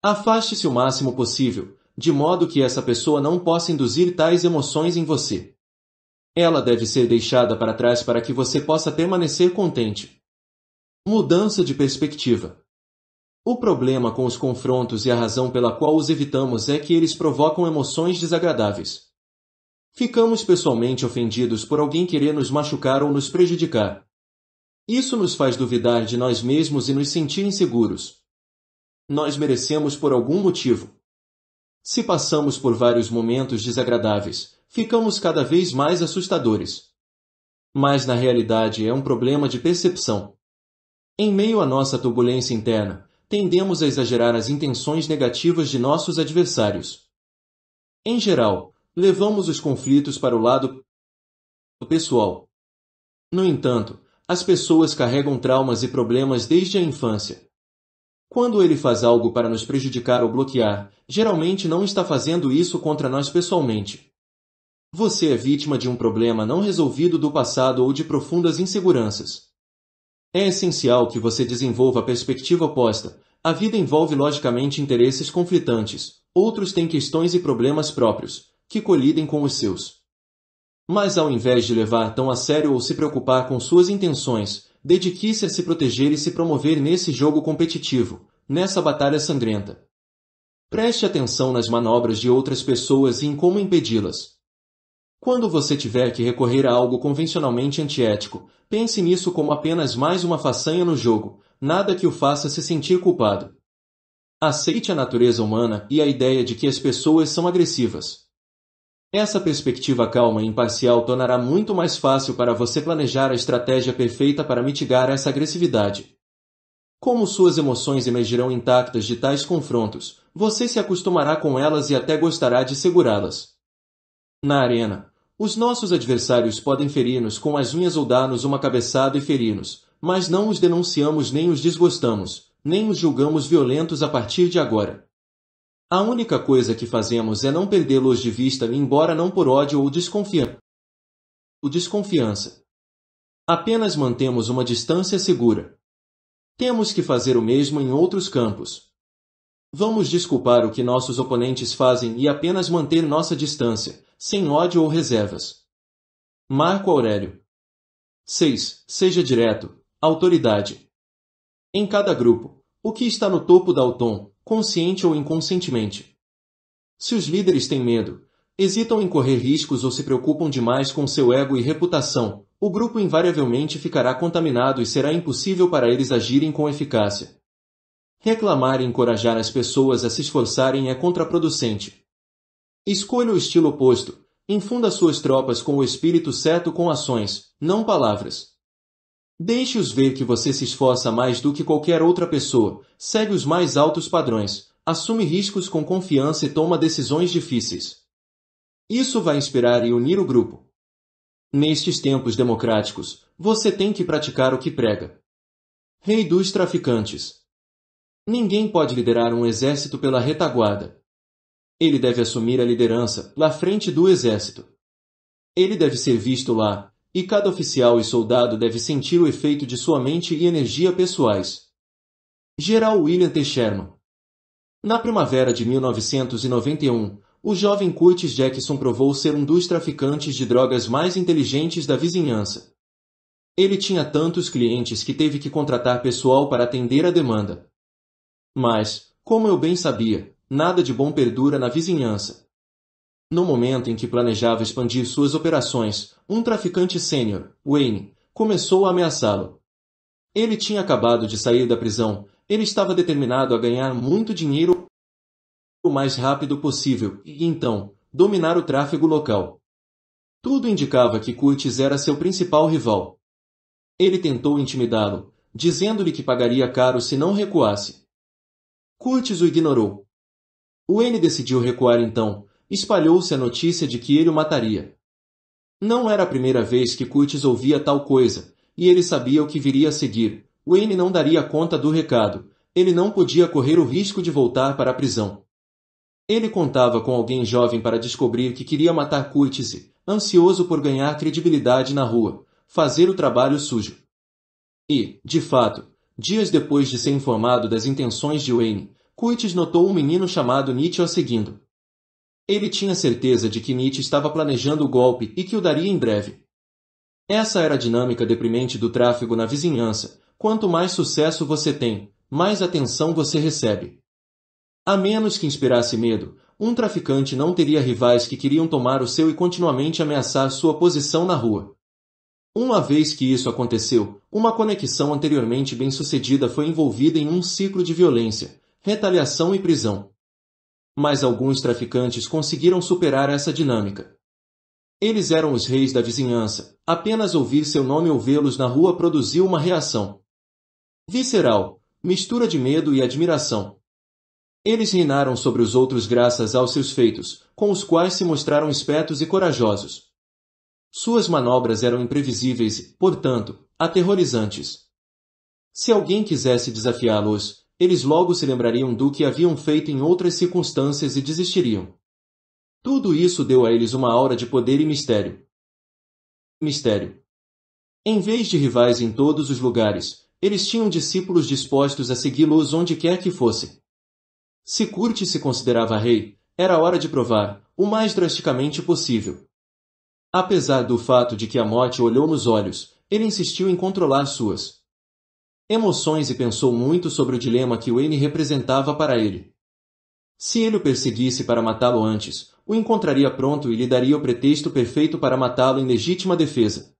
Afaste-se o máximo possível, de modo que essa pessoa não possa induzir tais emoções em você. Ela deve ser deixada para trás para que você possa permanecer contente. Mudança de perspectiva. O problema com os confrontos e a razão pela qual os evitamos é que eles provocam emoções desagradáveis. Ficamos pessoalmente ofendidos por alguém querer nos machucar ou nos prejudicar. Isso nos faz duvidar de nós mesmos e nos sentir inseguros. Nós merecemos por algum motivo. Se passamos por vários momentos desagradáveis, ficamos cada vez mais assustadores. Mas na realidade é um problema de percepção. Em meio à nossa turbulência interna, tendemos a exagerar as intenções negativas de nossos adversários. Em geral, levamos os conflitos para o lado pessoal. No entanto, as pessoas carregam traumas e problemas desde a infância. Quando ele faz algo para nos prejudicar ou bloquear, geralmente não está fazendo isso contra nós pessoalmente. Você é vítima de um problema não resolvido do passado ou de profundas inseguranças. É essencial que você desenvolva a perspectiva oposta. A vida envolve logicamente interesses conflitantes, outros têm questões e problemas próprios, que colidem com os seus. Mas ao invés de levar tão a sério ou se preocupar com suas intenções, dedique-se a se proteger e se promover nesse jogo competitivo, nessa batalha sangrenta. Preste atenção nas manobras de outras pessoas e em como impedi-las. Quando você tiver que recorrer a algo convencionalmente antiético, pense nisso como apenas mais uma façanha no jogo, nada que o faça se sentir culpado. Aceite a natureza humana e a ideia de que as pessoas são agressivas. Essa perspectiva calma e imparcial tornará muito mais fácil para você planejar a estratégia perfeita para mitigar essa agressividade. Como suas emoções emergirão intactas de tais confrontos, você se acostumará com elas e até gostará de segurá-las. Na arena, os nossos adversários podem ferir-nos com as unhas ou dar-nos uma cabeçada e ferir-nos, mas não os denunciamos nem os desgostamos, nem os julgamos violentos a partir de agora. A única coisa que fazemos é não perdê-los de vista, embora não por ódio ou desconfiança. O desconfiança. Apenas mantemos uma distância segura. Temos que fazer o mesmo em outros campos. Vamos desculpar o que nossos oponentes fazem e apenas manter nossa distância, sem ódio ou reservas. Marco Aurélio. 6. Seja direto. Autoridade. Em cada grupo, o que está no topo da o consciente ou inconscientemente. Se os líderes têm medo, hesitam em correr riscos ou se preocupam demais com seu ego e reputação, o grupo invariavelmente ficará contaminado e será impossível para eles agirem com eficácia. Reclamar e encorajar as pessoas a se esforçarem é contraproducente. Escolha o estilo oposto. Infunda suas tropas com o espírito certo com ações, não palavras. Deixe-os ver que você se esforça mais do que qualquer outra pessoa, segue os mais altos padrões, assume riscos com confiança e toma decisões difíceis. Isso vai inspirar e unir o grupo. Nestes tempos democráticos, você tem que praticar o que prega. Rei dos traficantes. Ninguém pode liderar um exército pela retaguarda, ele deve assumir a liderança lá frente do exército. Ele deve ser visto lá, e cada oficial e soldado deve sentir o efeito de sua mente e energia pessoais. Geral William T. Sherman Na primavera de 1991, o jovem Curtis Jackson provou ser um dos traficantes de drogas mais inteligentes da vizinhança. Ele tinha tantos clientes que teve que contratar pessoal para atender a demanda. Mas, como eu bem sabia, Nada de bom perdura na vizinhança. No momento em que planejava expandir suas operações, um traficante sênior, Wayne, começou a ameaçá-lo. Ele tinha acabado de sair da prisão, ele estava determinado a ganhar muito dinheiro o mais rápido possível e, então, dominar o tráfego local. Tudo indicava que Curtis era seu principal rival. Ele tentou intimidá-lo, dizendo-lhe que pagaria caro se não recuasse. Curtis o ignorou. O N decidiu recuar então. Espalhou-se a notícia de que ele o mataria. Não era a primeira vez que Curtis ouvia tal coisa, e ele sabia o que viria a seguir. O não daria conta do recado. Ele não podia correr o risco de voltar para a prisão. Ele contava com alguém jovem para descobrir que queria matar Curtis e, ansioso por ganhar credibilidade na rua, fazer o trabalho sujo. E, de fato, dias depois de ser informado das intenções de Wayne, Coites notou um menino chamado Nietzsche o seguindo. Ele tinha certeza de que Nietzsche estava planejando o golpe e que o daria em breve. Essa era a dinâmica deprimente do tráfego na vizinhança. Quanto mais sucesso você tem, mais atenção você recebe. A menos que inspirasse medo, um traficante não teria rivais que queriam tomar o seu e continuamente ameaçar sua posição na rua. Uma vez que isso aconteceu, uma conexão anteriormente bem-sucedida foi envolvida em um ciclo de violência, retaliação e prisão. Mas alguns traficantes conseguiram superar essa dinâmica. Eles eram os reis da vizinhança. Apenas ouvir seu nome ou vê-los na rua produziu uma reação. Visceral, mistura de medo e admiração. Eles reinaram sobre os outros graças aos seus feitos, com os quais se mostraram espertos e corajosos. Suas manobras eram imprevisíveis e, portanto, aterrorizantes. Se alguém quisesse desafiá-los, eles logo se lembrariam do que haviam feito em outras circunstâncias e desistiriam. Tudo isso deu a eles uma aura de poder e mistério. Mistério. Em vez de rivais em todos os lugares, eles tinham discípulos dispostos a segui-los onde quer que fosse. Se Curte se considerava rei, era hora de provar, o mais drasticamente possível. Apesar do fato de que a morte olhou nos olhos, ele insistiu em controlar suas emoções e pensou muito sobre o dilema que Wayne representava para ele. Se ele o perseguisse para matá-lo antes, o encontraria pronto e lhe daria o pretexto perfeito para matá-lo em legítima defesa.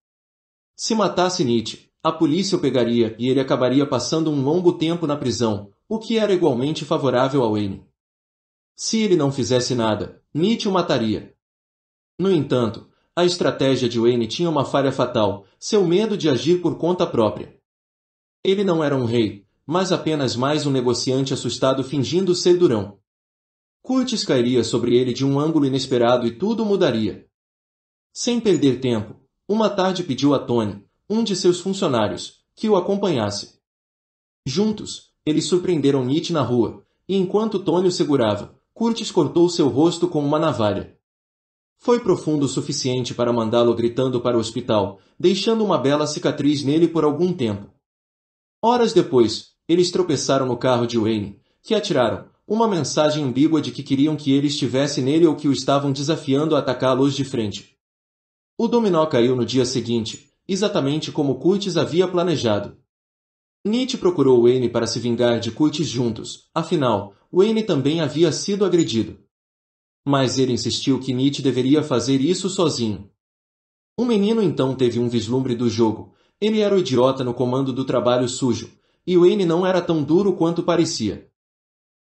Se matasse Nietzsche, a polícia o pegaria e ele acabaria passando um longo tempo na prisão, o que era igualmente favorável a Wayne. Se ele não fizesse nada, Nietzsche o mataria. No entanto, a estratégia de Wayne tinha uma falha fatal, seu medo de agir por conta própria. Ele não era um rei, mas apenas mais um negociante assustado fingindo ser durão. Curtis cairia sobre ele de um ângulo inesperado e tudo mudaria. Sem perder tempo, uma tarde pediu a Tony, um de seus funcionários, que o acompanhasse. Juntos, eles surpreenderam Nietzsche na rua, e enquanto Tony o segurava, Curtis cortou seu rosto com uma navalha. Foi profundo o suficiente para mandá-lo gritando para o hospital, deixando uma bela cicatriz nele por algum tempo. Horas depois, eles tropeçaram no carro de Wayne, que atiraram, uma mensagem ambígua de que queriam que ele estivesse nele ou que o estavam desafiando a atacá-los de frente. O dominó caiu no dia seguinte, exatamente como Curtis havia planejado. Nietzsche procurou Wayne para se vingar de Curtis juntos, afinal, Wayne também havia sido agredido. Mas ele insistiu que Nietzsche deveria fazer isso sozinho. O menino então teve um vislumbre do jogo, ele era o idiota no comando do trabalho sujo, e Wayne não era tão duro quanto parecia.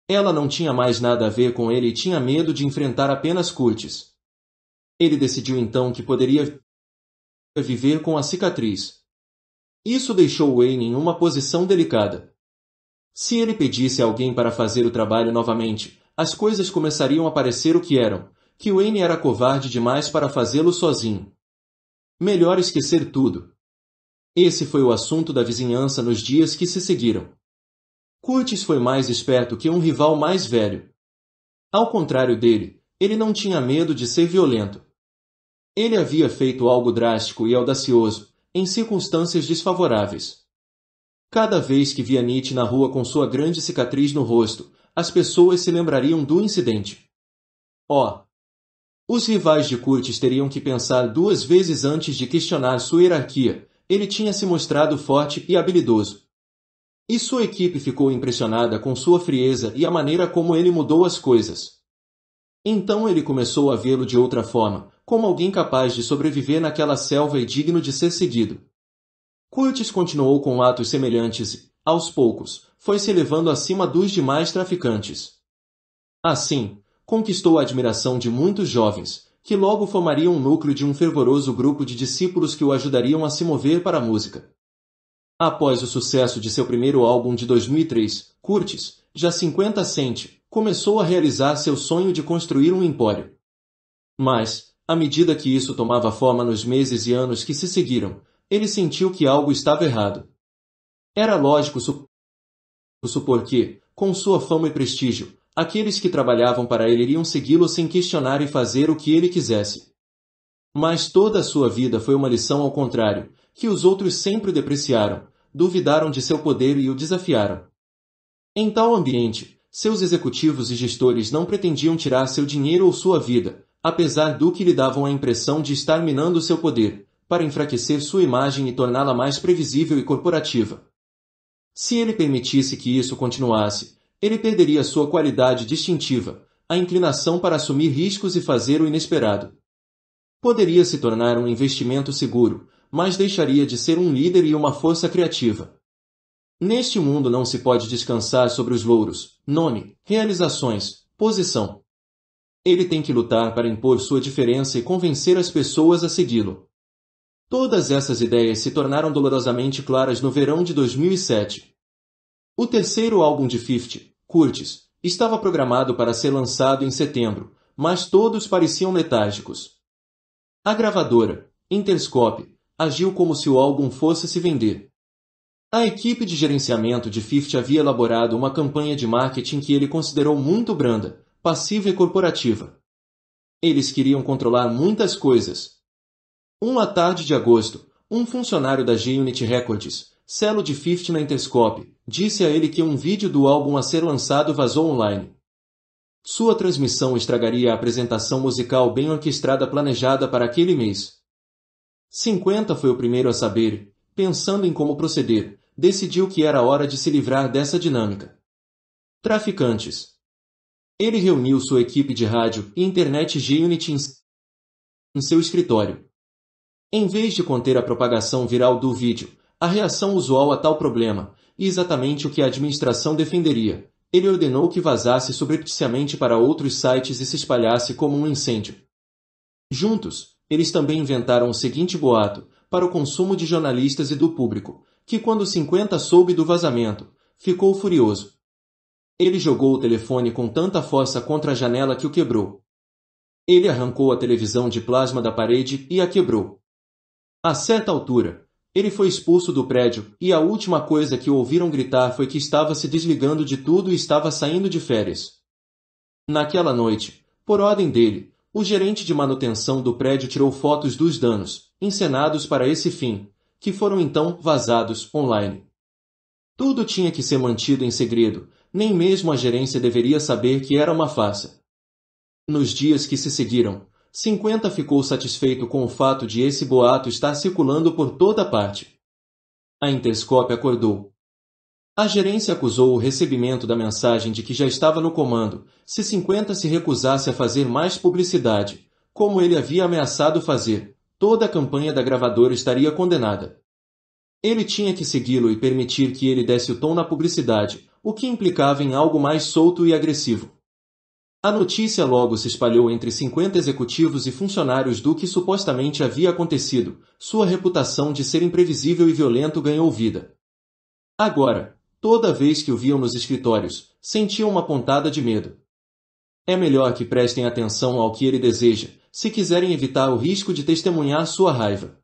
Ela não tinha mais nada a ver com ele e tinha medo de enfrentar apenas Curtis. Ele decidiu então que poderia viver com a cicatriz. Isso deixou Wayne em uma posição delicada. Se ele pedisse a alguém para fazer o trabalho novamente, as coisas começariam a parecer o que eram, que Wayne era covarde demais para fazê-lo sozinho. Melhor esquecer tudo. Esse foi o assunto da vizinhança nos dias que se seguiram. Curtis foi mais esperto que um rival mais velho. Ao contrário dele, ele não tinha medo de ser violento. Ele havia feito algo drástico e audacioso, em circunstâncias desfavoráveis. Cada vez que via Nietzsche na rua com sua grande cicatriz no rosto, as pessoas se lembrariam do incidente. Oh! Os rivais de Curtis teriam que pensar duas vezes antes de questionar sua hierarquia, ele tinha se mostrado forte e habilidoso. E sua equipe ficou impressionada com sua frieza e a maneira como ele mudou as coisas. Então ele começou a vê-lo de outra forma, como alguém capaz de sobreviver naquela selva e digno de ser seguido. Curtis continuou com atos semelhantes e, aos poucos, foi se elevando acima dos demais traficantes. Assim, conquistou a admiração de muitos jovens, que logo formaria um núcleo de um fervoroso grupo de discípulos que o ajudariam a se mover para a música. Após o sucesso de seu primeiro álbum de 2003, Curtis, já 50 cent, começou a realizar seu sonho de construir um empório. Mas, à medida que isso tomava forma nos meses e anos que se seguiram, ele sentiu que algo estava errado. Era lógico supor que, com sua fama e prestígio, Aqueles que trabalhavam para ele iriam segui-lo sem questionar e fazer o que ele quisesse. Mas toda a sua vida foi uma lição ao contrário, que os outros sempre depreciaram, duvidaram de seu poder e o desafiaram. Em tal ambiente, seus executivos e gestores não pretendiam tirar seu dinheiro ou sua vida, apesar do que lhe davam a impressão de estar minando seu poder, para enfraquecer sua imagem e torná-la mais previsível e corporativa. Se ele permitisse que isso continuasse, ele perderia sua qualidade distintiva, a inclinação para assumir riscos e fazer o inesperado. Poderia se tornar um investimento seguro, mas deixaria de ser um líder e uma força criativa. Neste mundo não se pode descansar sobre os louros, nome, realizações, posição. Ele tem que lutar para impor sua diferença e convencer as pessoas a segui-lo. Todas essas ideias se tornaram dolorosamente claras no verão de 2007, o terceiro álbum de Fifty, Curtis, estava programado para ser lançado em setembro, mas todos pareciam letárgicos. A gravadora, Interscope, agiu como se o álbum fosse se vender. A equipe de gerenciamento de Fifty havia elaborado uma campanha de marketing que ele considerou muito branda, passiva e corporativa. Eles queriam controlar muitas coisas. Uma tarde de agosto, um funcionário da G-Unit Records, celo de Fifty na Interscope, Disse a ele que um vídeo do álbum a ser lançado vazou online. Sua transmissão estragaria a apresentação musical bem orquestrada planejada para aquele mês. 50 foi o primeiro a saber, pensando em como proceder, decidiu que era hora de se livrar dessa dinâmica. Traficantes. Ele reuniu sua equipe de rádio e internet G-Unit em seu escritório. Em vez de conter a propagação viral do vídeo, a reação usual a tal problema, e exatamente o que a administração defenderia. Ele ordenou que vazasse subrepticiamente para outros sites e se espalhasse como um incêndio. Juntos, eles também inventaram o seguinte boato, para o consumo de jornalistas e do público, que quando 50 soube do vazamento, ficou furioso. Ele jogou o telefone com tanta força contra a janela que o quebrou. Ele arrancou a televisão de plasma da parede e a quebrou. A certa altura, ele foi expulso do prédio, e a última coisa que ouviram gritar foi que estava se desligando de tudo e estava saindo de férias. Naquela noite, por ordem dele, o gerente de manutenção do prédio tirou fotos dos danos, encenados para esse fim, que foram então vazados online. Tudo tinha que ser mantido em segredo, nem mesmo a gerência deveria saber que era uma farsa. Nos dias que se seguiram, 50 ficou satisfeito com o fato de esse boato estar circulando por toda parte. A Interscope acordou. A gerência acusou o recebimento da mensagem de que já estava no comando, se 50 se recusasse a fazer mais publicidade, como ele havia ameaçado fazer, toda a campanha da gravadora estaria condenada. Ele tinha que segui-lo e permitir que ele desse o tom na publicidade, o que implicava em algo mais solto e agressivo. A notícia logo se espalhou entre 50 executivos e funcionários do que supostamente havia acontecido. Sua reputação de ser imprevisível e violento ganhou vida. Agora, toda vez que o viam nos escritórios, sentiam uma pontada de medo. É melhor que prestem atenção ao que ele deseja, se quiserem evitar o risco de testemunhar sua raiva.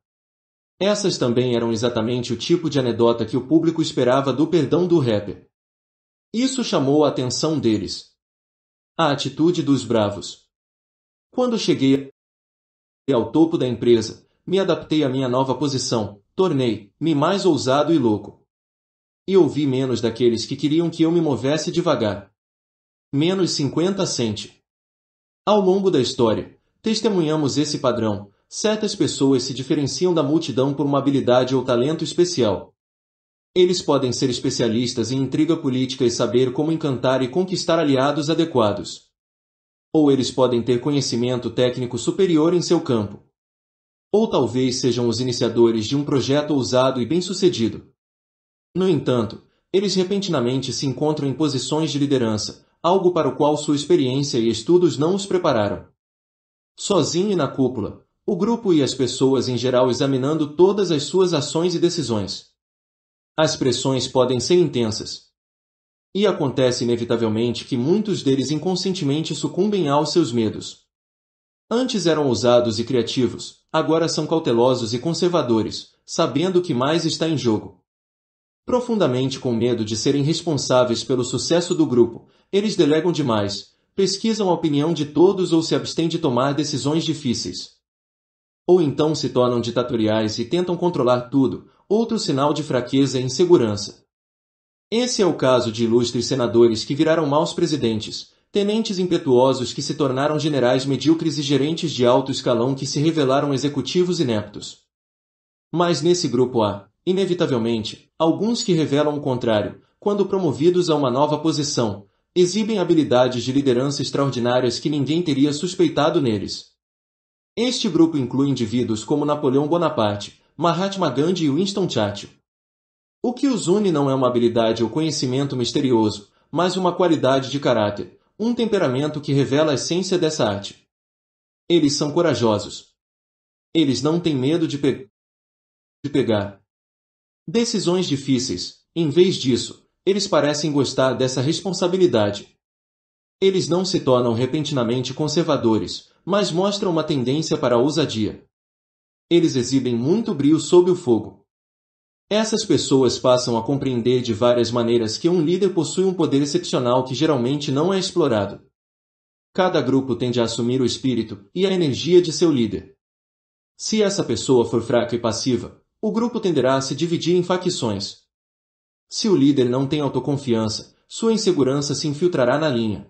Essas também eram exatamente o tipo de anedota que o público esperava do perdão do rapper. Isso chamou a atenção deles, a atitude dos bravos. Quando cheguei ao topo da empresa, me adaptei à minha nova posição, tornei-me mais ousado e louco. E ouvi menos daqueles que queriam que eu me movesse devagar. Menos 50 cente. Ao longo da história, testemunhamos esse padrão. Certas pessoas se diferenciam da multidão por uma habilidade ou talento especial. Eles podem ser especialistas em intriga política e saber como encantar e conquistar aliados adequados. Ou eles podem ter conhecimento técnico superior em seu campo. Ou talvez sejam os iniciadores de um projeto ousado e bem-sucedido. No entanto, eles repentinamente se encontram em posições de liderança, algo para o qual sua experiência e estudos não os prepararam. Sozinho e na cúpula, o grupo e as pessoas em geral examinando todas as suas ações e decisões. As pressões podem ser intensas. E acontece inevitavelmente que muitos deles inconscientemente sucumbem aos seus medos. Antes eram ousados e criativos, agora são cautelosos e conservadores, sabendo o que mais está em jogo. Profundamente com medo de serem responsáveis pelo sucesso do grupo, eles delegam demais, pesquisam a opinião de todos ou se abstêm de tomar decisões difíceis. Ou então se tornam ditatoriais e tentam controlar tudo, Outro sinal de fraqueza é insegurança. Esse é o caso de ilustres senadores que viraram maus presidentes, tenentes impetuosos que se tornaram generais medíocres e gerentes de alto escalão que se revelaram executivos ineptos. Mas nesse grupo há, inevitavelmente, alguns que revelam o contrário, quando promovidos a uma nova posição, exibem habilidades de liderança extraordinárias que ninguém teria suspeitado neles. Este grupo inclui indivíduos como Napoleão Bonaparte, Mahatma Gandhi e Winston Churchill. O que os une não é uma habilidade ou conhecimento misterioso, mas uma qualidade de caráter, um temperamento que revela a essência dessa arte. Eles são corajosos. Eles não têm medo de, pe de pegar decisões difíceis. Em vez disso, eles parecem gostar dessa responsabilidade. Eles não se tornam repentinamente conservadores, mas mostram uma tendência para a ousadia. Eles exibem muito brio sob o fogo. Essas pessoas passam a compreender de várias maneiras que um líder possui um poder excepcional que geralmente não é explorado. Cada grupo tende a assumir o espírito e a energia de seu líder. Se essa pessoa for fraca e passiva, o grupo tenderá a se dividir em facções. Se o líder não tem autoconfiança, sua insegurança se infiltrará na linha.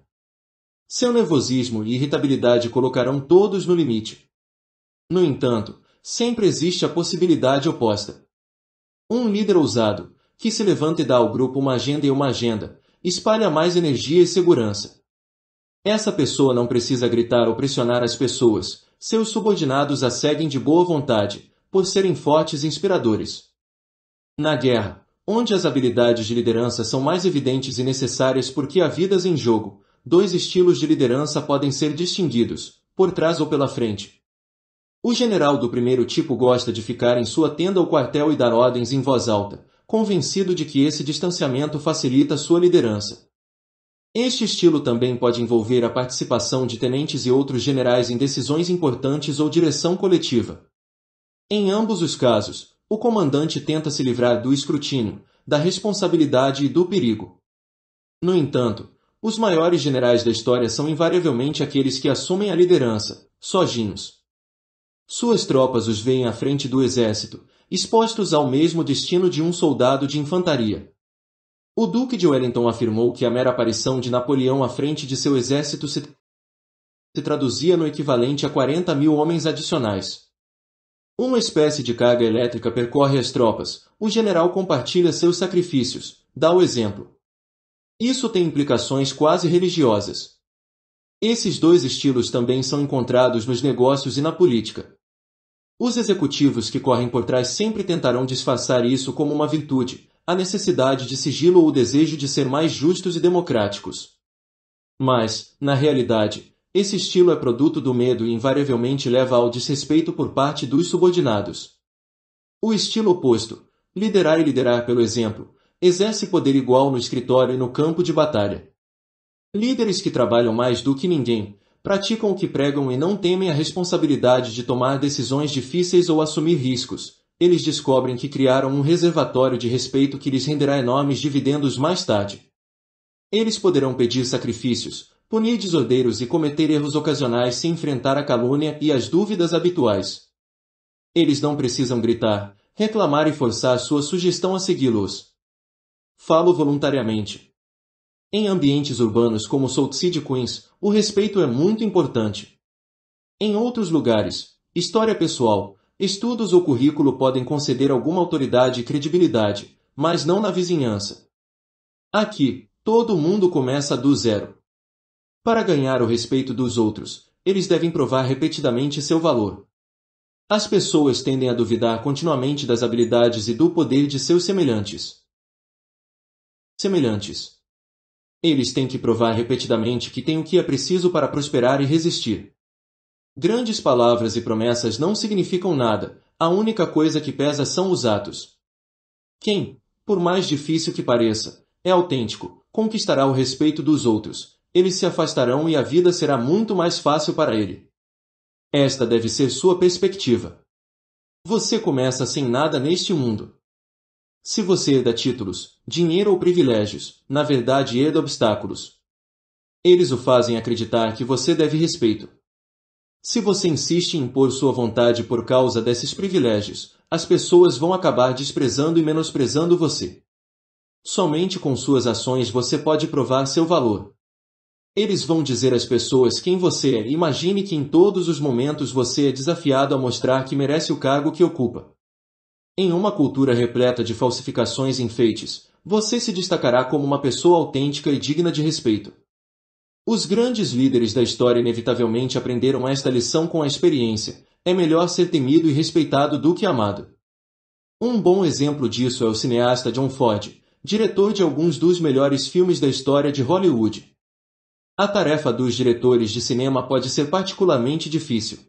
Seu nervosismo e irritabilidade colocarão todos no limite. No entanto, sempre existe a possibilidade oposta. Um líder ousado, que se levanta e dá ao grupo uma agenda e uma agenda, espalha mais energia e segurança. Essa pessoa não precisa gritar ou pressionar as pessoas, seus subordinados a seguem de boa vontade, por serem fortes e inspiradores. Na guerra, onde as habilidades de liderança são mais evidentes e necessárias porque há vidas em jogo, dois estilos de liderança podem ser distinguidos, por trás ou pela frente, o general do primeiro tipo gosta de ficar em sua tenda ou quartel e dar ordens em voz alta, convencido de que esse distanciamento facilita sua liderança. Este estilo também pode envolver a participação de tenentes e outros generais em decisões importantes ou direção coletiva. Em ambos os casos, o comandante tenta se livrar do escrutínio, da responsabilidade e do perigo. No entanto, os maiores generais da história são invariavelmente aqueles que assumem a liderança, sozinhos. Suas tropas os veem à frente do exército, expostos ao mesmo destino de um soldado de infantaria. O Duque de Wellington afirmou que a mera aparição de Napoleão à frente de seu exército se traduzia no equivalente a 40 mil homens adicionais. Uma espécie de carga elétrica percorre as tropas, o general compartilha seus sacrifícios, dá o exemplo. Isso tem implicações quase religiosas. Esses dois estilos também são encontrados nos negócios e na política. Os executivos que correm por trás sempre tentarão disfarçar isso como uma virtude, a necessidade de sigilo ou o desejo de ser mais justos e democráticos. Mas, na realidade, esse estilo é produto do medo e invariavelmente leva ao desrespeito por parte dos subordinados. O estilo oposto, liderar e liderar pelo exemplo, exerce poder igual no escritório e no campo de batalha. Líderes que trabalham mais do que ninguém, praticam o que pregam e não temem a responsabilidade de tomar decisões difíceis ou assumir riscos. Eles descobrem que criaram um reservatório de respeito que lhes renderá enormes dividendos mais tarde. Eles poderão pedir sacrifícios, punir desordeiros e cometer erros ocasionais sem enfrentar a calúnia e as dúvidas habituais. Eles não precisam gritar, reclamar e forçar sua sugestão a segui-los. Falo voluntariamente. Em ambientes urbanos como Salt City, Queens, o respeito é muito importante. Em outros lugares, história pessoal, estudos ou currículo podem conceder alguma autoridade e credibilidade, mas não na vizinhança. Aqui, todo mundo começa do zero. Para ganhar o respeito dos outros, eles devem provar repetidamente seu valor. As pessoas tendem a duvidar continuamente das habilidades e do poder de seus semelhantes. Semelhantes. Eles têm que provar repetidamente que têm o que é preciso para prosperar e resistir. Grandes palavras e promessas não significam nada, a única coisa que pesa são os atos. Quem, por mais difícil que pareça, é autêntico, conquistará o respeito dos outros, eles se afastarão e a vida será muito mais fácil para ele. Esta deve ser sua perspectiva. Você começa sem nada neste mundo. Se você herda títulos, dinheiro ou privilégios, na verdade herda obstáculos. Eles o fazem acreditar que você deve respeito. Se você insiste em impor sua vontade por causa desses privilégios, as pessoas vão acabar desprezando e menosprezando você. Somente com suas ações você pode provar seu valor. Eles vão dizer às pessoas quem você é. Imagine que em todos os momentos você é desafiado a mostrar que merece o cargo que ocupa. Em uma cultura repleta de falsificações e enfeites, você se destacará como uma pessoa autêntica e digna de respeito. Os grandes líderes da história inevitavelmente aprenderam esta lição com a experiência. É melhor ser temido e respeitado do que amado. Um bom exemplo disso é o cineasta John Ford, diretor de alguns dos melhores filmes da história de Hollywood. A tarefa dos diretores de cinema pode ser particularmente difícil.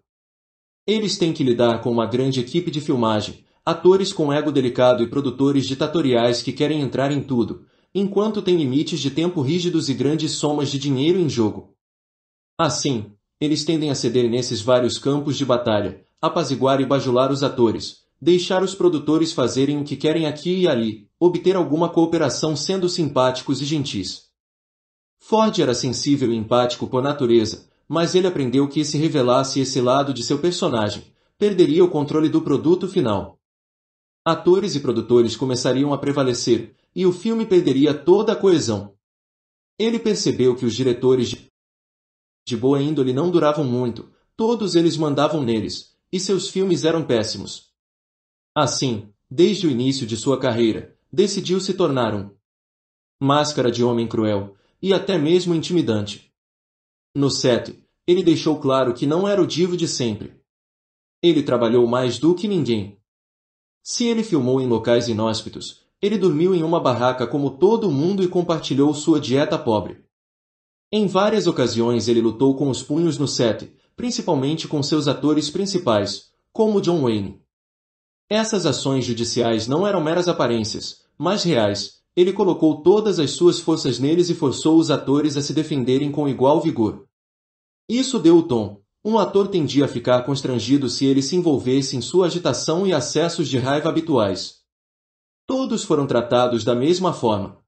Eles têm que lidar com uma grande equipe de filmagem, Atores com ego delicado e produtores ditatoriais que querem entrar em tudo, enquanto têm limites de tempo rígidos e grandes somas de dinheiro em jogo. Assim, eles tendem a ceder nesses vários campos de batalha, apaziguar e bajular os atores, deixar os produtores fazerem o que querem aqui e ali, obter alguma cooperação sendo simpáticos e gentis. Ford era sensível e empático por natureza, mas ele aprendeu que se revelasse esse lado de seu personagem, perderia o controle do produto final atores e produtores começariam a prevalecer, e o filme perderia toda a coesão. Ele percebeu que os diretores de boa índole não duravam muito, todos eles mandavam neles, e seus filmes eram péssimos. Assim, desde o início de sua carreira, decidiu se tornar um máscara de homem cruel, e até mesmo intimidante. No set, ele deixou claro que não era o divo de sempre. Ele trabalhou mais do que ninguém, se ele filmou em locais inóspitos, ele dormiu em uma barraca como todo mundo e compartilhou sua dieta pobre. Em várias ocasiões ele lutou com os punhos no set, principalmente com seus atores principais, como John Wayne. Essas ações judiciais não eram meras aparências, mas reais. Ele colocou todas as suas forças neles e forçou os atores a se defenderem com igual vigor. Isso deu o tom, um ator tendia a ficar constrangido se ele se envolvesse em sua agitação e acessos de raiva habituais. Todos foram tratados da mesma forma.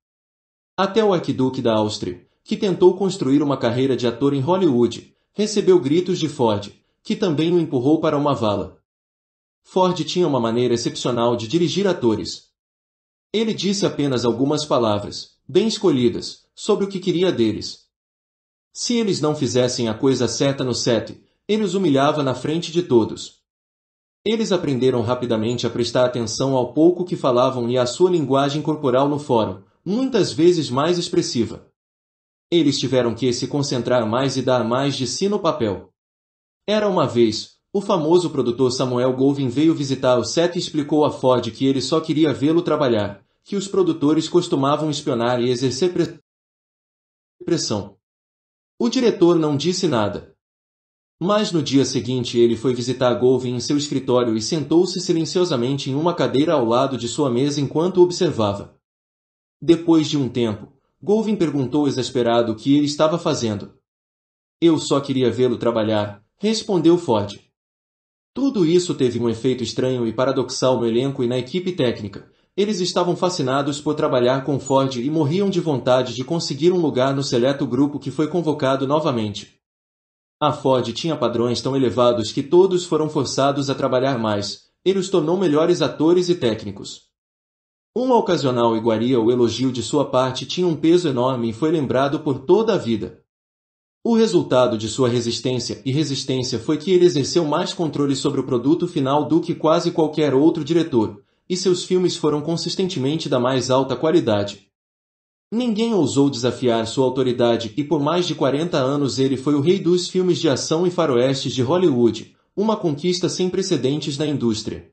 Até o arquiduque da Áustria, que tentou construir uma carreira de ator em Hollywood, recebeu gritos de Ford, que também o empurrou para uma vala. Ford tinha uma maneira excepcional de dirigir atores. Ele disse apenas algumas palavras, bem escolhidas, sobre o que queria deles. Se eles não fizessem a coisa certa no set, ele os humilhava na frente de todos. Eles aprenderam rapidamente a prestar atenção ao pouco que falavam e à sua linguagem corporal no fórum, muitas vezes mais expressiva. Eles tiveram que se concentrar mais e dar mais de si no papel. Era uma vez, o famoso produtor Samuel Golvin veio visitar o set e explicou a Ford que ele só queria vê-lo trabalhar, que os produtores costumavam espionar e exercer pressão. O diretor não disse nada. Mas no dia seguinte ele foi visitar Golvin em seu escritório e sentou-se silenciosamente em uma cadeira ao lado de sua mesa enquanto observava. Depois de um tempo, Golvin perguntou exasperado o que ele estava fazendo. Eu só queria vê-lo trabalhar, respondeu Ford. Tudo isso teve um efeito estranho e paradoxal no elenco e na equipe técnica. Eles estavam fascinados por trabalhar com Ford e morriam de vontade de conseguir um lugar no seleto grupo que foi convocado novamente. A Ford tinha padrões tão elevados que todos foram forçados a trabalhar mais, ele os tornou melhores atores e técnicos. Uma ocasional iguaria ou elogio de sua parte tinha um peso enorme e foi lembrado por toda a vida. O resultado de sua resistência e resistência foi que ele exerceu mais controle sobre o produto final do que quase qualquer outro diretor, e seus filmes foram consistentemente da mais alta qualidade. Ninguém ousou desafiar sua autoridade e por mais de 40 anos ele foi o rei dos filmes de ação e faroestes de Hollywood, uma conquista sem precedentes da indústria.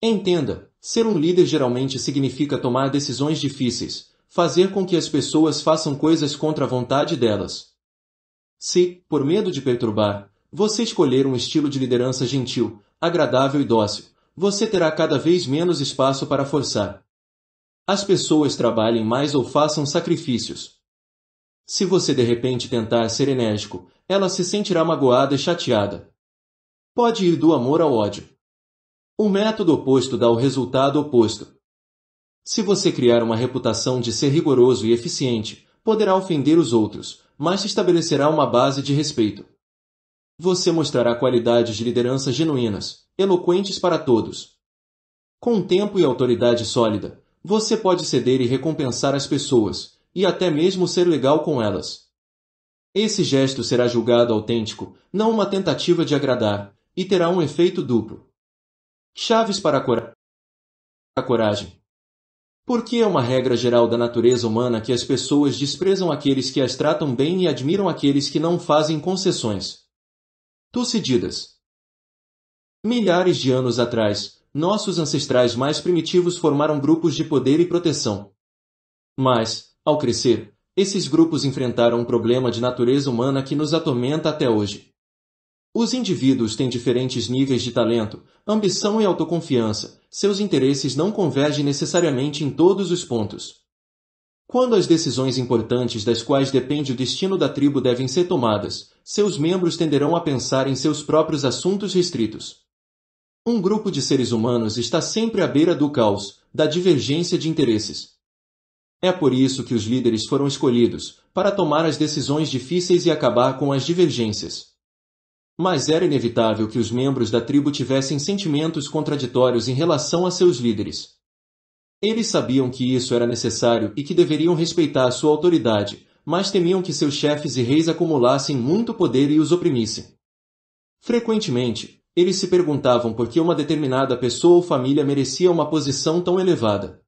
Entenda, ser um líder geralmente significa tomar decisões difíceis, fazer com que as pessoas façam coisas contra a vontade delas. Se, por medo de perturbar, você escolher um estilo de liderança gentil, agradável e dócil, você terá cada vez menos espaço para forçar. As pessoas trabalhem mais ou façam sacrifícios. Se você de repente tentar ser enérgico, ela se sentirá magoada e chateada. Pode ir do amor ao ódio. O método oposto dá o resultado oposto. Se você criar uma reputação de ser rigoroso e eficiente, poderá ofender os outros, mas estabelecerá uma base de respeito. Você mostrará qualidades de liderança genuínas, eloquentes para todos. Com tempo e autoridade sólida, você pode ceder e recompensar as pessoas, e até mesmo ser legal com elas. Esse gesto será julgado autêntico, não uma tentativa de agradar, e terá um efeito duplo. Chaves para a, cora a coragem. Por que é uma regra geral da natureza humana que as pessoas desprezam aqueles que as tratam bem e admiram aqueles que não fazem concessões? Tucididas. Milhares de anos atrás, nossos ancestrais mais primitivos formaram grupos de poder e proteção. Mas, ao crescer, esses grupos enfrentaram um problema de natureza humana que nos atormenta até hoje. Os indivíduos têm diferentes níveis de talento, ambição e autoconfiança, seus interesses não convergem necessariamente em todos os pontos. Quando as decisões importantes das quais depende o destino da tribo devem ser tomadas, seus membros tenderão a pensar em seus próprios assuntos restritos. Um grupo de seres humanos está sempre à beira do caos, da divergência de interesses. É por isso que os líderes foram escolhidos, para tomar as decisões difíceis e acabar com as divergências. Mas era inevitável que os membros da tribo tivessem sentimentos contraditórios em relação a seus líderes. Eles sabiam que isso era necessário e que deveriam respeitar sua autoridade, mas temiam que seus chefes e reis acumulassem muito poder e os oprimissem. Frequentemente, eles se perguntavam por que uma determinada pessoa ou família merecia uma posição tão elevada.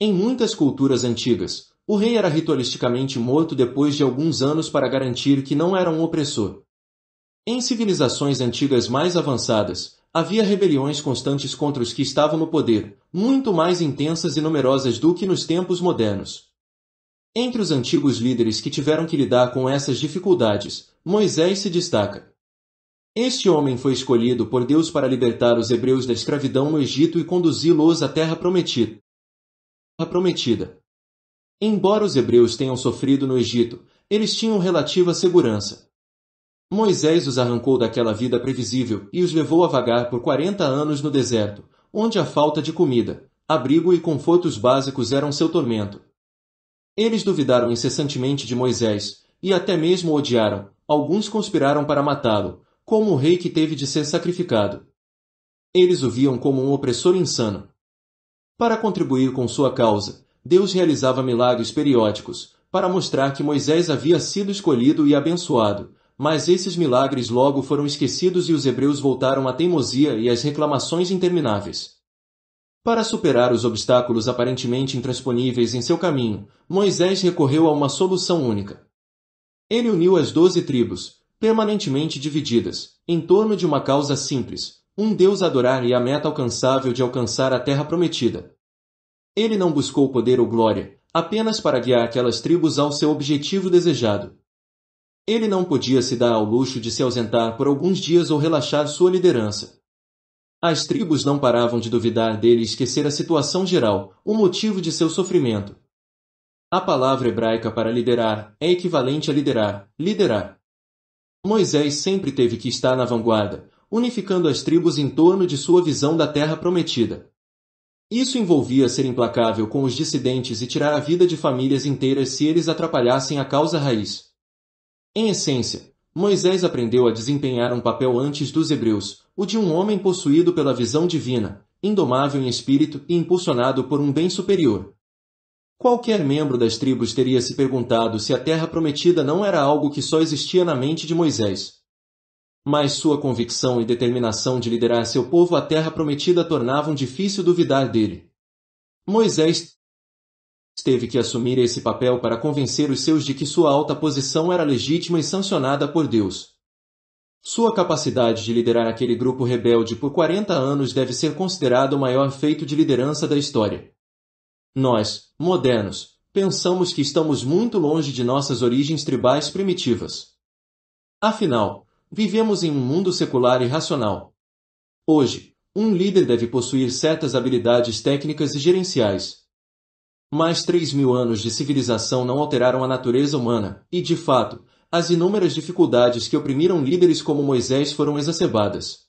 Em muitas culturas antigas, o rei era ritualisticamente morto depois de alguns anos para garantir que não era um opressor. Em civilizações antigas mais avançadas, havia rebeliões constantes contra os que estavam no poder, muito mais intensas e numerosas do que nos tempos modernos. Entre os antigos líderes que tiveram que lidar com essas dificuldades, Moisés se destaca. Este homem foi escolhido por Deus para libertar os hebreus da escravidão no Egito e conduzi-los à terra prometida. A prometida. Embora os hebreus tenham sofrido no Egito, eles tinham relativa segurança. Moisés os arrancou daquela vida previsível e os levou a vagar por quarenta anos no deserto, onde a falta de comida, abrigo e confortos básicos eram seu tormento. Eles duvidaram incessantemente de Moisés, e até mesmo odiaram, alguns conspiraram para matá-lo, como o rei que teve de ser sacrificado. Eles o viam como um opressor insano. Para contribuir com sua causa, Deus realizava milagres periódicos, para mostrar que Moisés havia sido escolhido e abençoado, mas esses milagres logo foram esquecidos e os hebreus voltaram à teimosia e às reclamações intermináveis. Para superar os obstáculos aparentemente intransponíveis em seu caminho, Moisés recorreu a uma solução única. Ele uniu as doze tribos, permanentemente divididas, em torno de uma causa simples, um Deus adorar e a meta alcançável de alcançar a terra prometida. Ele não buscou poder ou glória, apenas para guiar aquelas tribos ao seu objetivo desejado. Ele não podia se dar ao luxo de se ausentar por alguns dias ou relaxar sua liderança. As tribos não paravam de duvidar dele e esquecer a situação geral, o motivo de seu sofrimento. A palavra hebraica para liderar é equivalente a liderar, liderar. Moisés sempre teve que estar na vanguarda, unificando as tribos em torno de sua visão da Terra Prometida. Isso envolvia ser implacável com os dissidentes e tirar a vida de famílias inteiras se eles atrapalhassem a causa raiz. Em essência, Moisés aprendeu a desempenhar um papel antes dos hebreus, o de um homem possuído pela visão divina, indomável em espírito e impulsionado por um bem superior. Qualquer membro das tribos teria se perguntado se a terra prometida não era algo que só existia na mente de Moisés. Mas sua convicção e determinação de liderar seu povo à terra prometida tornavam difícil duvidar dele. Moisés teve que assumir esse papel para convencer os seus de que sua alta posição era legítima e sancionada por Deus. Sua capacidade de liderar aquele grupo rebelde por 40 anos deve ser considerada o maior feito de liderança da história. Nós, modernos, pensamos que estamos muito longe de nossas origens tribais primitivas. Afinal, vivemos em um mundo secular e racional. Hoje, um líder deve possuir certas habilidades técnicas e gerenciais. Mais três mil anos de civilização não alteraram a natureza humana, e de fato, as inúmeras dificuldades que oprimiram líderes como Moisés foram exacerbadas.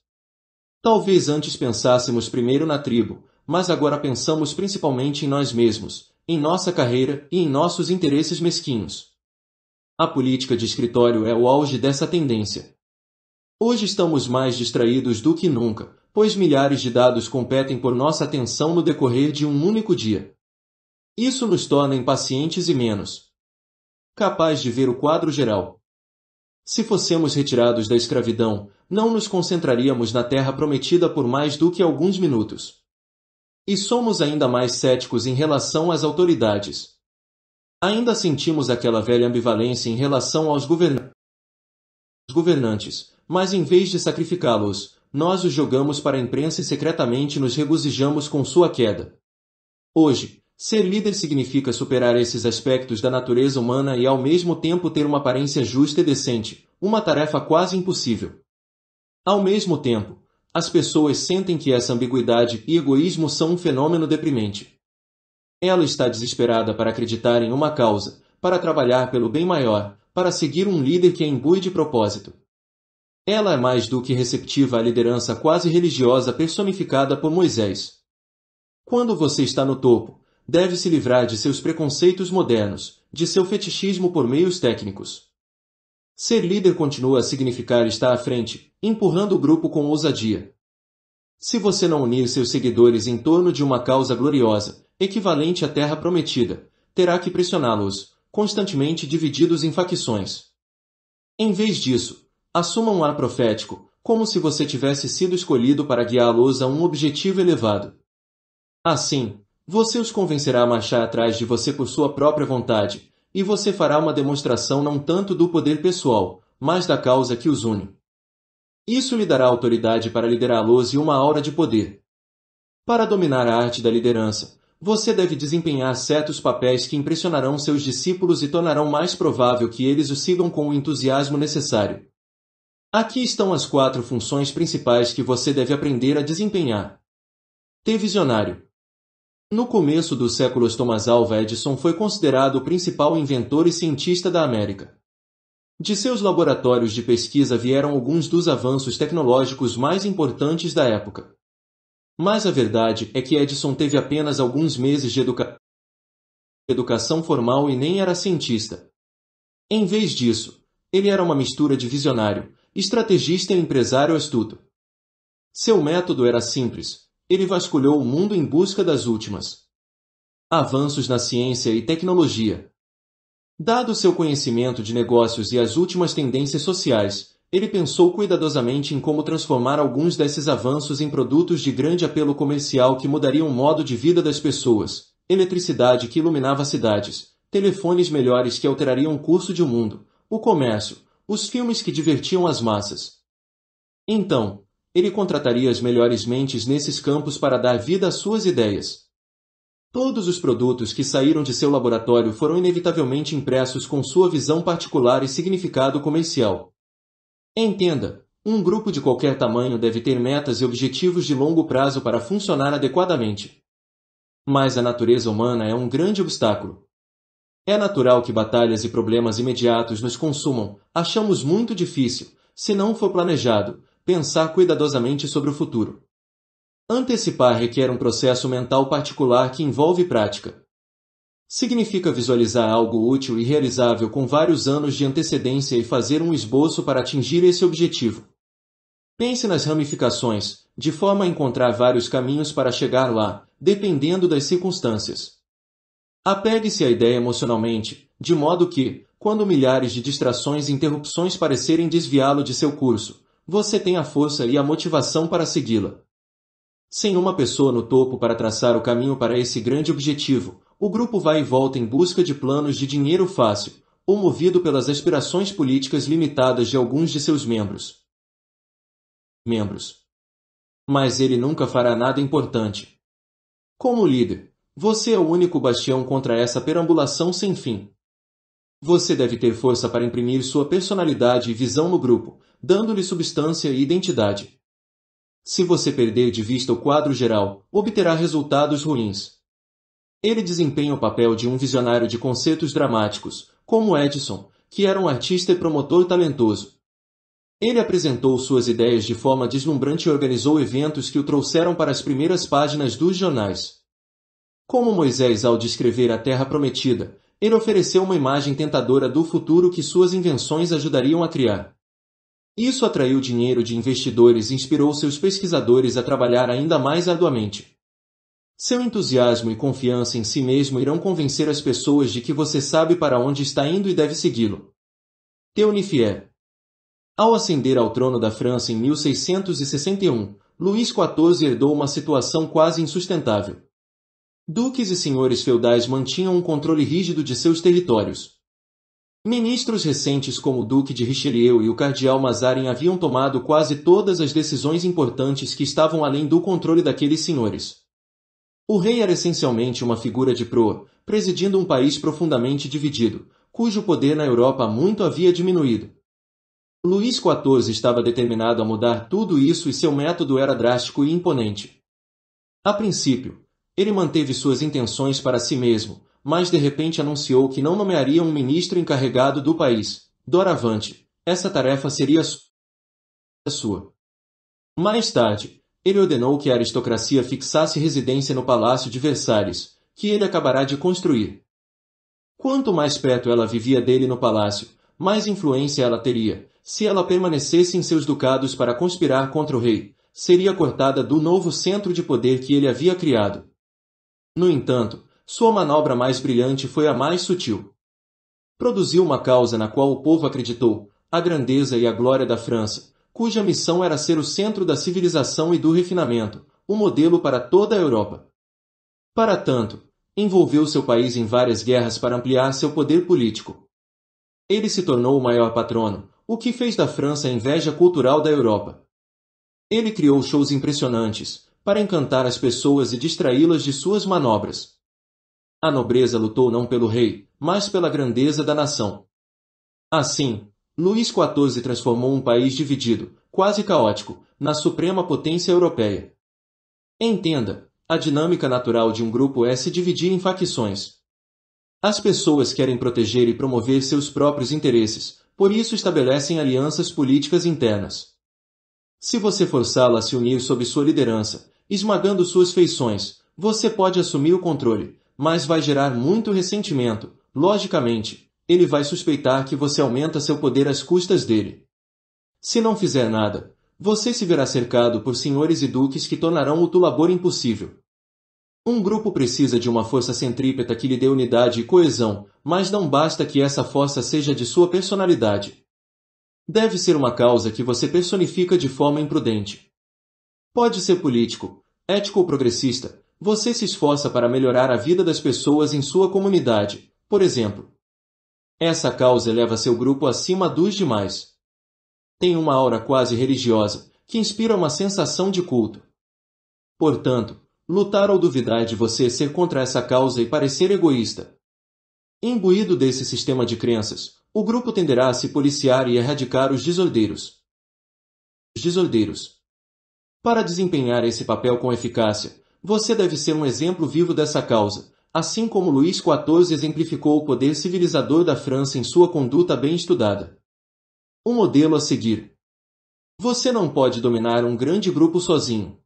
Talvez antes pensássemos primeiro na tribo, mas agora pensamos principalmente em nós mesmos, em nossa carreira e em nossos interesses mesquinhos. A política de escritório é o auge dessa tendência. Hoje estamos mais distraídos do que nunca, pois milhares de dados competem por nossa atenção no decorrer de um único dia. Isso nos torna impacientes e menos capaz de ver o quadro geral. Se fossemos retirados da escravidão, não nos concentraríamos na terra prometida por mais do que alguns minutos. E somos ainda mais céticos em relação às autoridades. Ainda sentimos aquela velha ambivalência em relação aos governantes, mas em vez de sacrificá-los, nós os jogamos para a imprensa e secretamente nos regozijamos com sua queda. Hoje, ser líder significa superar esses aspectos da natureza humana e ao mesmo tempo ter uma aparência justa e decente, uma tarefa quase impossível. Ao mesmo tempo, as pessoas sentem que essa ambiguidade e egoísmo são um fenômeno deprimente. Ela está desesperada para acreditar em uma causa, para trabalhar pelo bem maior, para seguir um líder que a imbue de propósito. Ela é mais do que receptiva à liderança quase religiosa personificada por Moisés. Quando você está no topo, deve se livrar de seus preconceitos modernos, de seu fetichismo por meios técnicos. Ser líder continua a significar estar à frente, empurrando o grupo com ousadia. Se você não unir seus seguidores em torno de uma causa gloriosa, equivalente à terra prometida, terá que pressioná-los, constantemente divididos em facções. Em vez disso, assuma um ar profético, como se você tivesse sido escolhido para guiá-los a um objetivo elevado. Assim, você os convencerá a marchar atrás de você por sua própria vontade, e você fará uma demonstração não tanto do poder pessoal, mas da causa que os une. Isso lhe dará autoridade para liderá-los e uma aura de poder. Para dominar a arte da liderança, você deve desempenhar certos papéis que impressionarão seus discípulos e tornarão mais provável que eles o sigam com o entusiasmo necessário. Aqui estão as quatro funções principais que você deve aprender a desempenhar. Ter visionário. No começo dos séculos Thomas Alva Edison foi considerado o principal inventor e cientista da América. De seus laboratórios de pesquisa vieram alguns dos avanços tecnológicos mais importantes da época. Mas a verdade é que Edison teve apenas alguns meses de educa... educação formal e nem era cientista. Em vez disso, ele era uma mistura de visionário, estrategista e empresário astuto. Seu método era simples, ele vasculhou o mundo em busca das últimas. Avanços na ciência e tecnologia. Dado seu conhecimento de negócios e as últimas tendências sociais, ele pensou cuidadosamente em como transformar alguns desses avanços em produtos de grande apelo comercial que mudariam o modo de vida das pessoas, eletricidade que iluminava cidades, telefones melhores que alterariam o curso de um mundo, o comércio, os filmes que divertiam as massas. Então, ele contrataria as melhores mentes nesses campos para dar vida às suas ideias. Todos os produtos que saíram de seu laboratório foram inevitavelmente impressos com sua visão particular e significado comercial. Entenda, um grupo de qualquer tamanho deve ter metas e objetivos de longo prazo para funcionar adequadamente. Mas a natureza humana é um grande obstáculo. É natural que batalhas e problemas imediatos nos consumam, achamos muito difícil, se não for planejado, Pensar cuidadosamente sobre o futuro. Antecipar requer um processo mental particular que envolve prática. Significa visualizar algo útil e realizável com vários anos de antecedência e fazer um esboço para atingir esse objetivo. Pense nas ramificações, de forma a encontrar vários caminhos para chegar lá, dependendo das circunstâncias. Apegue-se à ideia emocionalmente, de modo que, quando milhares de distrações e interrupções parecerem desviá-lo de seu curso, você tem a força e a motivação para segui-la. Sem uma pessoa no topo para traçar o caminho para esse grande objetivo, o grupo vai e volta em busca de planos de dinheiro fácil, ou movido pelas aspirações políticas limitadas de alguns de seus membros. Membros. Mas ele nunca fará nada importante. Como líder, você é o único bastião contra essa perambulação sem fim. Você deve ter força para imprimir sua personalidade e visão no grupo, dando-lhe substância e identidade. Se você perder de vista o quadro geral, obterá resultados ruins. Ele desempenha o papel de um visionário de conceitos dramáticos, como Edison, que era um artista e promotor talentoso. Ele apresentou suas ideias de forma deslumbrante e organizou eventos que o trouxeram para as primeiras páginas dos jornais. Como Moisés ao descrever a Terra Prometida, ele ofereceu uma imagem tentadora do futuro que suas invenções ajudariam a criar. Isso atraiu dinheiro de investidores e inspirou seus pesquisadores a trabalhar ainda mais arduamente. Seu entusiasmo e confiança em si mesmo irão convencer as pessoas de que você sabe para onde está indo e deve segui-lo. Teunifié Ao ascender ao trono da França em 1661, Luís XIV herdou uma situação quase insustentável. Duques e senhores feudais mantinham um controle rígido de seus territórios. Ministros recentes como o Duque de Richelieu e o Cardeal Mazarin haviam tomado quase todas as decisões importantes que estavam além do controle daqueles senhores. O rei era essencialmente uma figura de proa, presidindo um país profundamente dividido, cujo poder na Europa muito havia diminuído. Luís XIV estava determinado a mudar tudo isso e seu método era drástico e imponente. A princípio, ele manteve suas intenções para si mesmo, mas de repente anunciou que não nomearia um ministro encarregado do país. Doravante, essa tarefa seria sua. Mais tarde, ele ordenou que a aristocracia fixasse residência no Palácio de Versalhes, que ele acabará de construir. Quanto mais perto ela vivia dele no palácio, mais influência ela teria. Se ela permanecesse em seus ducados para conspirar contra o rei, seria cortada do novo centro de poder que ele havia criado. No entanto, sua manobra mais brilhante foi a mais sutil. Produziu uma causa na qual o povo acreditou, a grandeza e a glória da França, cuja missão era ser o centro da civilização e do refinamento, o um modelo para toda a Europa. Para tanto, envolveu seu país em várias guerras para ampliar seu poder político. Ele se tornou o maior patrono, o que fez da França a inveja cultural da Europa. Ele criou shows impressionantes, para encantar as pessoas e distraí-las de suas manobras. A nobreza lutou não pelo rei, mas pela grandeza da nação. Assim, Luís XIV transformou um país dividido, quase caótico, na suprema potência europeia. Entenda, a dinâmica natural de um grupo é se dividir em facções. As pessoas querem proteger e promover seus próprios interesses, por isso estabelecem alianças políticas internas. Se você forçá-la a se unir sob sua liderança, esmagando suas feições, você pode assumir o controle, mas vai gerar muito ressentimento. Logicamente, ele vai suspeitar que você aumenta seu poder às custas dele. Se não fizer nada, você se verá cercado por senhores e duques que tornarão o labor impossível. Um grupo precisa de uma força centrípeta que lhe dê unidade e coesão, mas não basta que essa força seja de sua personalidade. Deve ser uma causa que você personifica de forma imprudente. Pode ser político, ético ou progressista, você se esforça para melhorar a vida das pessoas em sua comunidade, por exemplo. Essa causa eleva seu grupo acima dos demais. Tem uma aura quase religiosa, que inspira uma sensação de culto. Portanto, lutar ou duvidar de você ser contra essa causa e parecer egoísta. Imbuído desse sistema de crenças, o grupo tenderá a se policiar e erradicar os desordeiros. Os desordeiros. Para desempenhar esse papel com eficácia, você deve ser um exemplo vivo dessa causa, assim como Luís XIV exemplificou o poder civilizador da França em sua conduta bem estudada. O um modelo a seguir. Você não pode dominar um grande grupo sozinho.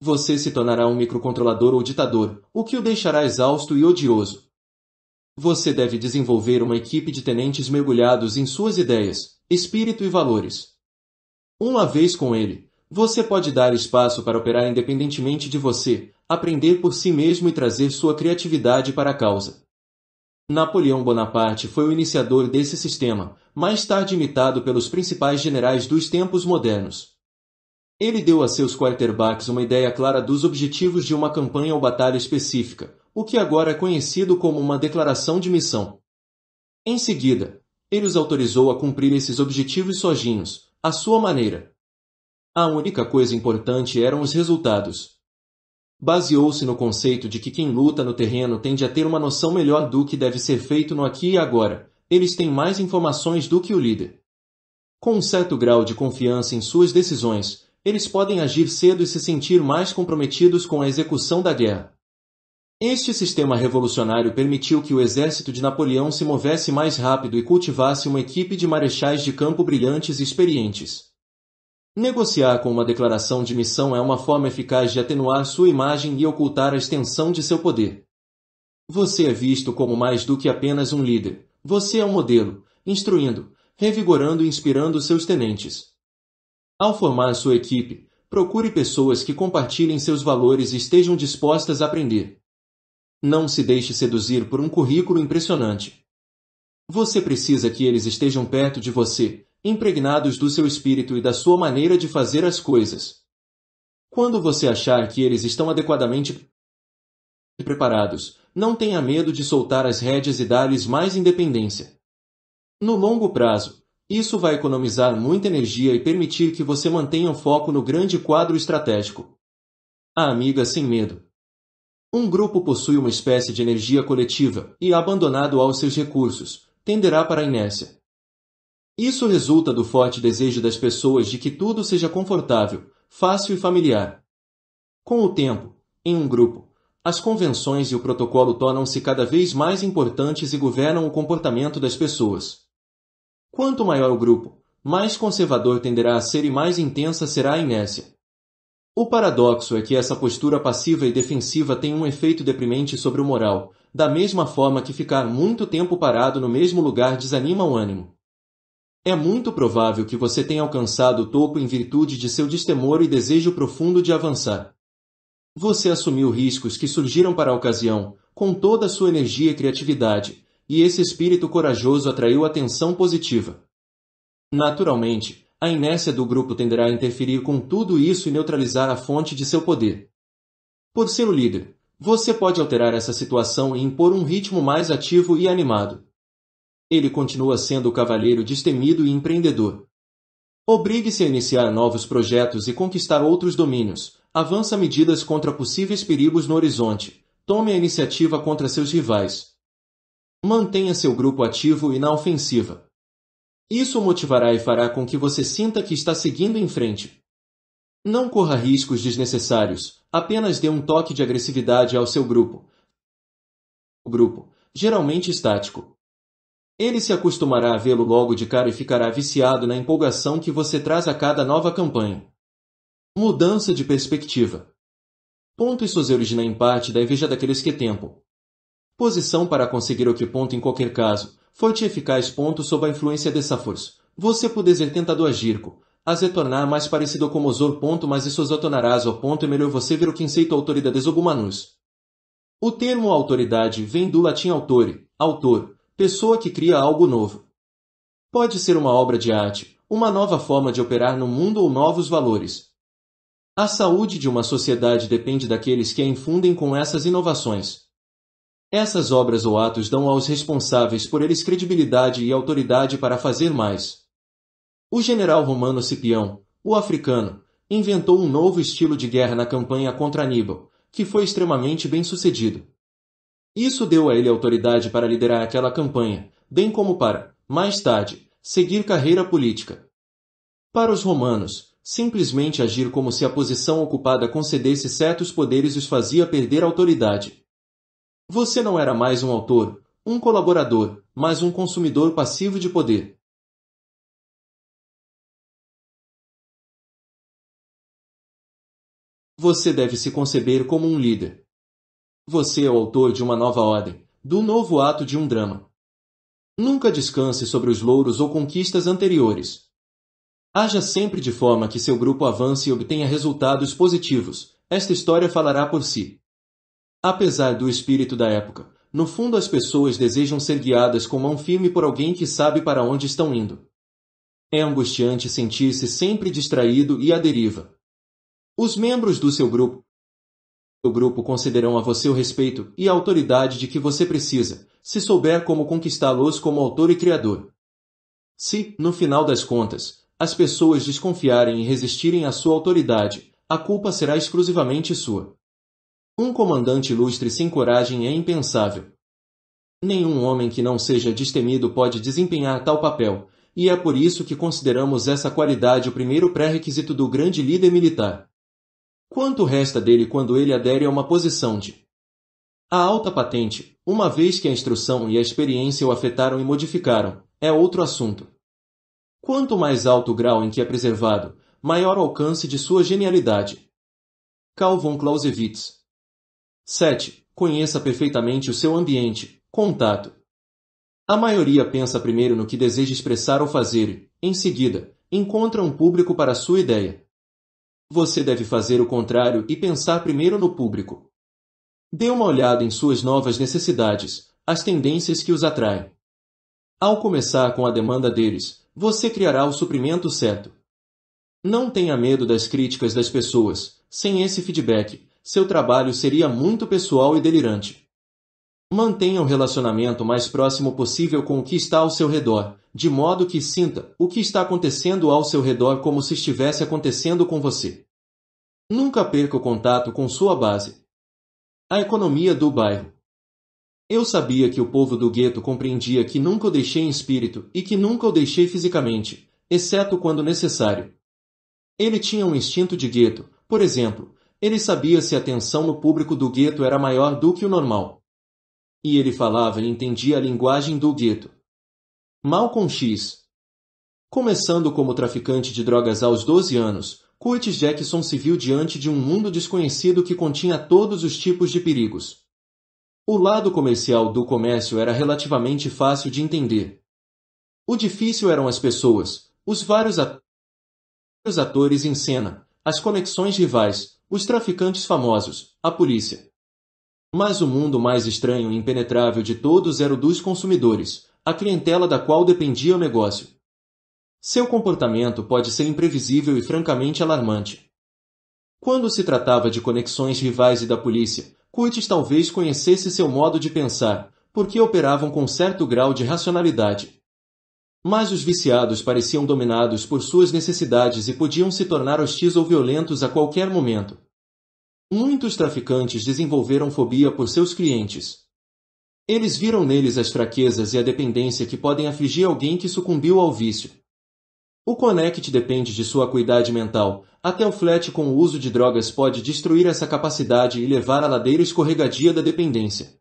Você se tornará um microcontrolador ou ditador, o que o deixará exausto e odioso. Você deve desenvolver uma equipe de tenentes mergulhados em suas ideias, espírito e valores. Uma vez com ele, você pode dar espaço para operar independentemente de você, aprender por si mesmo e trazer sua criatividade para a causa. Napoleão Bonaparte foi o iniciador desse sistema, mais tarde imitado pelos principais generais dos tempos modernos. Ele deu a seus quarterbacks uma ideia clara dos objetivos de uma campanha ou batalha específica, o que agora é conhecido como uma declaração de missão. Em seguida, ele os autorizou a cumprir esses objetivos sozinhos, à sua maneira, a única coisa importante eram os resultados. Baseou-se no conceito de que quem luta no terreno tende a ter uma noção melhor do que deve ser feito no aqui e agora, eles têm mais informações do que o líder. Com um certo grau de confiança em suas decisões, eles podem agir cedo e se sentir mais comprometidos com a execução da guerra. Este sistema revolucionário permitiu que o exército de Napoleão se movesse mais rápido e cultivasse uma equipe de marechais de campo brilhantes e experientes. Negociar com uma declaração de missão é uma forma eficaz de atenuar sua imagem e ocultar a extensão de seu poder. Você é visto como mais do que apenas um líder. Você é um modelo, instruindo, revigorando e inspirando seus tenentes. Ao formar sua equipe, procure pessoas que compartilhem seus valores e estejam dispostas a aprender. Não se deixe seduzir por um currículo impressionante. Você precisa que eles estejam perto de você, impregnados do seu espírito e da sua maneira de fazer as coisas. Quando você achar que eles estão adequadamente preparados, não tenha medo de soltar as rédeas e dar-lhes mais independência. No longo prazo, isso vai economizar muita energia e permitir que você mantenha o foco no grande quadro estratégico. A ah, amiga sem medo. Um grupo possui uma espécie de energia coletiva e, abandonado aos seus recursos, tenderá para a inércia. Isso resulta do forte desejo das pessoas de que tudo seja confortável, fácil e familiar. Com o tempo, em um grupo, as convenções e o protocolo tornam-se cada vez mais importantes e governam o comportamento das pessoas. Quanto maior o grupo, mais conservador tenderá a ser e mais intensa será a inércia. O paradoxo é que essa postura passiva e defensiva tem um efeito deprimente sobre o moral, da mesma forma que ficar muito tempo parado no mesmo lugar desanima o ânimo. É muito provável que você tenha alcançado o topo em virtude de seu destemor e desejo profundo de avançar. Você assumiu riscos que surgiram para a ocasião, com toda a sua energia e criatividade, e esse espírito corajoso atraiu atenção positiva. Naturalmente, a inércia do grupo tenderá a interferir com tudo isso e neutralizar a fonte de seu poder. Por ser o líder, você pode alterar essa situação e impor um ritmo mais ativo e animado. Ele continua sendo o cavalheiro destemido e empreendedor. Obrigue-se a iniciar novos projetos e conquistar outros domínios. Avança medidas contra possíveis perigos no horizonte. Tome a iniciativa contra seus rivais. Mantenha seu grupo ativo e na ofensiva. Isso motivará e fará com que você sinta que está seguindo em frente. Não corra riscos desnecessários, apenas dê um toque de agressividade ao seu grupo. O grupo, geralmente estático, ele se acostumará a vê-lo logo de cara e ficará viciado na empolgação que você traz a cada nova campanha. Mudança de perspectiva. Ponto isso origina empate da inveja daqueles que tempo. Posição para conseguir o que ponto em qualquer caso, foi-te eficaz ponto sob a influência dessa força. Você poder ser tentado agirco, a se tornar mais parecido com o ponto mas isso tornará ao ponto e é melhor você ver o que conceito autoridade alguma O termo autoridade vem do latim autore, autor, pessoa que cria algo novo. Pode ser uma obra de arte, uma nova forma de operar no mundo ou novos valores. A saúde de uma sociedade depende daqueles que a infundem com essas inovações. Essas obras ou atos dão aos responsáveis por eles credibilidade e autoridade para fazer mais. O general romano Cipião, o africano, inventou um novo estilo de guerra na campanha contra Aníbal, que foi extremamente bem sucedido. Isso deu a ele autoridade para liderar aquela campanha, bem como para, mais tarde, seguir carreira política. Para os romanos, simplesmente agir como se a posição ocupada concedesse certos poderes os fazia perder autoridade. Você não era mais um autor, um colaborador, mas um consumidor passivo de poder. Você deve se conceber como um líder, você é o autor de uma nova ordem, do novo ato de um drama. Nunca descanse sobre os louros ou conquistas anteriores. Haja sempre de forma que seu grupo avance e obtenha resultados positivos. Esta história falará por si. Apesar do espírito da época, no fundo as pessoas desejam ser guiadas com mão firme por alguém que sabe para onde estão indo. É angustiante sentir-se sempre distraído e à deriva. Os membros do seu grupo, o grupo concederão a você o respeito e a autoridade de que você precisa, se souber como conquistá-los como autor e criador. Se, no final das contas, as pessoas desconfiarem e resistirem à sua autoridade, a culpa será exclusivamente sua. Um comandante ilustre sem coragem é impensável. Nenhum homem que não seja destemido pode desempenhar tal papel, e é por isso que consideramos essa qualidade o primeiro pré-requisito do grande líder militar. Quanto resta dele quando ele adere a uma posição de a alta patente, uma vez que a instrução e a experiência o afetaram e modificaram, é outro assunto. Quanto mais alto o grau em que é preservado, maior o alcance de sua genialidade. Karl von Clausewitz 7. Conheça perfeitamente o seu ambiente, contato. A maioria pensa primeiro no que deseja expressar ou fazer em seguida, encontra um público para sua ideia. Você deve fazer o contrário e pensar primeiro no público. Dê uma olhada em suas novas necessidades, as tendências que os atraem. Ao começar com a demanda deles, você criará o suprimento certo. Não tenha medo das críticas das pessoas. Sem esse feedback, seu trabalho seria muito pessoal e delirante. Mantenha o relacionamento mais próximo possível com o que está ao seu redor, de modo que sinta o que está acontecendo ao seu redor como se estivesse acontecendo com você. Nunca perca o contato com sua base. A economia do bairro. Eu sabia que o povo do gueto compreendia que nunca o deixei em espírito e que nunca o deixei fisicamente, exceto quando necessário. Ele tinha um instinto de gueto, por exemplo, ele sabia se a tensão no público do gueto era maior do que o normal. E ele falava e entendia a linguagem do gueto. Malcolm X. Começando como traficante de drogas aos 12 anos, Curtis Jackson se viu diante de um mundo desconhecido que continha todos os tipos de perigos. O lado comercial do comércio era relativamente fácil de entender. O difícil eram as pessoas, os vários atores em cena, as conexões rivais, os traficantes famosos, a polícia. Mas o mundo mais estranho e impenetrável de todos era o dos consumidores, a clientela da qual dependia o negócio. Seu comportamento pode ser imprevisível e francamente alarmante. Quando se tratava de conexões rivais e da polícia, Curtis talvez conhecesse seu modo de pensar, porque operavam com certo grau de racionalidade. Mas os viciados pareciam dominados por suas necessidades e podiam se tornar hostis ou violentos a qualquer momento. Muitos traficantes desenvolveram fobia por seus clientes, eles viram neles as fraquezas e a dependência que podem afligir alguém que sucumbiu ao vício. O Connect depende de sua acuidade mental, até o flat com o uso de drogas pode destruir essa capacidade e levar à ladeira escorregadia da dependência.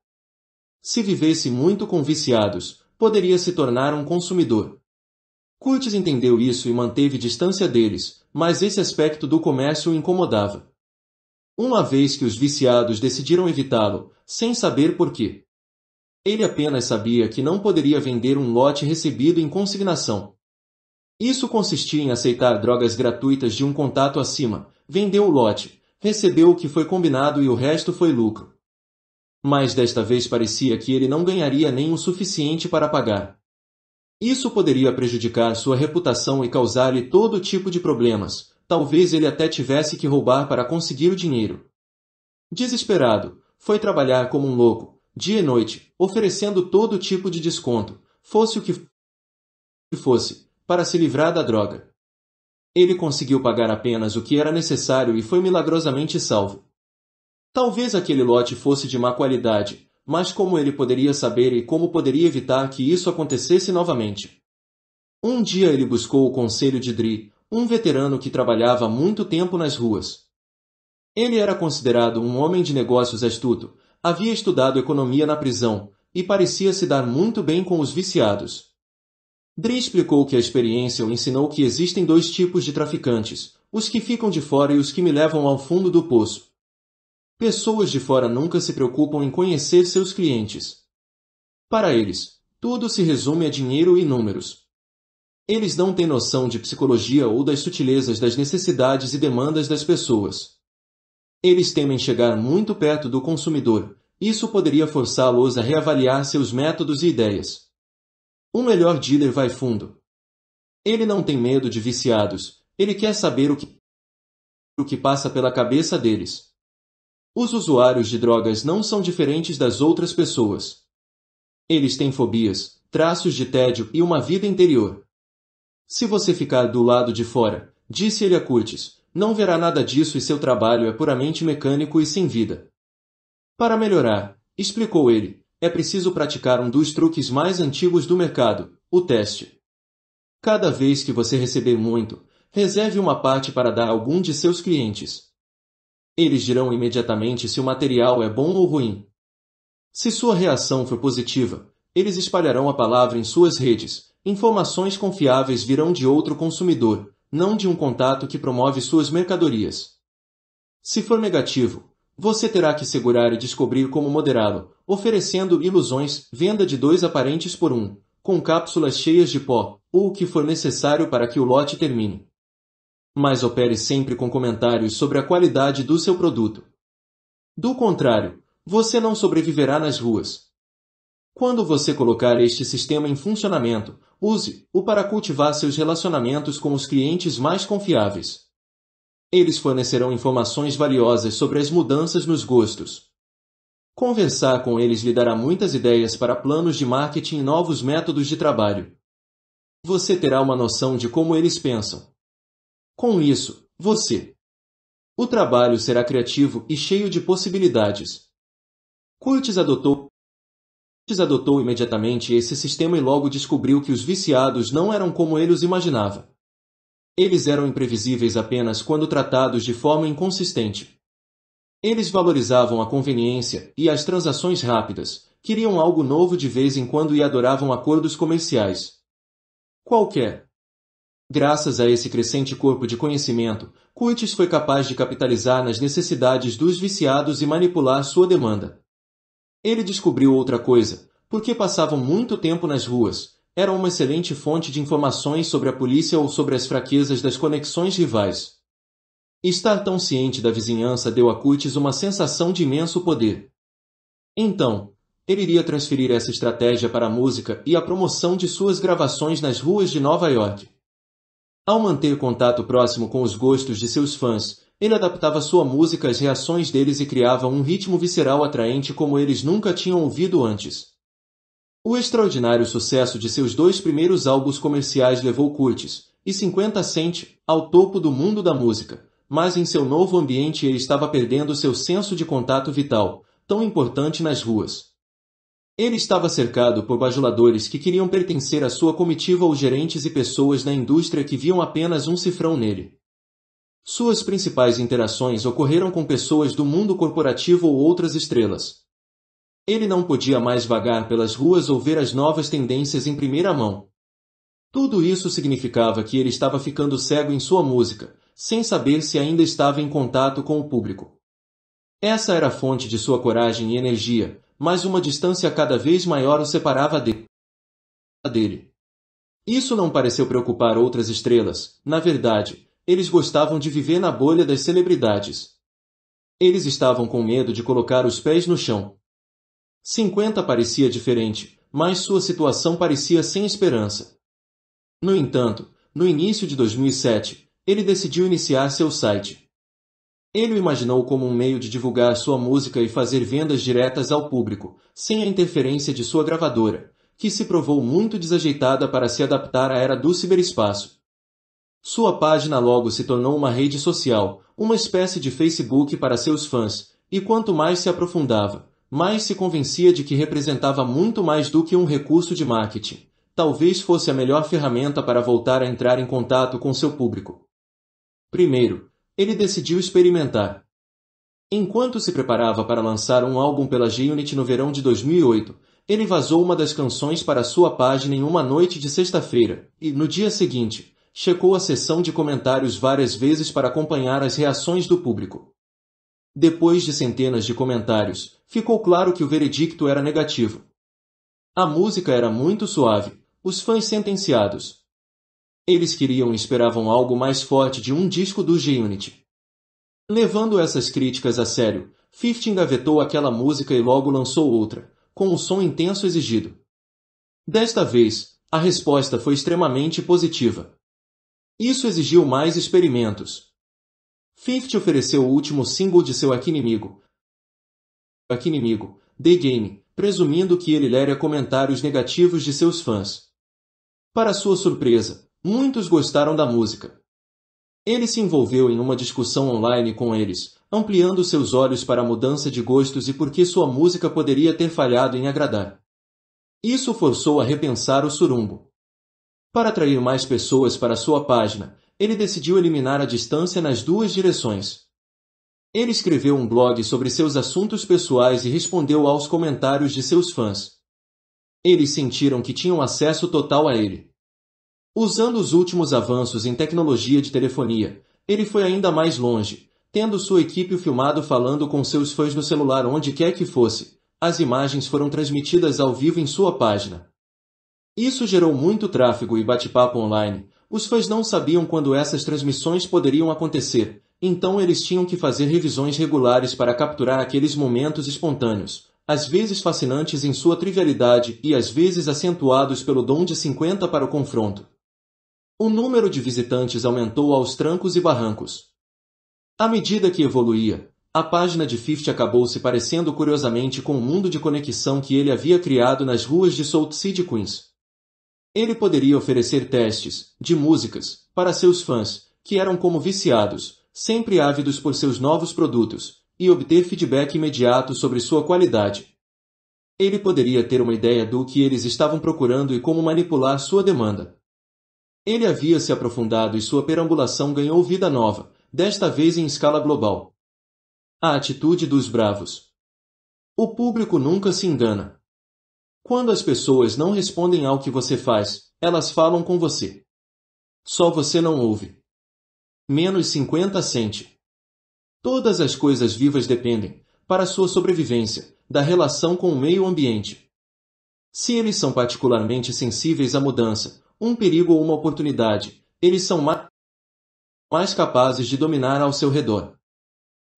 Se vivesse muito com viciados, poderia se tornar um consumidor. Curtis entendeu isso e manteve distância deles, mas esse aspecto do comércio o incomodava. Uma vez que os viciados decidiram evitá-lo, sem saber por quê. Ele apenas sabia que não poderia vender um lote recebido em consignação. Isso consistia em aceitar drogas gratuitas de um contato acima, vendeu o lote, recebeu o que foi combinado e o resto foi lucro. Mas desta vez parecia que ele não ganharia nem o suficiente para pagar. Isso poderia prejudicar sua reputação e causar-lhe todo tipo de problemas. Talvez ele até tivesse que roubar para conseguir o dinheiro. Desesperado, foi trabalhar como um louco, dia e noite, oferecendo todo tipo de desconto, fosse o que fosse, para se livrar da droga. Ele conseguiu pagar apenas o que era necessário e foi milagrosamente salvo. Talvez aquele lote fosse de má qualidade, mas como ele poderia saber e como poderia evitar que isso acontecesse novamente? Um dia ele buscou o conselho de Dri, um veterano que trabalhava muito tempo nas ruas. Ele era considerado um homem de negócios astuto, havia estudado economia na prisão e parecia se dar muito bem com os viciados. Dre explicou que a experiência o ensinou que existem dois tipos de traficantes, os que ficam de fora e os que me levam ao fundo do poço. Pessoas de fora nunca se preocupam em conhecer seus clientes. Para eles, tudo se resume a dinheiro e números. Eles não têm noção de psicologia ou das sutilezas das necessidades e demandas das pessoas. Eles temem chegar muito perto do consumidor. Isso poderia forçá-los a reavaliar seus métodos e ideias. O melhor dealer vai fundo. Ele não tem medo de viciados. Ele quer saber o que, o que passa pela cabeça deles. Os usuários de drogas não são diferentes das outras pessoas. Eles têm fobias, traços de tédio e uma vida interior. Se você ficar do lado de fora, disse ele a Curtis, não verá nada disso e seu trabalho é puramente mecânico e sem vida. Para melhorar, explicou ele, é preciso praticar um dos truques mais antigos do mercado, o teste. Cada vez que você receber muito, reserve uma parte para dar a algum de seus clientes. Eles dirão imediatamente se o material é bom ou ruim. Se sua reação for positiva, eles espalharão a palavra em suas redes, informações confiáveis virão de outro consumidor, não de um contato que promove suas mercadorias. Se for negativo, você terá que segurar e descobrir como moderá-lo, oferecendo ilusões, venda de dois aparentes por um, com cápsulas cheias de pó, ou o que for necessário para que o lote termine. Mas opere sempre com comentários sobre a qualidade do seu produto. Do contrário, você não sobreviverá nas ruas. Quando você colocar este sistema em funcionamento, use-o para cultivar seus relacionamentos com os clientes mais confiáveis. Eles fornecerão informações valiosas sobre as mudanças nos gostos. Conversar com eles lhe dará muitas ideias para planos de marketing e novos métodos de trabalho. Você terá uma noção de como eles pensam. Com isso, você. O trabalho será criativo e cheio de possibilidades. Curtis adotou adotou imediatamente esse sistema e logo descobriu que os viciados não eram como ele os imaginava. Eles eram imprevisíveis apenas quando tratados de forma inconsistente. Eles valorizavam a conveniência e as transações rápidas, queriam algo novo de vez em quando e adoravam acordos comerciais. Qualquer. Graças a esse crescente corpo de conhecimento, Coites foi capaz de capitalizar nas necessidades dos viciados e manipular sua demanda. Ele descobriu outra coisa, porque passavam muito tempo nas ruas. Era uma excelente fonte de informações sobre a polícia ou sobre as fraquezas das conexões rivais. Estar tão ciente da vizinhança deu a Curtis uma sensação de imenso poder. Então, ele iria transferir essa estratégia para a música e a promoção de suas gravações nas ruas de Nova York. Ao manter contato próximo com os gostos de seus fãs, ele adaptava sua música às reações deles e criava um ritmo visceral atraente como eles nunca tinham ouvido antes. O extraordinário sucesso de seus dois primeiros álbuns comerciais levou Curtis e 50 Cent ao topo do mundo da música, mas em seu novo ambiente ele estava perdendo seu senso de contato vital, tão importante nas ruas. Ele estava cercado por bajuladores que queriam pertencer à sua comitiva ou gerentes e pessoas na indústria que viam apenas um cifrão nele. Suas principais interações ocorreram com pessoas do mundo corporativo ou outras estrelas. Ele não podia mais vagar pelas ruas ou ver as novas tendências em primeira mão. Tudo isso significava que ele estava ficando cego em sua música, sem saber se ainda estava em contato com o público. Essa era a fonte de sua coragem e energia, mas uma distância cada vez maior o separava de... dele. Isso não pareceu preocupar outras estrelas, na verdade, eles gostavam de viver na bolha das celebridades. Eles estavam com medo de colocar os pés no chão. 50 parecia diferente, mas sua situação parecia sem esperança. No entanto, no início de 2007, ele decidiu iniciar seu site. Ele o imaginou como um meio de divulgar sua música e fazer vendas diretas ao público, sem a interferência de sua gravadora, que se provou muito desajeitada para se adaptar à era do ciberespaço. Sua página logo se tornou uma rede social, uma espécie de Facebook para seus fãs, e quanto mais se aprofundava, mais se convencia de que representava muito mais do que um recurso de marketing. Talvez fosse a melhor ferramenta para voltar a entrar em contato com seu público. Primeiro, ele decidiu experimentar. Enquanto se preparava para lançar um álbum pela G-Unit no verão de 2008, ele vazou uma das canções para sua página em uma noite de sexta-feira, e, no dia seguinte, checou a sessão de comentários várias vezes para acompanhar as reações do público. Depois de centenas de comentários, ficou claro que o veredicto era negativo. A música era muito suave, os fãs sentenciados. Eles queriam e esperavam algo mais forte de um disco do G-Unit. Levando essas críticas a sério, Fifty engavetou aquela música e logo lançou outra, com o um som intenso exigido. Desta vez, a resposta foi extremamente positiva. Isso exigiu mais experimentos. 50 ofereceu o último single de seu arqui-inimigo, The Game, presumindo que ele leria comentários negativos de seus fãs. Para sua surpresa, muitos gostaram da música. Ele se envolveu em uma discussão online com eles, ampliando seus olhos para a mudança de gostos e por que sua música poderia ter falhado em agradar. Isso forçou a repensar o surumbo. Para atrair mais pessoas para sua página, ele decidiu eliminar a distância nas duas direções. Ele escreveu um blog sobre seus assuntos pessoais e respondeu aos comentários de seus fãs. Eles sentiram que tinham acesso total a ele. Usando os últimos avanços em tecnologia de telefonia, ele foi ainda mais longe, tendo sua equipe filmado falando com seus fãs no celular onde quer que fosse. As imagens foram transmitidas ao vivo em sua página. Isso gerou muito tráfego e bate-papo online. Os fãs não sabiam quando essas transmissões poderiam acontecer, então eles tinham que fazer revisões regulares para capturar aqueles momentos espontâneos, às vezes fascinantes em sua trivialidade e às vezes acentuados pelo dom de 50 para o confronto. O número de visitantes aumentou aos trancos e barrancos. À medida que evoluía, a página de Fifth acabou se parecendo curiosamente com o mundo de conexão que ele havia criado nas ruas de Salt City, Queens. Ele poderia oferecer testes de músicas para seus fãs, que eram como viciados, sempre ávidos por seus novos produtos, e obter feedback imediato sobre sua qualidade. Ele poderia ter uma ideia do que eles estavam procurando e como manipular sua demanda. Ele havia se aprofundado e sua perambulação ganhou vida nova, desta vez em escala global. A atitude dos bravos. O público nunca se engana. Quando as pessoas não respondem ao que você faz, elas falam com você. Só você não ouve. Menos 50 sente. Todas as coisas vivas dependem, para sua sobrevivência, da relação com o meio ambiente. Se eles são particularmente sensíveis à mudança, um perigo ou uma oportunidade, eles são mais capazes de dominar ao seu redor.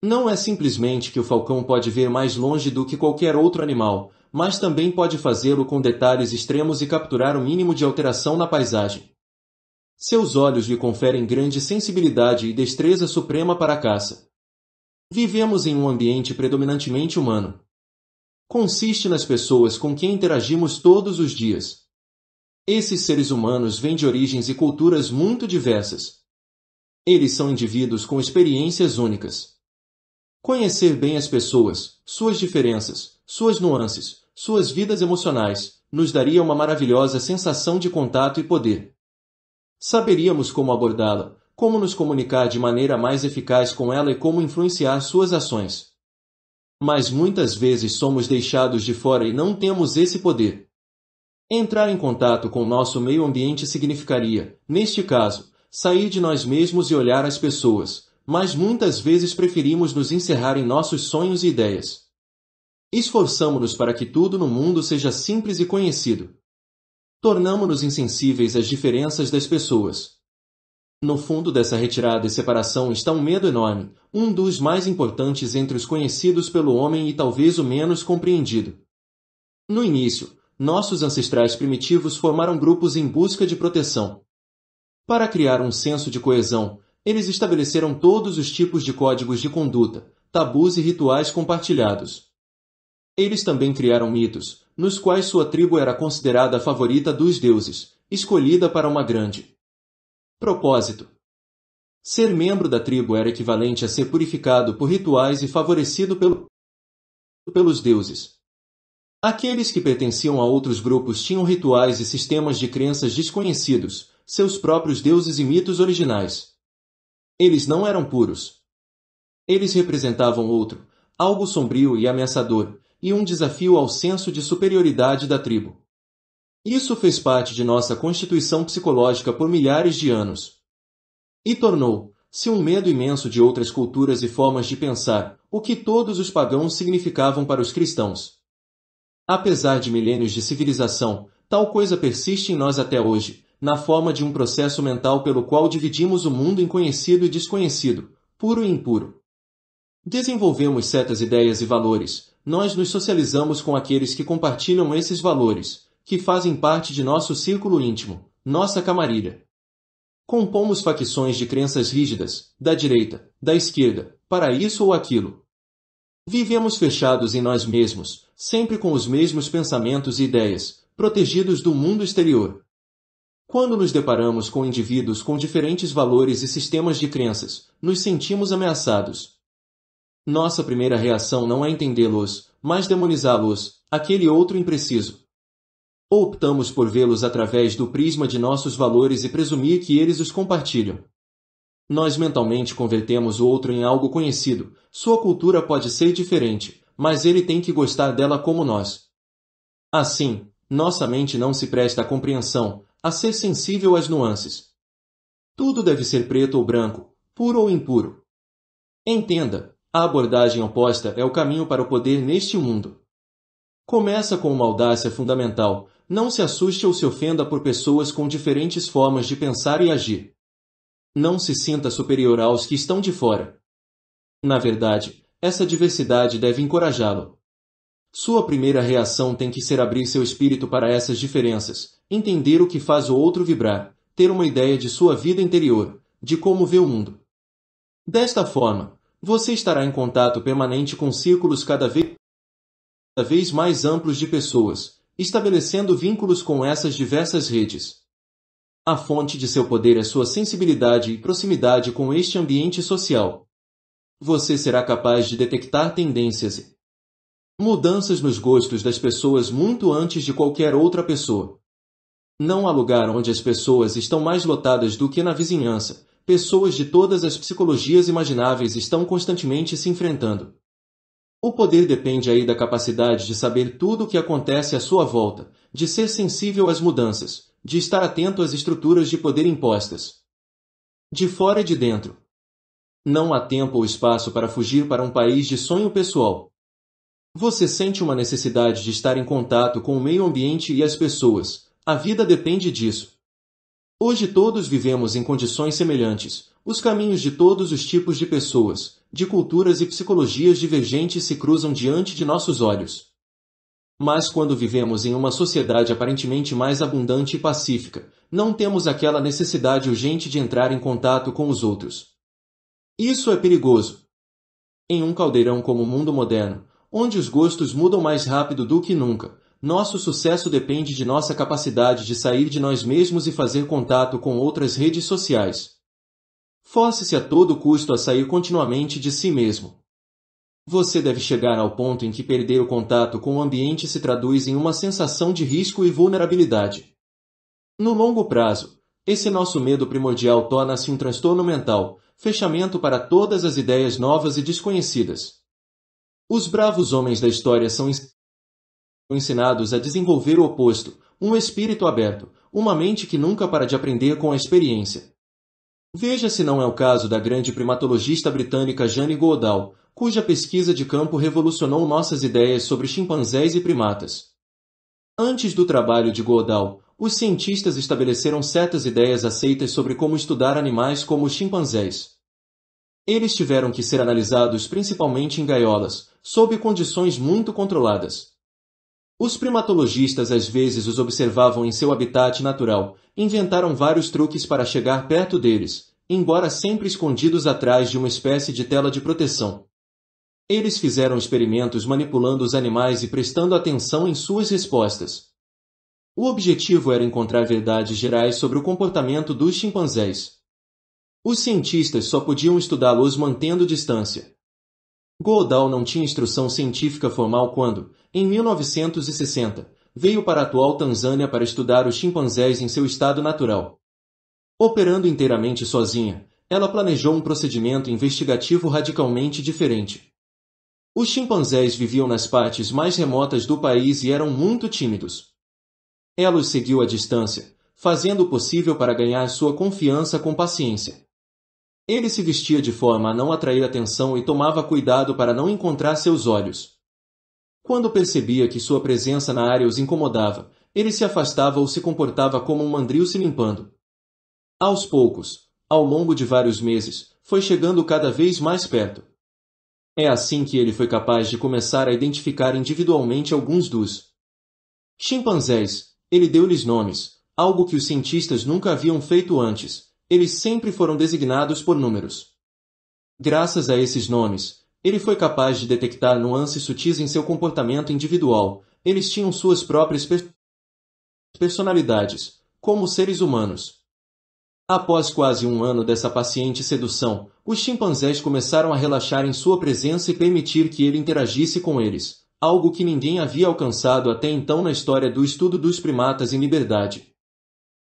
Não é simplesmente que o falcão pode ver mais longe do que qualquer outro animal, mas também pode fazê-lo com detalhes extremos e capturar o mínimo de alteração na paisagem. Seus olhos lhe conferem grande sensibilidade e destreza suprema para a caça. Vivemos em um ambiente predominantemente humano. Consiste nas pessoas com quem interagimos todos os dias. Esses seres humanos vêm de origens e culturas muito diversas. Eles são indivíduos com experiências únicas. Conhecer bem as pessoas, suas diferenças, suas nuances, suas vidas emocionais, nos daria uma maravilhosa sensação de contato e poder. Saberíamos como abordá-la, como nos comunicar de maneira mais eficaz com ela e como influenciar suas ações. Mas muitas vezes somos deixados de fora e não temos esse poder. Entrar em contato com nosso meio ambiente significaria, neste caso, sair de nós mesmos e olhar as pessoas, mas muitas vezes preferimos nos encerrar em nossos sonhos e ideias. Esforçamo-nos para que tudo no mundo seja simples e conhecido. Tornamo-nos insensíveis às diferenças das pessoas. No fundo dessa retirada e separação está um medo enorme, um dos mais importantes entre os conhecidos pelo homem e talvez o menos compreendido. No início, nossos ancestrais primitivos formaram grupos em busca de proteção. Para criar um senso de coesão, eles estabeleceram todos os tipos de códigos de conduta, tabus e rituais compartilhados. Eles também criaram mitos, nos quais sua tribo era considerada a favorita dos deuses, escolhida para uma grande. Propósito Ser membro da tribo era equivalente a ser purificado por rituais e favorecido pelo... pelos deuses. Aqueles que pertenciam a outros grupos tinham rituais e sistemas de crenças desconhecidos, seus próprios deuses e mitos originais. Eles não eram puros. Eles representavam outro, algo sombrio e ameaçador, e um desafio ao senso de superioridade da tribo. Isso fez parte de nossa constituição psicológica por milhares de anos. E tornou-se um medo imenso de outras culturas e formas de pensar, o que todos os pagãos significavam para os cristãos. Apesar de milênios de civilização, tal coisa persiste em nós até hoje, na forma de um processo mental pelo qual dividimos o mundo em conhecido e desconhecido, puro e impuro. Desenvolvemos certas ideias e valores, nós nos socializamos com aqueles que compartilham esses valores, que fazem parte de nosso círculo íntimo, nossa camarilha. Compomos facções de crenças rígidas, da direita, da esquerda, para isso ou aquilo. Vivemos fechados em nós mesmos, sempre com os mesmos pensamentos e ideias, protegidos do mundo exterior. Quando nos deparamos com indivíduos com diferentes valores e sistemas de crenças, nos sentimos ameaçados, nossa primeira reação não é entendê-los, mas demonizá-los, aquele outro impreciso. Ou optamos por vê-los através do prisma de nossos valores e presumir que eles os compartilham. Nós mentalmente convertemos o outro em algo conhecido. Sua cultura pode ser diferente, mas ele tem que gostar dela como nós. Assim, nossa mente não se presta à compreensão, a ser sensível às nuances. Tudo deve ser preto ou branco, puro ou impuro. Entenda, a abordagem oposta é o caminho para o poder neste mundo. Começa com uma audácia fundamental. Não se assuste ou se ofenda por pessoas com diferentes formas de pensar e agir. Não se sinta superior aos que estão de fora. Na verdade, essa diversidade deve encorajá-lo. Sua primeira reação tem que ser abrir seu espírito para essas diferenças, entender o que faz o outro vibrar, ter uma ideia de sua vida interior, de como vê o mundo. Desta forma, você estará em contato permanente com círculos cada vez mais amplos de pessoas, estabelecendo vínculos com essas diversas redes. A fonte de seu poder é sua sensibilidade e proximidade com este ambiente social. Você será capaz de detectar tendências e mudanças nos gostos das pessoas muito antes de qualquer outra pessoa. Não há lugar onde as pessoas estão mais lotadas do que na vizinhança, pessoas de todas as psicologias imagináveis estão constantemente se enfrentando. O poder depende aí da capacidade de saber tudo o que acontece à sua volta, de ser sensível às mudanças, de estar atento às estruturas de poder impostas. De fora e de dentro. Não há tempo ou espaço para fugir para um país de sonho pessoal. Você sente uma necessidade de estar em contato com o meio ambiente e as pessoas. A vida depende disso. Hoje todos vivemos em condições semelhantes. Os caminhos de todos os tipos de pessoas, de culturas e psicologias divergentes se cruzam diante de nossos olhos. Mas quando vivemos em uma sociedade aparentemente mais abundante e pacífica, não temos aquela necessidade urgente de entrar em contato com os outros. Isso é perigoso. Em um caldeirão como o mundo moderno, onde os gostos mudam mais rápido do que nunca, nosso sucesso depende de nossa capacidade de sair de nós mesmos e fazer contato com outras redes sociais. Force-se a todo custo a sair continuamente de si mesmo. Você deve chegar ao ponto em que perder o contato com o ambiente se traduz em uma sensação de risco e vulnerabilidade. No longo prazo, esse nosso medo primordial torna-se um transtorno mental, fechamento para todas as ideias novas e desconhecidas. Os bravos homens da história são ensinados a desenvolver o oposto, um espírito aberto, uma mente que nunca para de aprender com a experiência. Veja se não é o caso da grande primatologista britânica Jane Goodall, cuja pesquisa de campo revolucionou nossas ideias sobre chimpanzés e primatas. Antes do trabalho de Goodall, os cientistas estabeleceram certas ideias aceitas sobre como estudar animais como os chimpanzés. Eles tiveram que ser analisados principalmente em gaiolas, sob condições muito controladas. Os primatologistas às vezes os observavam em seu habitat natural, inventaram vários truques para chegar perto deles, embora sempre escondidos atrás de uma espécie de tela de proteção. Eles fizeram experimentos manipulando os animais e prestando atenção em suas respostas. O objetivo era encontrar verdades gerais sobre o comportamento dos chimpanzés. Os cientistas só podiam estudá-los mantendo distância. Godal não tinha instrução científica formal quando, em 1960, veio para a atual Tanzânia para estudar os chimpanzés em seu estado natural. Operando inteiramente sozinha, ela planejou um procedimento investigativo radicalmente diferente. Os chimpanzés viviam nas partes mais remotas do país e eram muito tímidos. Ela os seguiu à distância, fazendo o possível para ganhar sua confiança com paciência. Ele se vestia de forma a não atrair atenção e tomava cuidado para não encontrar seus olhos. Quando percebia que sua presença na área os incomodava, ele se afastava ou se comportava como um mandril se limpando. Aos poucos, ao longo de vários meses, foi chegando cada vez mais perto. É assim que ele foi capaz de começar a identificar individualmente alguns dos chimpanzés. Ele deu-lhes nomes, algo que os cientistas nunca haviam feito antes. Eles sempre foram designados por números. Graças a esses nomes, ele foi capaz de detectar nuances sutis em seu comportamento individual. Eles tinham suas próprias per personalidades, como seres humanos. Após quase um ano dessa paciente sedução, os chimpanzés começaram a relaxar em sua presença e permitir que ele interagisse com eles, algo que ninguém havia alcançado até então na história do estudo dos primatas em liberdade.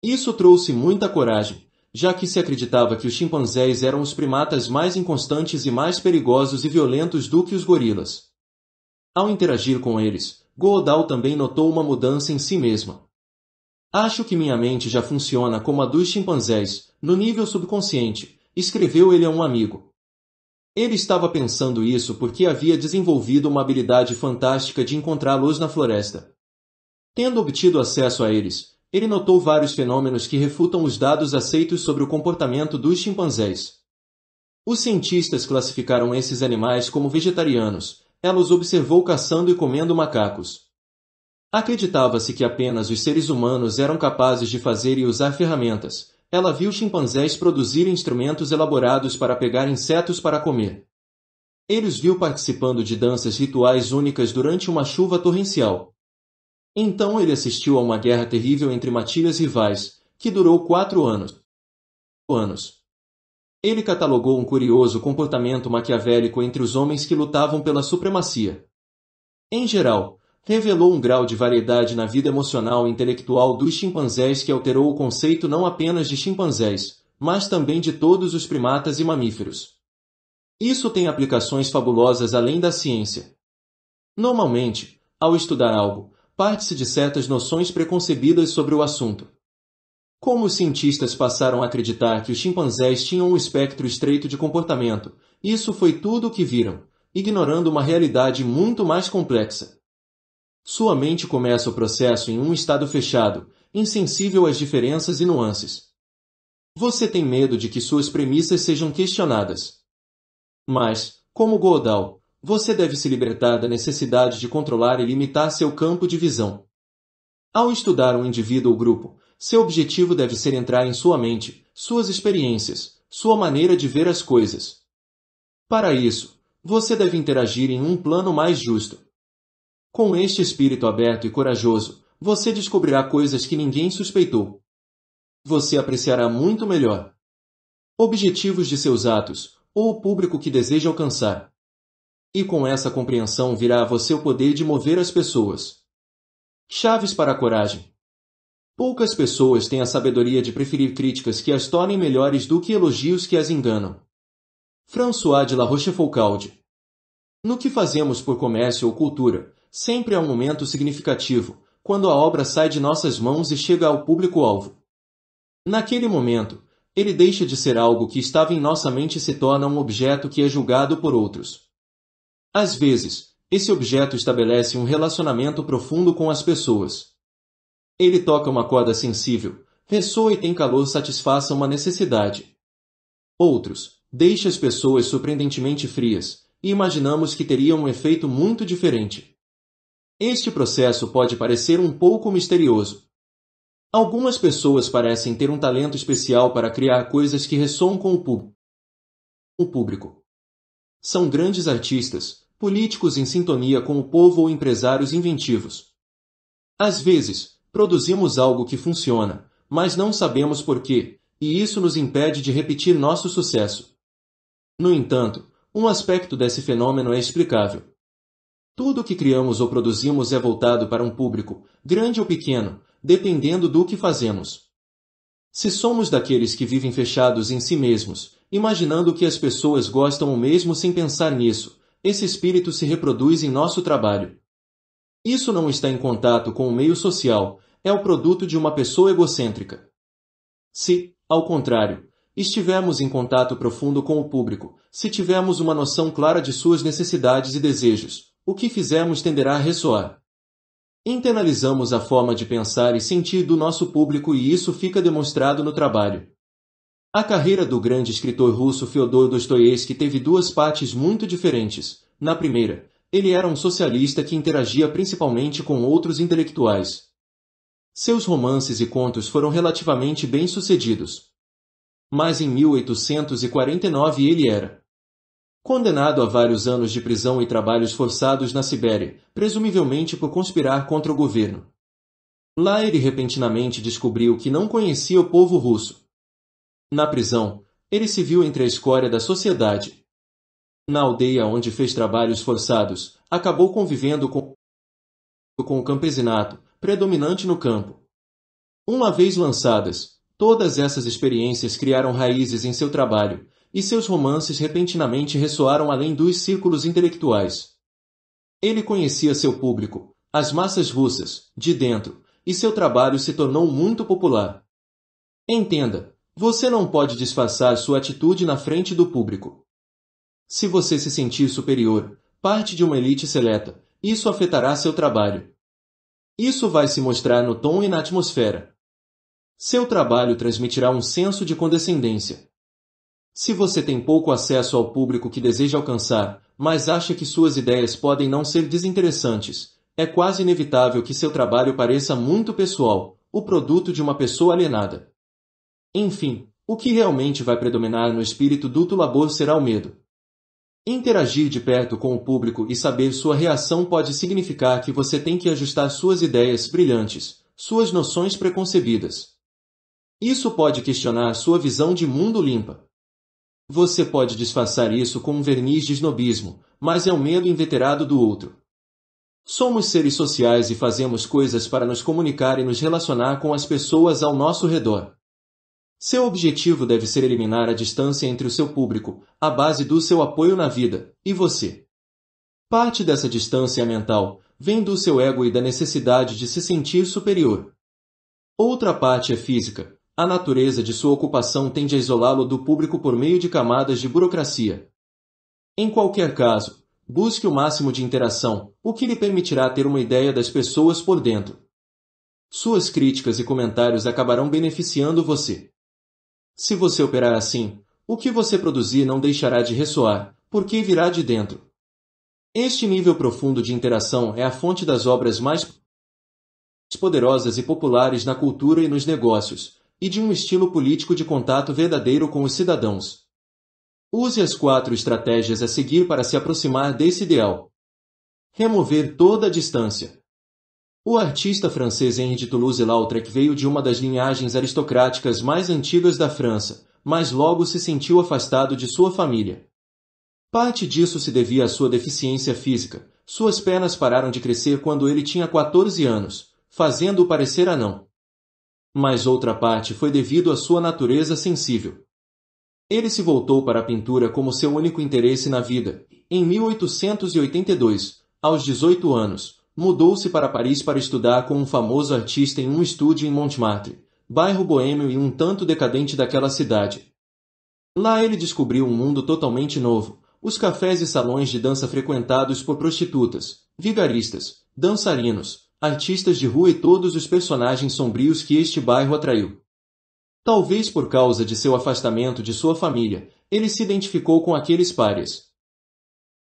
Isso trouxe muita coragem já que se acreditava que os chimpanzés eram os primatas mais inconstantes e mais perigosos e violentos do que os gorilas. Ao interagir com eles, Godal também notou uma mudança em si mesma. Acho que minha mente já funciona como a dos chimpanzés, no nível subconsciente, escreveu ele a um amigo. Ele estava pensando isso porque havia desenvolvido uma habilidade fantástica de encontrá-los na floresta. Tendo obtido acesso a eles, ele notou vários fenômenos que refutam os dados aceitos sobre o comportamento dos chimpanzés. Os cientistas classificaram esses animais como vegetarianos. Ela os observou caçando e comendo macacos. Acreditava-se que apenas os seres humanos eram capazes de fazer e usar ferramentas. Ela viu chimpanzés produzir instrumentos elaborados para pegar insetos para comer. Ele os viu participando de danças rituais únicas durante uma chuva torrencial. Então ele assistiu a uma guerra terrível entre matilhas rivais, que durou quatro anos. anos. Ele catalogou um curioso comportamento maquiavélico entre os homens que lutavam pela supremacia. Em geral, revelou um grau de variedade na vida emocional e intelectual dos chimpanzés que alterou o conceito não apenas de chimpanzés, mas também de todos os primatas e mamíferos. Isso tem aplicações fabulosas além da ciência. Normalmente, ao estudar algo, parte-se de certas noções preconcebidas sobre o assunto. Como os cientistas passaram a acreditar que os chimpanzés tinham um espectro estreito de comportamento, isso foi tudo o que viram, ignorando uma realidade muito mais complexa. Sua mente começa o processo em um estado fechado, insensível às diferenças e nuances. Você tem medo de que suas premissas sejam questionadas. Mas, como Godal, você deve se libertar da necessidade de controlar e limitar seu campo de visão. Ao estudar um indivíduo ou grupo, seu objetivo deve ser entrar em sua mente, suas experiências, sua maneira de ver as coisas. Para isso, você deve interagir em um plano mais justo. Com este espírito aberto e corajoso, você descobrirá coisas que ninguém suspeitou. Você apreciará muito melhor objetivos de seus atos ou o público que deseja alcançar. E com essa compreensão virá a você o poder de mover as pessoas. Chaves para a coragem. Poucas pessoas têm a sabedoria de preferir críticas que as tornem melhores do que elogios que as enganam. François de La Rochefoucauld No que fazemos por comércio ou cultura, sempre há um momento significativo, quando a obra sai de nossas mãos e chega ao público-alvo. Naquele momento, ele deixa de ser algo que estava em nossa mente e se torna um objeto que é julgado por outros. Às vezes, esse objeto estabelece um relacionamento profundo com as pessoas. Ele toca uma corda sensível, ressoa e tem calor satisfaça uma necessidade. Outros, deixa as pessoas surpreendentemente frias, e imaginamos que teria um efeito muito diferente. Este processo pode parecer um pouco misterioso. Algumas pessoas parecem ter um talento especial para criar coisas que ressoam com o público. O público são grandes artistas, políticos em sintonia com o povo ou empresários inventivos. Às vezes, produzimos algo que funciona, mas não sabemos porquê, e isso nos impede de repetir nosso sucesso. No entanto, um aspecto desse fenômeno é explicável. Tudo o que criamos ou produzimos é voltado para um público, grande ou pequeno, dependendo do que fazemos. Se somos daqueles que vivem fechados em si mesmos, imaginando que as pessoas gostam o mesmo sem pensar nisso. Esse espírito se reproduz em nosso trabalho. Isso não está em contato com o meio social, é o produto de uma pessoa egocêntrica. Se, ao contrário, estivermos em contato profundo com o público, se tivermos uma noção clara de suas necessidades e desejos, o que fizermos tenderá a ressoar. Internalizamos a forma de pensar e sentir do nosso público e isso fica demonstrado no trabalho. A carreira do grande escritor russo Fyodor Dostoiévski teve duas partes muito diferentes. Na primeira, ele era um socialista que interagia principalmente com outros intelectuais. Seus romances e contos foram relativamente bem-sucedidos. Mas em 1849 ele era condenado a vários anos de prisão e trabalhos forçados na Sibéria, presumivelmente por conspirar contra o governo. Lá ele repentinamente descobriu que não conhecia o povo russo na prisão, ele se viu entre a escória da sociedade. Na aldeia onde fez trabalhos forçados, acabou convivendo com, com o campesinato, predominante no campo. Uma vez lançadas, todas essas experiências criaram raízes em seu trabalho, e seus romances repentinamente ressoaram além dos círculos intelectuais. Ele conhecia seu público, as massas russas, de dentro, e seu trabalho se tornou muito popular. Entenda, você não pode disfarçar sua atitude na frente do público. Se você se sentir superior, parte de uma elite seleta, isso afetará seu trabalho. Isso vai se mostrar no tom e na atmosfera. Seu trabalho transmitirá um senso de condescendência. Se você tem pouco acesso ao público que deseja alcançar, mas acha que suas ideias podem não ser desinteressantes, é quase inevitável que seu trabalho pareça muito pessoal, o produto de uma pessoa alienada. Enfim, o que realmente vai predominar no espírito do Tulabor será o medo. Interagir de perto com o público e saber sua reação pode significar que você tem que ajustar suas ideias brilhantes, suas noções preconcebidas. Isso pode questionar sua visão de mundo limpa. Você pode disfarçar isso com um verniz de snobismo, mas é o um medo inveterado do outro. Somos seres sociais e fazemos coisas para nos comunicar e nos relacionar com as pessoas ao nosso redor. Seu objetivo deve ser eliminar a distância entre o seu público, a base do seu apoio na vida, e você. Parte dessa distância mental vem do seu ego e da necessidade de se sentir superior. Outra parte é física. A natureza de sua ocupação tende a isolá-lo do público por meio de camadas de burocracia. Em qualquer caso, busque o máximo de interação, o que lhe permitirá ter uma ideia das pessoas por dentro. Suas críticas e comentários acabarão beneficiando você. Se você operar assim, o que você produzir não deixará de ressoar, porque virá de dentro. Este nível profundo de interação é a fonte das obras mais poderosas e populares na cultura e nos negócios, e de um estilo político de contato verdadeiro com os cidadãos. Use as quatro estratégias a seguir para se aproximar desse ideal. Remover toda a distância. O artista francês Henri de Toulouse-Lautrec veio de uma das linhagens aristocráticas mais antigas da França, mas logo se sentiu afastado de sua família. Parte disso se devia à sua deficiência física. Suas pernas pararam de crescer quando ele tinha 14 anos, fazendo-o parecer anão. Mas outra parte foi devido à sua natureza sensível. Ele se voltou para a pintura como seu único interesse na vida. Em 1882, aos 18 anos, mudou-se para Paris para estudar com um famoso artista em um estúdio em Montmartre, bairro boêmio e um tanto decadente daquela cidade. Lá ele descobriu um mundo totalmente novo, os cafés e salões de dança frequentados por prostitutas, vigaristas, dançarinos, artistas de rua e todos os personagens sombrios que este bairro atraiu. Talvez por causa de seu afastamento de sua família, ele se identificou com aqueles pares,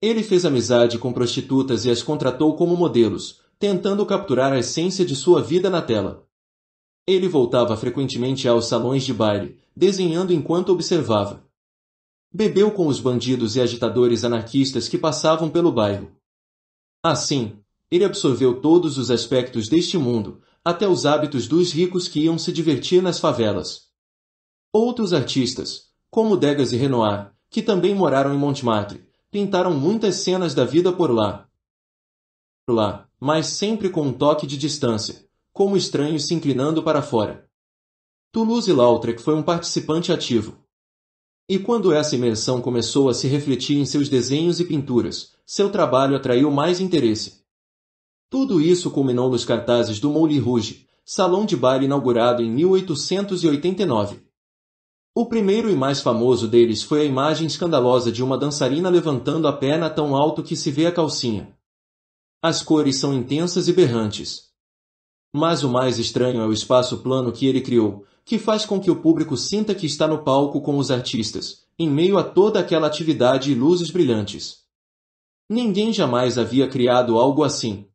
ele fez amizade com prostitutas e as contratou como modelos, tentando capturar a essência de sua vida na tela. Ele voltava frequentemente aos salões de baile, desenhando enquanto observava. Bebeu com os bandidos e agitadores anarquistas que passavam pelo bairro. Assim, ele absorveu todos os aspectos deste mundo, até os hábitos dos ricos que iam se divertir nas favelas. Outros artistas, como Degas e Renoir, que também moraram em Montmartre, pintaram muitas cenas da vida por lá. Por lá, mas sempre com um toque de distância, como estranhos se inclinando para fora. Toulouse-Lautrec foi um participante ativo. E quando essa imersão começou a se refletir em seus desenhos e pinturas, seu trabalho atraiu mais interesse. Tudo isso culminou nos cartazes do Moulin Rouge, salão de baile inaugurado em 1889. O primeiro e mais famoso deles foi a imagem escandalosa de uma dançarina levantando a perna tão alto que se vê a calcinha. As cores são intensas e berrantes. Mas o mais estranho é o espaço plano que ele criou, que faz com que o público sinta que está no palco com os artistas, em meio a toda aquela atividade e luzes brilhantes. Ninguém jamais havia criado algo assim.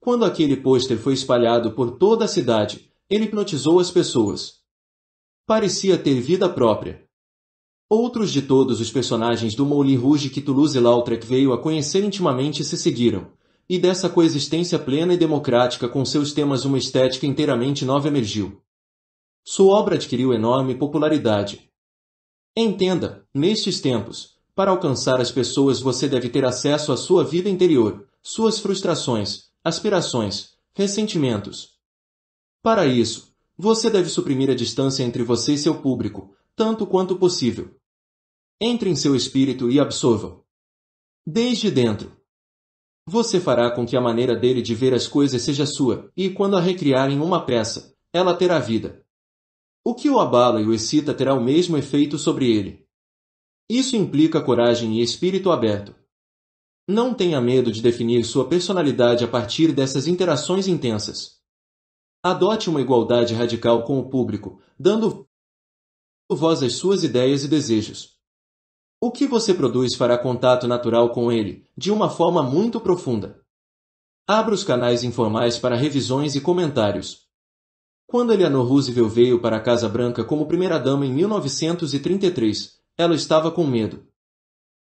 Quando aquele pôster foi espalhado por toda a cidade, ele hipnotizou as pessoas parecia ter vida própria. Outros de todos os personagens do Moulin Rouge que Toulouse-Lautrec veio a conhecer intimamente se seguiram, e dessa coexistência plena e democrática com seus temas uma estética inteiramente nova emergiu. Sua obra adquiriu enorme popularidade. Entenda, nestes tempos, para alcançar as pessoas você deve ter acesso à sua vida interior, suas frustrações, aspirações, ressentimentos. Para isso, você deve suprimir a distância entre você e seu público, tanto quanto possível. Entre em seu espírito e absorva-o. Desde dentro. Você fará com que a maneira dele de ver as coisas seja sua, e quando a recriar em uma peça, ela terá vida. O que o abala e o excita terá o mesmo efeito sobre ele. Isso implica coragem e espírito aberto. Não tenha medo de definir sua personalidade a partir dessas interações intensas. Adote uma igualdade radical com o público, dando voz às suas ideias e desejos. O que você produz fará contato natural com ele, de uma forma muito profunda. Abra os canais informais para revisões e comentários. Quando Eleanor Roosevelt veio para a Casa Branca como primeira-dama em 1933, ela estava com medo.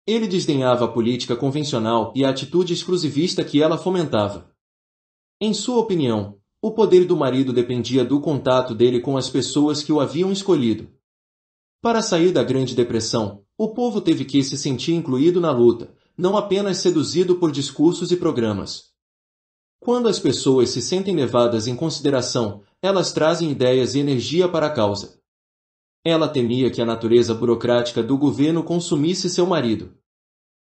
Ele desdenhava a política convencional e a atitude exclusivista que ela fomentava. Em sua opinião, o poder do marido dependia do contato dele com as pessoas que o haviam escolhido. Para sair da Grande Depressão, o povo teve que se sentir incluído na luta, não apenas seduzido por discursos e programas. Quando as pessoas se sentem levadas em consideração, elas trazem ideias e energia para a causa. Ela temia que a natureza burocrática do governo consumisse seu marido.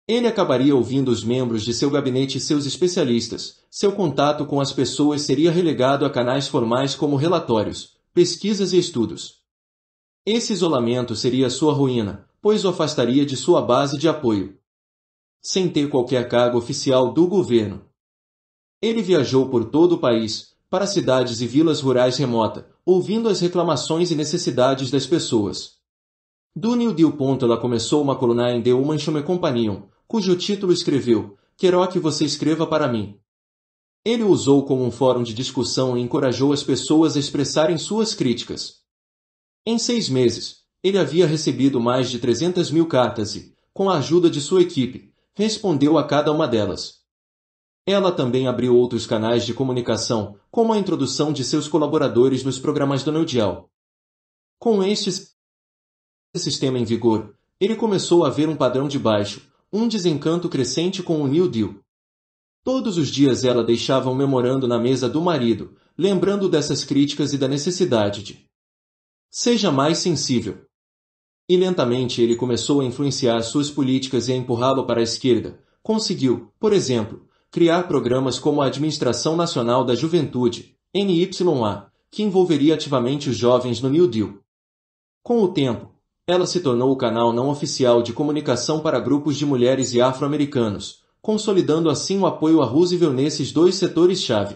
Ele acabaria ouvindo os membros de seu gabinete e seus especialistas. Seu contato com as pessoas seria relegado a canais formais como relatórios, pesquisas e estudos. Esse isolamento seria sua ruína, pois o afastaria de sua base de apoio. Sem ter qualquer cargo oficial do governo. Ele viajou por todo o país, para cidades e vilas rurais remota, ouvindo as reclamações e necessidades das pessoas. Do New Deal ponto ela começou uma coluna em The Human Companion, cujo título escreveu Quero que você escreva para mim. Ele o usou como um fórum de discussão e encorajou as pessoas a expressarem suas críticas. Em seis meses, ele havia recebido mais de 300 mil cartas e, com a ajuda de sua equipe, respondeu a cada uma delas. Ela também abriu outros canais de comunicação, como a introdução de seus colaboradores nos programas do Neudial. Com este sistema em vigor, ele começou a ver um padrão de baixo, um desencanto crescente com o New Deal. Todos os dias ela deixava um memorando na mesa do marido, lembrando dessas críticas e da necessidade de seja mais sensível. E lentamente ele começou a influenciar suas políticas e a empurrá-lo para a esquerda. Conseguiu, por exemplo, criar programas como a Administração Nacional da Juventude, NYA, que envolveria ativamente os jovens no New Deal. Com o tempo, ela se tornou o canal não oficial de comunicação para grupos de mulheres e afro-americanos, consolidando assim o apoio a Roosevelt nesses dois setores-chave.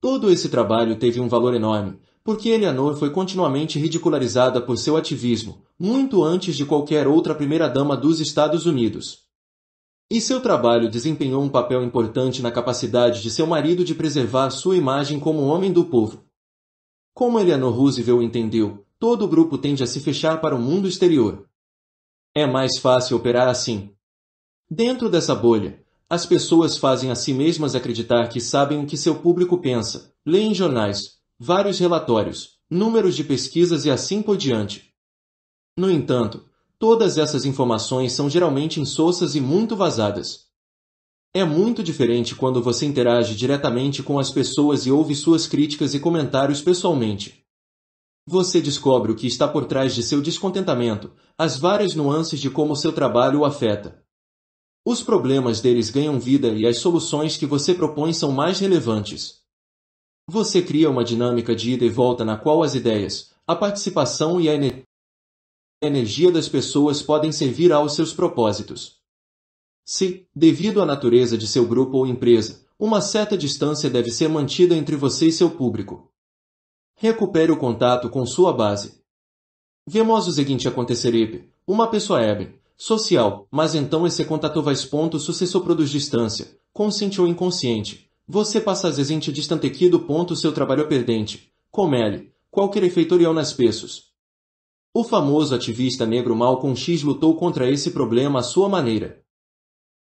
Todo esse trabalho teve um valor enorme, porque Eleanor foi continuamente ridicularizada por seu ativismo, muito antes de qualquer outra primeira-dama dos Estados Unidos. E seu trabalho desempenhou um papel importante na capacidade de seu marido de preservar sua imagem como homem do povo. Como Eleanor Roosevelt entendeu, todo o grupo tende a se fechar para o mundo exterior. É mais fácil operar assim. Dentro dessa bolha, as pessoas fazem a si mesmas acreditar que sabem o que seu público pensa, leem jornais, vários relatórios, números de pesquisas e assim por diante. No entanto, todas essas informações são geralmente insossas e muito vazadas. É muito diferente quando você interage diretamente com as pessoas e ouve suas críticas e comentários pessoalmente. Você descobre o que está por trás de seu descontentamento, as várias nuances de como seu trabalho o afeta. Os problemas deles ganham vida e as soluções que você propõe são mais relevantes. Você cria uma dinâmica de ida e volta na qual as ideias, a participação e a energia das pessoas podem servir aos seus propósitos. Se, devido à natureza de seu grupo ou empresa, uma certa distância deve ser mantida entre você e seu público, Recupere o contato com sua base. Vemos o seguinte acontecer IP. Uma pessoa é social, mas então esse contato vai expondo sucesso produz distância, consciente ou inconsciente. Você passa a gente distante aqui do ponto seu trabalho é perdente. ele, qualquer efeitorial nas peças. O famoso ativista negro Malcolm X lutou contra esse problema à sua maneira.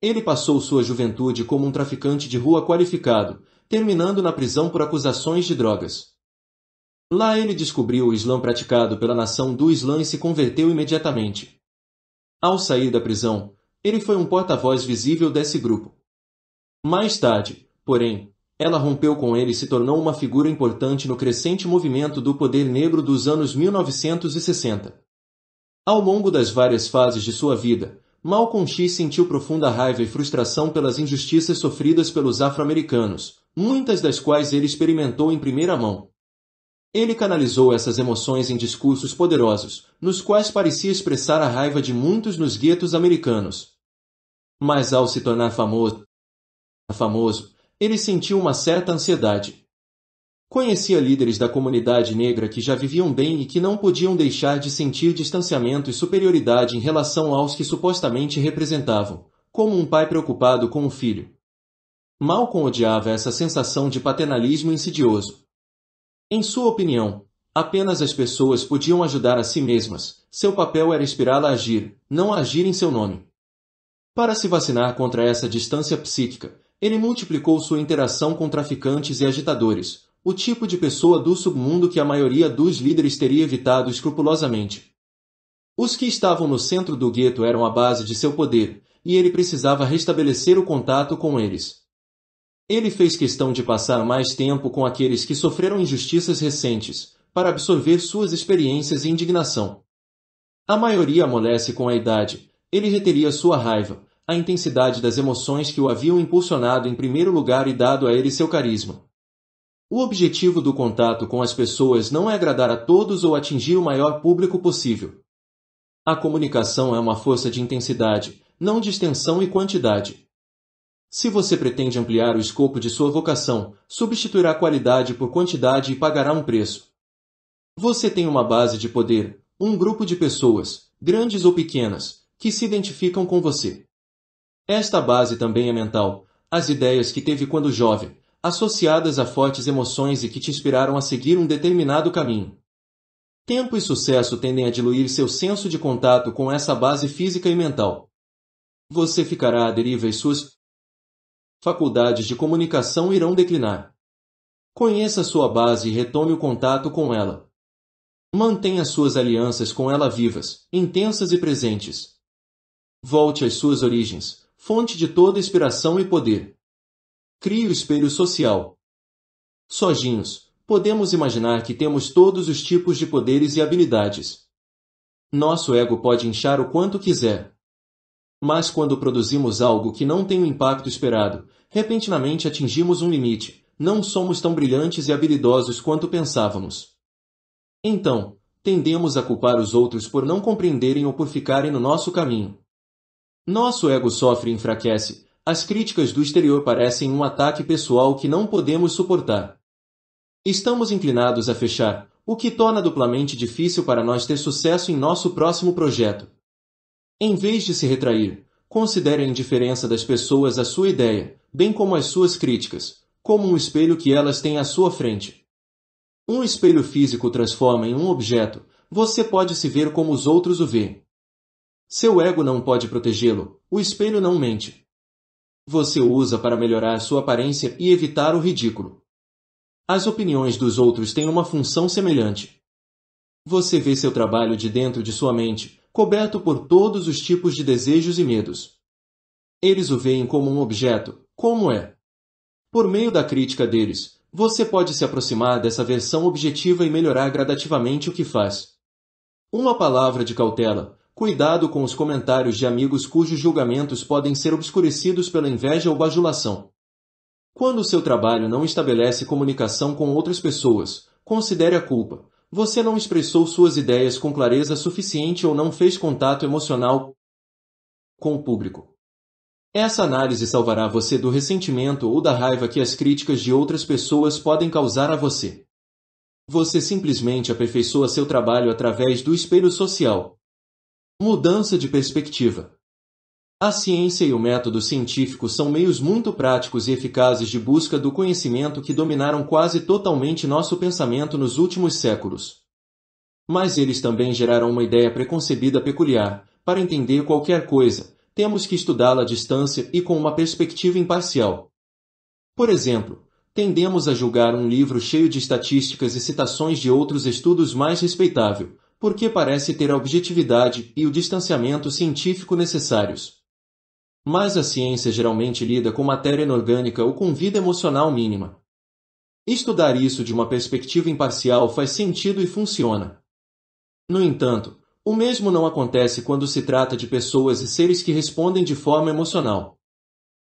Ele passou sua juventude como um traficante de rua qualificado, terminando na prisão por acusações de drogas. Lá ele descobriu o Islã praticado pela nação do Islã e se converteu imediatamente. Ao sair da prisão, ele foi um porta-voz visível desse grupo. Mais tarde, porém, ela rompeu com ele e se tornou uma figura importante no crescente movimento do poder negro dos anos 1960. Ao longo das várias fases de sua vida, Malcolm X sentiu profunda raiva e frustração pelas injustiças sofridas pelos afro-americanos, muitas das quais ele experimentou em primeira mão. Ele canalizou essas emoções em discursos poderosos, nos quais parecia expressar a raiva de muitos nos guetos americanos. Mas ao se tornar famoso, famoso, ele sentiu uma certa ansiedade. Conhecia líderes da comunidade negra que já viviam bem e que não podiam deixar de sentir distanciamento e superioridade em relação aos que supostamente representavam, como um pai preocupado com o filho. Malcolm odiava essa sensação de paternalismo insidioso. Em sua opinião, apenas as pessoas podiam ajudar a si mesmas, seu papel era inspirá-la a agir, não a agir em seu nome. Para se vacinar contra essa distância psíquica, ele multiplicou sua interação com traficantes e agitadores, o tipo de pessoa do submundo que a maioria dos líderes teria evitado escrupulosamente. Os que estavam no centro do gueto eram a base de seu poder, e ele precisava restabelecer o contato com eles. Ele fez questão de passar mais tempo com aqueles que sofreram injustiças recentes, para absorver suas experiências e indignação. A maioria amolece com a idade, ele reteria sua raiva, a intensidade das emoções que o haviam impulsionado em primeiro lugar e dado a ele seu carisma. O objetivo do contato com as pessoas não é agradar a todos ou atingir o maior público possível. A comunicação é uma força de intensidade, não de extensão e quantidade. Se você pretende ampliar o escopo de sua vocação, substituirá qualidade por quantidade e pagará um preço. Você tem uma base de poder, um grupo de pessoas, grandes ou pequenas, que se identificam com você. Esta base também é mental, as ideias que teve quando jovem, associadas a fortes emoções e que te inspiraram a seguir um determinado caminho. Tempo e sucesso tendem a diluir seu senso de contato com essa base física e mental. Você ficará à deriva e suas faculdades de comunicação irão declinar. Conheça sua base e retome o contato com ela. Mantenha suas alianças com ela vivas, intensas e presentes. Volte às suas origens, fonte de toda inspiração e poder. Crie o espelho social. Sozinhos, podemos imaginar que temos todos os tipos de poderes e habilidades. Nosso ego pode inchar o quanto quiser, mas quando produzimos algo que não tem o impacto esperado, repentinamente atingimos um limite, não somos tão brilhantes e habilidosos quanto pensávamos. Então, tendemos a culpar os outros por não compreenderem ou por ficarem no nosso caminho. Nosso ego sofre e enfraquece, as críticas do exterior parecem um ataque pessoal que não podemos suportar. Estamos inclinados a fechar, o que torna duplamente difícil para nós ter sucesso em nosso próximo projeto. Em vez de se retrair, considere a indiferença das pessoas à sua ideia, bem como as suas críticas, como um espelho que elas têm à sua frente. Um espelho físico transforma em um objeto, você pode se ver como os outros o veem. Seu ego não pode protegê-lo, o espelho não mente. Você o usa para melhorar sua aparência e evitar o ridículo. As opiniões dos outros têm uma função semelhante. Você vê seu trabalho de dentro de sua mente, coberto por todos os tipos de desejos e medos. Eles o veem como um objeto, como é. Por meio da crítica deles, você pode se aproximar dessa versão objetiva e melhorar gradativamente o que faz. Uma palavra de cautela, cuidado com os comentários de amigos cujos julgamentos podem ser obscurecidos pela inveja ou bajulação. Quando o seu trabalho não estabelece comunicação com outras pessoas, considere a culpa, você não expressou suas ideias com clareza suficiente ou não fez contato emocional com o público. Essa análise salvará você do ressentimento ou da raiva que as críticas de outras pessoas podem causar a você. Você simplesmente aperfeiçoa seu trabalho através do espelho social. Mudança de perspectiva. A ciência e o método científico são meios muito práticos e eficazes de busca do conhecimento que dominaram quase totalmente nosso pensamento nos últimos séculos. Mas eles também geraram uma ideia preconcebida peculiar. Para entender qualquer coisa, temos que estudá-la à distância e com uma perspectiva imparcial. Por exemplo, tendemos a julgar um livro cheio de estatísticas e citações de outros estudos mais respeitável, porque parece ter a objetividade e o distanciamento científico necessários. Mas a ciência geralmente lida com matéria inorgânica ou com vida emocional mínima. Estudar isso de uma perspectiva imparcial faz sentido e funciona. No entanto, o mesmo não acontece quando se trata de pessoas e seres que respondem de forma emocional.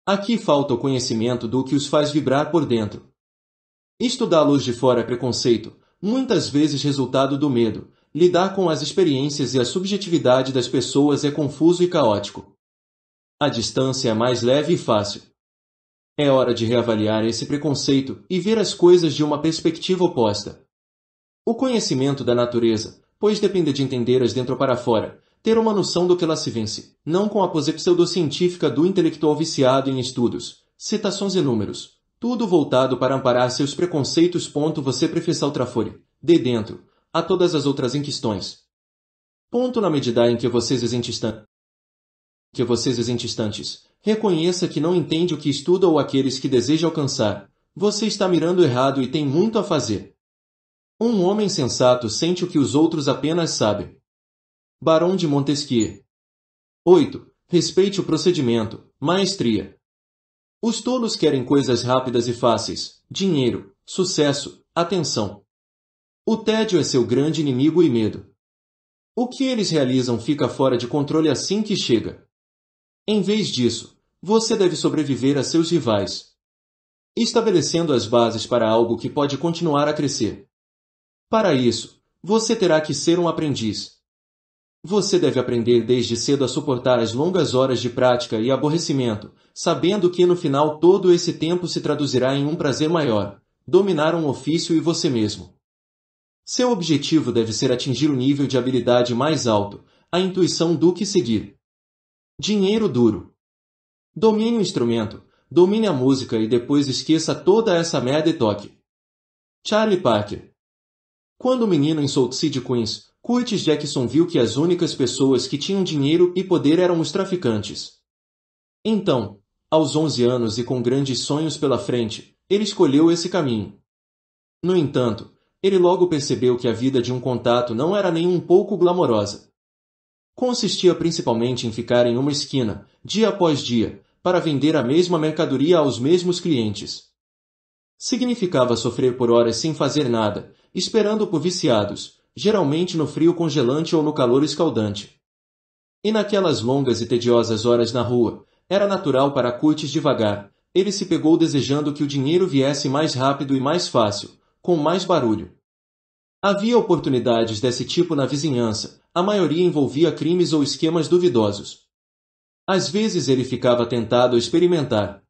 Aqui falta o conhecimento do que os faz vibrar por dentro. a luz de fora é preconceito, muitas vezes resultado do medo. Lidar com as experiências e a subjetividade das pessoas é confuso e caótico. A distância é mais leve e fácil. É hora de reavaliar esse preconceito e ver as coisas de uma perspectiva oposta. O conhecimento da natureza, pois depende de entender as dentro para fora, ter uma noção do que ela se vence, não com a pose pseudocientífica do intelectual viciado em estudos, citações e números, tudo voltado para amparar seus preconceitos. Ponto você prefere outra folha, de dentro, a todas as outras inquistões. Ponto na medida em que vocês existem que vocês existentes, reconheça que não entende o que estuda ou aqueles que deseja alcançar. Você está mirando errado e tem muito a fazer. Um homem sensato sente o que os outros apenas sabem. Barão de Montesquieu 8. Respeite o procedimento, maestria. Os tolos querem coisas rápidas e fáceis, dinheiro, sucesso, atenção. O tédio é seu grande inimigo e medo. O que eles realizam fica fora de controle assim que chega. Em vez disso, você deve sobreviver a seus rivais, estabelecendo as bases para algo que pode continuar a crescer. Para isso, você terá que ser um aprendiz. Você deve aprender desde cedo a suportar as longas horas de prática e aborrecimento, sabendo que no final todo esse tempo se traduzirá em um prazer maior, dominar um ofício e você mesmo. Seu objetivo deve ser atingir o um nível de habilidade mais alto, a intuição do que seguir. Dinheiro duro. Domine o instrumento, domine a música e depois esqueça toda essa merda e toque. Charlie Parker. Quando o menino em Salt City, Queens, Curtis Jackson viu que as únicas pessoas que tinham dinheiro e poder eram os traficantes. Então, aos 11 anos e com grandes sonhos pela frente, ele escolheu esse caminho. No entanto, ele logo percebeu que a vida de um contato não era nem um pouco glamourosa. Consistia principalmente em ficar em uma esquina, dia após dia, para vender a mesma mercadoria aos mesmos clientes. Significava sofrer por horas sem fazer nada, esperando por viciados, geralmente no frio congelante ou no calor escaldante. E naquelas longas e tediosas horas na rua, era natural para Curtis devagar. Ele se pegou desejando que o dinheiro viesse mais rápido e mais fácil, com mais barulho. Havia oportunidades desse tipo na vizinhança, a maioria envolvia crimes ou esquemas duvidosos. Às vezes ele ficava tentado a experimentar.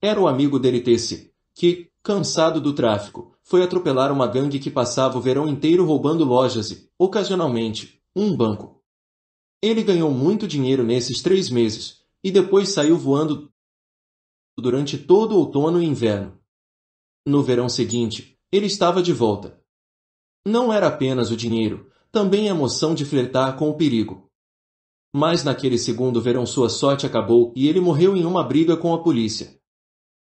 Era o amigo dele Tessi, que, cansado do tráfico, foi atropelar uma gangue que passava o verão inteiro roubando lojas e, ocasionalmente, um banco. Ele ganhou muito dinheiro nesses três meses, e depois saiu voando durante todo o outono e inverno. No verão seguinte, ele estava de volta, não era apenas o dinheiro, também a emoção de flertar com o perigo. Mas naquele segundo verão sua sorte acabou e ele morreu em uma briga com a polícia.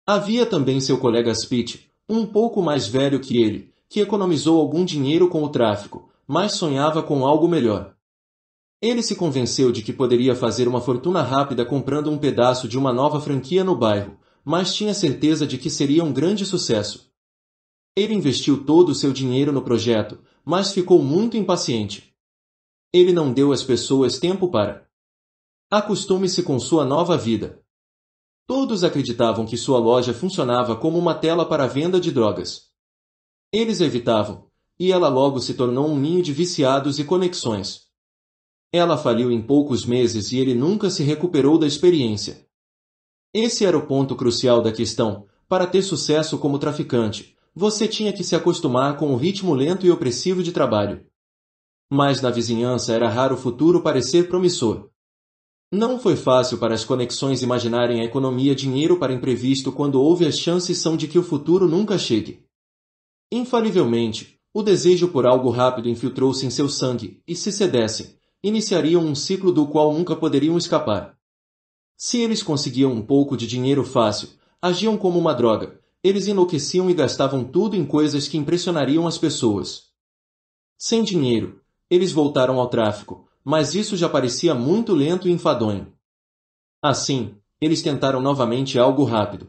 Havia também seu colega Spitz, um pouco mais velho que ele, que economizou algum dinheiro com o tráfico, mas sonhava com algo melhor. Ele se convenceu de que poderia fazer uma fortuna rápida comprando um pedaço de uma nova franquia no bairro, mas tinha certeza de que seria um grande sucesso, ele investiu todo o seu dinheiro no projeto, mas ficou muito impaciente. Ele não deu às pessoas tempo para. Acostume-se com sua nova vida. Todos acreditavam que sua loja funcionava como uma tela para a venda de drogas. Eles evitavam, e ela logo se tornou um ninho de viciados e conexões. Ela faliu em poucos meses e ele nunca se recuperou da experiência. Esse era o ponto crucial da questão, para ter sucesso como traficante, você tinha que se acostumar com o ritmo lento e opressivo de trabalho. Mas na vizinhança era raro o futuro parecer promissor. Não foi fácil para as conexões imaginarem a economia dinheiro para imprevisto quando houve as chances são de que o futuro nunca chegue. Infalivelmente, o desejo por algo rápido infiltrou-se em seu sangue, e se cedessem, iniciariam um ciclo do qual nunca poderiam escapar. Se eles conseguiam um pouco de dinheiro fácil, agiam como uma droga, eles enlouqueciam e gastavam tudo em coisas que impressionariam as pessoas. Sem dinheiro, eles voltaram ao tráfico, mas isso já parecia muito lento e enfadonho. Assim, eles tentaram novamente algo rápido.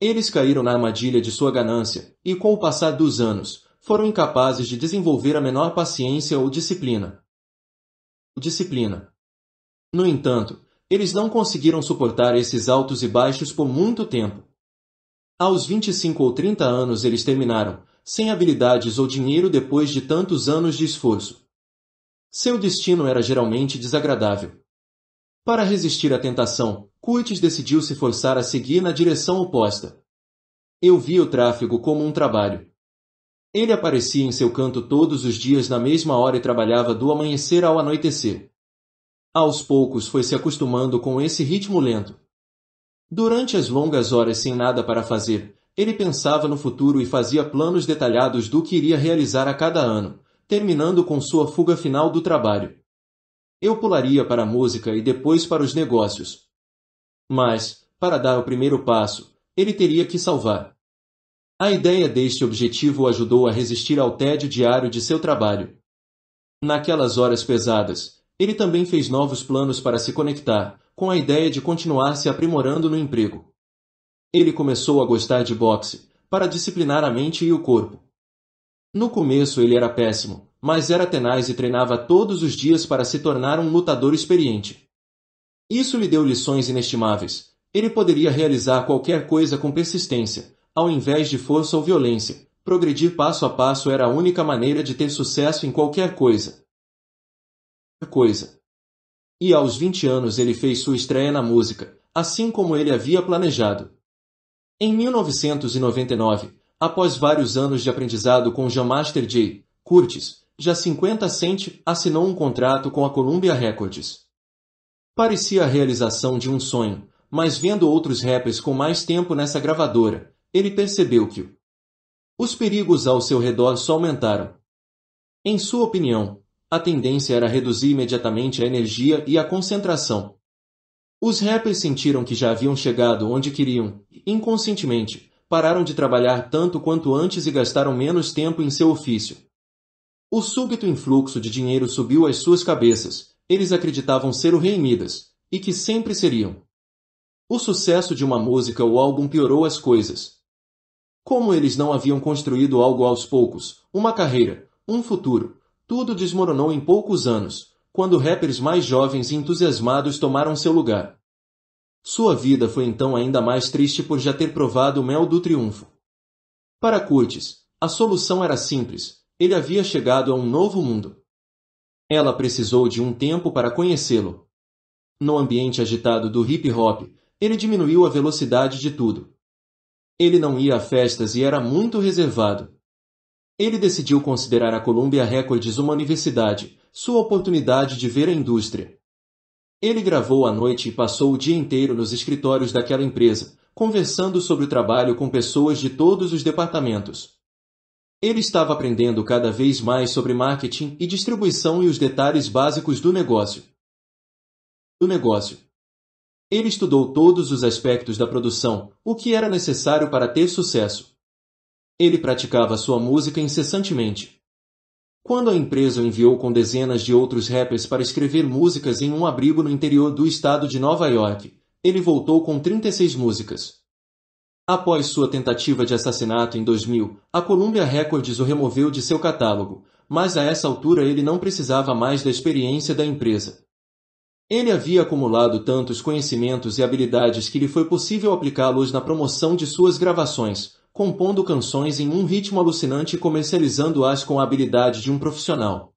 Eles caíram na armadilha de sua ganância, e com o passar dos anos, foram incapazes de desenvolver a menor paciência ou disciplina. Disciplina. No entanto, eles não conseguiram suportar esses altos e baixos por muito tempo. Aos 25 ou 30 anos eles terminaram, sem habilidades ou dinheiro depois de tantos anos de esforço. Seu destino era geralmente desagradável. Para resistir à tentação, Curtis decidiu se forçar a seguir na direção oposta. Eu via o tráfego como um trabalho. Ele aparecia em seu canto todos os dias na mesma hora e trabalhava do amanhecer ao anoitecer. Aos poucos foi se acostumando com esse ritmo lento. Durante as longas horas sem nada para fazer, ele pensava no futuro e fazia planos detalhados do que iria realizar a cada ano, terminando com sua fuga final do trabalho. Eu pularia para a música e depois para os negócios. Mas, para dar o primeiro passo, ele teria que salvar. A ideia deste objetivo o ajudou a resistir ao tédio diário de seu trabalho. Naquelas horas pesadas, ele também fez novos planos para se conectar, com a ideia de continuar se aprimorando no emprego. Ele começou a gostar de boxe, para disciplinar a mente e o corpo. No começo ele era péssimo, mas era tenaz e treinava todos os dias para se tornar um lutador experiente. Isso lhe deu lições inestimáveis. Ele poderia realizar qualquer coisa com persistência, ao invés de força ou violência. Progredir passo a passo era a única maneira de ter sucesso em qualquer coisa. Coisa e aos 20 anos ele fez sua estreia na música, assim como ele havia planejado. Em 1999, após vários anos de aprendizado com Jamaster J. Curtis, já 50 Cent assinou um contrato com a Columbia Records. Parecia a realização de um sonho, mas vendo outros rappers com mais tempo nessa gravadora, ele percebeu que os perigos ao seu redor só aumentaram. Em sua opinião, a tendência era reduzir imediatamente a energia e a concentração. Os rappers sentiram que já haviam chegado onde queriam, inconscientemente, pararam de trabalhar tanto quanto antes e gastaram menos tempo em seu ofício. O súbito influxo de dinheiro subiu às suas cabeças, eles acreditavam ser o rei Midas, e que sempre seriam. O sucesso de uma música ou álbum piorou as coisas. Como eles não haviam construído algo aos poucos, uma carreira, um futuro, tudo desmoronou em poucos anos, quando rappers mais jovens e entusiasmados tomaram seu lugar. Sua vida foi então ainda mais triste por já ter provado o mel do triunfo. Para Curtis, a solução era simples, ele havia chegado a um novo mundo. Ela precisou de um tempo para conhecê-lo. No ambiente agitado do hip hop, ele diminuiu a velocidade de tudo. Ele não ia a festas e era muito reservado. Ele decidiu considerar a Columbia Records uma universidade, sua oportunidade de ver a indústria. Ele gravou à noite e passou o dia inteiro nos escritórios daquela empresa, conversando sobre o trabalho com pessoas de todos os departamentos. Ele estava aprendendo cada vez mais sobre marketing e distribuição e os detalhes básicos do negócio. Do negócio. Ele estudou todos os aspectos da produção, o que era necessário para ter sucesso. Ele praticava sua música incessantemente. Quando a empresa o enviou com dezenas de outros rappers para escrever músicas em um abrigo no interior do estado de Nova York, ele voltou com 36 músicas. Após sua tentativa de assassinato em 2000, a Columbia Records o removeu de seu catálogo, mas a essa altura ele não precisava mais da experiência da empresa. Ele havia acumulado tantos conhecimentos e habilidades que lhe foi possível aplicá-los na promoção de suas gravações, compondo canções em um ritmo alucinante e comercializando-as com a habilidade de um profissional.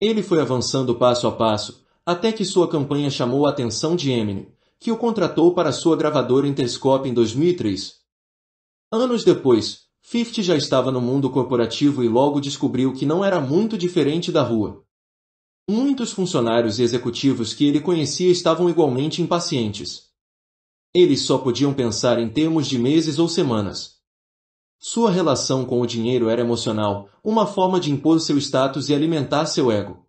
Ele foi avançando passo a passo, até que sua campanha chamou a atenção de Eminem, que o contratou para sua gravadora Interscope em 2003. Anos depois, Fifty já estava no mundo corporativo e logo descobriu que não era muito diferente da rua. Muitos funcionários e executivos que ele conhecia estavam igualmente impacientes. Eles só podiam pensar em termos de meses ou semanas. Sua relação com o dinheiro era emocional, uma forma de impor seu status e alimentar seu ego.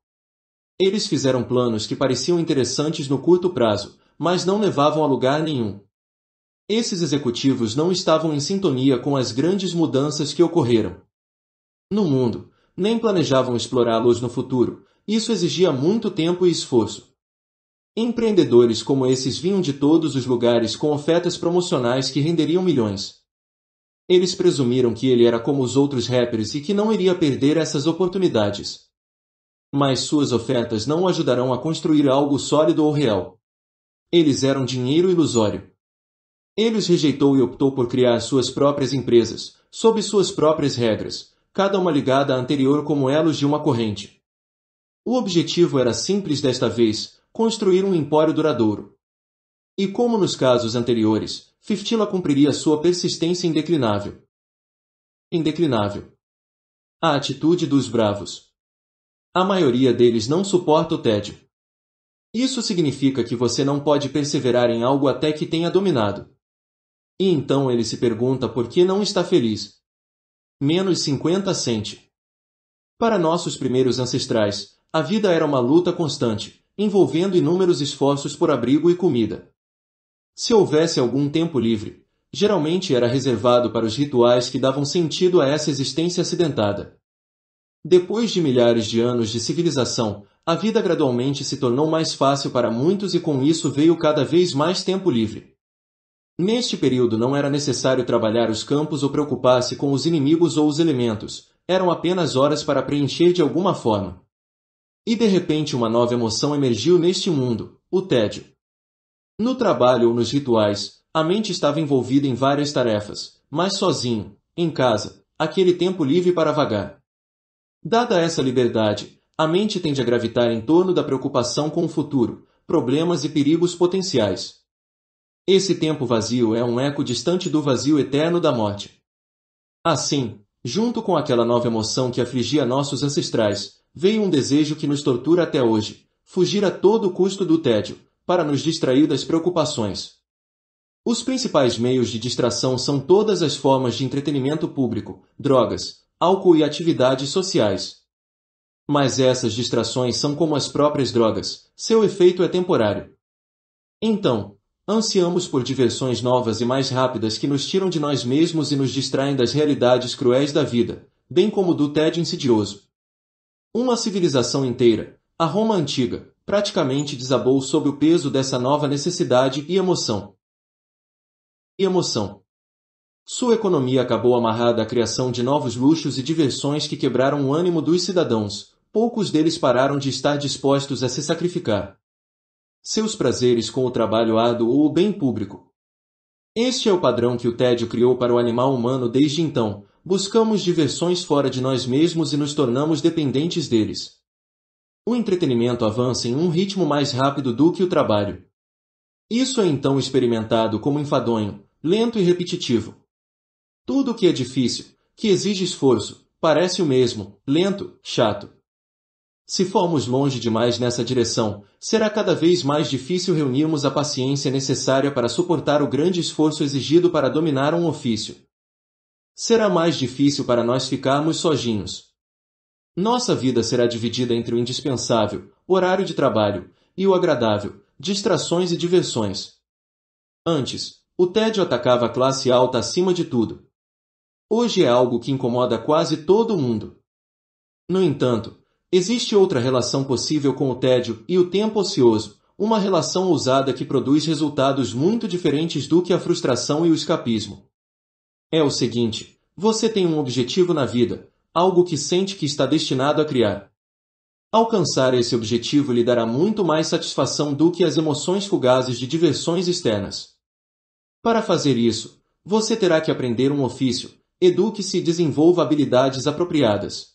Eles fizeram planos que pareciam interessantes no curto prazo, mas não levavam a lugar nenhum. Esses executivos não estavam em sintonia com as grandes mudanças que ocorreram. No mundo, nem planejavam explorá-los no futuro, isso exigia muito tempo e esforço. Empreendedores como esses vinham de todos os lugares com ofertas promocionais que renderiam milhões. Eles presumiram que ele era como os outros rappers e que não iria perder essas oportunidades. Mas suas ofertas não o ajudarão a construir algo sólido ou real. Eles eram dinheiro ilusório. Ele os rejeitou e optou por criar suas próprias empresas, sob suas próprias regras, cada uma ligada à anterior como elos de uma corrente. O objetivo era simples desta vez, construir um empório duradouro. E como nos casos anteriores, Fiftila cumpriria sua persistência indeclinável. Indeclinável. A atitude dos bravos. A maioria deles não suporta o tédio. Isso significa que você não pode perseverar em algo até que tenha dominado. E então ele se pergunta por que não está feliz. Menos 50 cente. Para nossos primeiros ancestrais, a vida era uma luta constante, envolvendo inúmeros esforços por abrigo e comida. Se houvesse algum tempo livre, geralmente era reservado para os rituais que davam sentido a essa existência acidentada. Depois de milhares de anos de civilização, a vida gradualmente se tornou mais fácil para muitos e com isso veio cada vez mais tempo livre. Neste período não era necessário trabalhar os campos ou preocupar-se com os inimigos ou os elementos, eram apenas horas para preencher de alguma forma. E de repente uma nova emoção emergiu neste mundo, o tédio. No trabalho ou nos rituais, a mente estava envolvida em várias tarefas, mas sozinho, em casa, aquele tempo livre para vagar. Dada essa liberdade, a mente tende a gravitar em torno da preocupação com o futuro, problemas e perigos potenciais. Esse tempo vazio é um eco distante do vazio eterno da morte. Assim, junto com aquela nova emoção que afligia nossos ancestrais, veio um desejo que nos tortura até hoje, fugir a todo custo do tédio, para nos distrair das preocupações. Os principais meios de distração são todas as formas de entretenimento público, drogas, álcool e atividades sociais. Mas essas distrações são como as próprias drogas, seu efeito é temporário. Então, ansiamos por diversões novas e mais rápidas que nos tiram de nós mesmos e nos distraem das realidades cruéis da vida, bem como do tédio insidioso. Uma civilização inteira, a Roma antiga, praticamente desabou sob o peso dessa nova necessidade e emoção. E emoção. Sua economia acabou amarrada à criação de novos luxos e diversões que quebraram o ânimo dos cidadãos. Poucos deles pararam de estar dispostos a se sacrificar. Seus prazeres com o trabalho árduo ou o bem público. Este é o padrão que o tédio criou para o animal humano desde então. Buscamos diversões fora de nós mesmos e nos tornamos dependentes deles o entretenimento avança em um ritmo mais rápido do que o trabalho. Isso é então experimentado como enfadonho, lento e repetitivo. Tudo o que é difícil, que exige esforço, parece o mesmo, lento, chato. Se formos longe demais nessa direção, será cada vez mais difícil reunirmos a paciência necessária para suportar o grande esforço exigido para dominar um ofício. Será mais difícil para nós ficarmos sozinhos, nossa vida será dividida entre o indispensável, horário de trabalho, e o agradável, distrações e diversões. Antes, o tédio atacava a classe alta acima de tudo. Hoje é algo que incomoda quase todo mundo. No entanto, existe outra relação possível com o tédio e o tempo ocioso, uma relação ousada que produz resultados muito diferentes do que a frustração e o escapismo. É o seguinte: você tem um objetivo na vida, algo que sente que está destinado a criar. Alcançar esse objetivo lhe dará muito mais satisfação do que as emoções fugazes de diversões externas. Para fazer isso, você terá que aprender um ofício, eduque-se e desenvolva habilidades apropriadas.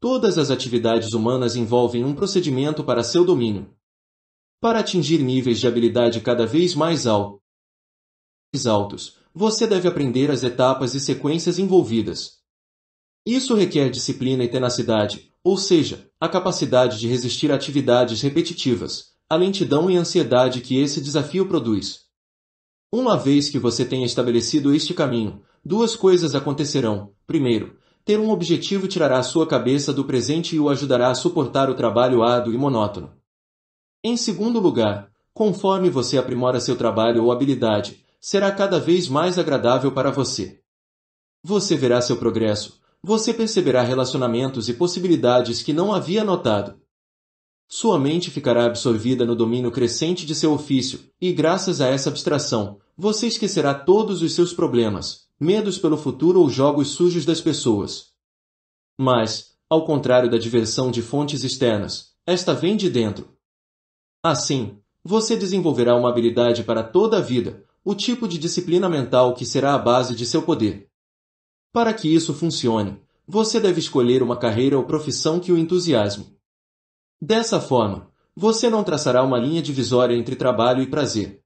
Todas as atividades humanas envolvem um procedimento para seu domínio. Para atingir níveis de habilidade cada vez mais altos, você deve aprender as etapas e sequências envolvidas. Isso requer disciplina e tenacidade, ou seja, a capacidade de resistir a atividades repetitivas, a lentidão e ansiedade que esse desafio produz. Uma vez que você tenha estabelecido este caminho, duas coisas acontecerão. Primeiro, ter um objetivo tirará a sua cabeça do presente e o ajudará a suportar o trabalho árduo e monótono. Em segundo lugar, conforme você aprimora seu trabalho ou habilidade, será cada vez mais agradável para você. Você verá seu progresso, você perceberá relacionamentos e possibilidades que não havia notado. Sua mente ficará absorvida no domínio crescente de seu ofício, e graças a essa abstração, você esquecerá todos os seus problemas, medos pelo futuro ou jogos sujos das pessoas. Mas, ao contrário da diversão de fontes externas, esta vem de dentro. Assim, você desenvolverá uma habilidade para toda a vida, o tipo de disciplina mental que será a base de seu poder. Para que isso funcione, você deve escolher uma carreira ou profissão que o entusiasme. Dessa forma, você não traçará uma linha divisória entre trabalho e prazer.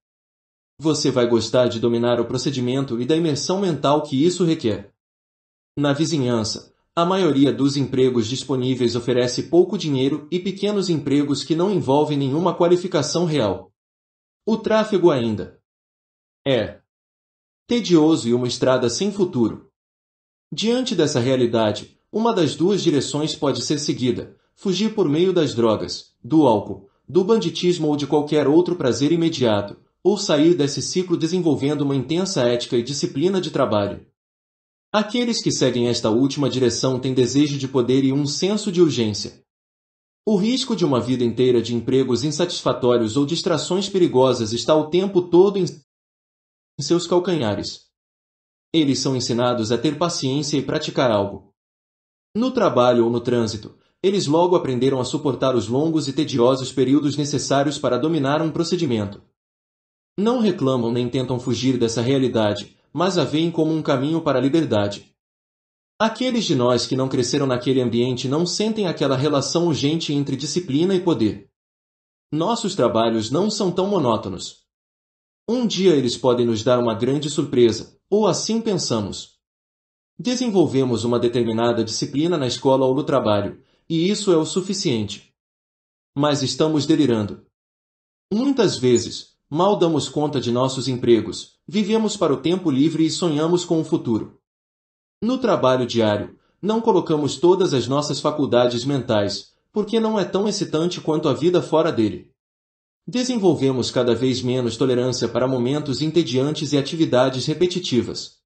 Você vai gostar de dominar o procedimento e da imersão mental que isso requer. Na vizinhança, a maioria dos empregos disponíveis oferece pouco dinheiro e pequenos empregos que não envolvem nenhuma qualificação real. O tráfego ainda é tedioso e uma estrada sem futuro. Diante dessa realidade, uma das duas direções pode ser seguida: fugir por meio das drogas, do álcool, do banditismo ou de qualquer outro prazer imediato, ou sair desse ciclo desenvolvendo uma intensa ética e disciplina de trabalho. Aqueles que seguem esta última direção têm desejo de poder e um senso de urgência. O risco de uma vida inteira de empregos insatisfatórios ou distrações perigosas está o tempo todo em seus calcanhares. Eles são ensinados a ter paciência e praticar algo. No trabalho ou no trânsito, eles logo aprenderam a suportar os longos e tediosos períodos necessários para dominar um procedimento. Não reclamam nem tentam fugir dessa realidade, mas a veem como um caminho para a liberdade. Aqueles de nós que não cresceram naquele ambiente não sentem aquela relação urgente entre disciplina e poder. Nossos trabalhos não são tão monótonos, um dia eles podem nos dar uma grande surpresa, ou assim pensamos. Desenvolvemos uma determinada disciplina na escola ou no trabalho, e isso é o suficiente. Mas estamos delirando. Muitas vezes, mal damos conta de nossos empregos, vivemos para o tempo livre e sonhamos com o futuro. No trabalho diário, não colocamos todas as nossas faculdades mentais, porque não é tão excitante quanto a vida fora dele. Desenvolvemos cada vez menos tolerância para momentos entediantes e atividades repetitivas.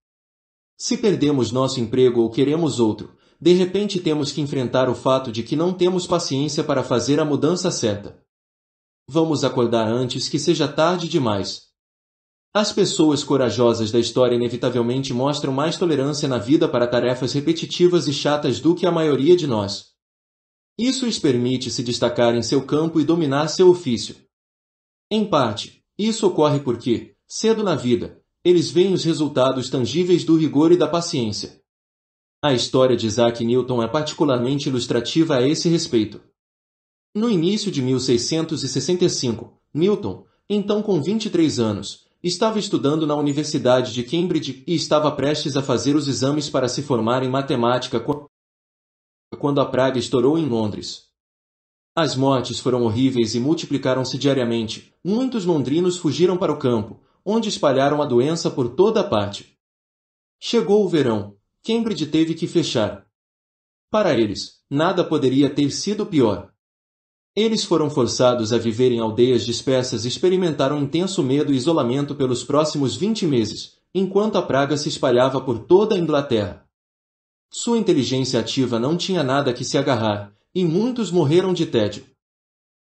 Se perdemos nosso emprego ou queremos outro, de repente temos que enfrentar o fato de que não temos paciência para fazer a mudança certa. Vamos acordar antes que seja tarde demais. As pessoas corajosas da história inevitavelmente mostram mais tolerância na vida para tarefas repetitivas e chatas do que a maioria de nós. Isso lhes permite se destacar em seu campo e dominar seu ofício. Em parte, isso ocorre porque, cedo na vida, eles veem os resultados tangíveis do rigor e da paciência. A história de Isaac Newton é particularmente ilustrativa a esse respeito. No início de 1665, Newton, então com 23 anos, estava estudando na Universidade de Cambridge e estava prestes a fazer os exames para se formar em matemática quando a praga estourou em Londres. As mortes foram horríveis e multiplicaram-se diariamente. Muitos londrinos fugiram para o campo, onde espalharam a doença por toda a parte. Chegou o verão. Cambridge teve que fechar. Para eles, nada poderia ter sido pior. Eles foram forçados a viver em aldeias dispersas e experimentaram intenso medo e isolamento pelos próximos 20 meses, enquanto a praga se espalhava por toda a Inglaterra. Sua inteligência ativa não tinha nada que se agarrar, e muitos morreram de tédio.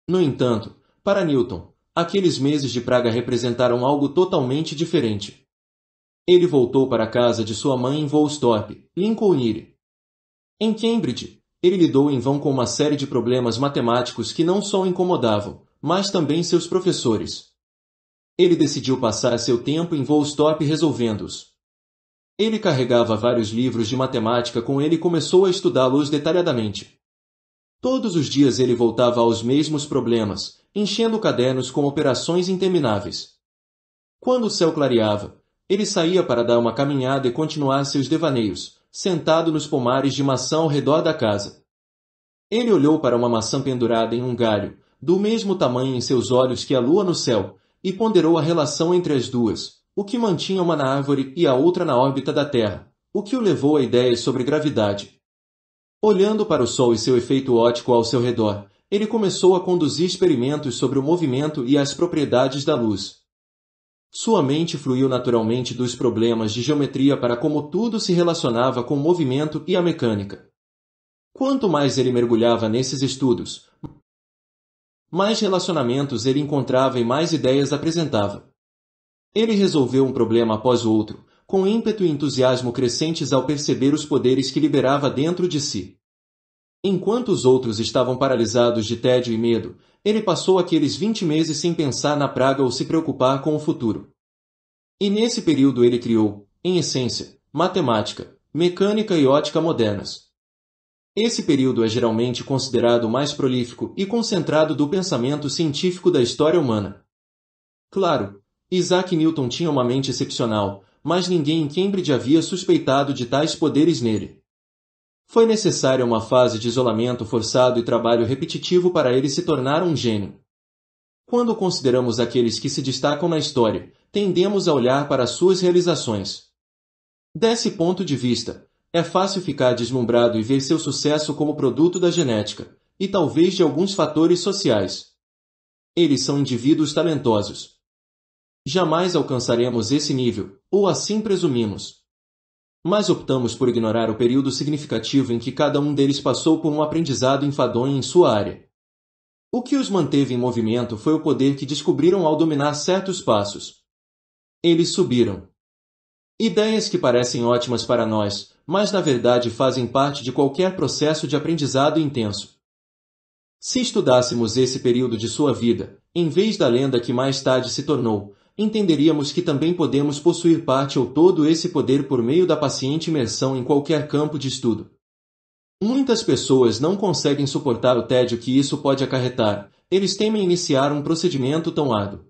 No entanto, para Newton, aqueles meses de praga representaram algo totalmente diferente. Ele voltou para a casa de sua mãe em Woolsthorpe, Lincolnshire. Em Cambridge, ele lidou em vão com uma série de problemas matemáticos que não só o incomodavam, mas também seus professores. Ele decidiu passar seu tempo em Woolsthorpe resolvendo-os. Ele carregava vários livros de matemática com ele e começou a estudá-los detalhadamente. Todos os dias ele voltava aos mesmos problemas, enchendo cadernos com operações intermináveis. Quando o céu clareava, ele saía para dar uma caminhada e continuar seus devaneios, sentado nos pomares de maçã ao redor da casa. Ele olhou para uma maçã pendurada em um galho, do mesmo tamanho em seus olhos que a lua no céu, e ponderou a relação entre as duas, o que mantinha uma na árvore e a outra na órbita da Terra, o que o levou a ideias sobre gravidade. Olhando para o Sol e seu efeito óptico ao seu redor, ele começou a conduzir experimentos sobre o movimento e as propriedades da luz. Sua mente fluiu naturalmente dos problemas de geometria para como tudo se relacionava com o movimento e a mecânica. Quanto mais ele mergulhava nesses estudos, mais relacionamentos ele encontrava e mais ideias apresentava. Ele resolveu um problema após outro, com ímpeto e entusiasmo crescentes ao perceber os poderes que liberava dentro de si. Enquanto os outros estavam paralisados de tédio e medo, ele passou aqueles 20 meses sem pensar na praga ou se preocupar com o futuro. E nesse período ele criou, em essência, matemática, mecânica e ótica modernas. Esse período é geralmente considerado o mais prolífico e concentrado do pensamento científico da história humana. Claro, Isaac Newton tinha uma mente excepcional, mas ninguém em Cambridge havia suspeitado de tais poderes nele. Foi necessária uma fase de isolamento forçado e trabalho repetitivo para ele se tornar um gênio. Quando consideramos aqueles que se destacam na história, tendemos a olhar para suas realizações. Desse ponto de vista, é fácil ficar deslumbrado e ver seu sucesso como produto da genética, e talvez de alguns fatores sociais. Eles são indivíduos talentosos, Jamais alcançaremos esse nível, ou assim presumimos. Mas optamos por ignorar o período significativo em que cada um deles passou por um aprendizado enfadonho em sua área. O que os manteve em movimento foi o poder que descobriram ao dominar certos passos. Eles subiram. Ideias que parecem ótimas para nós, mas na verdade fazem parte de qualquer processo de aprendizado intenso. Se estudássemos esse período de sua vida, em vez da lenda que mais tarde se tornou, entenderíamos que também podemos possuir parte ou todo esse poder por meio da paciente imersão em qualquer campo de estudo. Muitas pessoas não conseguem suportar o tédio que isso pode acarretar, eles temem iniciar um procedimento tão árduo.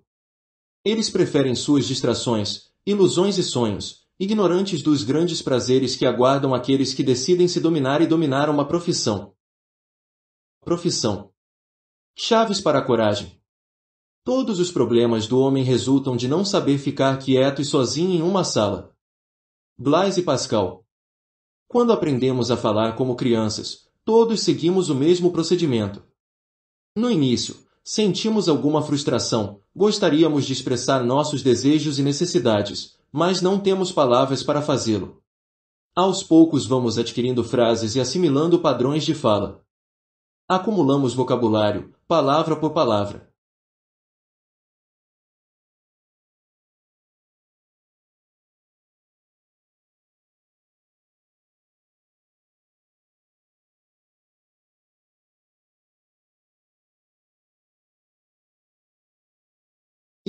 Eles preferem suas distrações, ilusões e sonhos, ignorantes dos grandes prazeres que aguardam aqueles que decidem se dominar e dominar uma profissão. Profissão. Chaves para a coragem. Todos os problemas do homem resultam de não saber ficar quieto e sozinho em uma sala. Blaise Pascal Quando aprendemos a falar como crianças, todos seguimos o mesmo procedimento. No início, sentimos alguma frustração, gostaríamos de expressar nossos desejos e necessidades, mas não temos palavras para fazê-lo. Aos poucos vamos adquirindo frases e assimilando padrões de fala. Acumulamos vocabulário, palavra por palavra.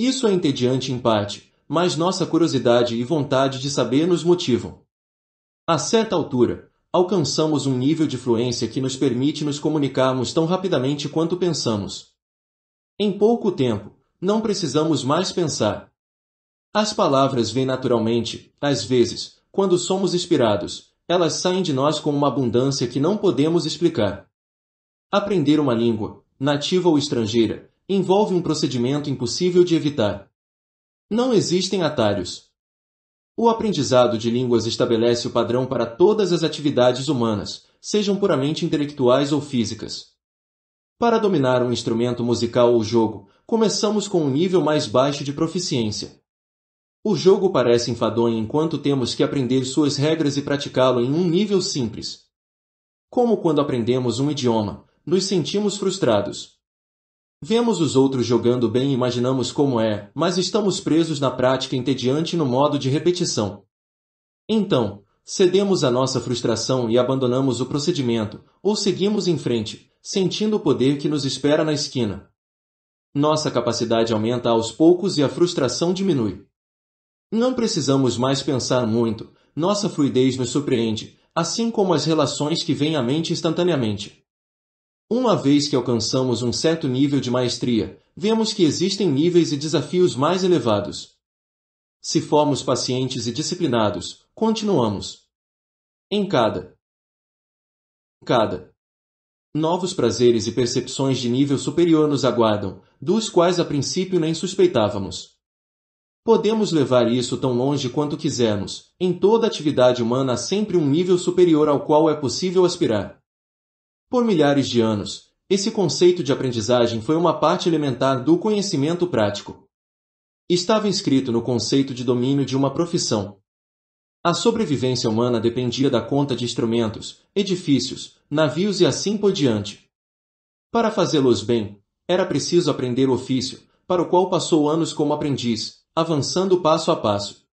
Isso é entediante em parte, mas nossa curiosidade e vontade de saber nos motivam. A certa altura, alcançamos um nível de fluência que nos permite nos comunicarmos tão rapidamente quanto pensamos. Em pouco tempo, não precisamos mais pensar. As palavras vêm naturalmente, às vezes, quando somos inspirados, elas saem de nós com uma abundância que não podemos explicar. Aprender uma língua, nativa ou estrangeira, envolve um procedimento impossível de evitar. Não existem atalhos. O aprendizado de línguas estabelece o padrão para todas as atividades humanas, sejam puramente intelectuais ou físicas. Para dominar um instrumento musical ou jogo, começamos com um nível mais baixo de proficiência. O jogo parece enfadonho enquanto temos que aprender suas regras e praticá-lo em um nível simples. Como quando aprendemos um idioma, nos sentimos frustrados. Vemos os outros jogando bem e imaginamos como é, mas estamos presos na prática entediante no modo de repetição. Então, cedemos à nossa frustração e abandonamos o procedimento, ou seguimos em frente, sentindo o poder que nos espera na esquina. Nossa capacidade aumenta aos poucos e a frustração diminui. Não precisamos mais pensar muito, nossa fluidez nos surpreende, assim como as relações que vêm à mente instantaneamente. Uma vez que alcançamos um certo nível de maestria, vemos que existem níveis e desafios mais elevados. Se formos pacientes e disciplinados, continuamos. Em cada cada novos prazeres e percepções de nível superior nos aguardam, dos quais a princípio nem suspeitávamos. Podemos levar isso tão longe quanto quisermos. Em toda atividade humana há sempre um nível superior ao qual é possível aspirar. Por milhares de anos, esse conceito de aprendizagem foi uma parte elementar do conhecimento prático. Estava inscrito no conceito de domínio de uma profissão. A sobrevivência humana dependia da conta de instrumentos, edifícios, navios e assim por diante. Para fazê-los bem, era preciso aprender o ofício, para o qual passou anos como aprendiz, avançando passo a passo.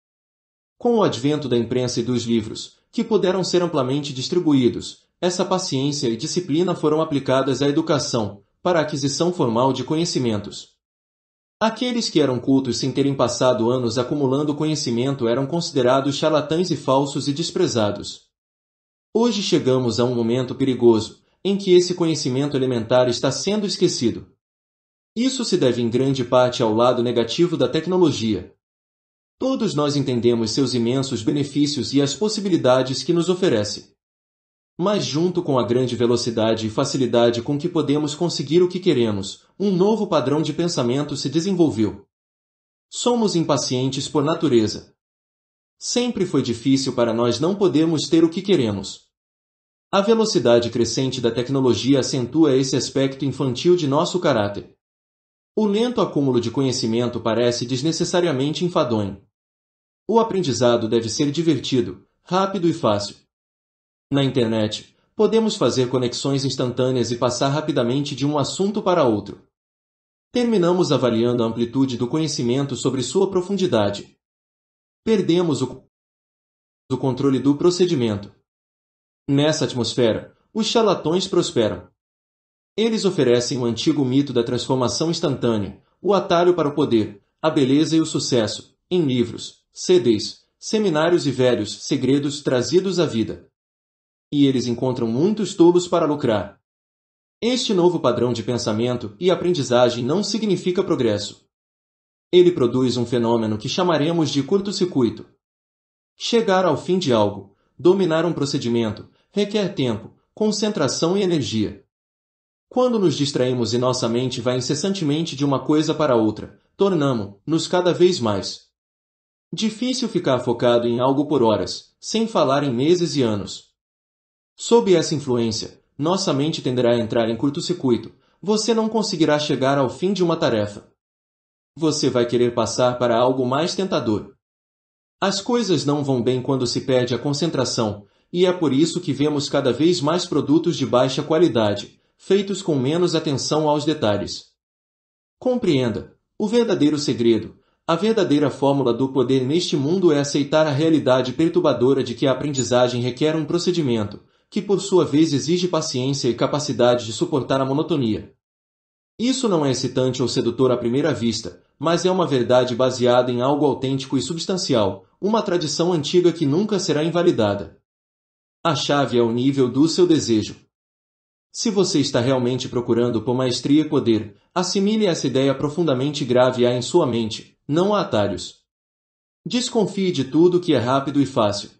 Com o advento da imprensa e dos livros, que puderam ser amplamente distribuídos, essa paciência e disciplina foram aplicadas à educação, para a aquisição formal de conhecimentos. Aqueles que eram cultos sem terem passado anos acumulando conhecimento eram considerados charlatães e falsos e desprezados. Hoje chegamos a um momento perigoso, em que esse conhecimento elementar está sendo esquecido. Isso se deve em grande parte ao lado negativo da tecnologia. Todos nós entendemos seus imensos benefícios e as possibilidades que nos oferece mas junto com a grande velocidade e facilidade com que podemos conseguir o que queremos, um novo padrão de pensamento se desenvolveu. Somos impacientes por natureza. Sempre foi difícil para nós não podermos ter o que queremos. A velocidade crescente da tecnologia acentua esse aspecto infantil de nosso caráter. O lento acúmulo de conhecimento parece desnecessariamente enfadonho. O aprendizado deve ser divertido, rápido e fácil. Na internet, podemos fazer conexões instantâneas e passar rapidamente de um assunto para outro. Terminamos avaliando a amplitude do conhecimento sobre sua profundidade. Perdemos o controle do procedimento. Nessa atmosfera, os charlatões prosperam. Eles oferecem o antigo mito da transformação instantânea, o atalho para o poder, a beleza e o sucesso, em livros, CDs, seminários e velhos segredos trazidos à vida e eles encontram muitos tolos para lucrar. Este novo padrão de pensamento e aprendizagem não significa progresso. Ele produz um fenômeno que chamaremos de curto-circuito. Chegar ao fim de algo, dominar um procedimento, requer tempo, concentração e energia. Quando nos distraímos e nossa mente vai incessantemente de uma coisa para outra, tornamos-nos cada vez mais. Difícil ficar focado em algo por horas, sem falar em meses e anos. Sob essa influência, nossa mente tenderá a entrar em curto-circuito. Você não conseguirá chegar ao fim de uma tarefa. Você vai querer passar para algo mais tentador. As coisas não vão bem quando se perde a concentração, e é por isso que vemos cada vez mais produtos de baixa qualidade, feitos com menos atenção aos detalhes. Compreenda: o verdadeiro segredo, a verdadeira fórmula do poder neste mundo é aceitar a realidade perturbadora de que a aprendizagem requer um procedimento, que por sua vez exige paciência e capacidade de suportar a monotonia. Isso não é excitante ou sedutor à primeira vista, mas é uma verdade baseada em algo autêntico e substancial, uma tradição antiga que nunca será invalidada. A chave é o nível do seu desejo. Se você está realmente procurando por maestria e poder, assimile essa ideia profundamente grave há em sua mente, não há atalhos. Desconfie de tudo que é rápido e fácil.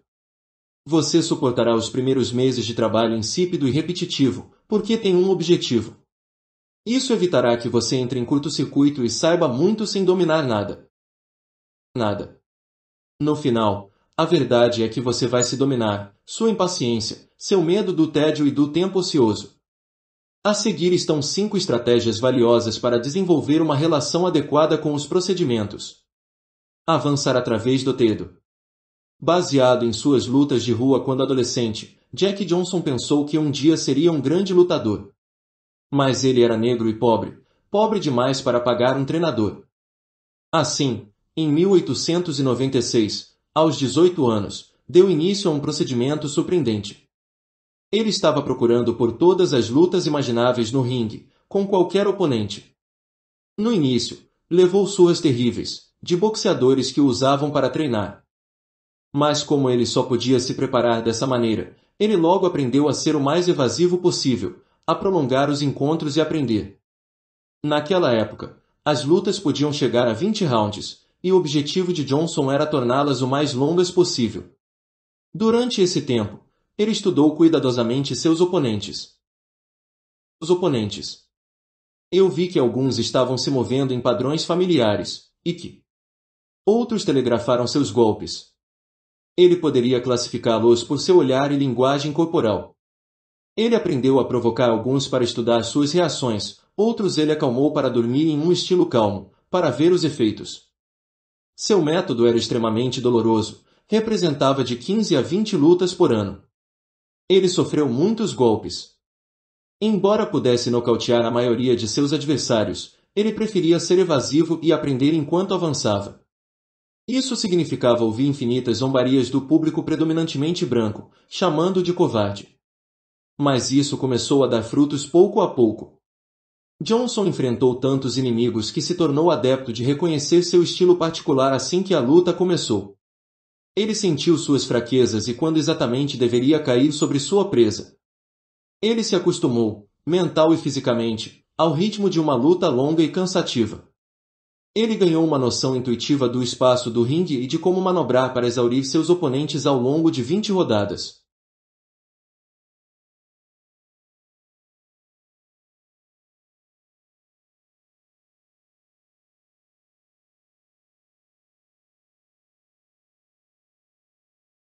Você suportará os primeiros meses de trabalho insípido e repetitivo, porque tem um objetivo. Isso evitará que você entre em curto-circuito e saiba muito sem dominar nada. Nada. No final, a verdade é que você vai se dominar, sua impaciência, seu medo do tédio e do tempo ocioso. A seguir estão cinco estratégias valiosas para desenvolver uma relação adequada com os procedimentos. Avançar através do dedo. Baseado em suas lutas de rua quando adolescente, Jack Johnson pensou que um dia seria um grande lutador. Mas ele era negro e pobre, pobre demais para pagar um treinador. Assim, em 1896, aos 18 anos, deu início a um procedimento surpreendente. Ele estava procurando por todas as lutas imagináveis no ringue, com qualquer oponente. No início, levou suas terríveis, de boxeadores que o usavam para treinar, mas como ele só podia se preparar dessa maneira, ele logo aprendeu a ser o mais evasivo possível, a prolongar os encontros e aprender. Naquela época, as lutas podiam chegar a 20 rounds, e o objetivo de Johnson era torná-las o mais longas possível. Durante esse tempo, ele estudou cuidadosamente seus oponentes. Os oponentes. Eu vi que alguns estavam se movendo em padrões familiares, e que outros telegrafaram seus golpes, ele poderia classificá-los por seu olhar e linguagem corporal. Ele aprendeu a provocar alguns para estudar suas reações, outros ele acalmou para dormir em um estilo calmo, para ver os efeitos. Seu método era extremamente doloroso, representava de 15 a 20 lutas por ano. Ele sofreu muitos golpes. Embora pudesse nocautear a maioria de seus adversários, ele preferia ser evasivo e aprender enquanto avançava. Isso significava ouvir infinitas zombarias do público predominantemente branco, chamando de covarde. Mas isso começou a dar frutos pouco a pouco. Johnson enfrentou tantos inimigos que se tornou adepto de reconhecer seu estilo particular assim que a luta começou. Ele sentiu suas fraquezas e quando exatamente deveria cair sobre sua presa. Ele se acostumou, mental e fisicamente, ao ritmo de uma luta longa e cansativa. Ele ganhou uma noção intuitiva do espaço do ringue e de como manobrar para exaurir seus oponentes ao longo de 20 rodadas.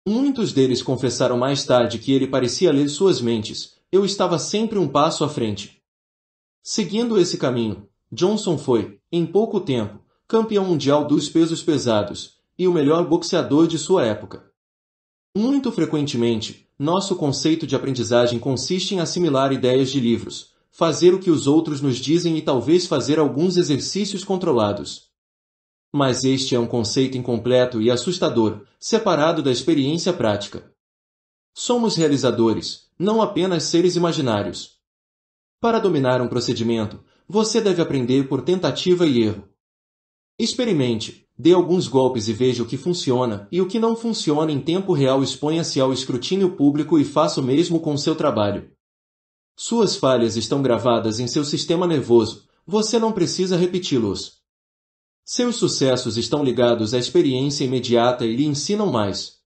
Muitos deles confessaram mais tarde que ele parecia ler suas mentes, eu estava sempre um passo à frente. Seguindo esse caminho, Johnson foi, em pouco tempo, campeão mundial dos pesos pesados e o melhor boxeador de sua época. Muito frequentemente, nosso conceito de aprendizagem consiste em assimilar ideias de livros, fazer o que os outros nos dizem e talvez fazer alguns exercícios controlados. Mas este é um conceito incompleto e assustador, separado da experiência prática. Somos realizadores, não apenas seres imaginários. Para dominar um procedimento, você deve aprender por tentativa e erro. Experimente, dê alguns golpes e veja o que funciona e o que não funciona em tempo real exponha-se ao escrutínio público e faça o mesmo com seu trabalho. Suas falhas estão gravadas em seu sistema nervoso, você não precisa repeti-los. Seus sucessos estão ligados à experiência imediata e lhe ensinam mais.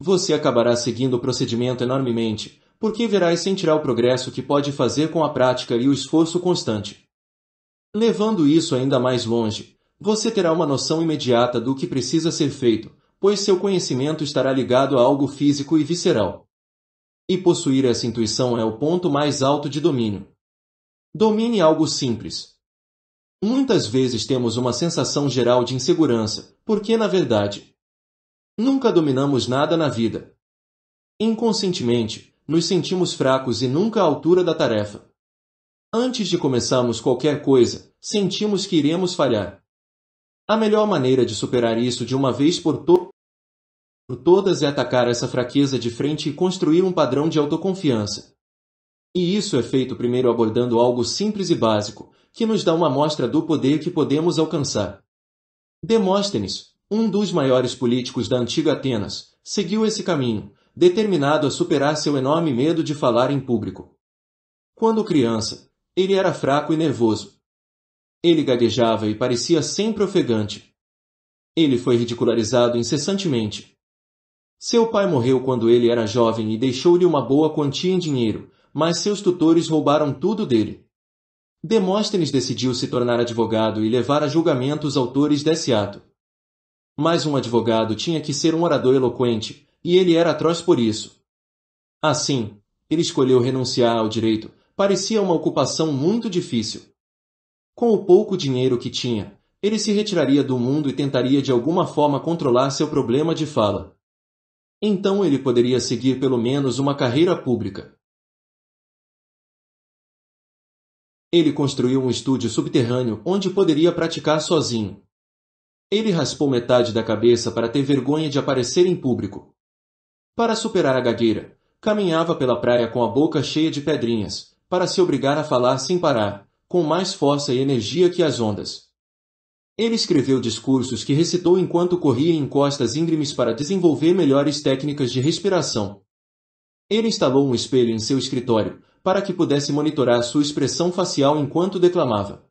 Você acabará seguindo o procedimento enormemente, porque verás sentirá o progresso que pode fazer com a prática e o esforço constante. Levando isso ainda mais longe, você terá uma noção imediata do que precisa ser feito, pois seu conhecimento estará ligado a algo físico e visceral. E possuir essa intuição é o ponto mais alto de domínio. Domine algo simples. Muitas vezes temos uma sensação geral de insegurança, porque, na verdade, nunca dominamos nada na vida. Inconscientemente, nos sentimos fracos e nunca à altura da tarefa. Antes de começarmos qualquer coisa, sentimos que iremos falhar. A melhor maneira de superar isso de uma vez por, to todas é atacar essa fraqueza de frente e construir um padrão de autoconfiança. E isso é feito primeiro abordando algo simples e básico, que nos dá uma amostra do poder que podemos alcançar. Demóstenes, um dos maiores políticos da antiga Atenas, seguiu esse caminho, determinado a superar seu enorme medo de falar em público. Quando criança, ele era fraco e nervoso. Ele gaguejava e parecia sempre ofegante. Ele foi ridicularizado incessantemente. Seu pai morreu quando ele era jovem e deixou-lhe uma boa quantia em dinheiro, mas seus tutores roubaram tudo dele. Demóstenes decidiu se tornar advogado e levar a julgamento os autores desse ato. Mas um advogado tinha que ser um orador eloquente, e ele era atroz por isso. Assim, ele escolheu renunciar ao direito, parecia uma ocupação muito difícil. Com o pouco dinheiro que tinha, ele se retiraria do mundo e tentaria de alguma forma controlar seu problema de fala. Então ele poderia seguir pelo menos uma carreira pública. Ele construiu um estúdio subterrâneo onde poderia praticar sozinho. Ele raspou metade da cabeça para ter vergonha de aparecer em público. Para superar a gagueira, caminhava pela praia com a boca cheia de pedrinhas, para se obrigar a falar sem parar, com mais força e energia que as ondas. Ele escreveu discursos que recitou enquanto corria em costas íngremes para desenvolver melhores técnicas de respiração. Ele instalou um espelho em seu escritório, para que pudesse monitorar sua expressão facial enquanto declamava.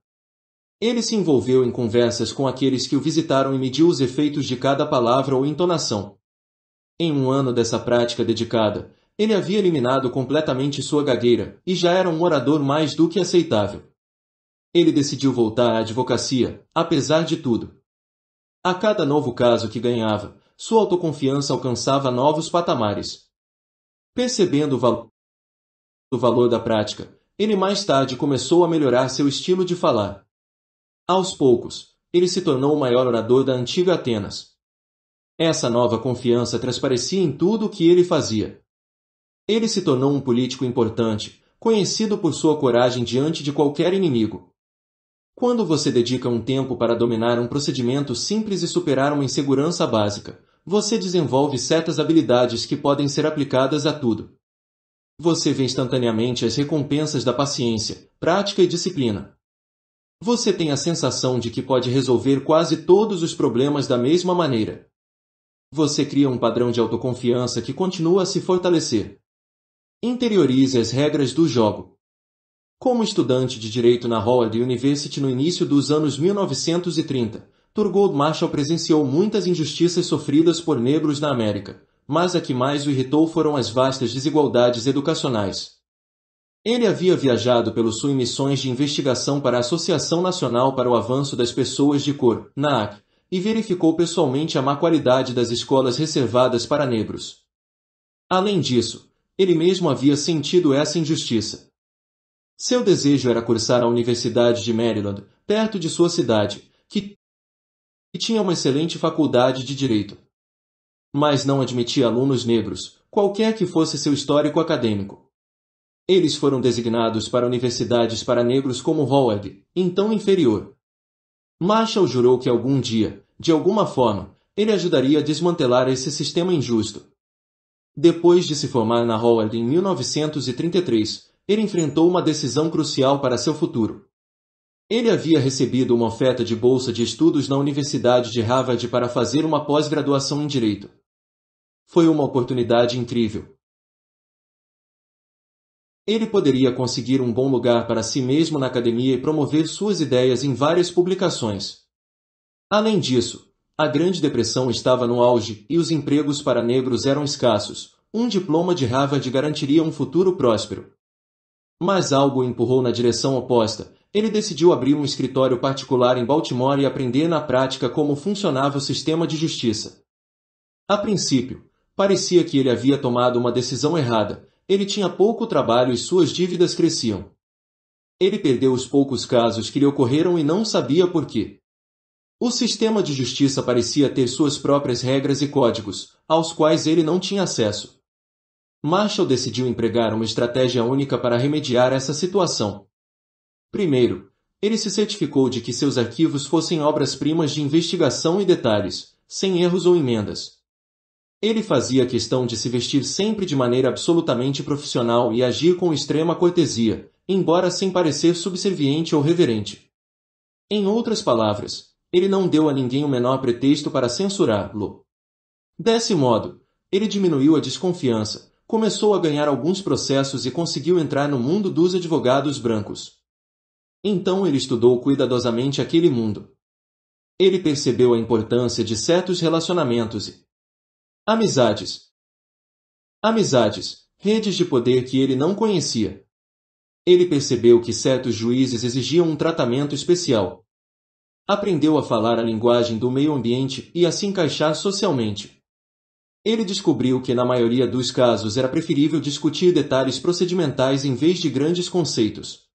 Ele se envolveu em conversas com aqueles que o visitaram e mediu os efeitos de cada palavra ou entonação. Em um ano dessa prática dedicada, ele havia eliminado completamente sua gagueira e já era um orador mais do que aceitável. Ele decidiu voltar à advocacia, apesar de tudo. A cada novo caso que ganhava, sua autoconfiança alcançava novos patamares. Percebendo o valor valor da prática, ele mais tarde começou a melhorar seu estilo de falar. Aos poucos, ele se tornou o maior orador da antiga Atenas. Essa nova confiança transparecia em tudo o que ele fazia. Ele se tornou um político importante, conhecido por sua coragem diante de qualquer inimigo. Quando você dedica um tempo para dominar um procedimento simples e superar uma insegurança básica, você desenvolve certas habilidades que podem ser aplicadas a tudo. Você vê instantaneamente as recompensas da paciência, prática e disciplina. Você tem a sensação de que pode resolver quase todos os problemas da mesma maneira. Você cria um padrão de autoconfiança que continua a se fortalecer. Interiorize as regras do jogo. Como estudante de direito na Howard University no início dos anos 1930, Thurgood Marshall presenciou muitas injustiças sofridas por negros na América, mas a que mais o irritou foram as vastas desigualdades educacionais. Ele havia viajado pelo Sul em missões de investigação para a Associação Nacional para o Avanço das Pessoas de Cor, NAAC, e verificou pessoalmente a má qualidade das escolas reservadas para negros. Além disso, ele mesmo havia sentido essa injustiça. Seu desejo era cursar a Universidade de Maryland, perto de sua cidade, que tinha uma excelente faculdade de direito. Mas não admitia alunos negros, qualquer que fosse seu histórico acadêmico. Eles foram designados para universidades para negros como Howard, então inferior, Marshall jurou que algum dia, de alguma forma, ele ajudaria a desmantelar esse sistema injusto. Depois de se formar na Howard em 1933, ele enfrentou uma decisão crucial para seu futuro. Ele havia recebido uma oferta de bolsa de estudos na Universidade de Harvard para fazer uma pós-graduação em Direito. Foi uma oportunidade incrível, ele poderia conseguir um bom lugar para si mesmo na academia e promover suas ideias em várias publicações. Além disso, a Grande Depressão estava no auge e os empregos para negros eram escassos. Um diploma de Harvard garantiria um futuro próspero. Mas algo o empurrou na direção oposta. Ele decidiu abrir um escritório particular em Baltimore e aprender na prática como funcionava o sistema de justiça. A princípio, parecia que ele havia tomado uma decisão errada, ele tinha pouco trabalho e suas dívidas cresciam. Ele perdeu os poucos casos que lhe ocorreram e não sabia por quê. O sistema de justiça parecia ter suas próprias regras e códigos, aos quais ele não tinha acesso. Marshall decidiu empregar uma estratégia única para remediar essa situação. Primeiro, ele se certificou de que seus arquivos fossem obras-primas de investigação e detalhes, sem erros ou emendas. Ele fazia questão de se vestir sempre de maneira absolutamente profissional e agir com extrema cortesia, embora sem parecer subserviente ou reverente. Em outras palavras, ele não deu a ninguém o menor pretexto para censurá-lo. Desse modo, ele diminuiu a desconfiança, começou a ganhar alguns processos e conseguiu entrar no mundo dos advogados brancos. Então ele estudou cuidadosamente aquele mundo. Ele percebeu a importância de certos relacionamentos e, Amizades. Amizades, redes de poder que ele não conhecia. Ele percebeu que certos juízes exigiam um tratamento especial. Aprendeu a falar a linguagem do meio ambiente e a se encaixar socialmente. Ele descobriu que, na maioria dos casos, era preferível discutir detalhes procedimentais em vez de grandes conceitos.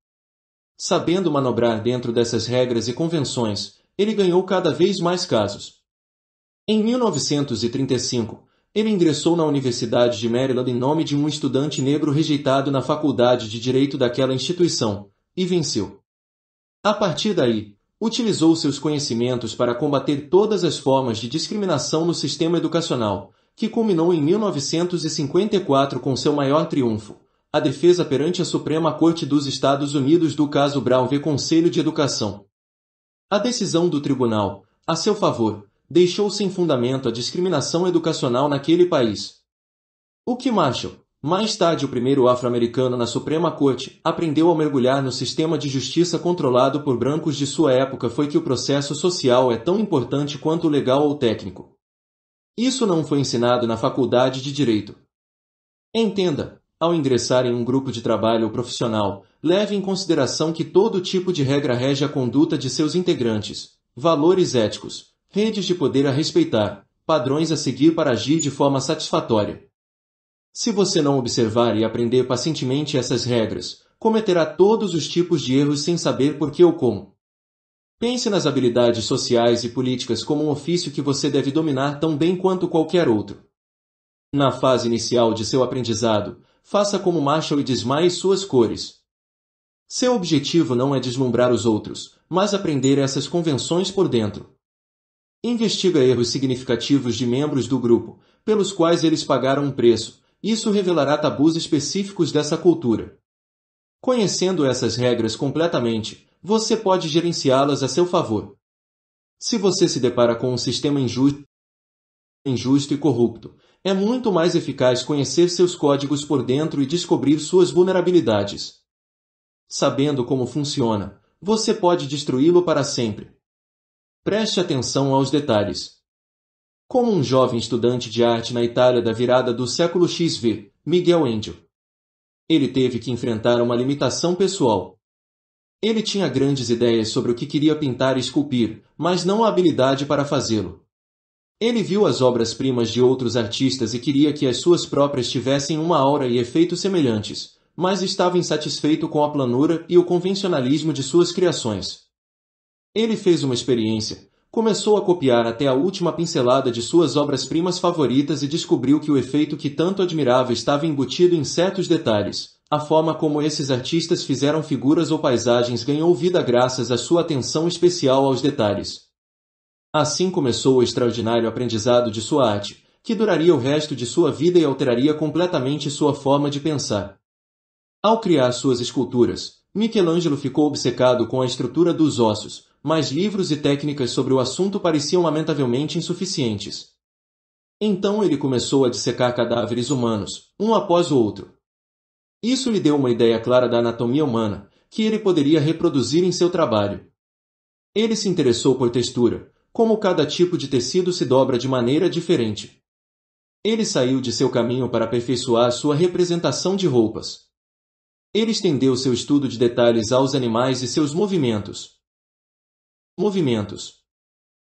Sabendo manobrar dentro dessas regras e convenções, ele ganhou cada vez mais casos. Em 1935, ele ingressou na Universidade de Maryland em nome de um estudante negro rejeitado na faculdade de direito daquela instituição, e venceu. A partir daí, utilizou seus conhecimentos para combater todas as formas de discriminação no sistema educacional, que culminou em 1954 com seu maior triunfo, a defesa perante a Suprema Corte dos Estados Unidos do caso Brown v. Conselho de Educação. A decisão do tribunal, a seu favor, deixou sem fundamento a discriminação educacional naquele país. O que Marshall, mais tarde o primeiro afro-americano na Suprema Corte, aprendeu ao mergulhar no sistema de justiça controlado por brancos de sua época foi que o processo social é tão importante quanto legal ou técnico. Isso não foi ensinado na faculdade de Direito. Entenda, ao ingressar em um grupo de trabalho profissional, leve em consideração que todo tipo de regra rege a conduta de seus integrantes, valores éticos, redes de poder a respeitar, padrões a seguir para agir de forma satisfatória. Se você não observar e aprender pacientemente essas regras, cometerá todos os tipos de erros sem saber por que ou como. Pense nas habilidades sociais e políticas como um ofício que você deve dominar tão bem quanto qualquer outro. Na fase inicial de seu aprendizado, faça como Marshall e desmaie suas cores. Seu objetivo não é deslumbrar os outros, mas aprender essas convenções por dentro. Investiga erros significativos de membros do grupo, pelos quais eles pagaram um preço. Isso revelará tabus específicos dessa cultura. Conhecendo essas regras completamente, você pode gerenciá-las a seu favor. Se você se depara com um sistema injusto, injusto e corrupto, é muito mais eficaz conhecer seus códigos por dentro e descobrir suas vulnerabilidades. Sabendo como funciona, você pode destruí-lo para sempre. Preste atenção aos detalhes. Como um jovem estudante de arte na Itália da virada do século XV, Miguel Angel. Ele teve que enfrentar uma limitação pessoal. Ele tinha grandes ideias sobre o que queria pintar e esculpir, mas não a habilidade para fazê-lo. Ele viu as obras-primas de outros artistas e queria que as suas próprias tivessem uma aura e efeitos semelhantes, mas estava insatisfeito com a planura e o convencionalismo de suas criações. Ele fez uma experiência. Começou a copiar até a última pincelada de suas obras-primas favoritas e descobriu que o efeito que tanto admirava estava embutido em certos detalhes. A forma como esses artistas fizeram figuras ou paisagens ganhou vida graças à sua atenção especial aos detalhes. Assim começou o extraordinário aprendizado de sua arte, que duraria o resto de sua vida e alteraria completamente sua forma de pensar. Ao criar suas esculturas, Michelangelo ficou obcecado com a estrutura dos ossos, mas livros e técnicas sobre o assunto pareciam lamentavelmente insuficientes. Então ele começou a dissecar cadáveres humanos, um após o outro. Isso lhe deu uma ideia clara da anatomia humana, que ele poderia reproduzir em seu trabalho. Ele se interessou por textura, como cada tipo de tecido se dobra de maneira diferente. Ele saiu de seu caminho para aperfeiçoar sua representação de roupas. Ele estendeu seu estudo de detalhes aos animais e seus movimentos movimentos.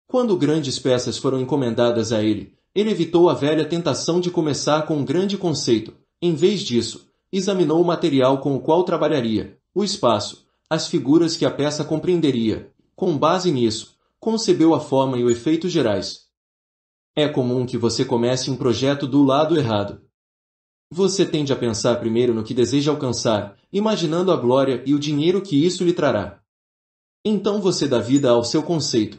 Quando grandes peças foram encomendadas a ele, ele evitou a velha tentação de começar com um grande conceito. Em vez disso, examinou o material com o qual trabalharia, o espaço, as figuras que a peça compreenderia. Com base nisso, concebeu a forma e o efeito gerais. É comum que você comece um projeto do lado errado. Você tende a pensar primeiro no que deseja alcançar, imaginando a glória e o dinheiro que isso lhe trará. Então você dá vida ao seu conceito.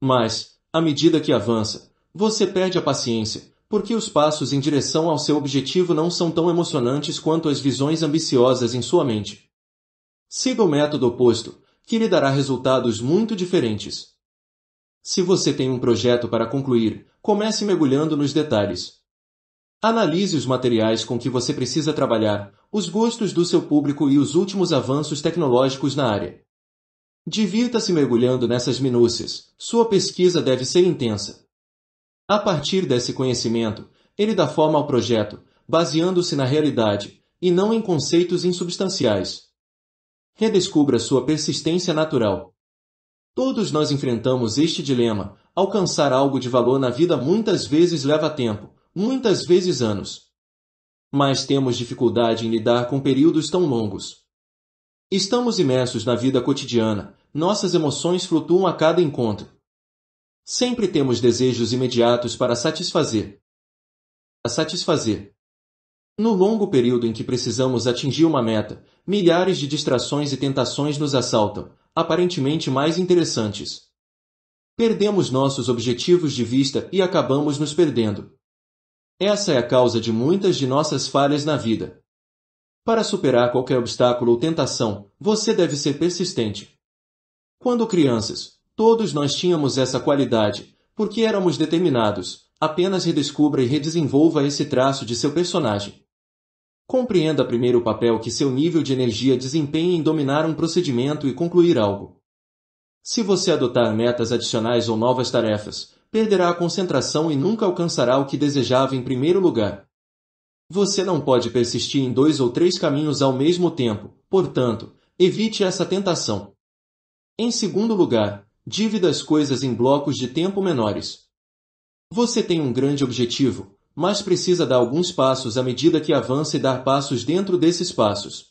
Mas, à medida que avança, você perde a paciência, porque os passos em direção ao seu objetivo não são tão emocionantes quanto as visões ambiciosas em sua mente. Siga o método oposto, que lhe dará resultados muito diferentes. Se você tem um projeto para concluir, comece mergulhando nos detalhes. Analise os materiais com que você precisa trabalhar, os gostos do seu público e os últimos avanços tecnológicos na área. Divirta-se mergulhando nessas minúcias. Sua pesquisa deve ser intensa. A partir desse conhecimento, ele dá forma ao projeto, baseando-se na realidade, e não em conceitos insubstanciais. Redescubra sua persistência natural. Todos nós enfrentamos este dilema. Alcançar algo de valor na vida muitas vezes leva tempo, muitas vezes anos. Mas temos dificuldade em lidar com períodos tão longos. Estamos imersos na vida cotidiana, nossas emoções flutuam a cada encontro. Sempre temos desejos imediatos para satisfazer. A satisfazer. No longo período em que precisamos atingir uma meta, milhares de distrações e tentações nos assaltam, aparentemente mais interessantes. Perdemos nossos objetivos de vista e acabamos nos perdendo. Essa é a causa de muitas de nossas falhas na vida. Para superar qualquer obstáculo ou tentação, você deve ser persistente. Quando crianças, todos nós tínhamos essa qualidade, porque éramos determinados. Apenas redescubra e redesenvolva esse traço de seu personagem. Compreenda primeiro o papel que seu nível de energia desempenha em dominar um procedimento e concluir algo. Se você adotar metas adicionais ou novas tarefas, perderá a concentração e nunca alcançará o que desejava em primeiro lugar. Você não pode persistir em dois ou três caminhos ao mesmo tempo, portanto, evite essa tentação. Em segundo lugar, divida as coisas em blocos de tempo menores. Você tem um grande objetivo, mas precisa dar alguns passos à medida que avança e dar passos dentro desses passos.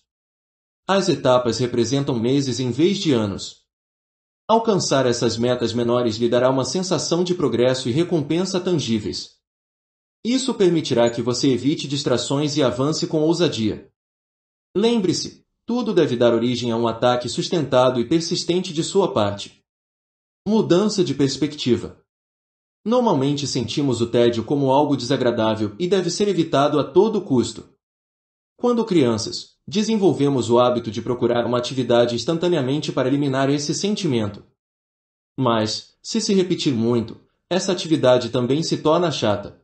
As etapas representam meses em vez de anos. Alcançar essas metas menores lhe dará uma sensação de progresso e recompensa tangíveis. Isso permitirá que você evite distrações e avance com ousadia. Lembre-se, tudo deve dar origem a um ataque sustentado e persistente de sua parte. Mudança de perspectiva. Normalmente sentimos o tédio como algo desagradável e deve ser evitado a todo custo. Quando crianças, desenvolvemos o hábito de procurar uma atividade instantaneamente para eliminar esse sentimento. Mas, se se repetir muito, essa atividade também se torna chata.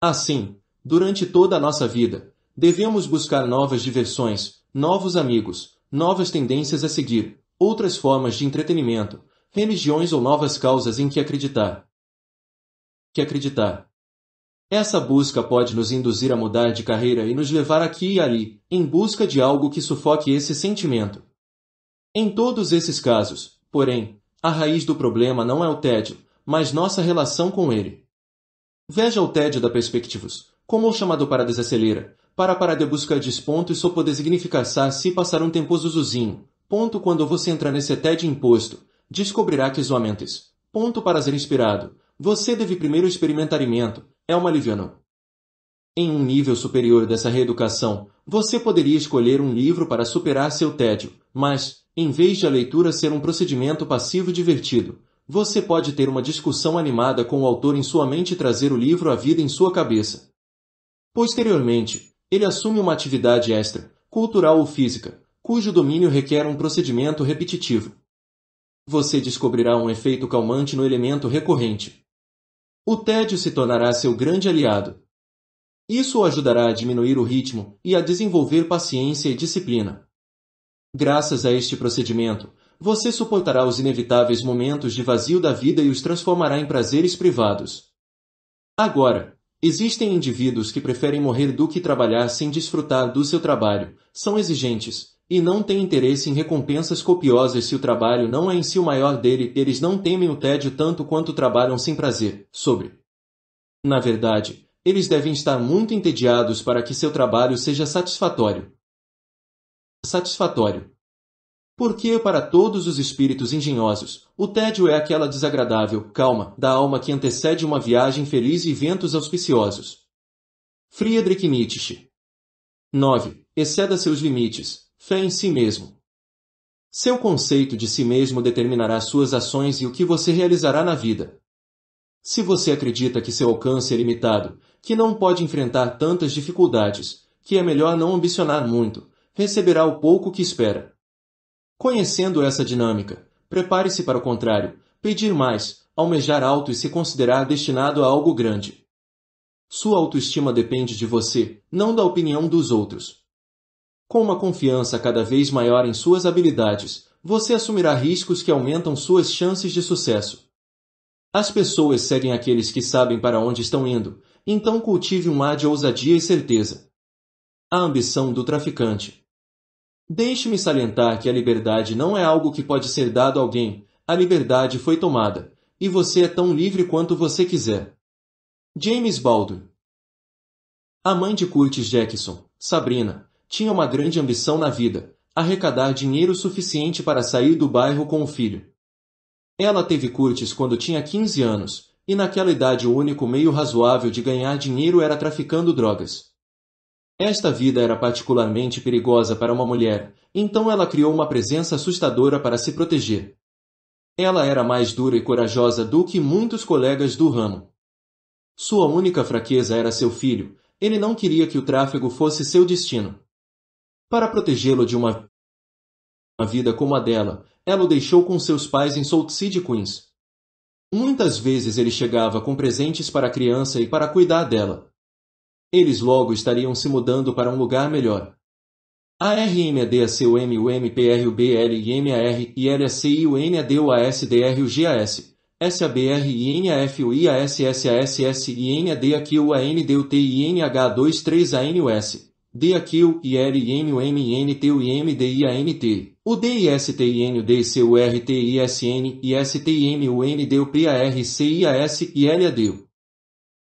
Assim, durante toda a nossa vida, devemos buscar novas diversões, novos amigos, novas tendências a seguir, outras formas de entretenimento, religiões ou novas causas em que acreditar. Que acreditar. Essa busca pode nos induzir a mudar de carreira e nos levar aqui e ali, em busca de algo que sufoque esse sentimento. Em todos esses casos, porém, a raiz do problema não é o tédio, mas nossa relação com ele. Veja o TED da Perspectivos, como o chamado para desacelera, para para de busca de ponto e só poder significar-se se passar um tempo zuzinho. Ponto quando você entrar nesse TED imposto, descobrirá que zoamentes. Ponto para ser inspirado. Você deve primeiro experimentarimento, é uma aliviano. Em um nível superior dessa reeducação, você poderia escolher um livro para superar seu tédio, mas, em vez de a leitura ser um procedimento passivo divertido, você pode ter uma discussão animada com o autor em sua mente e trazer o livro à vida em sua cabeça. Posteriormente, ele assume uma atividade extra, cultural ou física, cujo domínio requer um procedimento repetitivo. Você descobrirá um efeito calmante no elemento recorrente. O tédio se tornará seu grande aliado. Isso o ajudará a diminuir o ritmo e a desenvolver paciência e disciplina. Graças a este procedimento, você suportará os inevitáveis momentos de vazio da vida e os transformará em prazeres privados. Agora, existem indivíduos que preferem morrer do que trabalhar sem desfrutar do seu trabalho, são exigentes, e não têm interesse em recompensas copiosas se o trabalho não é em si o maior dele, eles não temem o tédio tanto quanto trabalham sem prazer, sobre. Na verdade, eles devem estar muito entediados para que seu trabalho seja satisfatório. Satisfatório. Porque, para todos os espíritos engenhosos, o tédio é aquela desagradável calma da alma que antecede uma viagem feliz e ventos auspiciosos. Friedrich Nietzsche 9. Exceda seus limites. Fé em si mesmo. Seu conceito de si mesmo determinará suas ações e o que você realizará na vida. Se você acredita que seu alcance é limitado, que não pode enfrentar tantas dificuldades, que é melhor não ambicionar muito, receberá o pouco que espera. Conhecendo essa dinâmica, prepare-se para o contrário, pedir mais, almejar alto e se considerar destinado a algo grande. Sua autoestima depende de você, não da opinião dos outros. Com uma confiança cada vez maior em suas habilidades, você assumirá riscos que aumentam suas chances de sucesso. As pessoas seguem aqueles que sabem para onde estão indo, então cultive um ar de ousadia e certeza. A ambição do traficante. Deixe-me salientar que a liberdade não é algo que pode ser dado a alguém. A liberdade foi tomada, e você é tão livre quanto você quiser. James Baldwin A mãe de Curtis Jackson, Sabrina, tinha uma grande ambição na vida, arrecadar dinheiro suficiente para sair do bairro com o filho. Ela teve Curtis quando tinha 15 anos, e naquela idade o único meio razoável de ganhar dinheiro era traficando drogas. Esta vida era particularmente perigosa para uma mulher, então ela criou uma presença assustadora para se proteger. Ela era mais dura e corajosa do que muitos colegas do ramo. Sua única fraqueza era seu filho, ele não queria que o tráfego fosse seu destino. Para protegê-lo de uma vida como a dela, ela o deixou com seus pais em Salt City, Queens. Muitas vezes ele chegava com presentes para a criança e para cuidar dela. Eles logo estariam se mudando para um lugar melhor. A R M a C U U M M P R U B L I, U U U U M D D A A A A S S S R R G B N F I I ILAC, S NAD, o S o I SABR, D o A INAD, A o D U T, N U S D, U T I T o S T I M, U N D U P A R C I A S I L A D U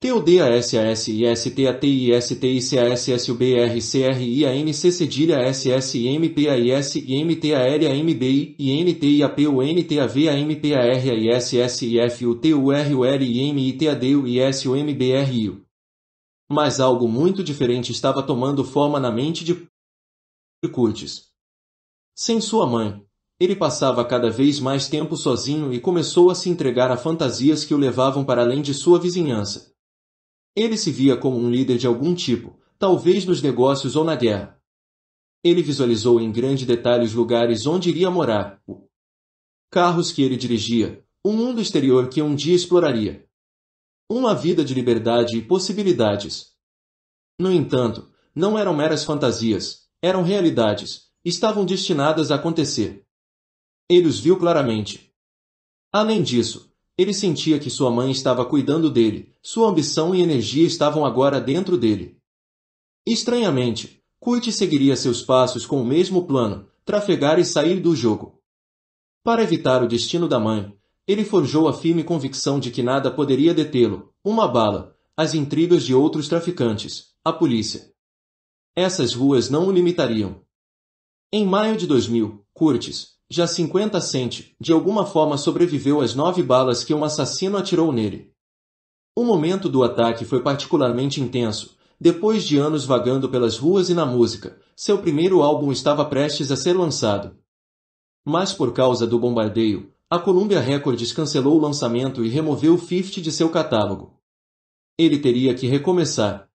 t t t t d a a a a s s s s s s i i i i c c u b r r TODASAS, ISTATISTICAS, SUBRCRIANC cedilha SS, m b r U. Mas algo muito diferente estava tomando forma na mente de Curtis. Sem sua mãe, ele passava cada vez mais tempo sozinho e começou a se entregar a fantasias que o levavam para além de sua vizinhança. Ele se via como um líder de algum tipo, talvez nos negócios ou na guerra. Ele visualizou em grande detalhe os lugares onde iria morar, carros que ele dirigia, um mundo exterior que um dia exploraria. Uma vida de liberdade e possibilidades. No entanto, não eram meras fantasias, eram realidades, estavam destinadas a acontecer. Ele os viu claramente. Além disso, ele sentia que sua mãe estava cuidando dele, sua ambição e energia estavam agora dentro dele. Estranhamente, Kurt seguiria seus passos com o mesmo plano, trafegar e sair do jogo. Para evitar o destino da mãe, ele forjou a firme convicção de que nada poderia detê-lo, uma bala, as intrigas de outros traficantes, a polícia. Essas ruas não o limitariam. Em maio de 2000, Curtis, já 50 Cent, de alguma forma sobreviveu às nove balas que um assassino atirou nele. O momento do ataque foi particularmente intenso. Depois de anos vagando pelas ruas e na música, seu primeiro álbum estava prestes a ser lançado. Mas por causa do bombardeio, a Columbia Records cancelou o lançamento e removeu 50 de seu catálogo. Ele teria que recomeçar.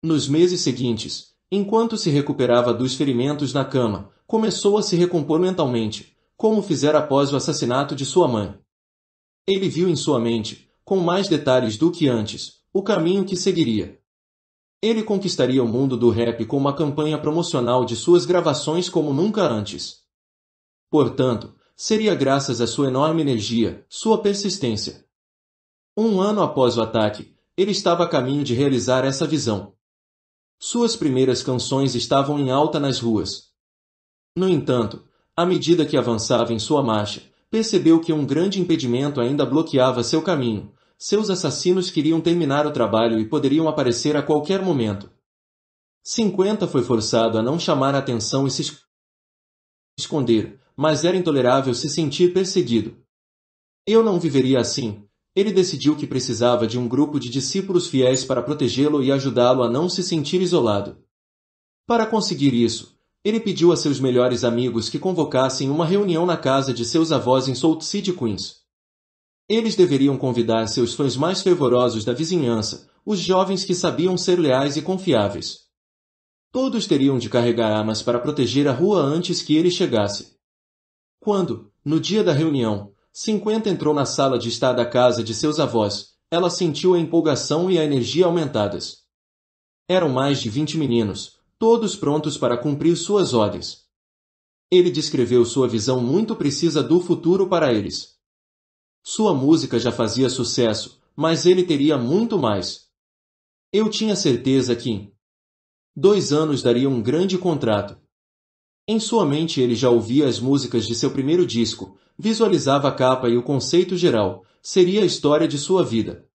Nos meses seguintes, enquanto se recuperava dos ferimentos na cama, começou a se recompor mentalmente, como fizera após o assassinato de sua mãe. Ele viu em sua mente, com mais detalhes do que antes, o caminho que seguiria. Ele conquistaria o mundo do rap com uma campanha promocional de suas gravações como nunca antes. Portanto, seria graças à sua enorme energia, sua persistência. Um ano após o ataque, ele estava a caminho de realizar essa visão. Suas primeiras canções estavam em alta nas ruas, no entanto, à medida que avançava em sua marcha, percebeu que um grande impedimento ainda bloqueava seu caminho. Seus assassinos queriam terminar o trabalho e poderiam aparecer a qualquer momento. 50 foi forçado a não chamar a atenção e se esconder, mas era intolerável se sentir perseguido. Eu não viveria assim. Ele decidiu que precisava de um grupo de discípulos fiéis para protegê-lo e ajudá-lo a não se sentir isolado. Para conseguir isso, ele pediu a seus melhores amigos que convocassem uma reunião na casa de seus avós em Salt City, Queens. Eles deveriam convidar seus fãs mais fervorosos da vizinhança, os jovens que sabiam ser leais e confiáveis. Todos teriam de carregar armas para proteger a rua antes que ele chegasse. Quando, no dia da reunião, 50 entrou na sala de estar da casa de seus avós, ela sentiu a empolgação e a energia aumentadas. Eram mais de 20 meninos, todos prontos para cumprir suas ordens. Ele descreveu sua visão muito precisa do futuro para eles. Sua música já fazia sucesso, mas ele teria muito mais. Eu tinha certeza que em dois anos daria um grande contrato. Em sua mente ele já ouvia as músicas de seu primeiro disco, visualizava a capa e o conceito geral, seria a história de sua vida.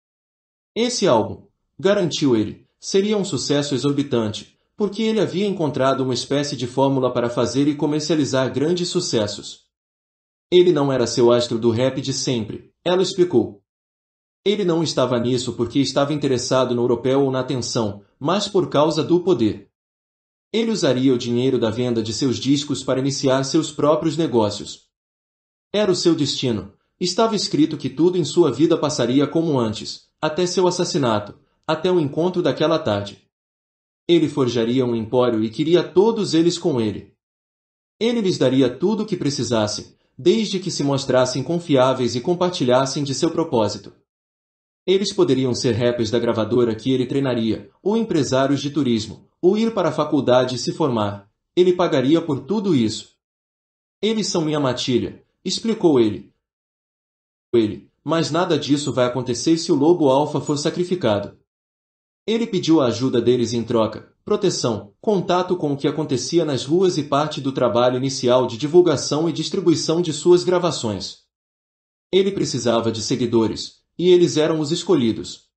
Esse álbum, garantiu ele, seria um sucesso exorbitante, porque ele havia encontrado uma espécie de fórmula para fazer e comercializar grandes sucessos. Ele não era seu astro do rap de sempre, ela explicou. Ele não estava nisso porque estava interessado no europeu ou na atenção, mas por causa do poder. Ele usaria o dinheiro da venda de seus discos para iniciar seus próprios negócios. Era o seu destino. Estava escrito que tudo em sua vida passaria como antes, até seu assassinato, até o encontro daquela tarde. Ele forjaria um empório e queria todos eles com ele. Ele lhes daria tudo o que precisassem, desde que se mostrassem confiáveis e compartilhassem de seu propósito. Eles poderiam ser rappers da gravadora que ele treinaria, ou empresários de turismo, ou ir para a faculdade e se formar. Ele pagaria por tudo isso. Eles são minha matilha, explicou ele. Ele, mas nada disso vai acontecer se o lobo alfa for sacrificado. Ele pediu a ajuda deles em troca, proteção, contato com o que acontecia nas ruas e parte do trabalho inicial de divulgação e distribuição de suas gravações. Ele precisava de seguidores, e eles eram os escolhidos.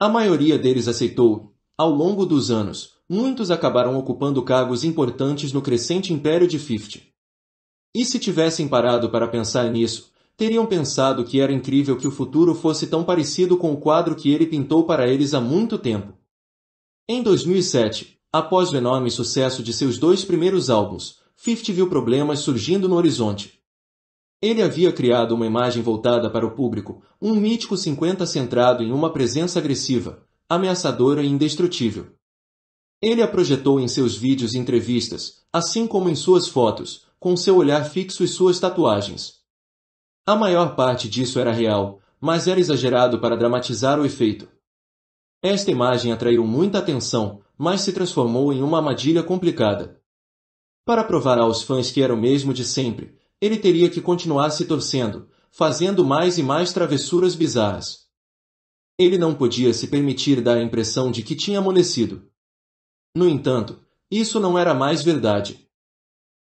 A maioria deles aceitou. Ao longo dos anos, muitos acabaram ocupando cargos importantes no crescente império de Fifty. E se tivessem parado para pensar nisso, teriam pensado que era incrível que o futuro fosse tão parecido com o quadro que ele pintou para eles há muito tempo. Em 2007, após o enorme sucesso de seus dois primeiros álbuns, Fifty viu problemas surgindo no horizonte. Ele havia criado uma imagem voltada para o público, um mítico 50 centrado em uma presença agressiva, ameaçadora e indestrutível. Ele a projetou em seus vídeos e entrevistas, assim como em suas fotos, com seu olhar fixo e suas tatuagens. A maior parte disso era real, mas era exagerado para dramatizar o efeito. Esta imagem atraiu muita atenção, mas se transformou em uma armadilha complicada. Para provar aos fãs que era o mesmo de sempre, ele teria que continuar se torcendo, fazendo mais e mais travessuras bizarras. Ele não podia se permitir dar a impressão de que tinha amolecido. No entanto, isso não era mais verdade.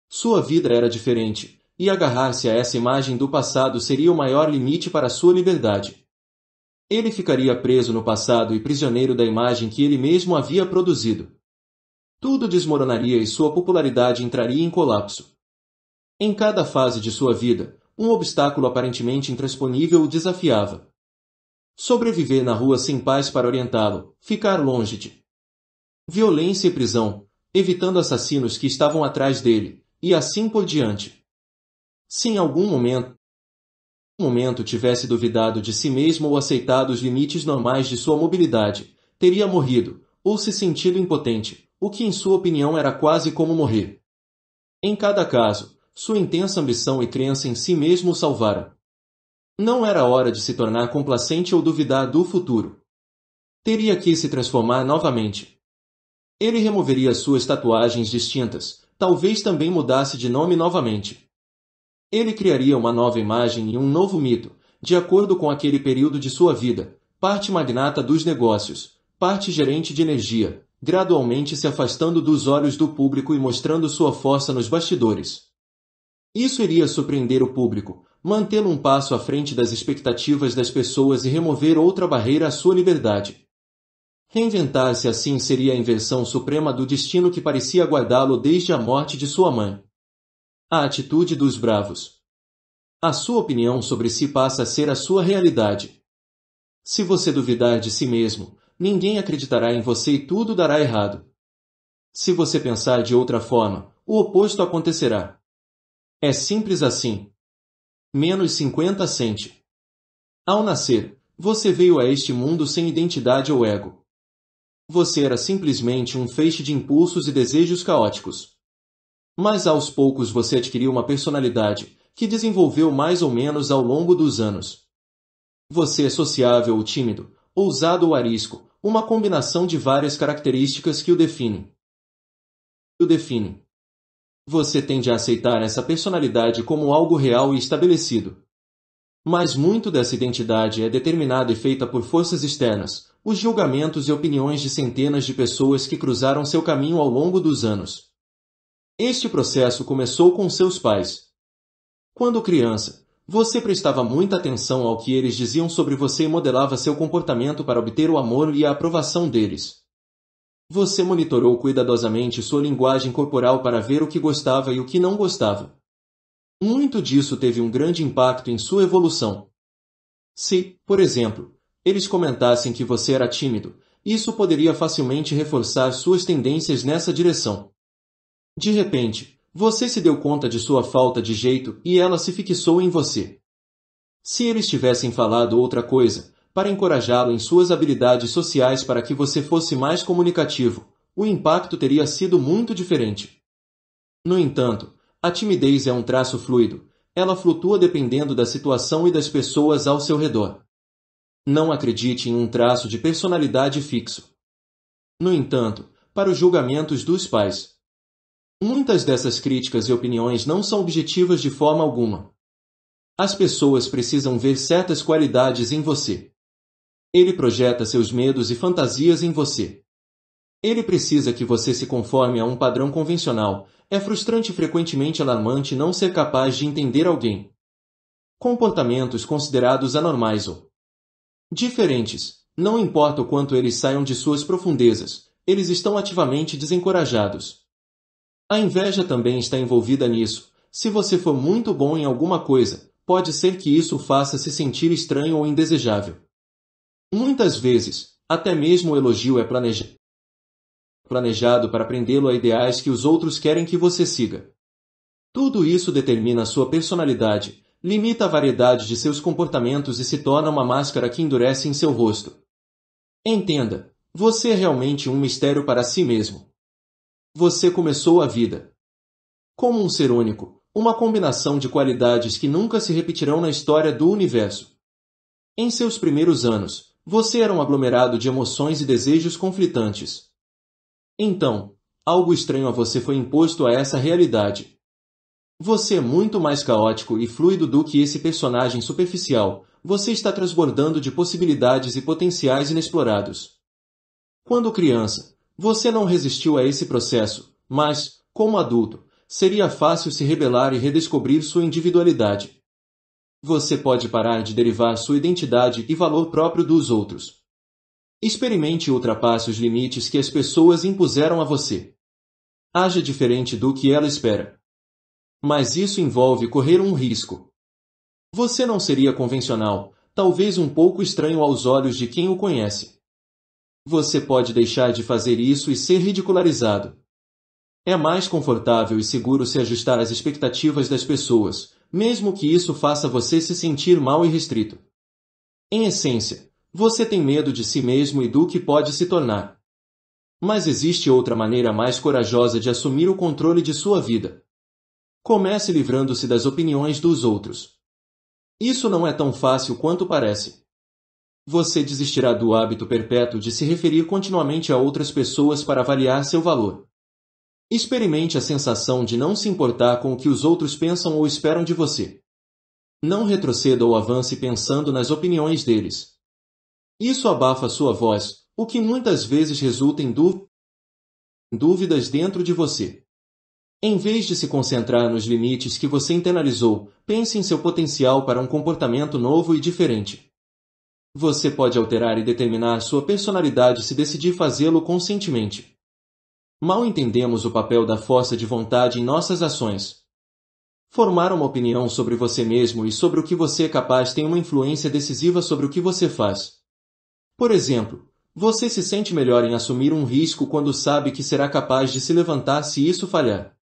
Sua vida era diferente, e agarrar-se a essa imagem do passado seria o maior limite para sua liberdade. Ele ficaria preso no passado e prisioneiro da imagem que ele mesmo havia produzido. Tudo desmoronaria e sua popularidade entraria em colapso. Em cada fase de sua vida, um obstáculo aparentemente intransponível o desafiava. Sobreviver na rua sem paz para orientá-lo, ficar longe de violência e prisão, evitando assassinos que estavam atrás dele, e assim por diante. Se em algum momento, momento tivesse duvidado de si mesmo ou aceitado os limites normais de sua mobilidade, teria morrido, ou se sentido impotente, o que em sua opinião era quase como morrer. Em cada caso, sua intensa ambição e crença em si mesmo o salvara. Não era hora de se tornar complacente ou duvidar do futuro. Teria que se transformar novamente. Ele removeria suas tatuagens distintas, talvez também mudasse de nome novamente. Ele criaria uma nova imagem e um novo mito, de acordo com aquele período de sua vida, parte magnata dos negócios, parte gerente de energia, gradualmente se afastando dos olhos do público e mostrando sua força nos bastidores. Isso iria surpreender o público, mantê-lo um passo à frente das expectativas das pessoas e remover outra barreira à sua liberdade. Reinventar-se assim seria a invenção suprema do destino que parecia aguardá-lo desde a morte de sua mãe a atitude dos bravos. A sua opinião sobre si passa a ser a sua realidade. Se você duvidar de si mesmo, ninguém acreditará em você e tudo dará errado. Se você pensar de outra forma, o oposto acontecerá. É simples assim. Menos 50 sente. Ao nascer, você veio a este mundo sem identidade ou ego. Você era simplesmente um feixe de impulsos e desejos caóticos. Mas aos poucos você adquiriu uma personalidade, que desenvolveu mais ou menos ao longo dos anos. Você é sociável ou tímido, ousado ou arisco, uma combinação de várias características que o definem. O define. Você tende a aceitar essa personalidade como algo real e estabelecido. Mas muito dessa identidade é determinada e feita por forças externas, os julgamentos e opiniões de centenas de pessoas que cruzaram seu caminho ao longo dos anos. Este processo começou com seus pais. Quando criança, você prestava muita atenção ao que eles diziam sobre você e modelava seu comportamento para obter o amor e a aprovação deles. Você monitorou cuidadosamente sua linguagem corporal para ver o que gostava e o que não gostava. Muito disso teve um grande impacto em sua evolução. Se, por exemplo, eles comentassem que você era tímido, isso poderia facilmente reforçar suas tendências nessa direção. De repente, você se deu conta de sua falta de jeito e ela se fixou em você. Se eles tivessem falado outra coisa, para encorajá-lo em suas habilidades sociais para que você fosse mais comunicativo, o impacto teria sido muito diferente. No entanto, a timidez é um traço fluido, ela flutua dependendo da situação e das pessoas ao seu redor. Não acredite em um traço de personalidade fixo. No entanto, para os julgamentos dos pais, Muitas dessas críticas e opiniões não são objetivas de forma alguma. As pessoas precisam ver certas qualidades em você. Ele projeta seus medos e fantasias em você. Ele precisa que você se conforme a um padrão convencional. É frustrante e frequentemente alarmante não ser capaz de entender alguém. Comportamentos considerados anormais ou diferentes, não importa o quanto eles saiam de suas profundezas, eles estão ativamente desencorajados. A inveja também está envolvida nisso. Se você for muito bom em alguma coisa, pode ser que isso faça se sentir estranho ou indesejável. Muitas vezes, até mesmo o elogio é planejado planejado para prendê-lo a ideais que os outros querem que você siga. Tudo isso determina sua personalidade, limita a variedade de seus comportamentos e se torna uma máscara que endurece em seu rosto. Entenda, você é realmente um mistério para si mesmo você começou a vida. Como um ser único, uma combinação de qualidades que nunca se repetirão na história do universo. Em seus primeiros anos, você era um aglomerado de emoções e desejos conflitantes. Então, algo estranho a você foi imposto a essa realidade. Você é muito mais caótico e fluido do que esse personagem superficial, você está transbordando de possibilidades e potenciais inexplorados. Quando criança, você não resistiu a esse processo, mas, como adulto, seria fácil se rebelar e redescobrir sua individualidade. Você pode parar de derivar sua identidade e valor próprio dos outros. Experimente e ultrapasse os limites que as pessoas impuseram a você. Haja diferente do que ela espera. Mas isso envolve correr um risco. Você não seria convencional, talvez um pouco estranho aos olhos de quem o conhece. Você pode deixar de fazer isso e ser ridicularizado. É mais confortável e seguro se ajustar às expectativas das pessoas, mesmo que isso faça você se sentir mal e restrito. Em essência, você tem medo de si mesmo e do que pode se tornar. Mas existe outra maneira mais corajosa de assumir o controle de sua vida. Comece livrando-se das opiniões dos outros. Isso não é tão fácil quanto parece. Você desistirá do hábito perpétuo de se referir continuamente a outras pessoas para avaliar seu valor. Experimente a sensação de não se importar com o que os outros pensam ou esperam de você. Não retroceda ou avance pensando nas opiniões deles. Isso abafa sua voz, o que muitas vezes resulta em dúvidas dentro de você. Em vez de se concentrar nos limites que você internalizou, pense em seu potencial para um comportamento novo e diferente. Você pode alterar e determinar sua personalidade se decidir fazê-lo conscientemente. Mal entendemos o papel da força de vontade em nossas ações. Formar uma opinião sobre você mesmo e sobre o que você é capaz tem uma influência decisiva sobre o que você faz. Por exemplo, você se sente melhor em assumir um risco quando sabe que será capaz de se levantar se isso falhar.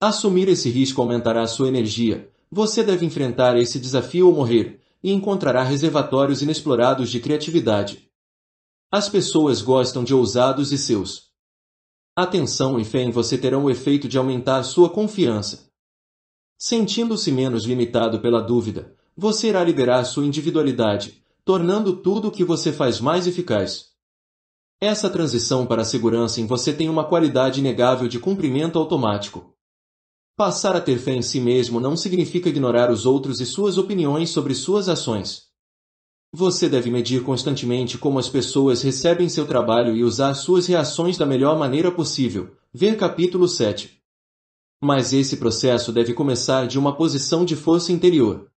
Assumir esse risco aumentará sua energia. Você deve enfrentar esse desafio ou morrer, e encontrará reservatórios inexplorados de criatividade. As pessoas gostam de ousados e seus. Atenção e fé em você terão o efeito de aumentar sua confiança. Sentindo-se menos limitado pela dúvida, você irá liberar sua individualidade, tornando tudo o que você faz mais eficaz. Essa transição para a segurança em você tem uma qualidade inegável de cumprimento automático. Passar a ter fé em si mesmo não significa ignorar os outros e suas opiniões sobre suas ações. Você deve medir constantemente como as pessoas recebem seu trabalho e usar suas reações da melhor maneira possível. Ver capítulo 7. Mas esse processo deve começar de uma posição de força interior.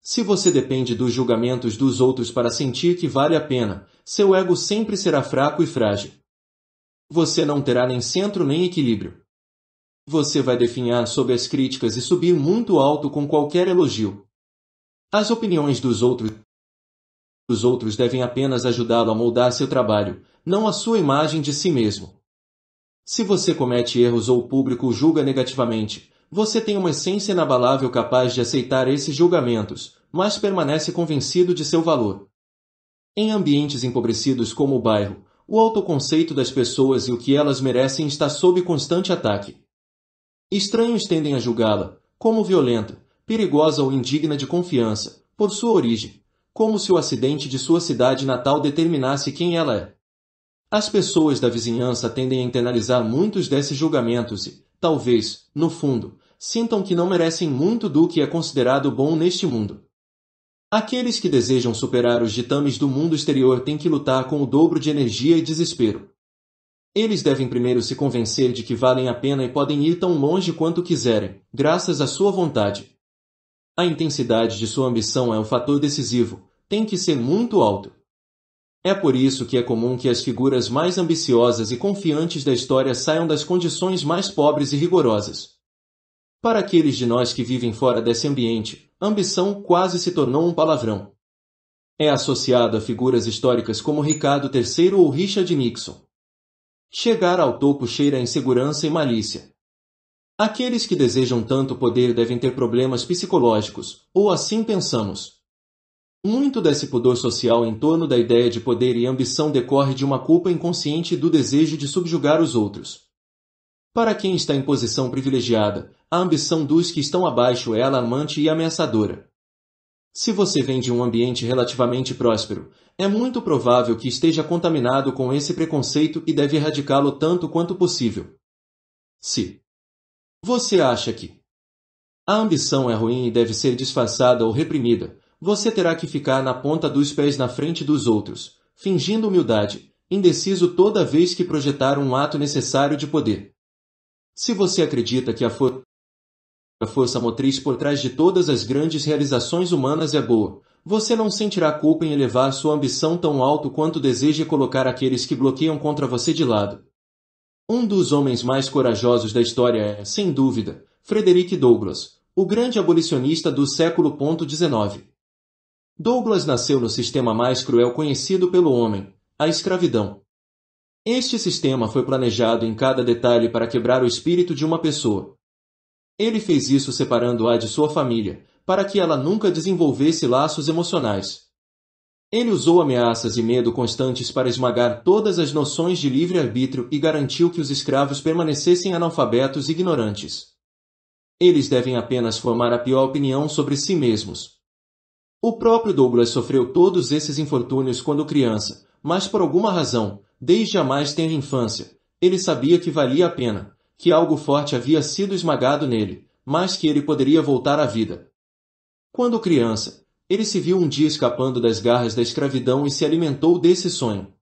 Se você depende dos julgamentos dos outros para sentir que vale a pena, seu ego sempre será fraco e frágil. Você não terá nem centro nem equilíbrio. Você vai definhar sob as críticas e subir muito alto com qualquer elogio. As opiniões dos outros os outros devem apenas ajudá-lo a moldar seu trabalho, não a sua imagem de si mesmo. Se você comete erros ou o público o julga negativamente, você tem uma essência inabalável capaz de aceitar esses julgamentos, mas permanece convencido de seu valor. Em ambientes empobrecidos como o bairro, o autoconceito das pessoas e o que elas merecem está sob constante ataque. Estranhos tendem a julgá-la como violenta, perigosa ou indigna de confiança, por sua origem, como se o acidente de sua cidade natal determinasse quem ela é. As pessoas da vizinhança tendem a internalizar muitos desses julgamentos e, talvez, no fundo, sintam que não merecem muito do que é considerado bom neste mundo. Aqueles que desejam superar os ditames do mundo exterior têm que lutar com o dobro de energia e desespero, eles devem primeiro se convencer de que valem a pena e podem ir tão longe quanto quiserem, graças à sua vontade. A intensidade de sua ambição é um fator decisivo, tem que ser muito alto. É por isso que é comum que as figuras mais ambiciosas e confiantes da história saiam das condições mais pobres e rigorosas. Para aqueles de nós que vivem fora desse ambiente, ambição quase se tornou um palavrão. É associado a figuras históricas como Ricardo III ou Richard Nixon. Chegar ao topo cheira a insegurança e malícia. Aqueles que desejam tanto poder devem ter problemas psicológicos, ou assim pensamos. Muito desse pudor social em torno da ideia de poder e ambição decorre de uma culpa inconsciente do desejo de subjugar os outros. Para quem está em posição privilegiada, a ambição dos que estão abaixo é alarmante e ameaçadora. Se você vem de um ambiente relativamente próspero, é muito provável que esteja contaminado com esse preconceito e deve erradicá-lo tanto quanto possível. Se você acha que a ambição é ruim e deve ser disfarçada ou reprimida, você terá que ficar na ponta dos pés na frente dos outros, fingindo humildade, indeciso toda vez que projetar um ato necessário de poder. Se você acredita que a força a força motriz por trás de todas as grandes realizações humanas é boa. Você não sentirá culpa em elevar sua ambição tão alto quanto deseja colocar aqueles que bloqueiam contra você de lado. Um dos homens mais corajosos da história é, sem dúvida, Frederick Douglass, o grande abolicionista do século XIX. Douglass nasceu no sistema mais cruel conhecido pelo homem, a escravidão. Este sistema foi planejado em cada detalhe para quebrar o espírito de uma pessoa. Ele fez isso separando-a de sua família, para que ela nunca desenvolvesse laços emocionais. Ele usou ameaças e medo constantes para esmagar todas as noções de livre-arbítrio e garantiu que os escravos permanecessem analfabetos e ignorantes. Eles devem apenas formar a pior opinião sobre si mesmos. O próprio Douglas sofreu todos esses infortúnios quando criança, mas por alguma razão, desde a mais tenra infância, ele sabia que valia a pena, que algo forte havia sido esmagado nele, mas que ele poderia voltar à vida. Quando criança, ele se viu um dia escapando das garras da escravidão e se alimentou desse sonho.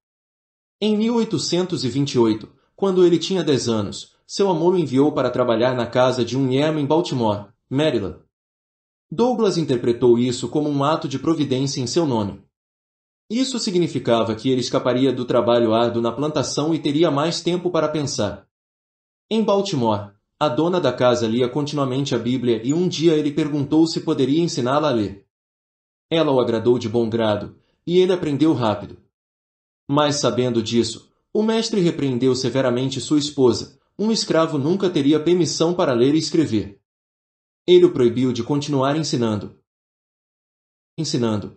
Em 1828, quando ele tinha 10 anos, seu amor o enviou para trabalhar na casa de um yermo em Baltimore, Maryland. Douglas interpretou isso como um ato de providência em seu nome. Isso significava que ele escaparia do trabalho árduo na plantação e teria mais tempo para pensar. Em Baltimore, a dona da casa lia continuamente a Bíblia e um dia ele perguntou se poderia ensiná-la a ler. Ela o agradou de bom grado, e ele aprendeu rápido. Mas sabendo disso, o mestre repreendeu severamente sua esposa. Um escravo nunca teria permissão para ler e escrever. Ele o proibiu de continuar ensinando. Ensinando.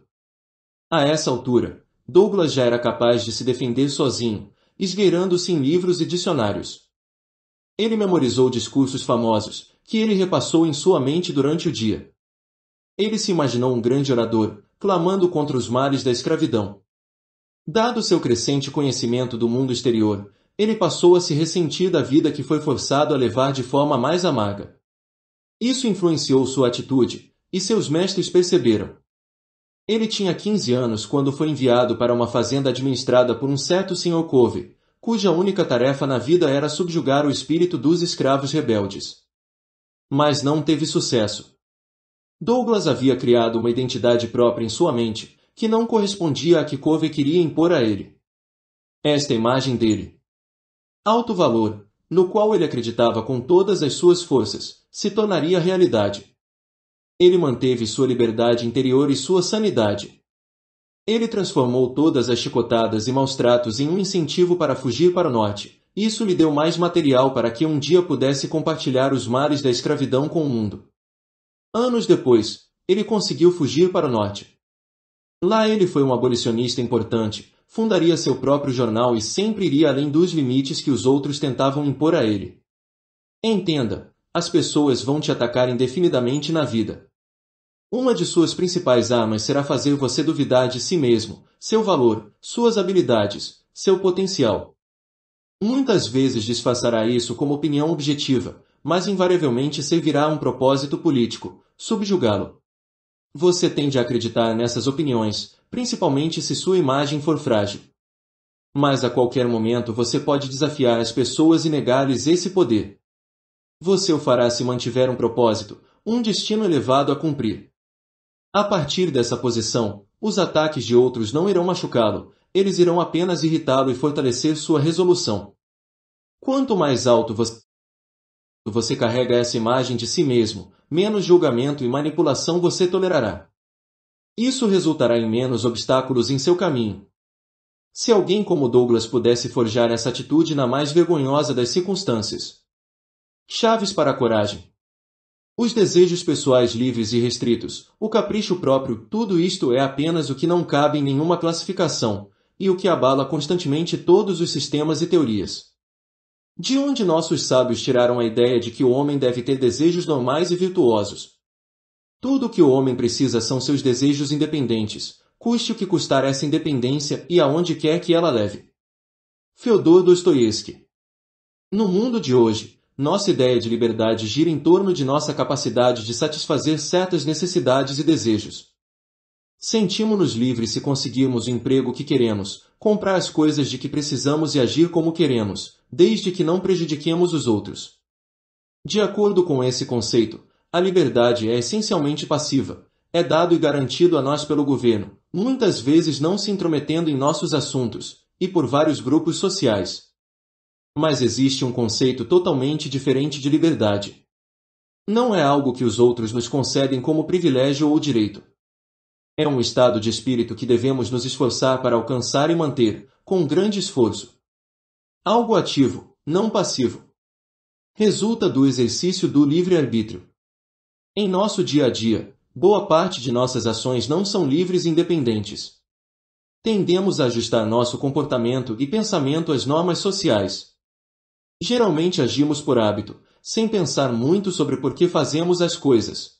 A essa altura, Douglas já era capaz de se defender sozinho, esgueirando-se em livros e dicionários. Ele memorizou discursos famosos, que ele repassou em sua mente durante o dia. Ele se imaginou um grande orador, clamando contra os males da escravidão. Dado seu crescente conhecimento do mundo exterior, ele passou a se ressentir da vida que foi forçado a levar de forma mais amarga. Isso influenciou sua atitude, e seus mestres perceberam. Ele tinha 15 anos quando foi enviado para uma fazenda administrada por um certo Sr. Cove, cuja única tarefa na vida era subjugar o espírito dos escravos rebeldes. Mas não teve sucesso. Douglas havia criado uma identidade própria em sua mente, que não correspondia à que Covey queria impor a ele. Esta imagem dele. Alto valor, no qual ele acreditava com todas as suas forças, se tornaria realidade. Ele manteve sua liberdade interior e sua sanidade, ele transformou todas as chicotadas e maus-tratos em um incentivo para fugir para o norte. Isso lhe deu mais material para que um dia pudesse compartilhar os males da escravidão com o mundo. Anos depois, ele conseguiu fugir para o norte. Lá ele foi um abolicionista importante, fundaria seu próprio jornal e sempre iria além dos limites que os outros tentavam impor a ele. Entenda, as pessoas vão te atacar indefinidamente na vida. Uma de suas principais armas será fazer você duvidar de si mesmo, seu valor, suas habilidades, seu potencial. Muitas vezes disfarçará isso como opinião objetiva, mas invariavelmente servirá a um propósito político, subjugá-lo. Você tende a acreditar nessas opiniões, principalmente se sua imagem for frágil. Mas a qualquer momento você pode desafiar as pessoas e negar-lhes esse poder. Você o fará se mantiver um propósito, um destino elevado a cumprir. A partir dessa posição, os ataques de outros não irão machucá-lo, eles irão apenas irritá-lo e fortalecer sua resolução. Quanto mais alto você carrega essa imagem de si mesmo, menos julgamento e manipulação você tolerará. Isso resultará em menos obstáculos em seu caminho. Se alguém como Douglas pudesse forjar essa atitude na mais vergonhosa das circunstâncias. Chaves para a coragem. Os desejos pessoais livres e restritos, o capricho próprio, tudo isto é apenas o que não cabe em nenhuma classificação, e o que abala constantemente todos os sistemas e teorias. De onde nossos sábios tiraram a ideia de que o homem deve ter desejos normais e virtuosos? Tudo o que o homem precisa são seus desejos independentes, custe o que custar essa independência e aonde quer que ela leve. Fyodor Dostoevsky No mundo de hoje, nossa ideia de liberdade gira em torno de nossa capacidade de satisfazer certas necessidades e desejos. Sentimos-nos livres se conseguirmos o emprego que queremos, comprar as coisas de que precisamos e agir como queremos, desde que não prejudiquemos os outros. De acordo com esse conceito, a liberdade é essencialmente passiva, é dado e garantido a nós pelo governo, muitas vezes não se intrometendo em nossos assuntos, e por vários grupos sociais, mas existe um conceito totalmente diferente de liberdade. Não é algo que os outros nos concedem como privilégio ou direito. É um estado de espírito que devemos nos esforçar para alcançar e manter, com grande esforço. Algo ativo, não passivo. Resulta do exercício do livre-arbítrio. Em nosso dia a dia, boa parte de nossas ações não são livres e independentes. Tendemos a ajustar nosso comportamento e pensamento às normas sociais, Geralmente agimos por hábito, sem pensar muito sobre por que fazemos as coisas.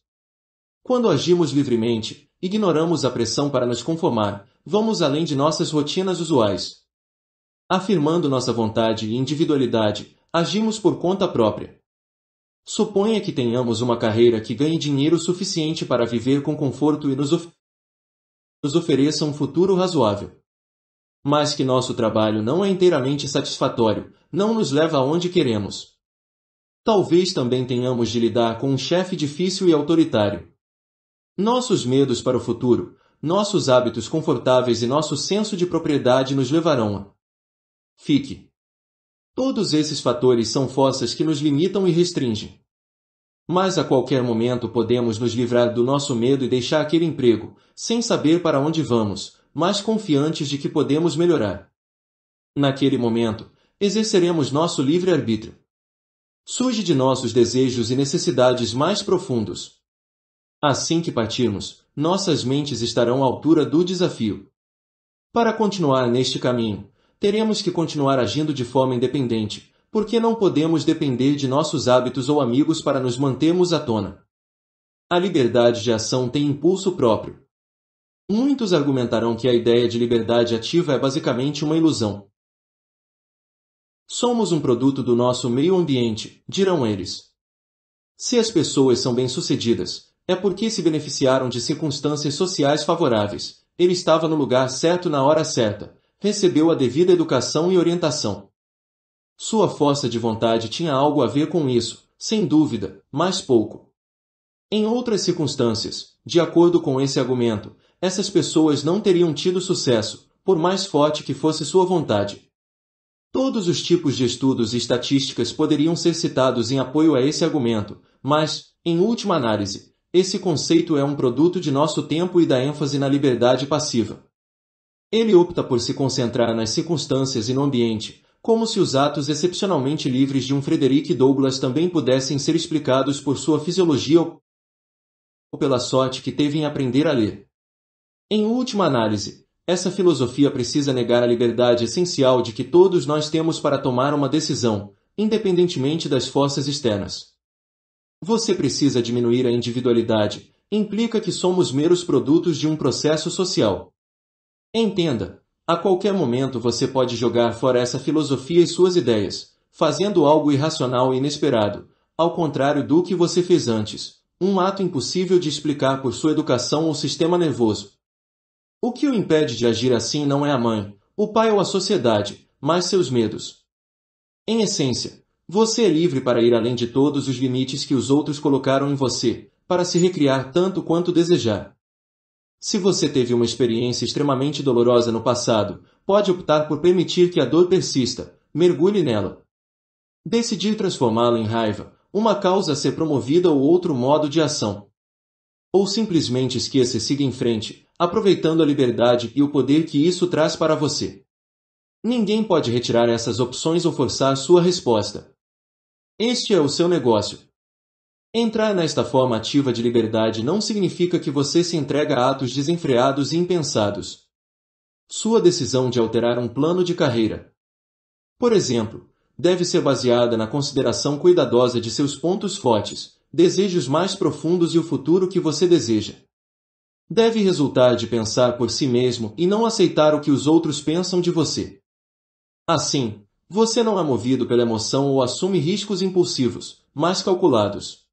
Quando agimos livremente, ignoramos a pressão para nos conformar, vamos além de nossas rotinas usuais. Afirmando nossa vontade e individualidade, agimos por conta própria. Suponha que tenhamos uma carreira que ganhe dinheiro suficiente para viver com conforto e nos, of nos ofereça um futuro razoável mas que nosso trabalho não é inteiramente satisfatório, não nos leva aonde queremos. Talvez também tenhamos de lidar com um chefe difícil e autoritário. Nossos medos para o futuro, nossos hábitos confortáveis e nosso senso de propriedade nos levarão a. Fique. Todos esses fatores são forças que nos limitam e restringem. Mas a qualquer momento podemos nos livrar do nosso medo e deixar aquele emprego, sem saber para onde vamos, mais confiantes de que podemos melhorar. Naquele momento, exerceremos nosso livre-arbítrio. Surge de nossos desejos e necessidades mais profundos. Assim que partirmos, nossas mentes estarão à altura do desafio. Para continuar neste caminho, teremos que continuar agindo de forma independente, porque não podemos depender de nossos hábitos ou amigos para nos mantermos à tona. A liberdade de ação tem impulso próprio, Muitos argumentarão que a ideia de liberdade ativa é basicamente uma ilusão. Somos um produto do nosso meio ambiente, dirão eles. Se as pessoas são bem-sucedidas, é porque se beneficiaram de circunstâncias sociais favoráveis. Ele estava no lugar certo na hora certa, recebeu a devida educação e orientação. Sua força de vontade tinha algo a ver com isso, sem dúvida, mas pouco. Em outras circunstâncias, de acordo com esse argumento, essas pessoas não teriam tido sucesso, por mais forte que fosse sua vontade. Todos os tipos de estudos e estatísticas poderiam ser citados em apoio a esse argumento, mas, em última análise, esse conceito é um produto de nosso tempo e da ênfase na liberdade passiva. Ele opta por se concentrar nas circunstâncias e no ambiente, como se os atos excepcionalmente livres de um Frederick Douglass também pudessem ser explicados por sua fisiologia ou pela sorte que teve em aprender a ler. Em última análise, essa filosofia precisa negar a liberdade essencial de que todos nós temos para tomar uma decisão, independentemente das forças externas. Você precisa diminuir a individualidade, implica que somos meros produtos de um processo social. Entenda, a qualquer momento você pode jogar fora essa filosofia e suas ideias, fazendo algo irracional e inesperado, ao contrário do que você fez antes, um ato impossível de explicar por sua educação ou sistema nervoso. O que o impede de agir assim não é a mãe, o pai ou a sociedade, mas seus medos. Em essência, você é livre para ir além de todos os limites que os outros colocaram em você, para se recriar tanto quanto desejar. Se você teve uma experiência extremamente dolorosa no passado, pode optar por permitir que a dor persista, mergulhe nela. Decidir transformá-la em raiva, uma causa a ser promovida ou outro modo de ação. Ou simplesmente esqueça e siga em frente, aproveitando a liberdade e o poder que isso traz para você. Ninguém pode retirar essas opções ou forçar sua resposta. Este é o seu negócio. Entrar nesta forma ativa de liberdade não significa que você se entrega a atos desenfreados e impensados. Sua decisão de alterar um plano de carreira, por exemplo, deve ser baseada na consideração cuidadosa de seus pontos fortes, desejos mais profundos e o futuro que você deseja deve resultar de pensar por si mesmo e não aceitar o que os outros pensam de você. Assim, você não é movido pela emoção ou assume riscos impulsivos, mas calculados.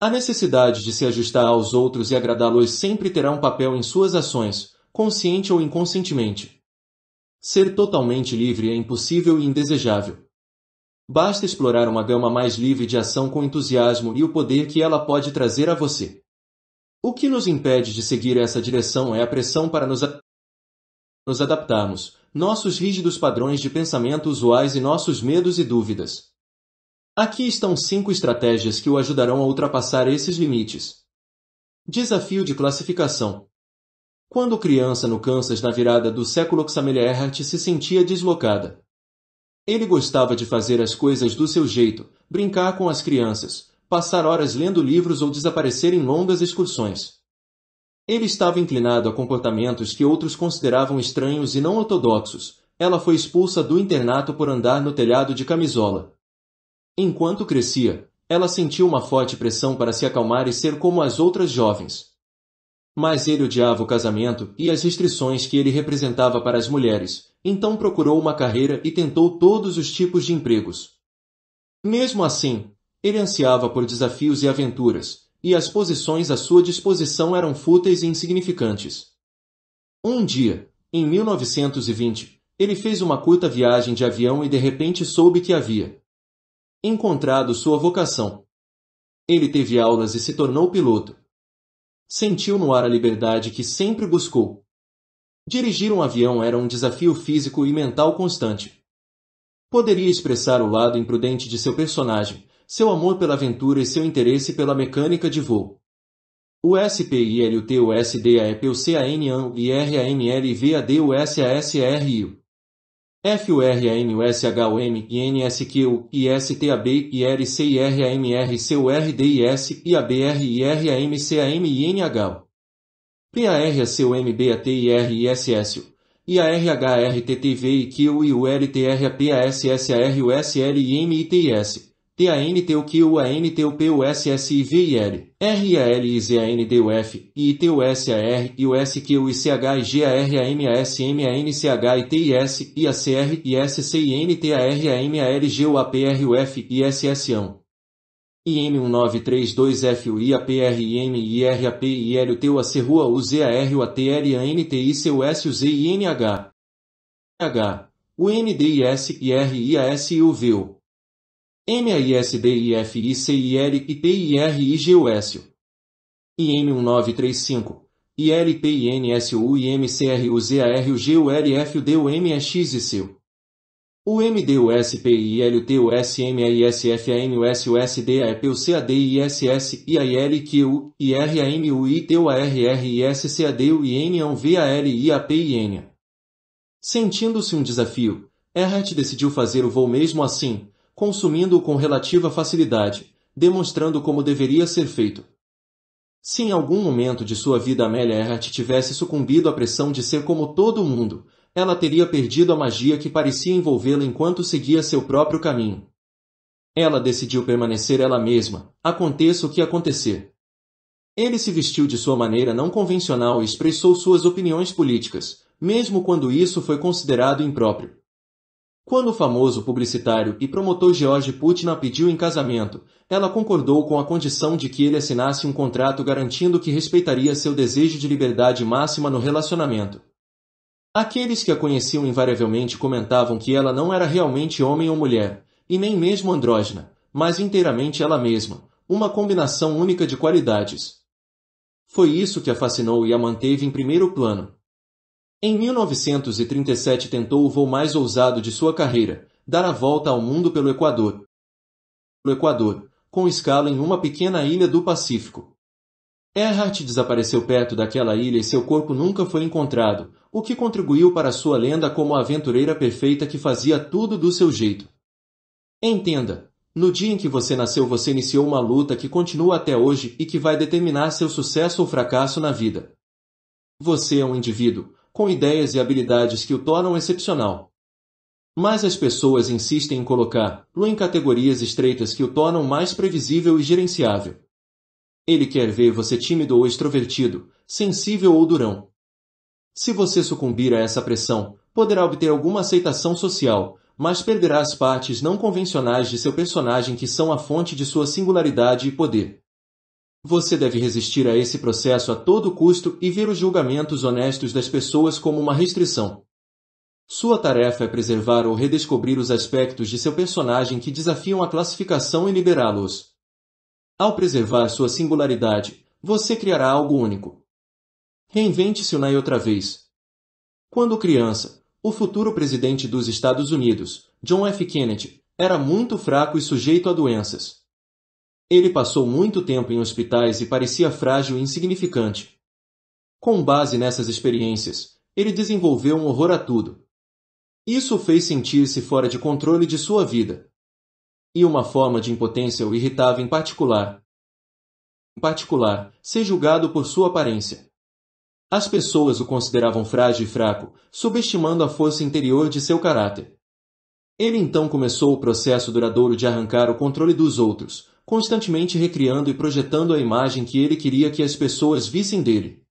A necessidade de se ajustar aos outros e agradá-los sempre terá um papel em suas ações, consciente ou inconscientemente. Ser totalmente livre é impossível e indesejável. Basta explorar uma gama mais livre de ação com entusiasmo e o poder que ela pode trazer a você. O que nos impede de seguir essa direção é a pressão para nos, a... nos adaptarmos, nossos rígidos padrões de pensamento usuais e nossos medos e dúvidas. Aqui estão cinco estratégias que o ajudarão a ultrapassar esses limites. Desafio de classificação. Quando criança no Kansas na virada do século Xamelia Earhart se sentia deslocada. Ele gostava de fazer as coisas do seu jeito, brincar com as crianças, passar horas lendo livros ou desaparecer em longas excursões. Ele estava inclinado a comportamentos que outros consideravam estranhos e não ortodoxos. Ela foi expulsa do internato por andar no telhado de camisola. Enquanto crescia, ela sentiu uma forte pressão para se acalmar e ser como as outras jovens. Mas ele odiava o casamento e as restrições que ele representava para as mulheres, então procurou uma carreira e tentou todos os tipos de empregos. Mesmo assim, ele ansiava por desafios e aventuras, e as posições à sua disposição eram fúteis e insignificantes. Um dia, em 1920, ele fez uma curta viagem de avião e de repente soube que havia encontrado sua vocação. Ele teve aulas e se tornou piloto. Sentiu no ar a liberdade que sempre buscou. Dirigir um avião era um desafio físico e mental constante. Poderia expressar o lado imprudente de seu personagem, seu amor pela aventura e seu interesse pela mecânica de voo. O SPILTUSDAEPUCANANIRANLVADUSASRU FURANUSHOM INSQU ISTAB IRCIRAMRCURDIS IABRIRAMCAMINH PARCUMBATIRISSU IARHRTTV IQUIURTRAPASSARUSLIMITS TANTUQANTUPUSSIVIR, RALIZANDUF, ITUSAR, IUSQICHGIRAMASMANCHITIS, IACR, ISCINTARMALGUAPRUF, ISSão. IM1932FUIAPRMIRAPILTUAC RUA UZARUATRANTICUSUZINH. H. UNDIS, IRIAS e UVEU. MAISDIFICILIPTIRIGUS, IM1935, ILPINSU IMCRUZARUGULFDUMEXICIL. O MDUSPILTUSMISFANUSUSDAEPUCADISS IAILQU IRAMUITUARRSCDUINVALIAPIN Sentindo-se um desafio, Erhard decidiu fazer o voo mesmo assim, consumindo-o com relativa facilidade, demonstrando como deveria ser feito. Se em algum momento de sua vida Amélia Earhart tivesse sucumbido à pressão de ser como todo mundo, ela teria perdido a magia que parecia envolvê-la enquanto seguia seu próprio caminho. Ela decidiu permanecer ela mesma, aconteça o que acontecer. Ele se vestiu de sua maneira não convencional e expressou suas opiniões políticas, mesmo quando isso foi considerado impróprio. Quando o famoso publicitário e promotor George Putin a pediu em casamento, ela concordou com a condição de que ele assinasse um contrato garantindo que respeitaria seu desejo de liberdade máxima no relacionamento. Aqueles que a conheciam invariavelmente comentavam que ela não era realmente homem ou mulher, e nem mesmo andrógena, mas inteiramente ela mesma, uma combinação única de qualidades. Foi isso que a fascinou e a manteve em primeiro plano. Em 1937 tentou o voo mais ousado de sua carreira, dar a volta ao mundo pelo Equador. O Equador, com escala em uma pequena ilha do Pacífico. Earhart desapareceu perto daquela ilha e seu corpo nunca foi encontrado, o que contribuiu para sua lenda como a aventureira perfeita que fazia tudo do seu jeito. Entenda, no dia em que você nasceu você iniciou uma luta que continua até hoje e que vai determinar seu sucesso ou fracasso na vida. Você é um indivíduo, com ideias e habilidades que o tornam excepcional. Mas as pessoas insistem em colocar Lu em categorias estreitas que o tornam mais previsível e gerenciável. Ele quer ver você tímido ou extrovertido, sensível ou durão. Se você sucumbir a essa pressão, poderá obter alguma aceitação social, mas perderá as partes não convencionais de seu personagem que são a fonte de sua singularidade e poder. Você deve resistir a esse processo a todo custo e ver os julgamentos honestos das pessoas como uma restrição. Sua tarefa é preservar ou redescobrir os aspectos de seu personagem que desafiam a classificação e liberá-los. Ao preservar sua singularidade, você criará algo único. Reinvente-se na e outra vez. Quando criança, o futuro presidente dos Estados Unidos, John F. Kennedy, era muito fraco e sujeito a doenças. Ele passou muito tempo em hospitais e parecia frágil e insignificante. Com base nessas experiências, ele desenvolveu um horror a tudo. Isso o fez sentir-se fora de controle de sua vida. E uma forma de impotência o irritava em particular. Em particular, ser julgado por sua aparência. As pessoas o consideravam frágil e fraco, subestimando a força interior de seu caráter. Ele então começou o processo duradouro de arrancar o controle dos outros, constantemente recriando e projetando a imagem que ele queria que as pessoas vissem dele.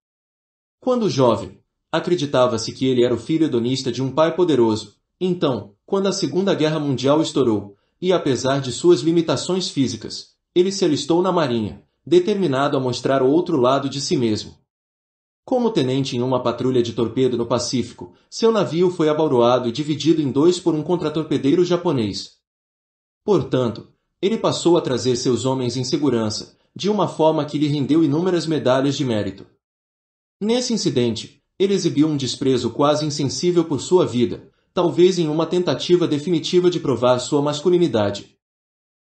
Quando jovem, acreditava-se que ele era o filho hedonista de um pai poderoso. Então, quando a Segunda Guerra Mundial estourou, e apesar de suas limitações físicas, ele se alistou na Marinha, determinado a mostrar o outro lado de si mesmo. Como tenente em uma patrulha de torpedo no Pacífico, seu navio foi abalroado e dividido em dois por um contratorpedeiro japonês. Portanto, ele passou a trazer seus homens em segurança, de uma forma que lhe rendeu inúmeras medalhas de mérito. Nesse incidente, ele exibiu um desprezo quase insensível por sua vida, talvez em uma tentativa definitiva de provar sua masculinidade.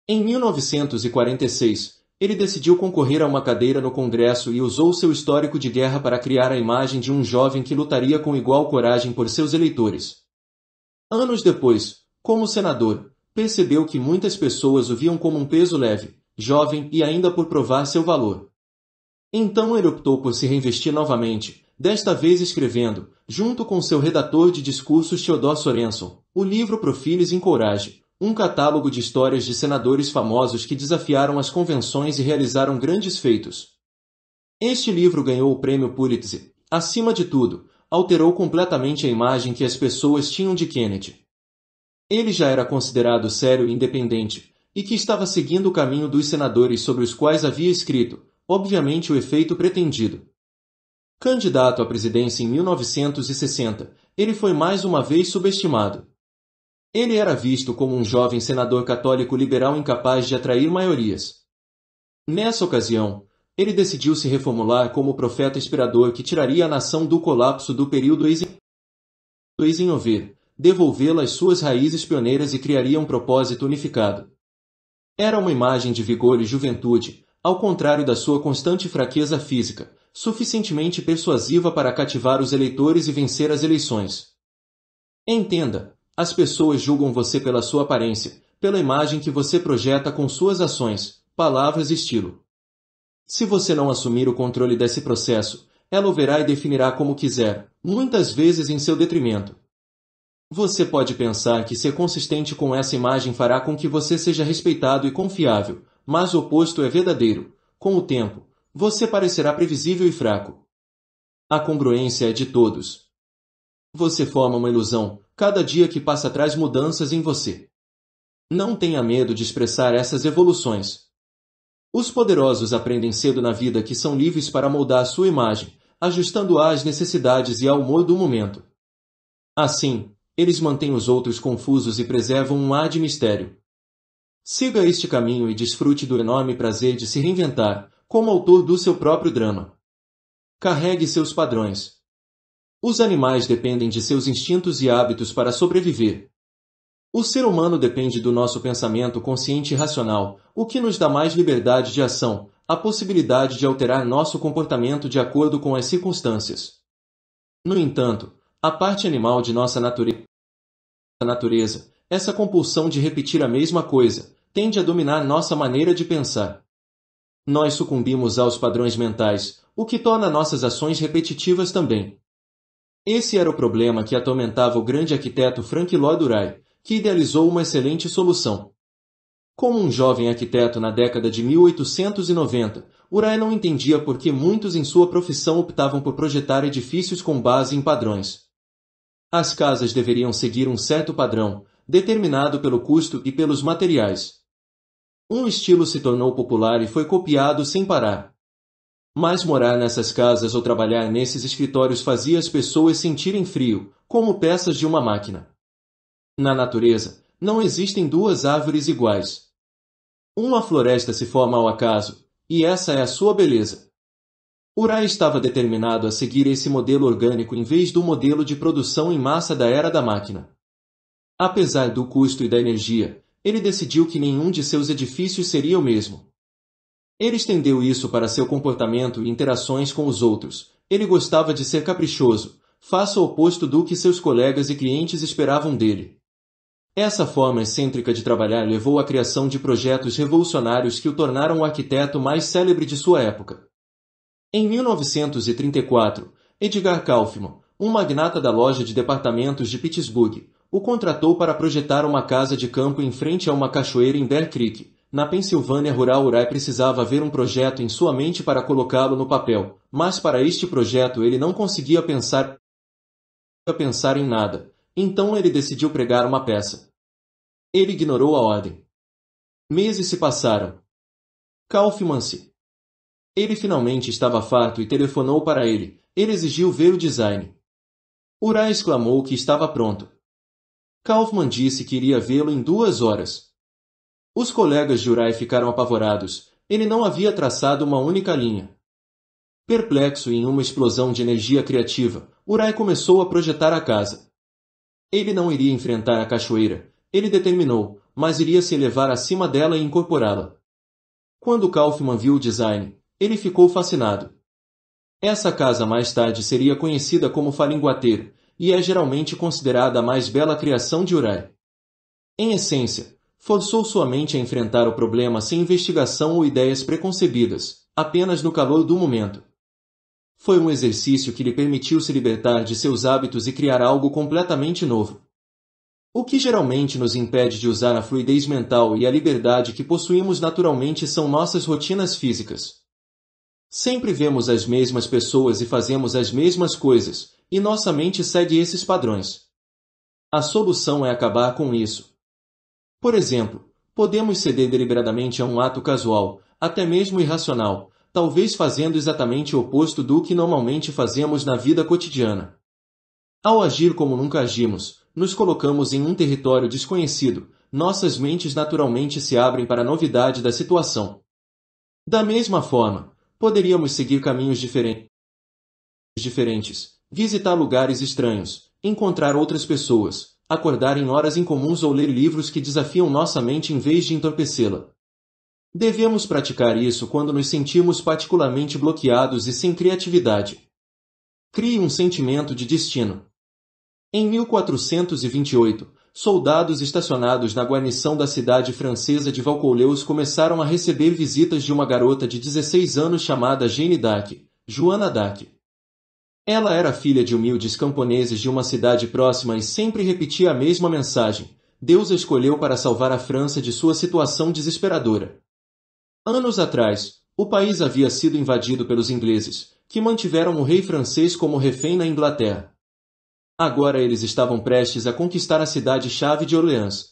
Em 1946, ele decidiu concorrer a uma cadeira no Congresso e usou seu histórico de guerra para criar a imagem de um jovem que lutaria com igual coragem por seus eleitores. Anos depois, como senador, Percebeu que muitas pessoas o viam como um peso leve, jovem e ainda por provar seu valor. Então ele optou por se reinvestir novamente, desta vez escrevendo, junto com seu redator de discursos Theodor Sorenson, o livro Profiles em Coragem, um catálogo de histórias de senadores famosos que desafiaram as convenções e realizaram grandes feitos. Este livro ganhou o prêmio Pulitzer. Acima de tudo, alterou completamente a imagem que as pessoas tinham de Kennedy. Ele já era considerado sério e independente, e que estava seguindo o caminho dos senadores sobre os quais havia escrito, obviamente o efeito pretendido. Candidato à presidência em 1960, ele foi mais uma vez subestimado. Ele era visto como um jovem senador católico liberal incapaz de atrair maiorias. Nessa ocasião, ele decidiu se reformular como o profeta inspirador que tiraria a nação do colapso do período Eisenhower, devolvê-la às suas raízes pioneiras e criaria um propósito unificado. Era uma imagem de vigor e juventude, ao contrário da sua constante fraqueza física, suficientemente persuasiva para cativar os eleitores e vencer as eleições. Entenda, as pessoas julgam você pela sua aparência, pela imagem que você projeta com suas ações, palavras e estilo. Se você não assumir o controle desse processo, ela o verá e definirá como quiser, muitas vezes em seu detrimento. Você pode pensar que ser consistente com essa imagem fará com que você seja respeitado e confiável, mas o oposto é verdadeiro. Com o tempo, você parecerá previsível e fraco. A congruência é de todos. Você forma uma ilusão, cada dia que passa traz mudanças em você. Não tenha medo de expressar essas evoluções. Os poderosos aprendem cedo na vida que são livres para moldar sua imagem, ajustando-a às necessidades e ao humor do momento. Assim, eles mantêm os outros confusos e preservam um ar de mistério. Siga este caminho e desfrute do enorme prazer de se reinventar, como autor do seu próprio drama. Carregue seus padrões. Os animais dependem de seus instintos e hábitos para sobreviver. O ser humano depende do nosso pensamento consciente e racional, o que nos dá mais liberdade de ação, a possibilidade de alterar nosso comportamento de acordo com as circunstâncias. No entanto, a parte animal de nossa natureza natureza, essa compulsão de repetir a mesma coisa, tende a dominar nossa maneira de pensar. Nós sucumbimos aos padrões mentais, o que torna nossas ações repetitivas também. Esse era o problema que atormentava o grande arquiteto Frank Lloyd Wright, que idealizou uma excelente solução. Como um jovem arquiteto na década de 1890, Uray não entendia por que muitos em sua profissão optavam por projetar edifícios com base em padrões. As casas deveriam seguir um certo padrão, determinado pelo custo e pelos materiais. Um estilo se tornou popular e foi copiado sem parar. Mas morar nessas casas ou trabalhar nesses escritórios fazia as pessoas sentirem frio, como peças de uma máquina. Na natureza, não existem duas árvores iguais. Uma floresta se forma ao acaso, e essa é a sua beleza. Urai estava determinado a seguir esse modelo orgânico em vez do modelo de produção em massa da era da máquina. Apesar do custo e da energia, ele decidiu que nenhum de seus edifícios seria o mesmo. Ele estendeu isso para seu comportamento e interações com os outros. Ele gostava de ser caprichoso, faça o oposto do que seus colegas e clientes esperavam dele. Essa forma excêntrica de trabalhar levou à criação de projetos revolucionários que o tornaram o arquiteto mais célebre de sua época. Em 1934, Edgar Kaufman, um magnata da loja de departamentos de Pittsburgh, o contratou para projetar uma casa de campo em frente a uma cachoeira em Bear Creek. Na Pensilvânia rural, Uray precisava ver um projeto em sua mente para colocá-lo no papel, mas para este projeto ele não conseguia pensar, pensar em nada. Então ele decidiu pregar uma peça. Ele ignorou a ordem. Meses se passaram. Kaufman se ele finalmente estava farto e telefonou para ele. Ele exigiu ver o design. Uray exclamou que estava pronto. Kaufman disse que iria vê-lo em duas horas. Os colegas de Urai ficaram apavorados. Ele não havia traçado uma única linha. Perplexo em uma explosão de energia criativa, Urai começou a projetar a casa. Ele não iria enfrentar a cachoeira, ele determinou, mas iria se elevar acima dela e incorporá-la. Quando Kaufman viu o design, ele ficou fascinado. Essa casa mais tarde seria conhecida como Falinguateiro, e é geralmente considerada a mais bela criação de Urai. Em essência, forçou sua mente a enfrentar o problema sem investigação ou ideias preconcebidas, apenas no calor do momento. Foi um exercício que lhe permitiu se libertar de seus hábitos e criar algo completamente novo. O que geralmente nos impede de usar a fluidez mental e a liberdade que possuímos naturalmente são nossas rotinas físicas. Sempre vemos as mesmas pessoas e fazemos as mesmas coisas, e nossa mente segue esses padrões. A solução é acabar com isso. Por exemplo, podemos ceder deliberadamente a um ato casual, até mesmo irracional, talvez fazendo exatamente o oposto do que normalmente fazemos na vida cotidiana. Ao agir como nunca agimos, nos colocamos em um território desconhecido, nossas mentes naturalmente se abrem para a novidade da situação. Da mesma forma, Poderíamos seguir caminhos diferentes, visitar lugares estranhos, encontrar outras pessoas, acordar em horas incomuns ou ler livros que desafiam nossa mente em vez de entorpecê-la. Devemos praticar isso quando nos sentimos particularmente bloqueados e sem criatividade. Crie um sentimento de destino. Em 1428, soldados estacionados na guarnição da cidade francesa de Valcouleurs começaram a receber visitas de uma garota de 16 anos chamada Jane Dac, Joana Dac. Ela era filha de humildes camponeses de uma cidade próxima e sempre repetia a mesma mensagem. Deus a escolheu para salvar a França de sua situação desesperadora. Anos atrás, o país havia sido invadido pelos ingleses, que mantiveram o rei francês como refém na Inglaterra. Agora eles estavam prestes a conquistar a cidade-chave de Orleans.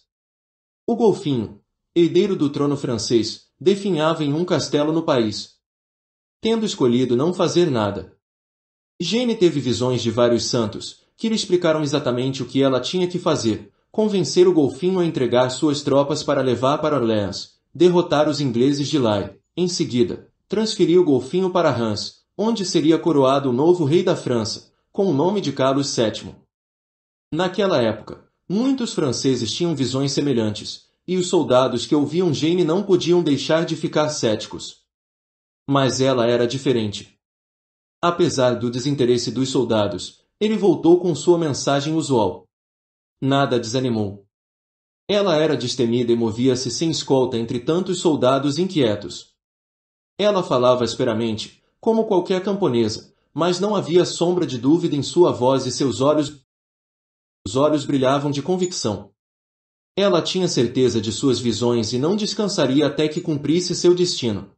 O golfinho, herdeiro do trono francês, definhava em um castelo no país. Tendo escolhido não fazer nada. Jane teve visões de vários santos, que lhe explicaram exatamente o que ela tinha que fazer, convencer o golfinho a entregar suas tropas para levar para Orleans, derrotar os ingleses de Lai. Em seguida, transferir o golfinho para Reims, onde seria coroado o novo rei da França, com o nome de Carlos VII. Naquela época, muitos franceses tinham visões semelhantes, e os soldados que ouviam Jane não podiam deixar de ficar céticos. Mas ela era diferente. Apesar do desinteresse dos soldados, ele voltou com sua mensagem usual. Nada desanimou. Ela era destemida e movia-se sem escolta entre tantos soldados inquietos. Ela falava asperamente, como qualquer camponesa, mas não havia sombra de dúvida em sua voz e seus olhos. Os olhos brilhavam de convicção. Ela tinha certeza de suas visões e não descansaria até que cumprisse seu destino.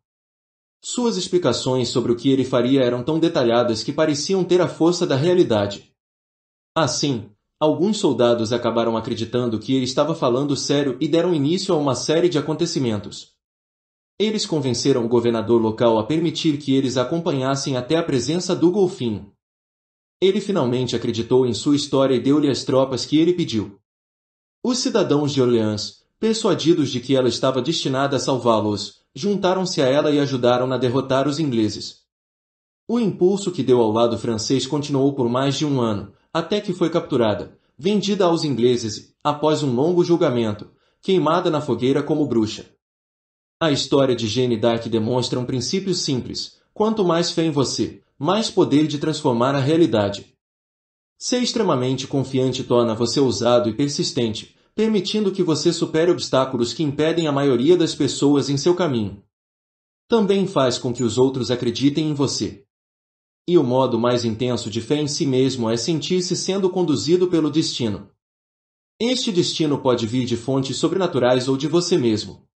Suas explicações sobre o que ele faria eram tão detalhadas que pareciam ter a força da realidade. Assim, alguns soldados acabaram acreditando que ele estava falando sério e deram início a uma série de acontecimentos. Eles convenceram o governador local a permitir que eles acompanhassem até a presença do golfinho. Ele finalmente acreditou em sua história e deu-lhe as tropas que ele pediu. Os cidadãos de Orleans, persuadidos de que ela estava destinada a salvá-los, juntaram-se a ela e ajudaram-na a derrotar os ingleses. O impulso que deu ao lado francês continuou por mais de um ano, até que foi capturada, vendida aos ingleses e, após um longo julgamento, queimada na fogueira como bruxa. A história de Gene Dark demonstra um princípio simples. Quanto mais fé em você, mais poder de transformar a realidade. Ser extremamente confiante torna você ousado e persistente, permitindo que você supere obstáculos que impedem a maioria das pessoas em seu caminho. Também faz com que os outros acreditem em você. E o modo mais intenso de fé em si mesmo é sentir-se sendo conduzido pelo destino. Este destino pode vir de fontes sobrenaturais ou de você mesmo.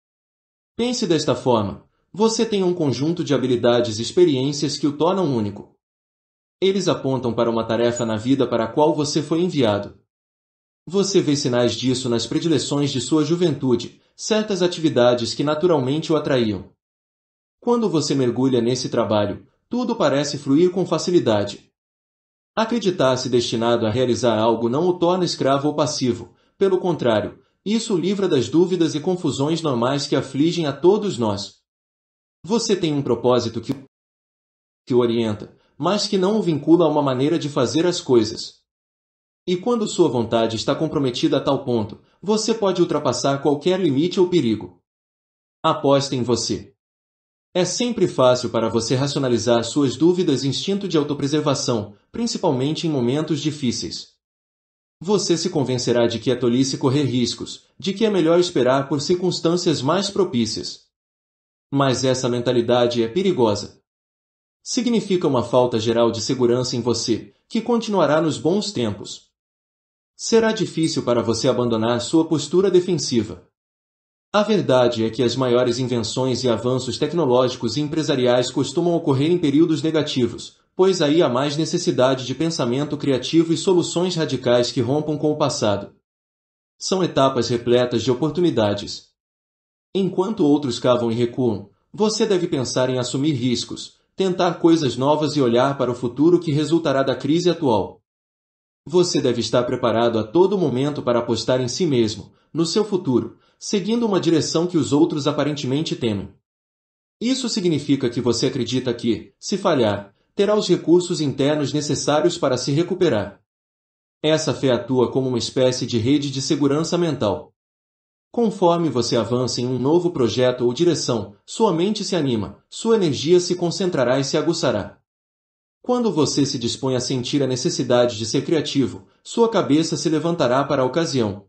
Pense desta forma: você tem um conjunto de habilidades e experiências que o tornam único. Eles apontam para uma tarefa na vida para a qual você foi enviado. Você vê sinais disso nas predileções de sua juventude, certas atividades que naturalmente o atraíam. Quando você mergulha nesse trabalho, tudo parece fluir com facilidade. Acreditar-se destinado a realizar algo não o torna escravo ou passivo, pelo contrário, isso livra das dúvidas e confusões normais que afligem a todos nós. Você tem um propósito que o orienta, mas que não o vincula a uma maneira de fazer as coisas. E quando sua vontade está comprometida a tal ponto, você pode ultrapassar qualquer limite ou perigo. Aposta em você. É sempre fácil para você racionalizar suas dúvidas e instinto de autopreservação, principalmente em momentos difíceis você se convencerá de que é tolice correr riscos, de que é melhor esperar por circunstâncias mais propícias. Mas essa mentalidade é perigosa. Significa uma falta geral de segurança em você, que continuará nos bons tempos. Será difícil para você abandonar sua postura defensiva. A verdade é que as maiores invenções e avanços tecnológicos e empresariais costumam ocorrer em períodos negativos, pois aí há mais necessidade de pensamento criativo e soluções radicais que rompam com o passado. São etapas repletas de oportunidades. Enquanto outros cavam e recuam, você deve pensar em assumir riscos, tentar coisas novas e olhar para o futuro que resultará da crise atual. Você deve estar preparado a todo momento para apostar em si mesmo, no seu futuro, seguindo uma direção que os outros aparentemente temem. Isso significa que você acredita que, se falhar, terá os recursos internos necessários para se recuperar. Essa fé atua como uma espécie de rede de segurança mental. Conforme você avança em um novo projeto ou direção, sua mente se anima, sua energia se concentrará e se aguçará. Quando você se dispõe a sentir a necessidade de ser criativo, sua cabeça se levantará para a ocasião.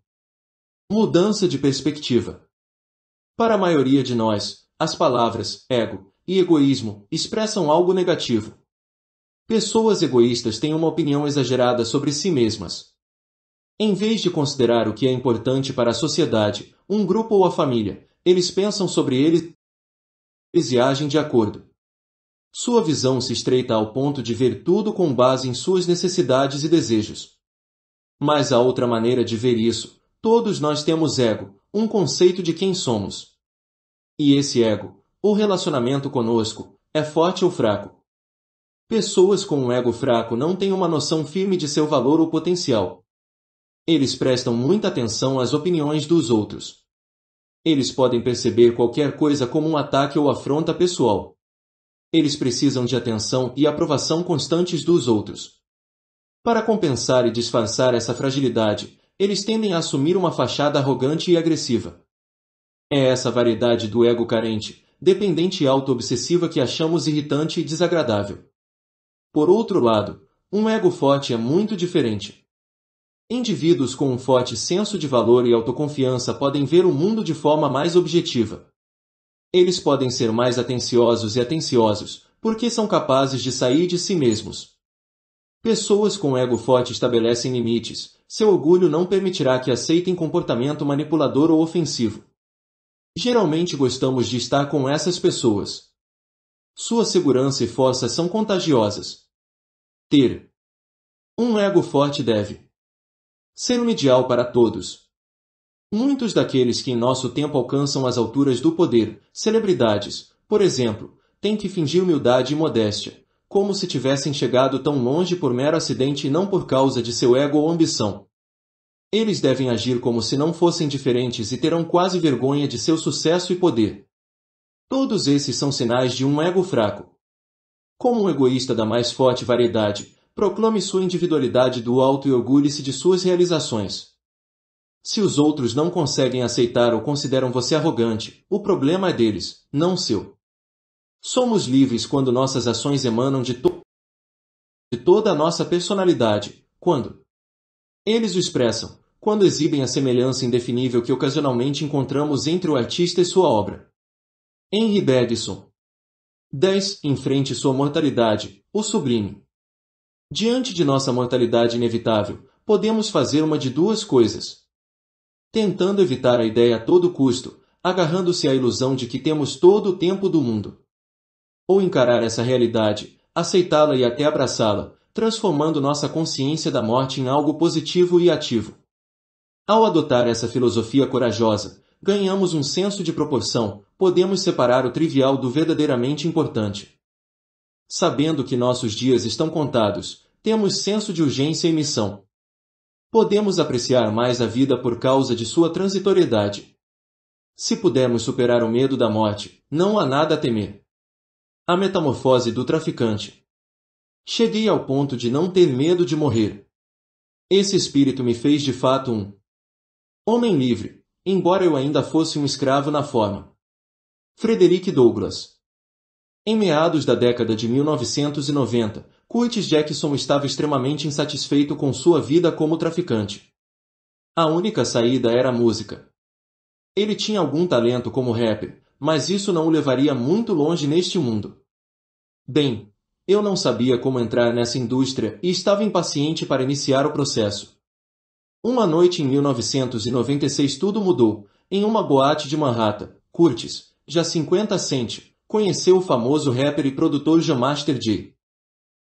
Mudança de perspectiva. Para a maioria de nós, as palavras ego e egoísmo expressam algo negativo. Pessoas egoístas têm uma opinião exagerada sobre si mesmas. Em vez de considerar o que é importante para a sociedade, um grupo ou a família, eles pensam sobre eles e agem de acordo. Sua visão se estreita ao ponto de ver tudo com base em suas necessidades e desejos. Mas a outra maneira de ver isso, todos nós temos ego, um conceito de quem somos. E esse ego, o relacionamento conosco, é forte ou fraco. Pessoas com um ego fraco não têm uma noção firme de seu valor ou potencial. Eles prestam muita atenção às opiniões dos outros. Eles podem perceber qualquer coisa como um ataque ou afronta pessoal. Eles precisam de atenção e aprovação constantes dos outros. Para compensar e disfarçar essa fragilidade, eles tendem a assumir uma fachada arrogante e agressiva. É essa variedade do ego carente, dependente e auto-obsessiva que achamos irritante e desagradável. Por outro lado, um ego forte é muito diferente. Indivíduos com um forte senso de valor e autoconfiança podem ver o mundo de forma mais objetiva. Eles podem ser mais atenciosos e atenciosos, porque são capazes de sair de si mesmos. Pessoas com ego forte estabelecem limites, seu orgulho não permitirá que aceitem comportamento manipulador ou ofensivo. Geralmente gostamos de estar com essas pessoas. Sua segurança e força são contagiosas, ter um ego forte deve ser um ideal para todos. Muitos daqueles que em nosso tempo alcançam as alturas do poder, celebridades, por exemplo, têm que fingir humildade e modéstia, como se tivessem chegado tão longe por mero acidente e não por causa de seu ego ou ambição. Eles devem agir como se não fossem diferentes e terão quase vergonha de seu sucesso e poder. Todos esses são sinais de um ego fraco, como um egoísta da mais forte variedade, proclame sua individualidade do alto e orgulhe-se de suas realizações. Se os outros não conseguem aceitar ou consideram você arrogante, o problema é deles, não seu. Somos livres quando nossas ações emanam de, to de toda a nossa personalidade, quando eles o expressam, quando exibem a semelhança indefinível que ocasionalmente encontramos entre o artista e sua obra. Henry Bergson, 10. Enfrente sua mortalidade, o sublime. Diante de nossa mortalidade inevitável, podemos fazer uma de duas coisas. Tentando evitar a ideia a todo custo, agarrando-se à ilusão de que temos todo o tempo do mundo. Ou encarar essa realidade, aceitá-la e até abraçá-la, transformando nossa consciência da morte em algo positivo e ativo. Ao adotar essa filosofia corajosa, ganhamos um senso de proporção, podemos separar o trivial do verdadeiramente importante. Sabendo que nossos dias estão contados, temos senso de urgência e missão. Podemos apreciar mais a vida por causa de sua transitoriedade. Se pudermos superar o medo da morte, não há nada a temer. A metamorfose do traficante. Cheguei ao ponto de não ter medo de morrer. Esse espírito me fez de fato um homem livre, Embora eu ainda fosse um escravo na fome. Frederick Douglass Em meados da década de 1990, Curtis Jackson estava extremamente insatisfeito com sua vida como traficante. A única saída era a música. Ele tinha algum talento como rapper, mas isso não o levaria muito longe neste mundo. Bem, eu não sabia como entrar nessa indústria e estava impaciente para iniciar o processo. Uma noite em 1996 tudo mudou. Em uma boate de Manhattan, Curtis, já 50 cent, conheceu o famoso rapper e produtor Jamaster Master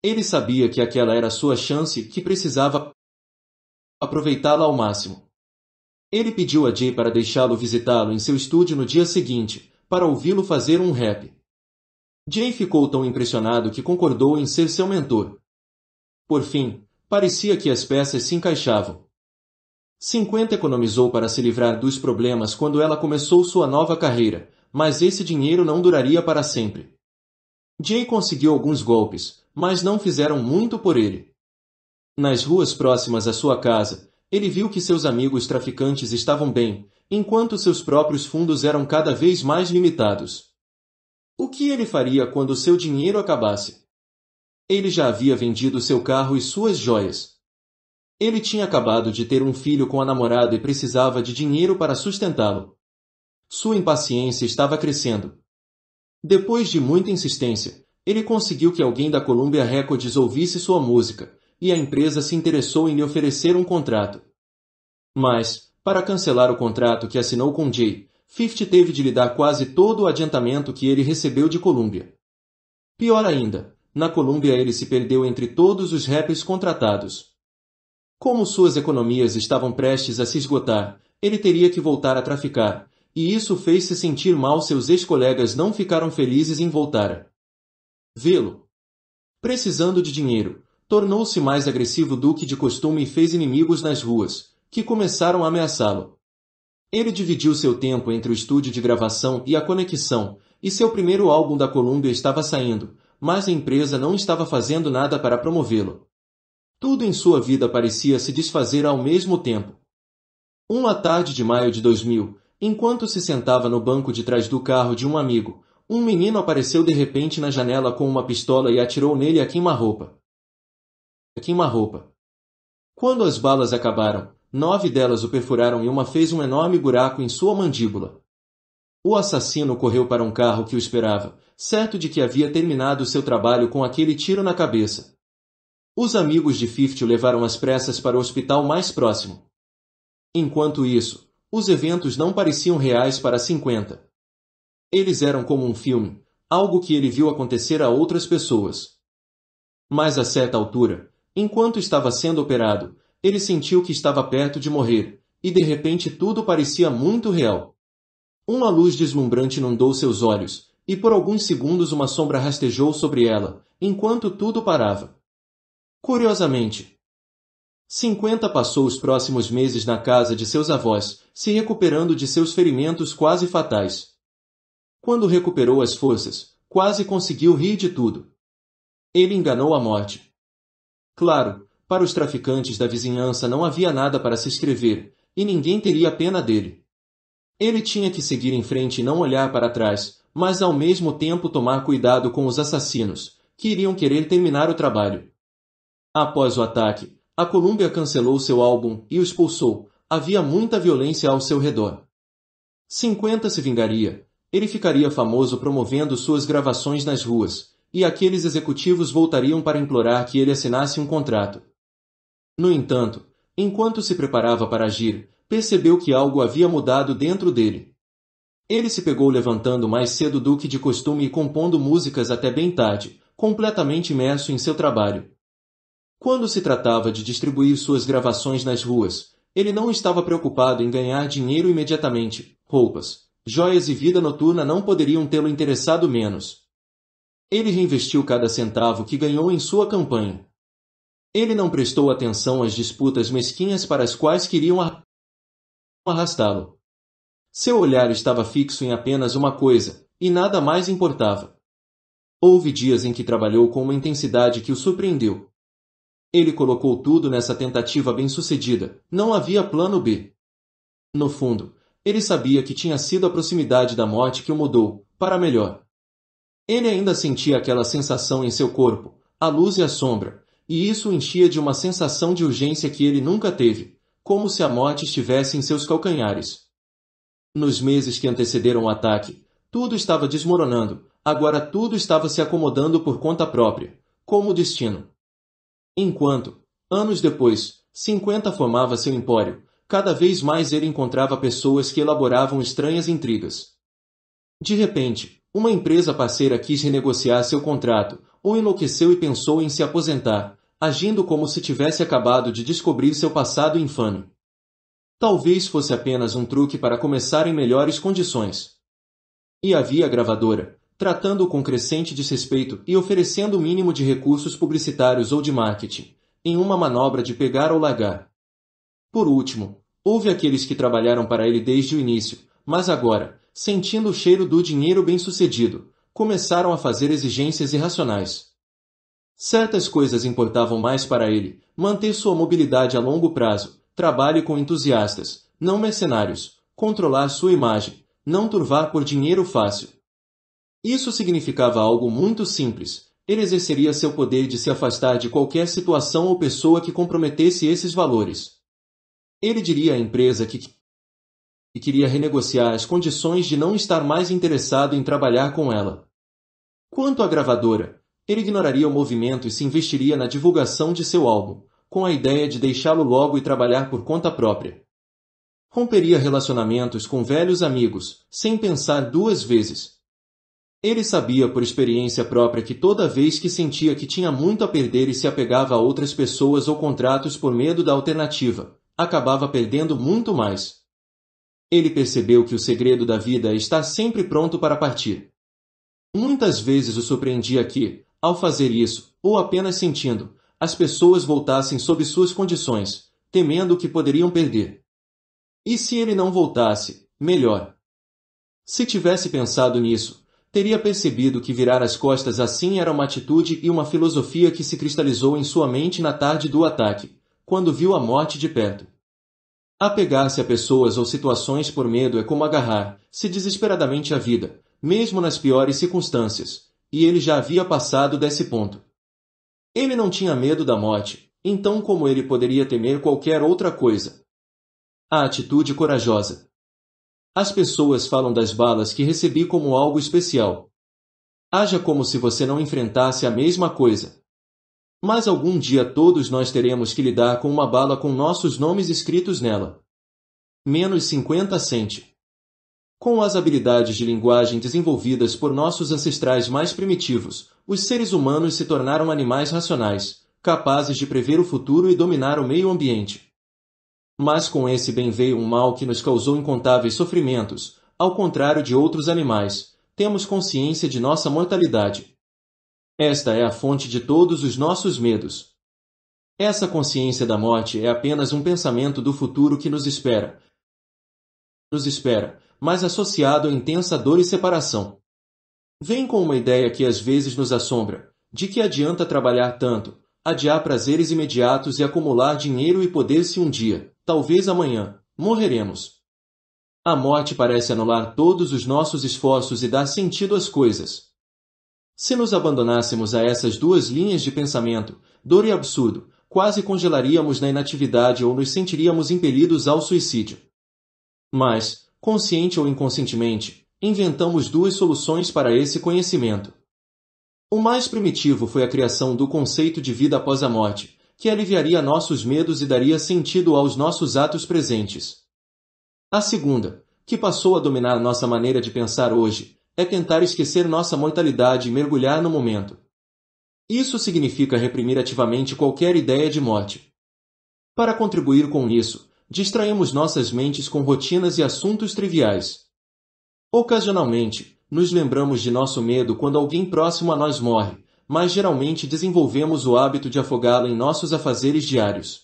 Ele sabia que aquela era sua chance e que precisava aproveitá-la ao máximo. Ele pediu a Jay para deixá-lo visitá-lo em seu estúdio no dia seguinte, para ouvi-lo fazer um rap. Jay ficou tão impressionado que concordou em ser seu mentor. Por fim, parecia que as peças se encaixavam. 50 economizou para se livrar dos problemas quando ela começou sua nova carreira, mas esse dinheiro não duraria para sempre. Jay conseguiu alguns golpes, mas não fizeram muito por ele. Nas ruas próximas à sua casa, ele viu que seus amigos traficantes estavam bem, enquanto seus próprios fundos eram cada vez mais limitados. O que ele faria quando seu dinheiro acabasse? Ele já havia vendido seu carro e suas joias, ele tinha acabado de ter um filho com a namorada e precisava de dinheiro para sustentá-lo. Sua impaciência estava crescendo. Depois de muita insistência, ele conseguiu que alguém da Columbia Records ouvisse sua música, e a empresa se interessou em lhe oferecer um contrato. Mas, para cancelar o contrato que assinou com Jay, Fifty teve de lhe dar quase todo o adiantamento que ele recebeu de Columbia. Pior ainda, na Columbia ele se perdeu entre todos os rappers contratados, como suas economias estavam prestes a se esgotar, ele teria que voltar a traficar, e isso fez-se sentir mal seus ex-colegas não ficaram felizes em voltar. Vê-lo. Precisando de dinheiro, tornou-se mais agressivo do que de costume e fez inimigos nas ruas, que começaram a ameaçá-lo. Ele dividiu seu tempo entre o estúdio de gravação e a conexão, e seu primeiro álbum da Columbia estava saindo, mas a empresa não estava fazendo nada para promovê-lo. Tudo em sua vida parecia se desfazer ao mesmo tempo. Uma tarde de maio de 2000, enquanto se sentava no banco de trás do carro de um amigo, um menino apareceu de repente na janela com uma pistola e atirou nele a queima-roupa. Queima-roupa. Quando as balas acabaram, nove delas o perfuraram e uma fez um enorme buraco em sua mandíbula. O assassino correu para um carro que o esperava, certo de que havia terminado seu trabalho com aquele tiro na cabeça. Os amigos de Fifty o levaram às pressas para o hospital mais próximo. Enquanto isso, os eventos não pareciam reais para cinquenta. Eles eram como um filme, algo que ele viu acontecer a outras pessoas. Mas a certa altura, enquanto estava sendo operado, ele sentiu que estava perto de morrer, e de repente tudo parecia muito real. Uma luz deslumbrante inundou seus olhos, e por alguns segundos uma sombra rastejou sobre ela, enquanto tudo parava. Curiosamente, Cinquenta passou os próximos meses na casa de seus avós, se recuperando de seus ferimentos quase fatais. Quando recuperou as forças, quase conseguiu rir de tudo. Ele enganou a morte. Claro, para os traficantes da vizinhança não havia nada para se escrever, e ninguém teria pena dele. Ele tinha que seguir em frente e não olhar para trás, mas ao mesmo tempo tomar cuidado com os assassinos, que iriam querer terminar o trabalho. Após o ataque, a Columbia cancelou seu álbum e o expulsou. Havia muita violência ao seu redor. 50 se vingaria. Ele ficaria famoso promovendo suas gravações nas ruas, e aqueles executivos voltariam para implorar que ele assinasse um contrato. No entanto, enquanto se preparava para agir, percebeu que algo havia mudado dentro dele. Ele se pegou levantando mais cedo do que de costume e compondo músicas até bem tarde, completamente imerso em seu trabalho. Quando se tratava de distribuir suas gravações nas ruas, ele não estava preocupado em ganhar dinheiro imediatamente. Roupas, joias e vida noturna não poderiam tê-lo interessado menos. Ele reinvestiu cada centavo que ganhou em sua campanha. Ele não prestou atenção às disputas mesquinhas para as quais queriam arrastá-lo. Seu olhar estava fixo em apenas uma coisa, e nada mais importava. Houve dias em que trabalhou com uma intensidade que o surpreendeu, ele colocou tudo nessa tentativa bem-sucedida. Não havia plano B. No fundo, ele sabia que tinha sido a proximidade da morte que o mudou, para melhor. Ele ainda sentia aquela sensação em seu corpo, a luz e a sombra, e isso o enchia de uma sensação de urgência que ele nunca teve, como se a morte estivesse em seus calcanhares. Nos meses que antecederam o ataque, tudo estava desmoronando, agora tudo estava se acomodando por conta própria, como o destino. Enquanto, anos depois, 50 formava seu empório, cada vez mais ele encontrava pessoas que elaboravam estranhas intrigas. De repente, uma empresa parceira quis renegociar seu contrato, ou enlouqueceu e pensou em se aposentar, agindo como se tivesse acabado de descobrir seu passado infame. Talvez fosse apenas um truque para começar em melhores condições. E havia a gravadora, tratando-o com crescente desrespeito e oferecendo o mínimo de recursos publicitários ou de marketing, em uma manobra de pegar ou largar. Por último, houve aqueles que trabalharam para ele desde o início, mas agora, sentindo o cheiro do dinheiro bem-sucedido, começaram a fazer exigências irracionais. Certas coisas importavam mais para ele, manter sua mobilidade a longo prazo, trabalho com entusiastas, não mercenários, controlar sua imagem, não turvar por dinheiro fácil, isso significava algo muito simples. Ele exerceria seu poder de se afastar de qualquer situação ou pessoa que comprometesse esses valores. Ele diria à empresa que e queria renegociar as condições de não estar mais interessado em trabalhar com ela. Quanto à gravadora, ele ignoraria o movimento e se investiria na divulgação de seu álbum, com a ideia de deixá-lo logo e trabalhar por conta própria. Romperia relacionamentos com velhos amigos, sem pensar duas vezes, ele sabia por experiência própria que toda vez que sentia que tinha muito a perder e se apegava a outras pessoas ou contratos por medo da alternativa, acabava perdendo muito mais. Ele percebeu que o segredo da vida é está sempre pronto para partir. Muitas vezes o surpreendia que, ao fazer isso, ou apenas sentindo, as pessoas voltassem sob suas condições, temendo o que poderiam perder. E se ele não voltasse, melhor. Se tivesse pensado nisso, teria percebido que virar as costas assim era uma atitude e uma filosofia que se cristalizou em sua mente na tarde do ataque, quando viu a morte de perto. Apegar-se a pessoas ou situações por medo é como agarrar-se desesperadamente à vida, mesmo nas piores circunstâncias, e ele já havia passado desse ponto. Ele não tinha medo da morte, então como ele poderia temer qualquer outra coisa? A atitude corajosa as pessoas falam das balas que recebi como algo especial. Haja como se você não enfrentasse a mesma coisa. Mas algum dia todos nós teremos que lidar com uma bala com nossos nomes escritos nela. Menos 50 cente. Com as habilidades de linguagem desenvolvidas por nossos ancestrais mais primitivos, os seres humanos se tornaram animais racionais, capazes de prever o futuro e dominar o meio ambiente. Mas com esse bem veio um mal que nos causou incontáveis sofrimentos, ao contrário de outros animais, temos consciência de nossa mortalidade. Esta é a fonte de todos os nossos medos. Essa consciência da morte é apenas um pensamento do futuro que nos espera. Nos espera, mas associado a intensa dor e separação. Vem com uma ideia que às vezes nos assombra, de que adianta trabalhar tanto, adiar prazeres imediatos e acumular dinheiro e poder se um dia, talvez amanhã, morreremos. A morte parece anular todos os nossos esforços e dar sentido às coisas. Se nos abandonássemos a essas duas linhas de pensamento, dor e absurdo, quase congelaríamos na inatividade ou nos sentiríamos impelidos ao suicídio. Mas, consciente ou inconscientemente, inventamos duas soluções para esse conhecimento. O mais primitivo foi a criação do conceito de vida após a morte, que aliviaria nossos medos e daria sentido aos nossos atos presentes. A segunda, que passou a dominar nossa maneira de pensar hoje, é tentar esquecer nossa mortalidade e mergulhar no momento. Isso significa reprimir ativamente qualquer ideia de morte. Para contribuir com isso, distraímos nossas mentes com rotinas e assuntos triviais. Ocasionalmente, nos lembramos de nosso medo quando alguém próximo a nós morre, mas geralmente desenvolvemos o hábito de afogá-lo em nossos afazeres diários.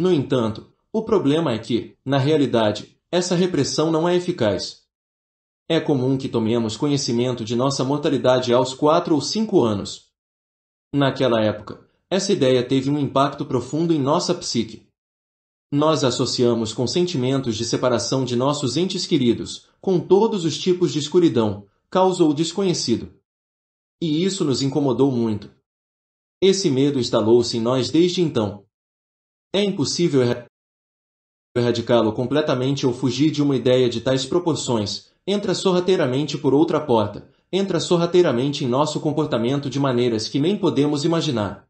No entanto, o problema é que, na realidade, essa repressão não é eficaz. É comum que tomemos conhecimento de nossa mortalidade aos 4 ou 5 anos. Naquela época, essa ideia teve um impacto profundo em nossa psique. Nós associamos com sentimentos de separação de nossos entes queridos, com todos os tipos de escuridão, causou desconhecido. E isso nos incomodou muito. Esse medo instalou-se em nós desde então. É impossível erradicá-lo completamente ou fugir de uma ideia de tais proporções, entra sorrateiramente por outra porta, entra sorrateiramente em nosso comportamento de maneiras que nem podemos imaginar.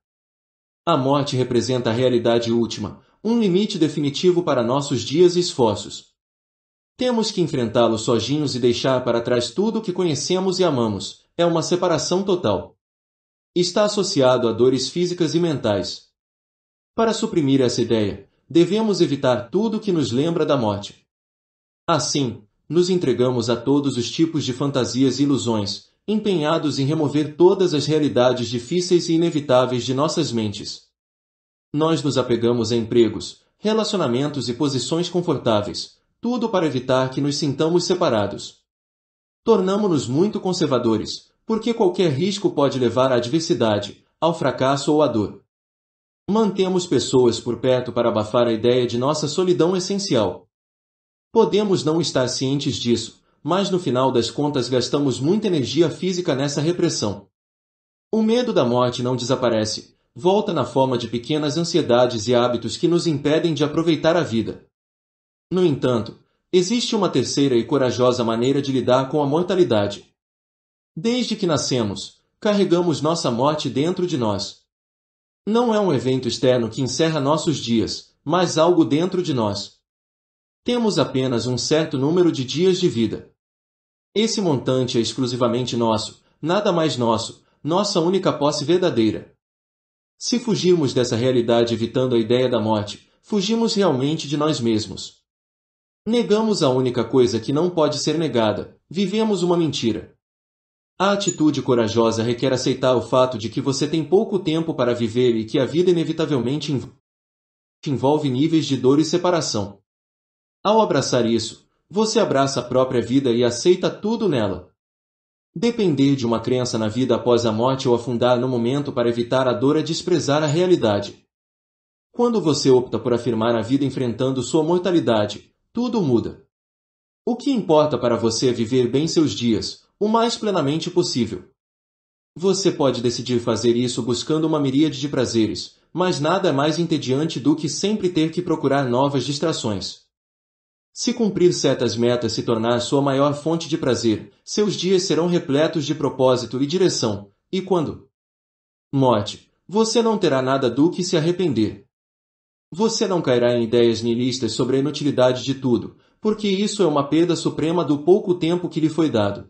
A morte representa a realidade última, um limite definitivo para nossos dias e esforços, temos que enfrentá-lo sozinhos e deixar para trás tudo o que conhecemos e amamos. É uma separação total. Está associado a dores físicas e mentais. Para suprimir essa ideia, devemos evitar tudo o que nos lembra da morte. Assim, nos entregamos a todos os tipos de fantasias e ilusões, empenhados em remover todas as realidades difíceis e inevitáveis de nossas mentes. Nós nos apegamos a empregos, relacionamentos e posições confortáveis, tudo para evitar que nos sintamos separados. Tornamo-nos muito conservadores, porque qualquer risco pode levar à adversidade, ao fracasso ou à dor. Mantemos pessoas por perto para abafar a ideia de nossa solidão essencial. Podemos não estar cientes disso, mas no final das contas gastamos muita energia física nessa repressão. O medo da morte não desaparece, volta na forma de pequenas ansiedades e hábitos que nos impedem de aproveitar a vida. No entanto, existe uma terceira e corajosa maneira de lidar com a mortalidade. Desde que nascemos, carregamos nossa morte dentro de nós. Não é um evento externo que encerra nossos dias, mas algo dentro de nós. Temos apenas um certo número de dias de vida. Esse montante é exclusivamente nosso, nada mais nosso, nossa única posse verdadeira. Se fugirmos dessa realidade evitando a ideia da morte, fugimos realmente de nós mesmos. Negamos a única coisa que não pode ser negada, vivemos uma mentira. A atitude corajosa requer aceitar o fato de que você tem pouco tempo para viver e que a vida inevitavelmente envolve níveis de dor e separação. Ao abraçar isso, você abraça a própria vida e aceita tudo nela. Depender de uma crença na vida após a morte ou afundar no momento para evitar a dor é desprezar a realidade. Quando você opta por afirmar a vida enfrentando sua mortalidade, tudo muda. O que importa para você é viver bem seus dias, o mais plenamente possível. Você pode decidir fazer isso buscando uma miríade de prazeres, mas nada é mais entediante do que sempre ter que procurar novas distrações. Se cumprir certas metas se tornar sua maior fonte de prazer, seus dias serão repletos de propósito e direção, e quando? Morte, você não terá nada do que se arrepender. Você não cairá em ideias nihilistas sobre a inutilidade de tudo, porque isso é uma perda suprema do pouco tempo que lhe foi dado.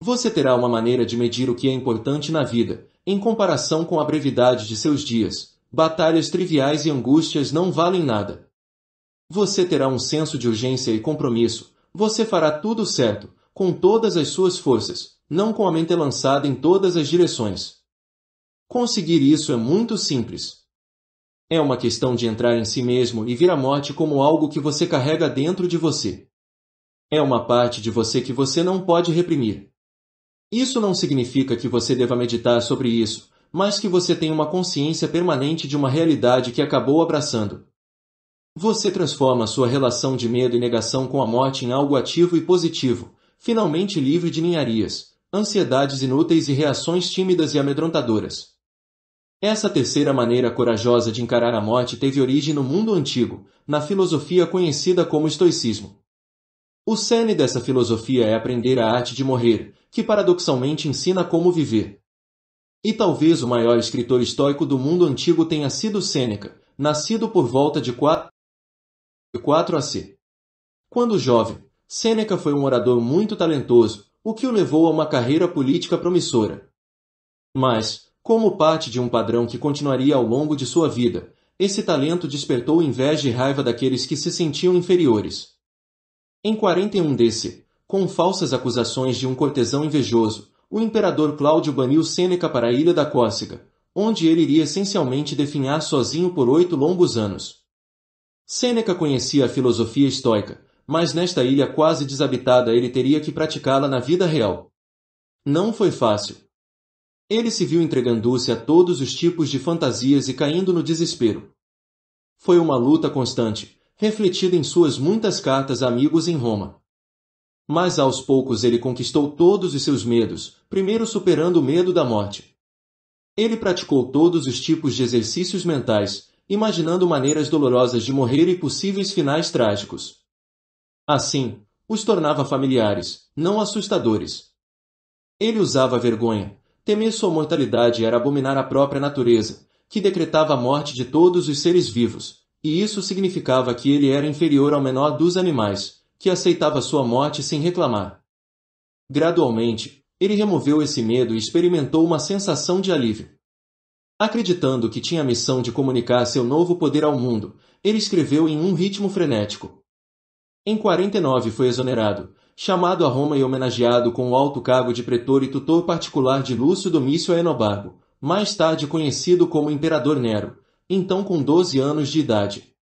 Você terá uma maneira de medir o que é importante na vida, em comparação com a brevidade de seus dias. Batalhas triviais e angústias não valem nada. Você terá um senso de urgência e compromisso. Você fará tudo certo, com todas as suas forças, não com a mente lançada em todas as direções. Conseguir isso é muito simples. É uma questão de entrar em si mesmo e vir a morte como algo que você carrega dentro de você. É uma parte de você que você não pode reprimir. Isso não significa que você deva meditar sobre isso, mas que você tem uma consciência permanente de uma realidade que acabou abraçando. Você transforma sua relação de medo e negação com a morte em algo ativo e positivo, finalmente livre de ninharias, ansiedades inúteis e reações tímidas e amedrontadoras. Essa terceira maneira corajosa de encarar a morte teve origem no mundo antigo, na filosofia conhecida como estoicismo. O cerne dessa filosofia é aprender a arte de morrer, que paradoxalmente ensina como viver. E talvez o maior escritor estoico do mundo antigo tenha sido Sêneca, nascido por volta de 4 AC. Quando jovem, Sêneca foi um orador muito talentoso, o que o levou a uma carreira política promissora. Mas, como parte de um padrão que continuaria ao longo de sua vida. Esse talento despertou inveja e raiva daqueles que se sentiam inferiores. Em 41 desse, com falsas acusações de um cortesão invejoso, o imperador Cláudio baniu Sêneca para a ilha da Córsega, onde ele iria essencialmente definhar sozinho por oito longos anos. Sêneca conhecia a filosofia estoica, mas nesta ilha quase desabitada ele teria que praticá-la na vida real. Não foi fácil, ele se viu entregando-se a todos os tipos de fantasias e caindo no desespero. Foi uma luta constante, refletida em suas muitas cartas a amigos em Roma. Mas aos poucos ele conquistou todos os seus medos, primeiro superando o medo da morte. Ele praticou todos os tipos de exercícios mentais, imaginando maneiras dolorosas de morrer e possíveis finais trágicos. Assim, os tornava familiares, não assustadores. Ele usava a vergonha, Temer sua mortalidade era abominar a própria natureza, que decretava a morte de todos os seres vivos, e isso significava que ele era inferior ao menor dos animais, que aceitava sua morte sem reclamar. Gradualmente, ele removeu esse medo e experimentou uma sensação de alívio. Acreditando que tinha a missão de comunicar seu novo poder ao mundo, ele escreveu em um ritmo frenético. Em 49 foi exonerado, chamado a Roma e homenageado com o alto cargo de pretor e tutor particular de Lúcio Domício Aenobarbo, mais tarde conhecido como Imperador Nero, então com 12 anos de idade.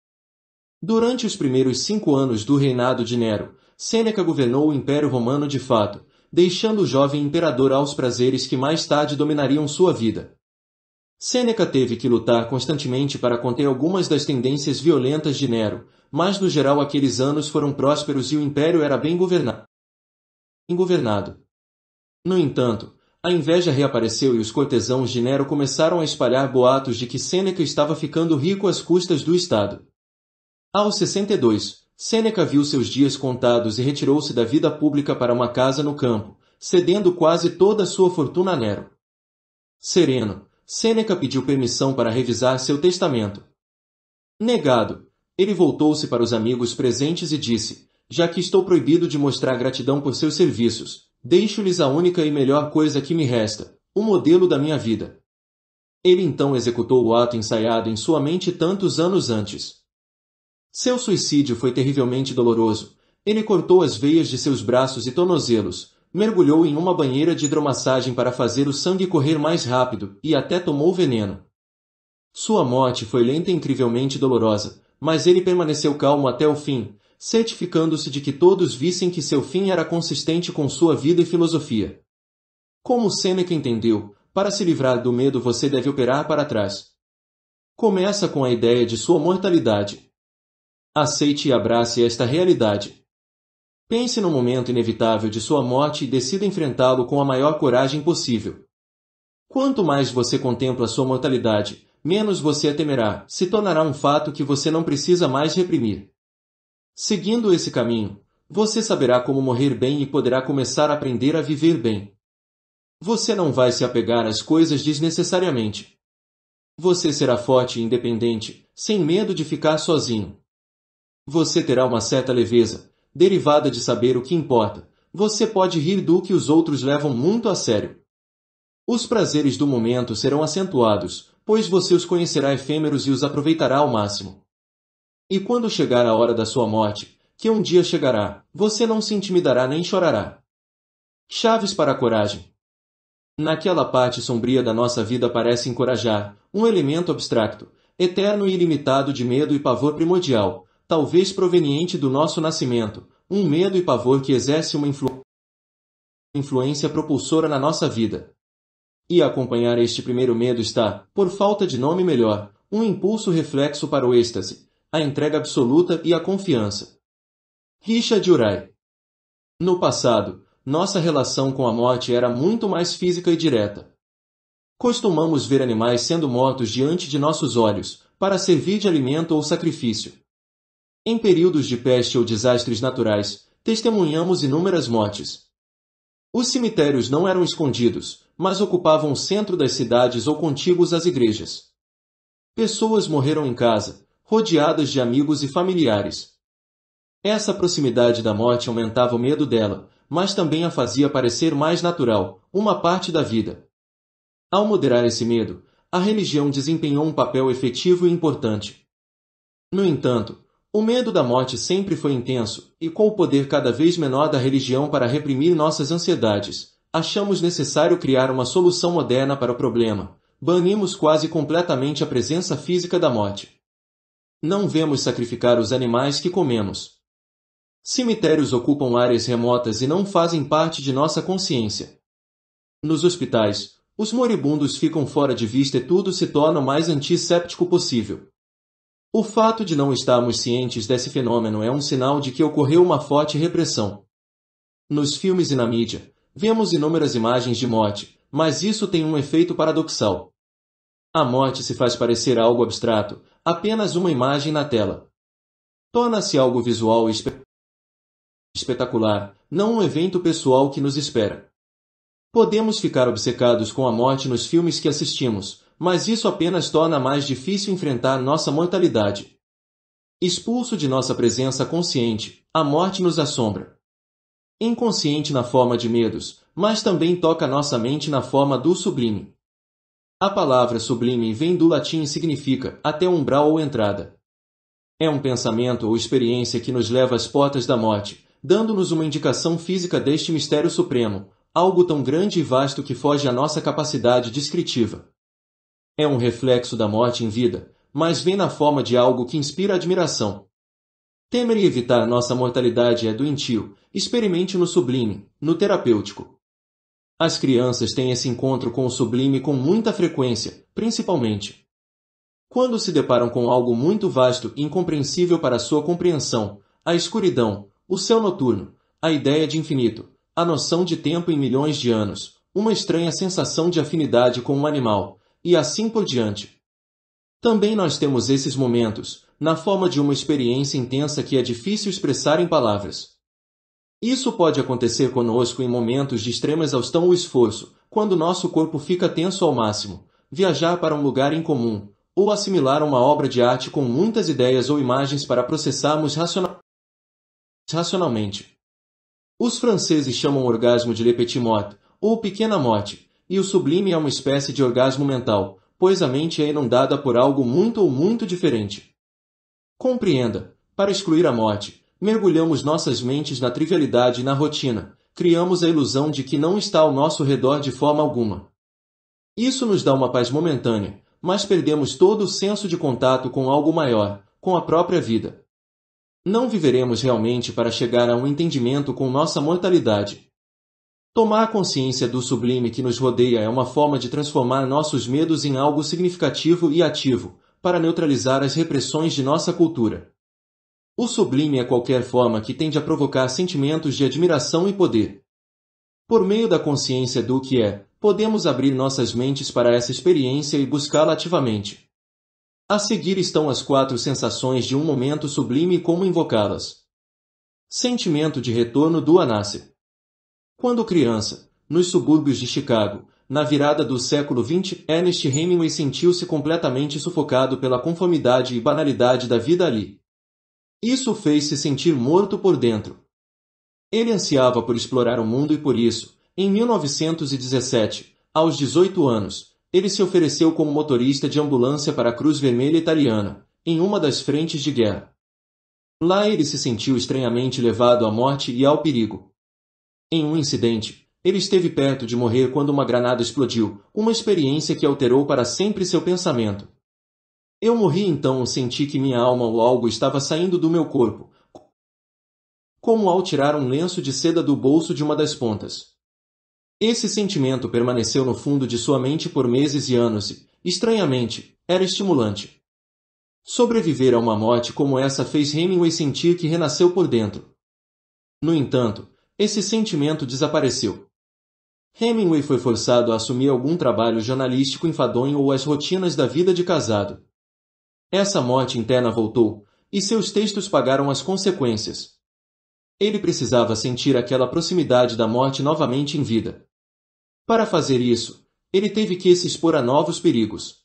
Durante os primeiros cinco anos do reinado de Nero, Sêneca governou o Império Romano de fato, deixando o jovem imperador aos prazeres que mais tarde dominariam sua vida. Sêneca teve que lutar constantemente para conter algumas das tendências violentas de Nero, mas no geral aqueles anos foram prósperos e o império era bem governado. No entanto, a inveja reapareceu e os cortesãos de Nero começaram a espalhar boatos de que Sêneca estava ficando rico às custas do Estado. Aos 62, Sêneca viu seus dias contados e retirou-se da vida pública para uma casa no campo, cedendo quase toda a sua fortuna a Nero. Sereno, Sêneca pediu permissão para revisar seu testamento. Negado, ele voltou-se para os amigos presentes e disse: Já que estou proibido de mostrar gratidão por seus serviços, deixo-lhes a única e melhor coisa que me resta, o modelo da minha vida. Ele então executou o ato ensaiado em sua mente tantos anos antes. Seu suicídio foi terrivelmente doloroso. Ele cortou as veias de seus braços e tornozelos, mergulhou em uma banheira de hidromassagem para fazer o sangue correr mais rápido e até tomou veneno. Sua morte foi lenta e incrivelmente dolorosa, mas ele permaneceu calmo até o fim, certificando-se de que todos vissem que seu fim era consistente com sua vida e filosofia. Como Seneca entendeu, para se livrar do medo você deve operar para trás. Começa com a ideia de sua mortalidade. Aceite e abrace esta realidade. Pense no momento inevitável de sua morte e decida enfrentá-lo com a maior coragem possível. Quanto mais você contempla sua mortalidade, menos você a temerá, se tornará um fato que você não precisa mais reprimir. Seguindo esse caminho, você saberá como morrer bem e poderá começar a aprender a viver bem. Você não vai se apegar às coisas desnecessariamente. Você será forte e independente, sem medo de ficar sozinho. Você terá uma certa leveza, derivada de saber o que importa, você pode rir do que os outros levam muito a sério. Os prazeres do momento serão acentuados, pois você os conhecerá efêmeros e os aproveitará ao máximo. E quando chegar a hora da sua morte, que um dia chegará, você não se intimidará nem chorará. Chaves para a coragem. Naquela parte sombria da nossa vida parece encorajar um elemento abstrato, eterno e ilimitado de medo e pavor primordial, talvez proveniente do nosso nascimento, um medo e pavor que exerce uma influ influência propulsora na nossa vida. E acompanhar este primeiro medo está, por falta de nome melhor, um impulso reflexo para o êxtase, a entrega absoluta e a confiança. Richard Uray No passado, nossa relação com a morte era muito mais física e direta. Costumamos ver animais sendo mortos diante de nossos olhos, para servir de alimento ou sacrifício. Em períodos de peste ou desastres naturais, testemunhamos inúmeras mortes. Os cemitérios não eram escondidos, mas ocupavam o centro das cidades ou contíguos às igrejas. Pessoas morreram em casa, rodeadas de amigos e familiares. Essa proximidade da morte aumentava o medo dela, mas também a fazia parecer mais natural, uma parte da vida. Ao moderar esse medo, a religião desempenhou um papel efetivo e importante. No entanto, o medo da morte sempre foi intenso, e com o poder cada vez menor da religião para reprimir nossas ansiedades, achamos necessário criar uma solução moderna para o problema. Banimos quase completamente a presença física da morte. Não vemos sacrificar os animais que comemos. Cemitérios ocupam áreas remotas e não fazem parte de nossa consciência. Nos hospitais, os moribundos ficam fora de vista e tudo se torna o mais antisséptico possível. O fato de não estarmos cientes desse fenômeno é um sinal de que ocorreu uma forte repressão. Nos filmes e na mídia, vemos inúmeras imagens de morte, mas isso tem um efeito paradoxal. A morte se faz parecer algo abstrato, apenas uma imagem na tela. Torna-se algo visual espe espetacular, não um evento pessoal que nos espera. Podemos ficar obcecados com a morte nos filmes que assistimos, mas isso apenas torna mais difícil enfrentar nossa mortalidade. Expulso de nossa presença consciente, a morte nos assombra. Inconsciente na forma de medos, mas também toca nossa mente na forma do sublime. A palavra sublime vem do latim e significa até umbral ou entrada. É um pensamento ou experiência que nos leva às portas da morte, dando-nos uma indicação física deste mistério supremo, algo tão grande e vasto que foge à nossa capacidade descritiva. É um reflexo da morte em vida, mas vem na forma de algo que inspira admiração. Temer e evitar nossa mortalidade é doentio. Experimente no sublime, no terapêutico. As crianças têm esse encontro com o sublime com muita frequência, principalmente. Quando se deparam com algo muito vasto e incompreensível para sua compreensão, a escuridão, o céu noturno, a ideia de infinito, a noção de tempo em milhões de anos, uma estranha sensação de afinidade com um animal, e assim por diante. Também nós temos esses momentos, na forma de uma experiência intensa que é difícil expressar em palavras. Isso pode acontecer conosco em momentos de extrema exaustão ou esforço, quando nosso corpo fica tenso ao máximo, viajar para um lugar incomum, ou assimilar uma obra de arte com muitas ideias ou imagens para processarmos racional... racionalmente. Os franceses chamam o orgasmo de le petit mot, ou pequena morte, e o sublime é uma espécie de orgasmo mental, pois a mente é inundada por algo muito ou muito diferente. Compreenda, para excluir a morte, mergulhamos nossas mentes na trivialidade e na rotina, criamos a ilusão de que não está ao nosso redor de forma alguma. Isso nos dá uma paz momentânea, mas perdemos todo o senso de contato com algo maior, com a própria vida. Não viveremos realmente para chegar a um entendimento com nossa mortalidade, Tomar consciência do sublime que nos rodeia é uma forma de transformar nossos medos em algo significativo e ativo, para neutralizar as repressões de nossa cultura. O sublime é qualquer forma que tende a provocar sentimentos de admiração e poder. Por meio da consciência do que é, podemos abrir nossas mentes para essa experiência e buscá-la ativamente. A seguir estão as quatro sensações de um momento sublime e como invocá-las. Sentimento de retorno do Anácia. Quando criança, nos subúrbios de Chicago, na virada do século XX, Ernest Hemingway sentiu-se completamente sufocado pela conformidade e banalidade da vida ali. Isso fez-se sentir morto por dentro. Ele ansiava por explorar o mundo e por isso, em 1917, aos 18 anos, ele se ofereceu como motorista de ambulância para a Cruz Vermelha Italiana, em uma das frentes de guerra. Lá ele se sentiu estranhamente levado à morte e ao perigo, em um incidente, ele esteve perto de morrer quando uma granada explodiu, uma experiência que alterou para sempre seu pensamento. Eu morri então senti que minha alma ou algo estava saindo do meu corpo, como ao tirar um lenço de seda do bolso de uma das pontas. Esse sentimento permaneceu no fundo de sua mente por meses e anos e, estranhamente, era estimulante. Sobreviver a uma morte como essa fez Hemingway sentir que renasceu por dentro. No entanto, esse sentimento desapareceu. Hemingway foi forçado a assumir algum trabalho jornalístico enfadonho ou as rotinas da vida de casado. Essa morte interna voltou, e seus textos pagaram as consequências. Ele precisava sentir aquela proximidade da morte novamente em vida. Para fazer isso, ele teve que se expor a novos perigos.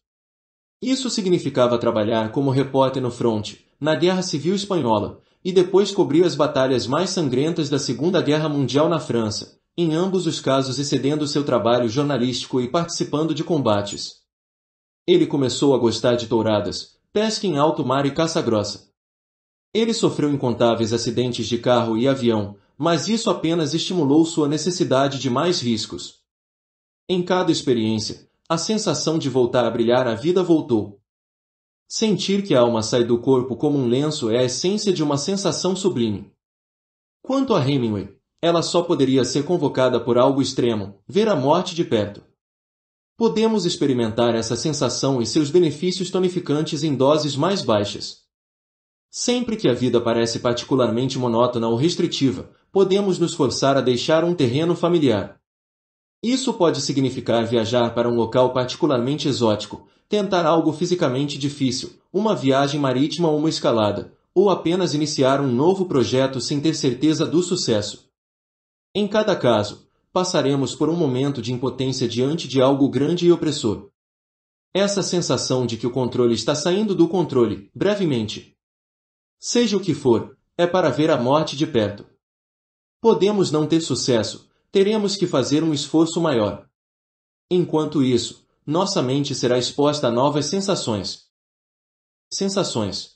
Isso significava trabalhar como repórter no fronte, na Guerra Civil Espanhola, e depois cobriu as batalhas mais sangrentas da Segunda Guerra Mundial na França, em ambos os casos excedendo seu trabalho jornalístico e participando de combates. Ele começou a gostar de touradas, pesca em alto mar e caça grossa. Ele sofreu incontáveis acidentes de carro e avião, mas isso apenas estimulou sua necessidade de mais riscos. Em cada experiência, a sensação de voltar a brilhar a vida voltou, Sentir que a alma sai do corpo como um lenço é a essência de uma sensação sublime. Quanto a Hemingway, ela só poderia ser convocada por algo extremo, ver a morte de perto. Podemos experimentar essa sensação e seus benefícios tonificantes em doses mais baixas. Sempre que a vida parece particularmente monótona ou restritiva, podemos nos forçar a deixar um terreno familiar. Isso pode significar viajar para um local particularmente exótico, tentar algo fisicamente difícil, uma viagem marítima ou uma escalada, ou apenas iniciar um novo projeto sem ter certeza do sucesso. Em cada caso, passaremos por um momento de impotência diante de algo grande e opressor. Essa sensação de que o controle está saindo do controle, brevemente. Seja o que for, é para ver a morte de perto. Podemos não ter sucesso, teremos que fazer um esforço maior. Enquanto isso, nossa mente será exposta a novas sensações. Sensações.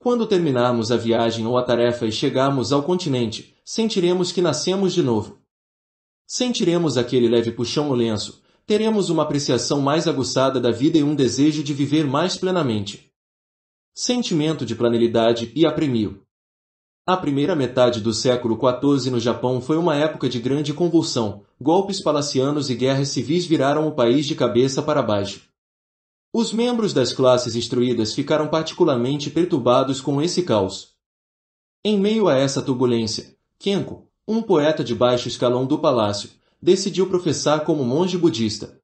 Quando terminarmos a viagem ou a tarefa e chegarmos ao continente, sentiremos que nascemos de novo. Sentiremos aquele leve puxão no lenço, teremos uma apreciação mais aguçada da vida e um desejo de viver mais plenamente. Sentimento de planilidade e apremio. A primeira metade do século XIV no Japão foi uma época de grande convulsão. Golpes palacianos e guerras civis viraram o país de cabeça para baixo. Os membros das classes instruídas ficaram particularmente perturbados com esse caos. Em meio a essa turbulência, Kenko, um poeta de baixo escalão do palácio, decidiu professar como monge budista.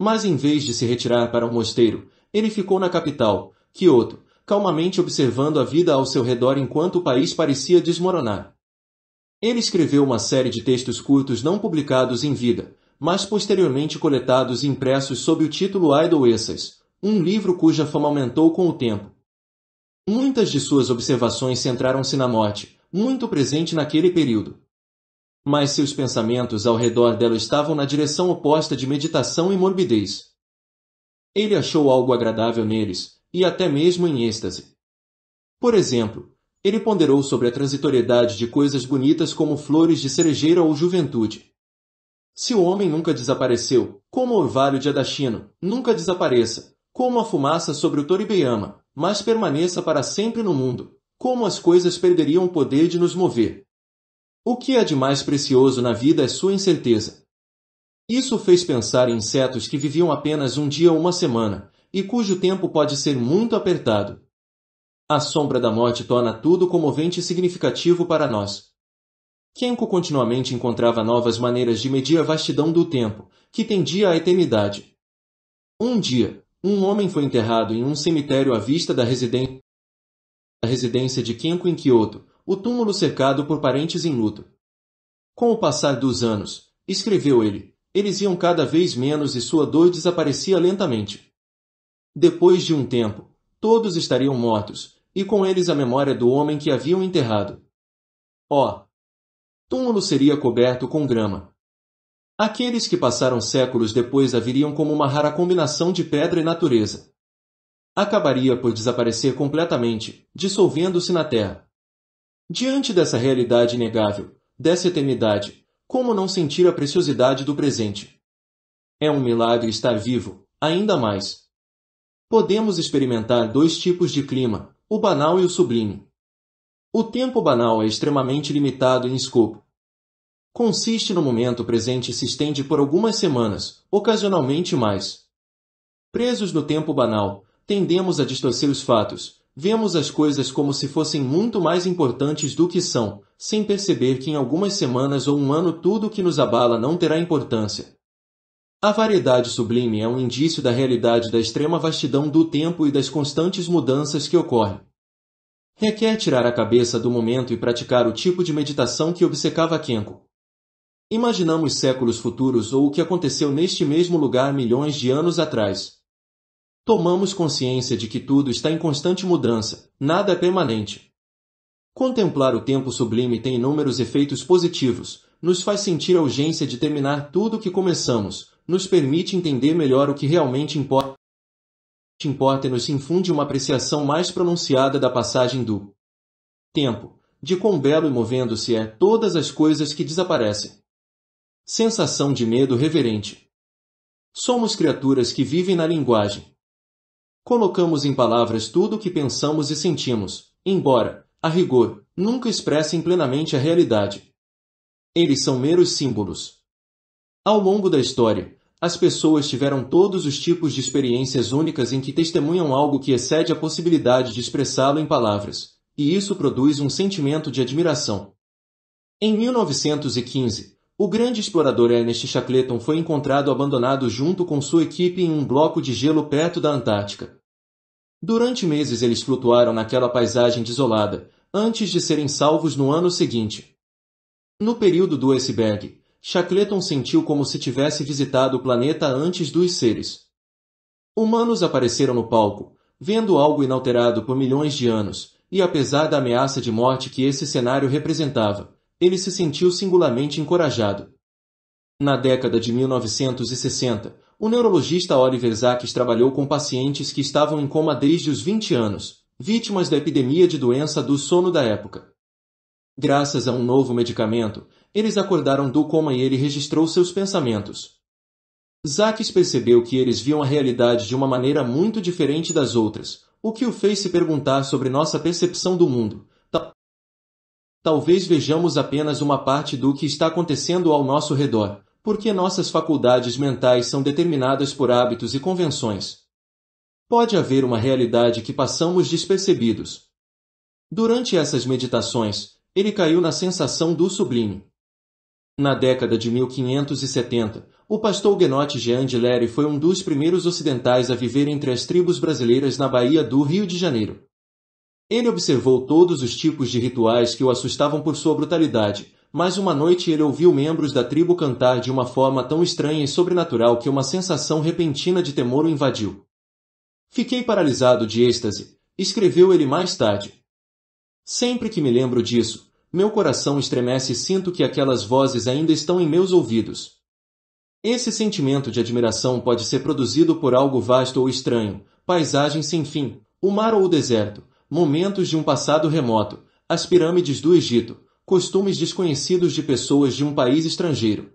Mas em vez de se retirar para o mosteiro, ele ficou na capital, Kyoto, calmamente observando a vida ao seu redor enquanto o país parecia desmoronar. Ele escreveu uma série de textos curtos não publicados em vida, mas posteriormente coletados e impressos sob o título Idle Essays, um livro cuja fama aumentou com o tempo. Muitas de suas observações centraram-se na morte, muito presente naquele período. Mas seus pensamentos ao redor dela estavam na direção oposta de meditação e morbidez. Ele achou algo agradável neles, e até mesmo em êxtase. Por exemplo, ele ponderou sobre a transitoriedade de coisas bonitas como flores de cerejeira ou juventude. Se o homem nunca desapareceu, como o orvalho de Adachino, nunca desapareça, como a fumaça sobre o Toribeyama, mas permaneça para sempre no mundo, como as coisas perderiam o poder de nos mover. O que há de mais precioso na vida é sua incerteza. Isso fez pensar em insetos que viviam apenas um dia ou uma semana, e cujo tempo pode ser muito apertado. A sombra da morte torna tudo comovente e significativo para nós. Kenko continuamente encontrava novas maneiras de medir a vastidão do tempo, que tendia à eternidade. Um dia, um homem foi enterrado em um cemitério à vista da residência a residência de Kenko em Kyoto, o túmulo cercado por parentes em luto. Com o passar dos anos, escreveu ele, eles iam cada vez menos e sua dor desaparecia lentamente. Depois de um tempo, todos estariam mortos, e com eles a memória do homem que haviam enterrado. Ó! Oh, túmulo seria coberto com grama. Aqueles que passaram séculos depois a viriam como uma rara combinação de pedra e natureza. Acabaria por desaparecer completamente, dissolvendo-se na terra. Diante dessa realidade inegável, dessa eternidade, como não sentir a preciosidade do presente? É um milagre estar vivo, ainda mais, Podemos experimentar dois tipos de clima, o banal e o sublime. O tempo banal é extremamente limitado em escopo. Consiste no momento presente e se estende por algumas semanas, ocasionalmente mais. Presos no tempo banal, tendemos a distorcer os fatos, vemos as coisas como se fossem muito mais importantes do que são, sem perceber que em algumas semanas ou um ano tudo o que nos abala não terá importância. A variedade sublime é um indício da realidade da extrema vastidão do tempo e das constantes mudanças que ocorrem. Requer tirar a cabeça do momento e praticar o tipo de meditação que obcecava Kenko. Imaginamos séculos futuros ou o que aconteceu neste mesmo lugar milhões de anos atrás. Tomamos consciência de que tudo está em constante mudança, nada é permanente. Contemplar o tempo sublime tem inúmeros efeitos positivos, nos faz sentir a urgência de terminar tudo o que começamos, nos permite entender melhor o que realmente importa importa e nos infunde uma apreciação mais pronunciada da passagem do tempo, de quão belo e movendo-se é todas as coisas que desaparecem. Sensação de medo reverente. Somos criaturas que vivem na linguagem. Colocamos em palavras tudo o que pensamos e sentimos, embora, a rigor, nunca expressem plenamente a realidade. Eles são meros símbolos. Ao longo da história, as pessoas tiveram todos os tipos de experiências únicas em que testemunham algo que excede a possibilidade de expressá-lo em palavras, e isso produz um sentimento de admiração. Em 1915, o grande explorador Ernest Shackleton foi encontrado abandonado junto com sua equipe em um bloco de gelo perto da Antártica. Durante meses eles flutuaram naquela paisagem desolada, antes de serem salvos no ano seguinte. No período do iceberg, Shackleton sentiu como se tivesse visitado o planeta antes dos seres humanos apareceram no palco, vendo algo inalterado por milhões de anos, e apesar da ameaça de morte que esse cenário representava, ele se sentiu singularmente encorajado. Na década de 1960, o neurologista Oliver Sacks trabalhou com pacientes que estavam em coma desde os 20 anos, vítimas da epidemia de doença do sono da época. Graças a um novo medicamento, eles acordaram do coma e ele registrou seus pensamentos. Zaques percebeu que eles viam a realidade de uma maneira muito diferente das outras, o que o fez se perguntar sobre nossa percepção do mundo. Talvez vejamos apenas uma parte do que está acontecendo ao nosso redor, porque nossas faculdades mentais são determinadas por hábitos e convenções. Pode haver uma realidade que passamos despercebidos. Durante essas meditações, ele caiu na sensação do sublime. Na década de 1570, o pastor Huguenote Jean de Lery foi um dos primeiros ocidentais a viver entre as tribos brasileiras na Bahia do Rio de Janeiro. Ele observou todos os tipos de rituais que o assustavam por sua brutalidade, mas uma noite ele ouviu membros da tribo cantar de uma forma tão estranha e sobrenatural que uma sensação repentina de temor o invadiu. Fiquei paralisado de êxtase, escreveu ele mais tarde. Sempre que me lembro disso, meu coração estremece e sinto que aquelas vozes ainda estão em meus ouvidos. Esse sentimento de admiração pode ser produzido por algo vasto ou estranho, paisagem sem fim, o mar ou o deserto, momentos de um passado remoto, as pirâmides do Egito, costumes desconhecidos de pessoas de um país estrangeiro.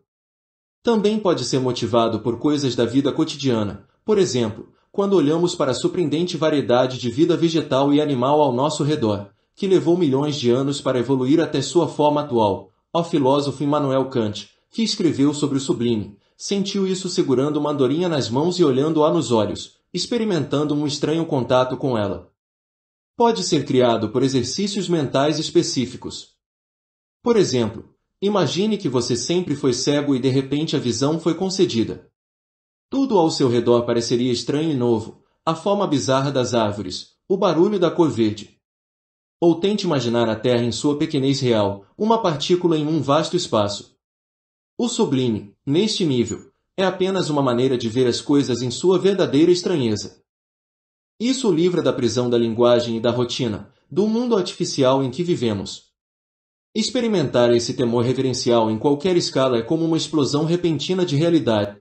Também pode ser motivado por coisas da vida cotidiana, por exemplo, quando olhamos para a surpreendente variedade de vida vegetal e animal ao nosso redor, que levou milhões de anos para evoluir até sua forma atual. O filósofo Immanuel Kant, que escreveu sobre o sublime, sentiu isso segurando uma andorinha nas mãos e olhando-a nos olhos, experimentando um estranho contato com ela. Pode ser criado por exercícios mentais específicos. Por exemplo, imagine que você sempre foi cego e de repente a visão foi concedida. Tudo ao seu redor pareceria estranho e novo, a forma bizarra das árvores, o barulho da cor verde, ou tente imaginar a Terra em sua pequenez real, uma partícula em um vasto espaço. O sublime, neste nível, é apenas uma maneira de ver as coisas em sua verdadeira estranheza. Isso o livra da prisão da linguagem e da rotina, do mundo artificial em que vivemos. Experimentar esse temor reverencial em qualquer escala é como uma explosão repentina de realidade.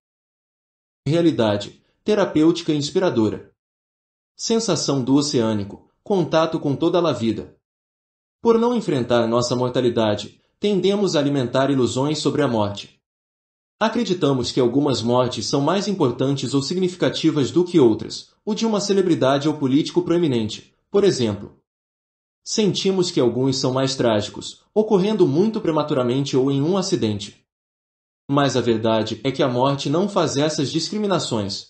Realidade, terapêutica e inspiradora. Sensação do oceânico, contato com toda a vida. Por não enfrentar nossa mortalidade, tendemos a alimentar ilusões sobre a morte. Acreditamos que algumas mortes são mais importantes ou significativas do que outras, o de uma celebridade ou político proeminente, por exemplo. Sentimos que alguns são mais trágicos, ocorrendo muito prematuramente ou em um acidente. Mas a verdade é que a morte não faz essas discriminações.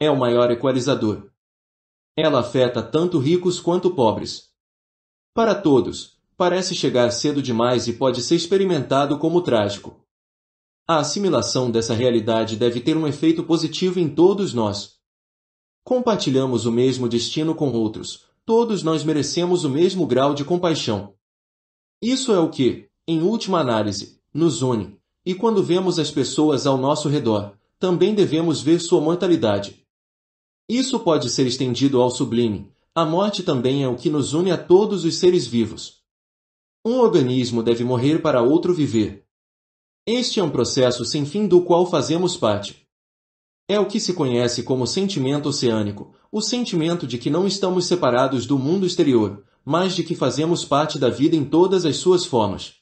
É o maior equalizador. Ela afeta tanto ricos quanto pobres. Para todos, parece chegar cedo demais e pode ser experimentado como trágico. A assimilação dessa realidade deve ter um efeito positivo em todos nós. Compartilhamos o mesmo destino com outros, todos nós merecemos o mesmo grau de compaixão. Isso é o que, em última análise, nos une, e quando vemos as pessoas ao nosso redor, também devemos ver sua mortalidade. Isso pode ser estendido ao sublime. A morte também é o que nos une a todos os seres vivos. Um organismo deve morrer para outro viver. Este é um processo sem fim do qual fazemos parte. É o que se conhece como sentimento oceânico, o sentimento de que não estamos separados do mundo exterior, mas de que fazemos parte da vida em todas as suas formas.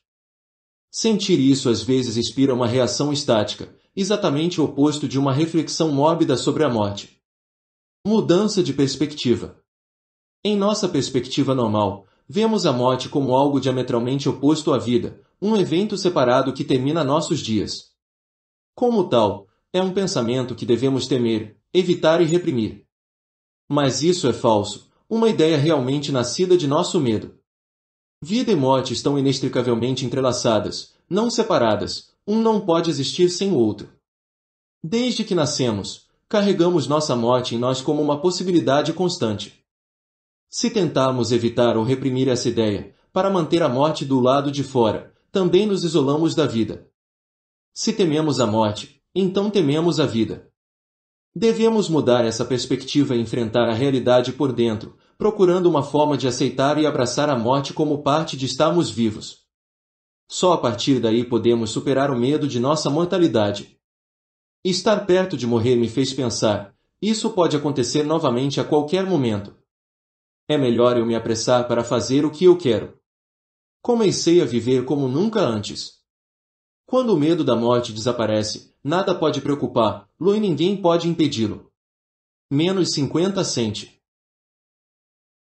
Sentir isso às vezes inspira uma reação estática, exatamente o oposto de uma reflexão mórbida sobre a morte. Mudança de perspectiva. Em nossa perspectiva normal, vemos a morte como algo diametralmente oposto à vida, um evento separado que termina nossos dias. Como tal, é um pensamento que devemos temer, evitar e reprimir. Mas isso é falso, uma ideia realmente nascida de nosso medo. Vida e morte estão inextricavelmente entrelaçadas, não separadas, um não pode existir sem o outro. Desde que nascemos, carregamos nossa morte em nós como uma possibilidade constante. Se tentarmos evitar ou reprimir essa ideia, para manter a morte do lado de fora, também nos isolamos da vida. Se tememos a morte, então tememos a vida. Devemos mudar essa perspectiva e enfrentar a realidade por dentro, procurando uma forma de aceitar e abraçar a morte como parte de estarmos vivos. Só a partir daí podemos superar o medo de nossa mortalidade. Estar perto de morrer me fez pensar: isso pode acontecer novamente a qualquer momento. É melhor eu me apressar para fazer o que eu quero. Comecei a viver como nunca antes. Quando o medo da morte desaparece, nada pode preocupar-lo e ninguém pode impedi-lo. Menos 50 cente.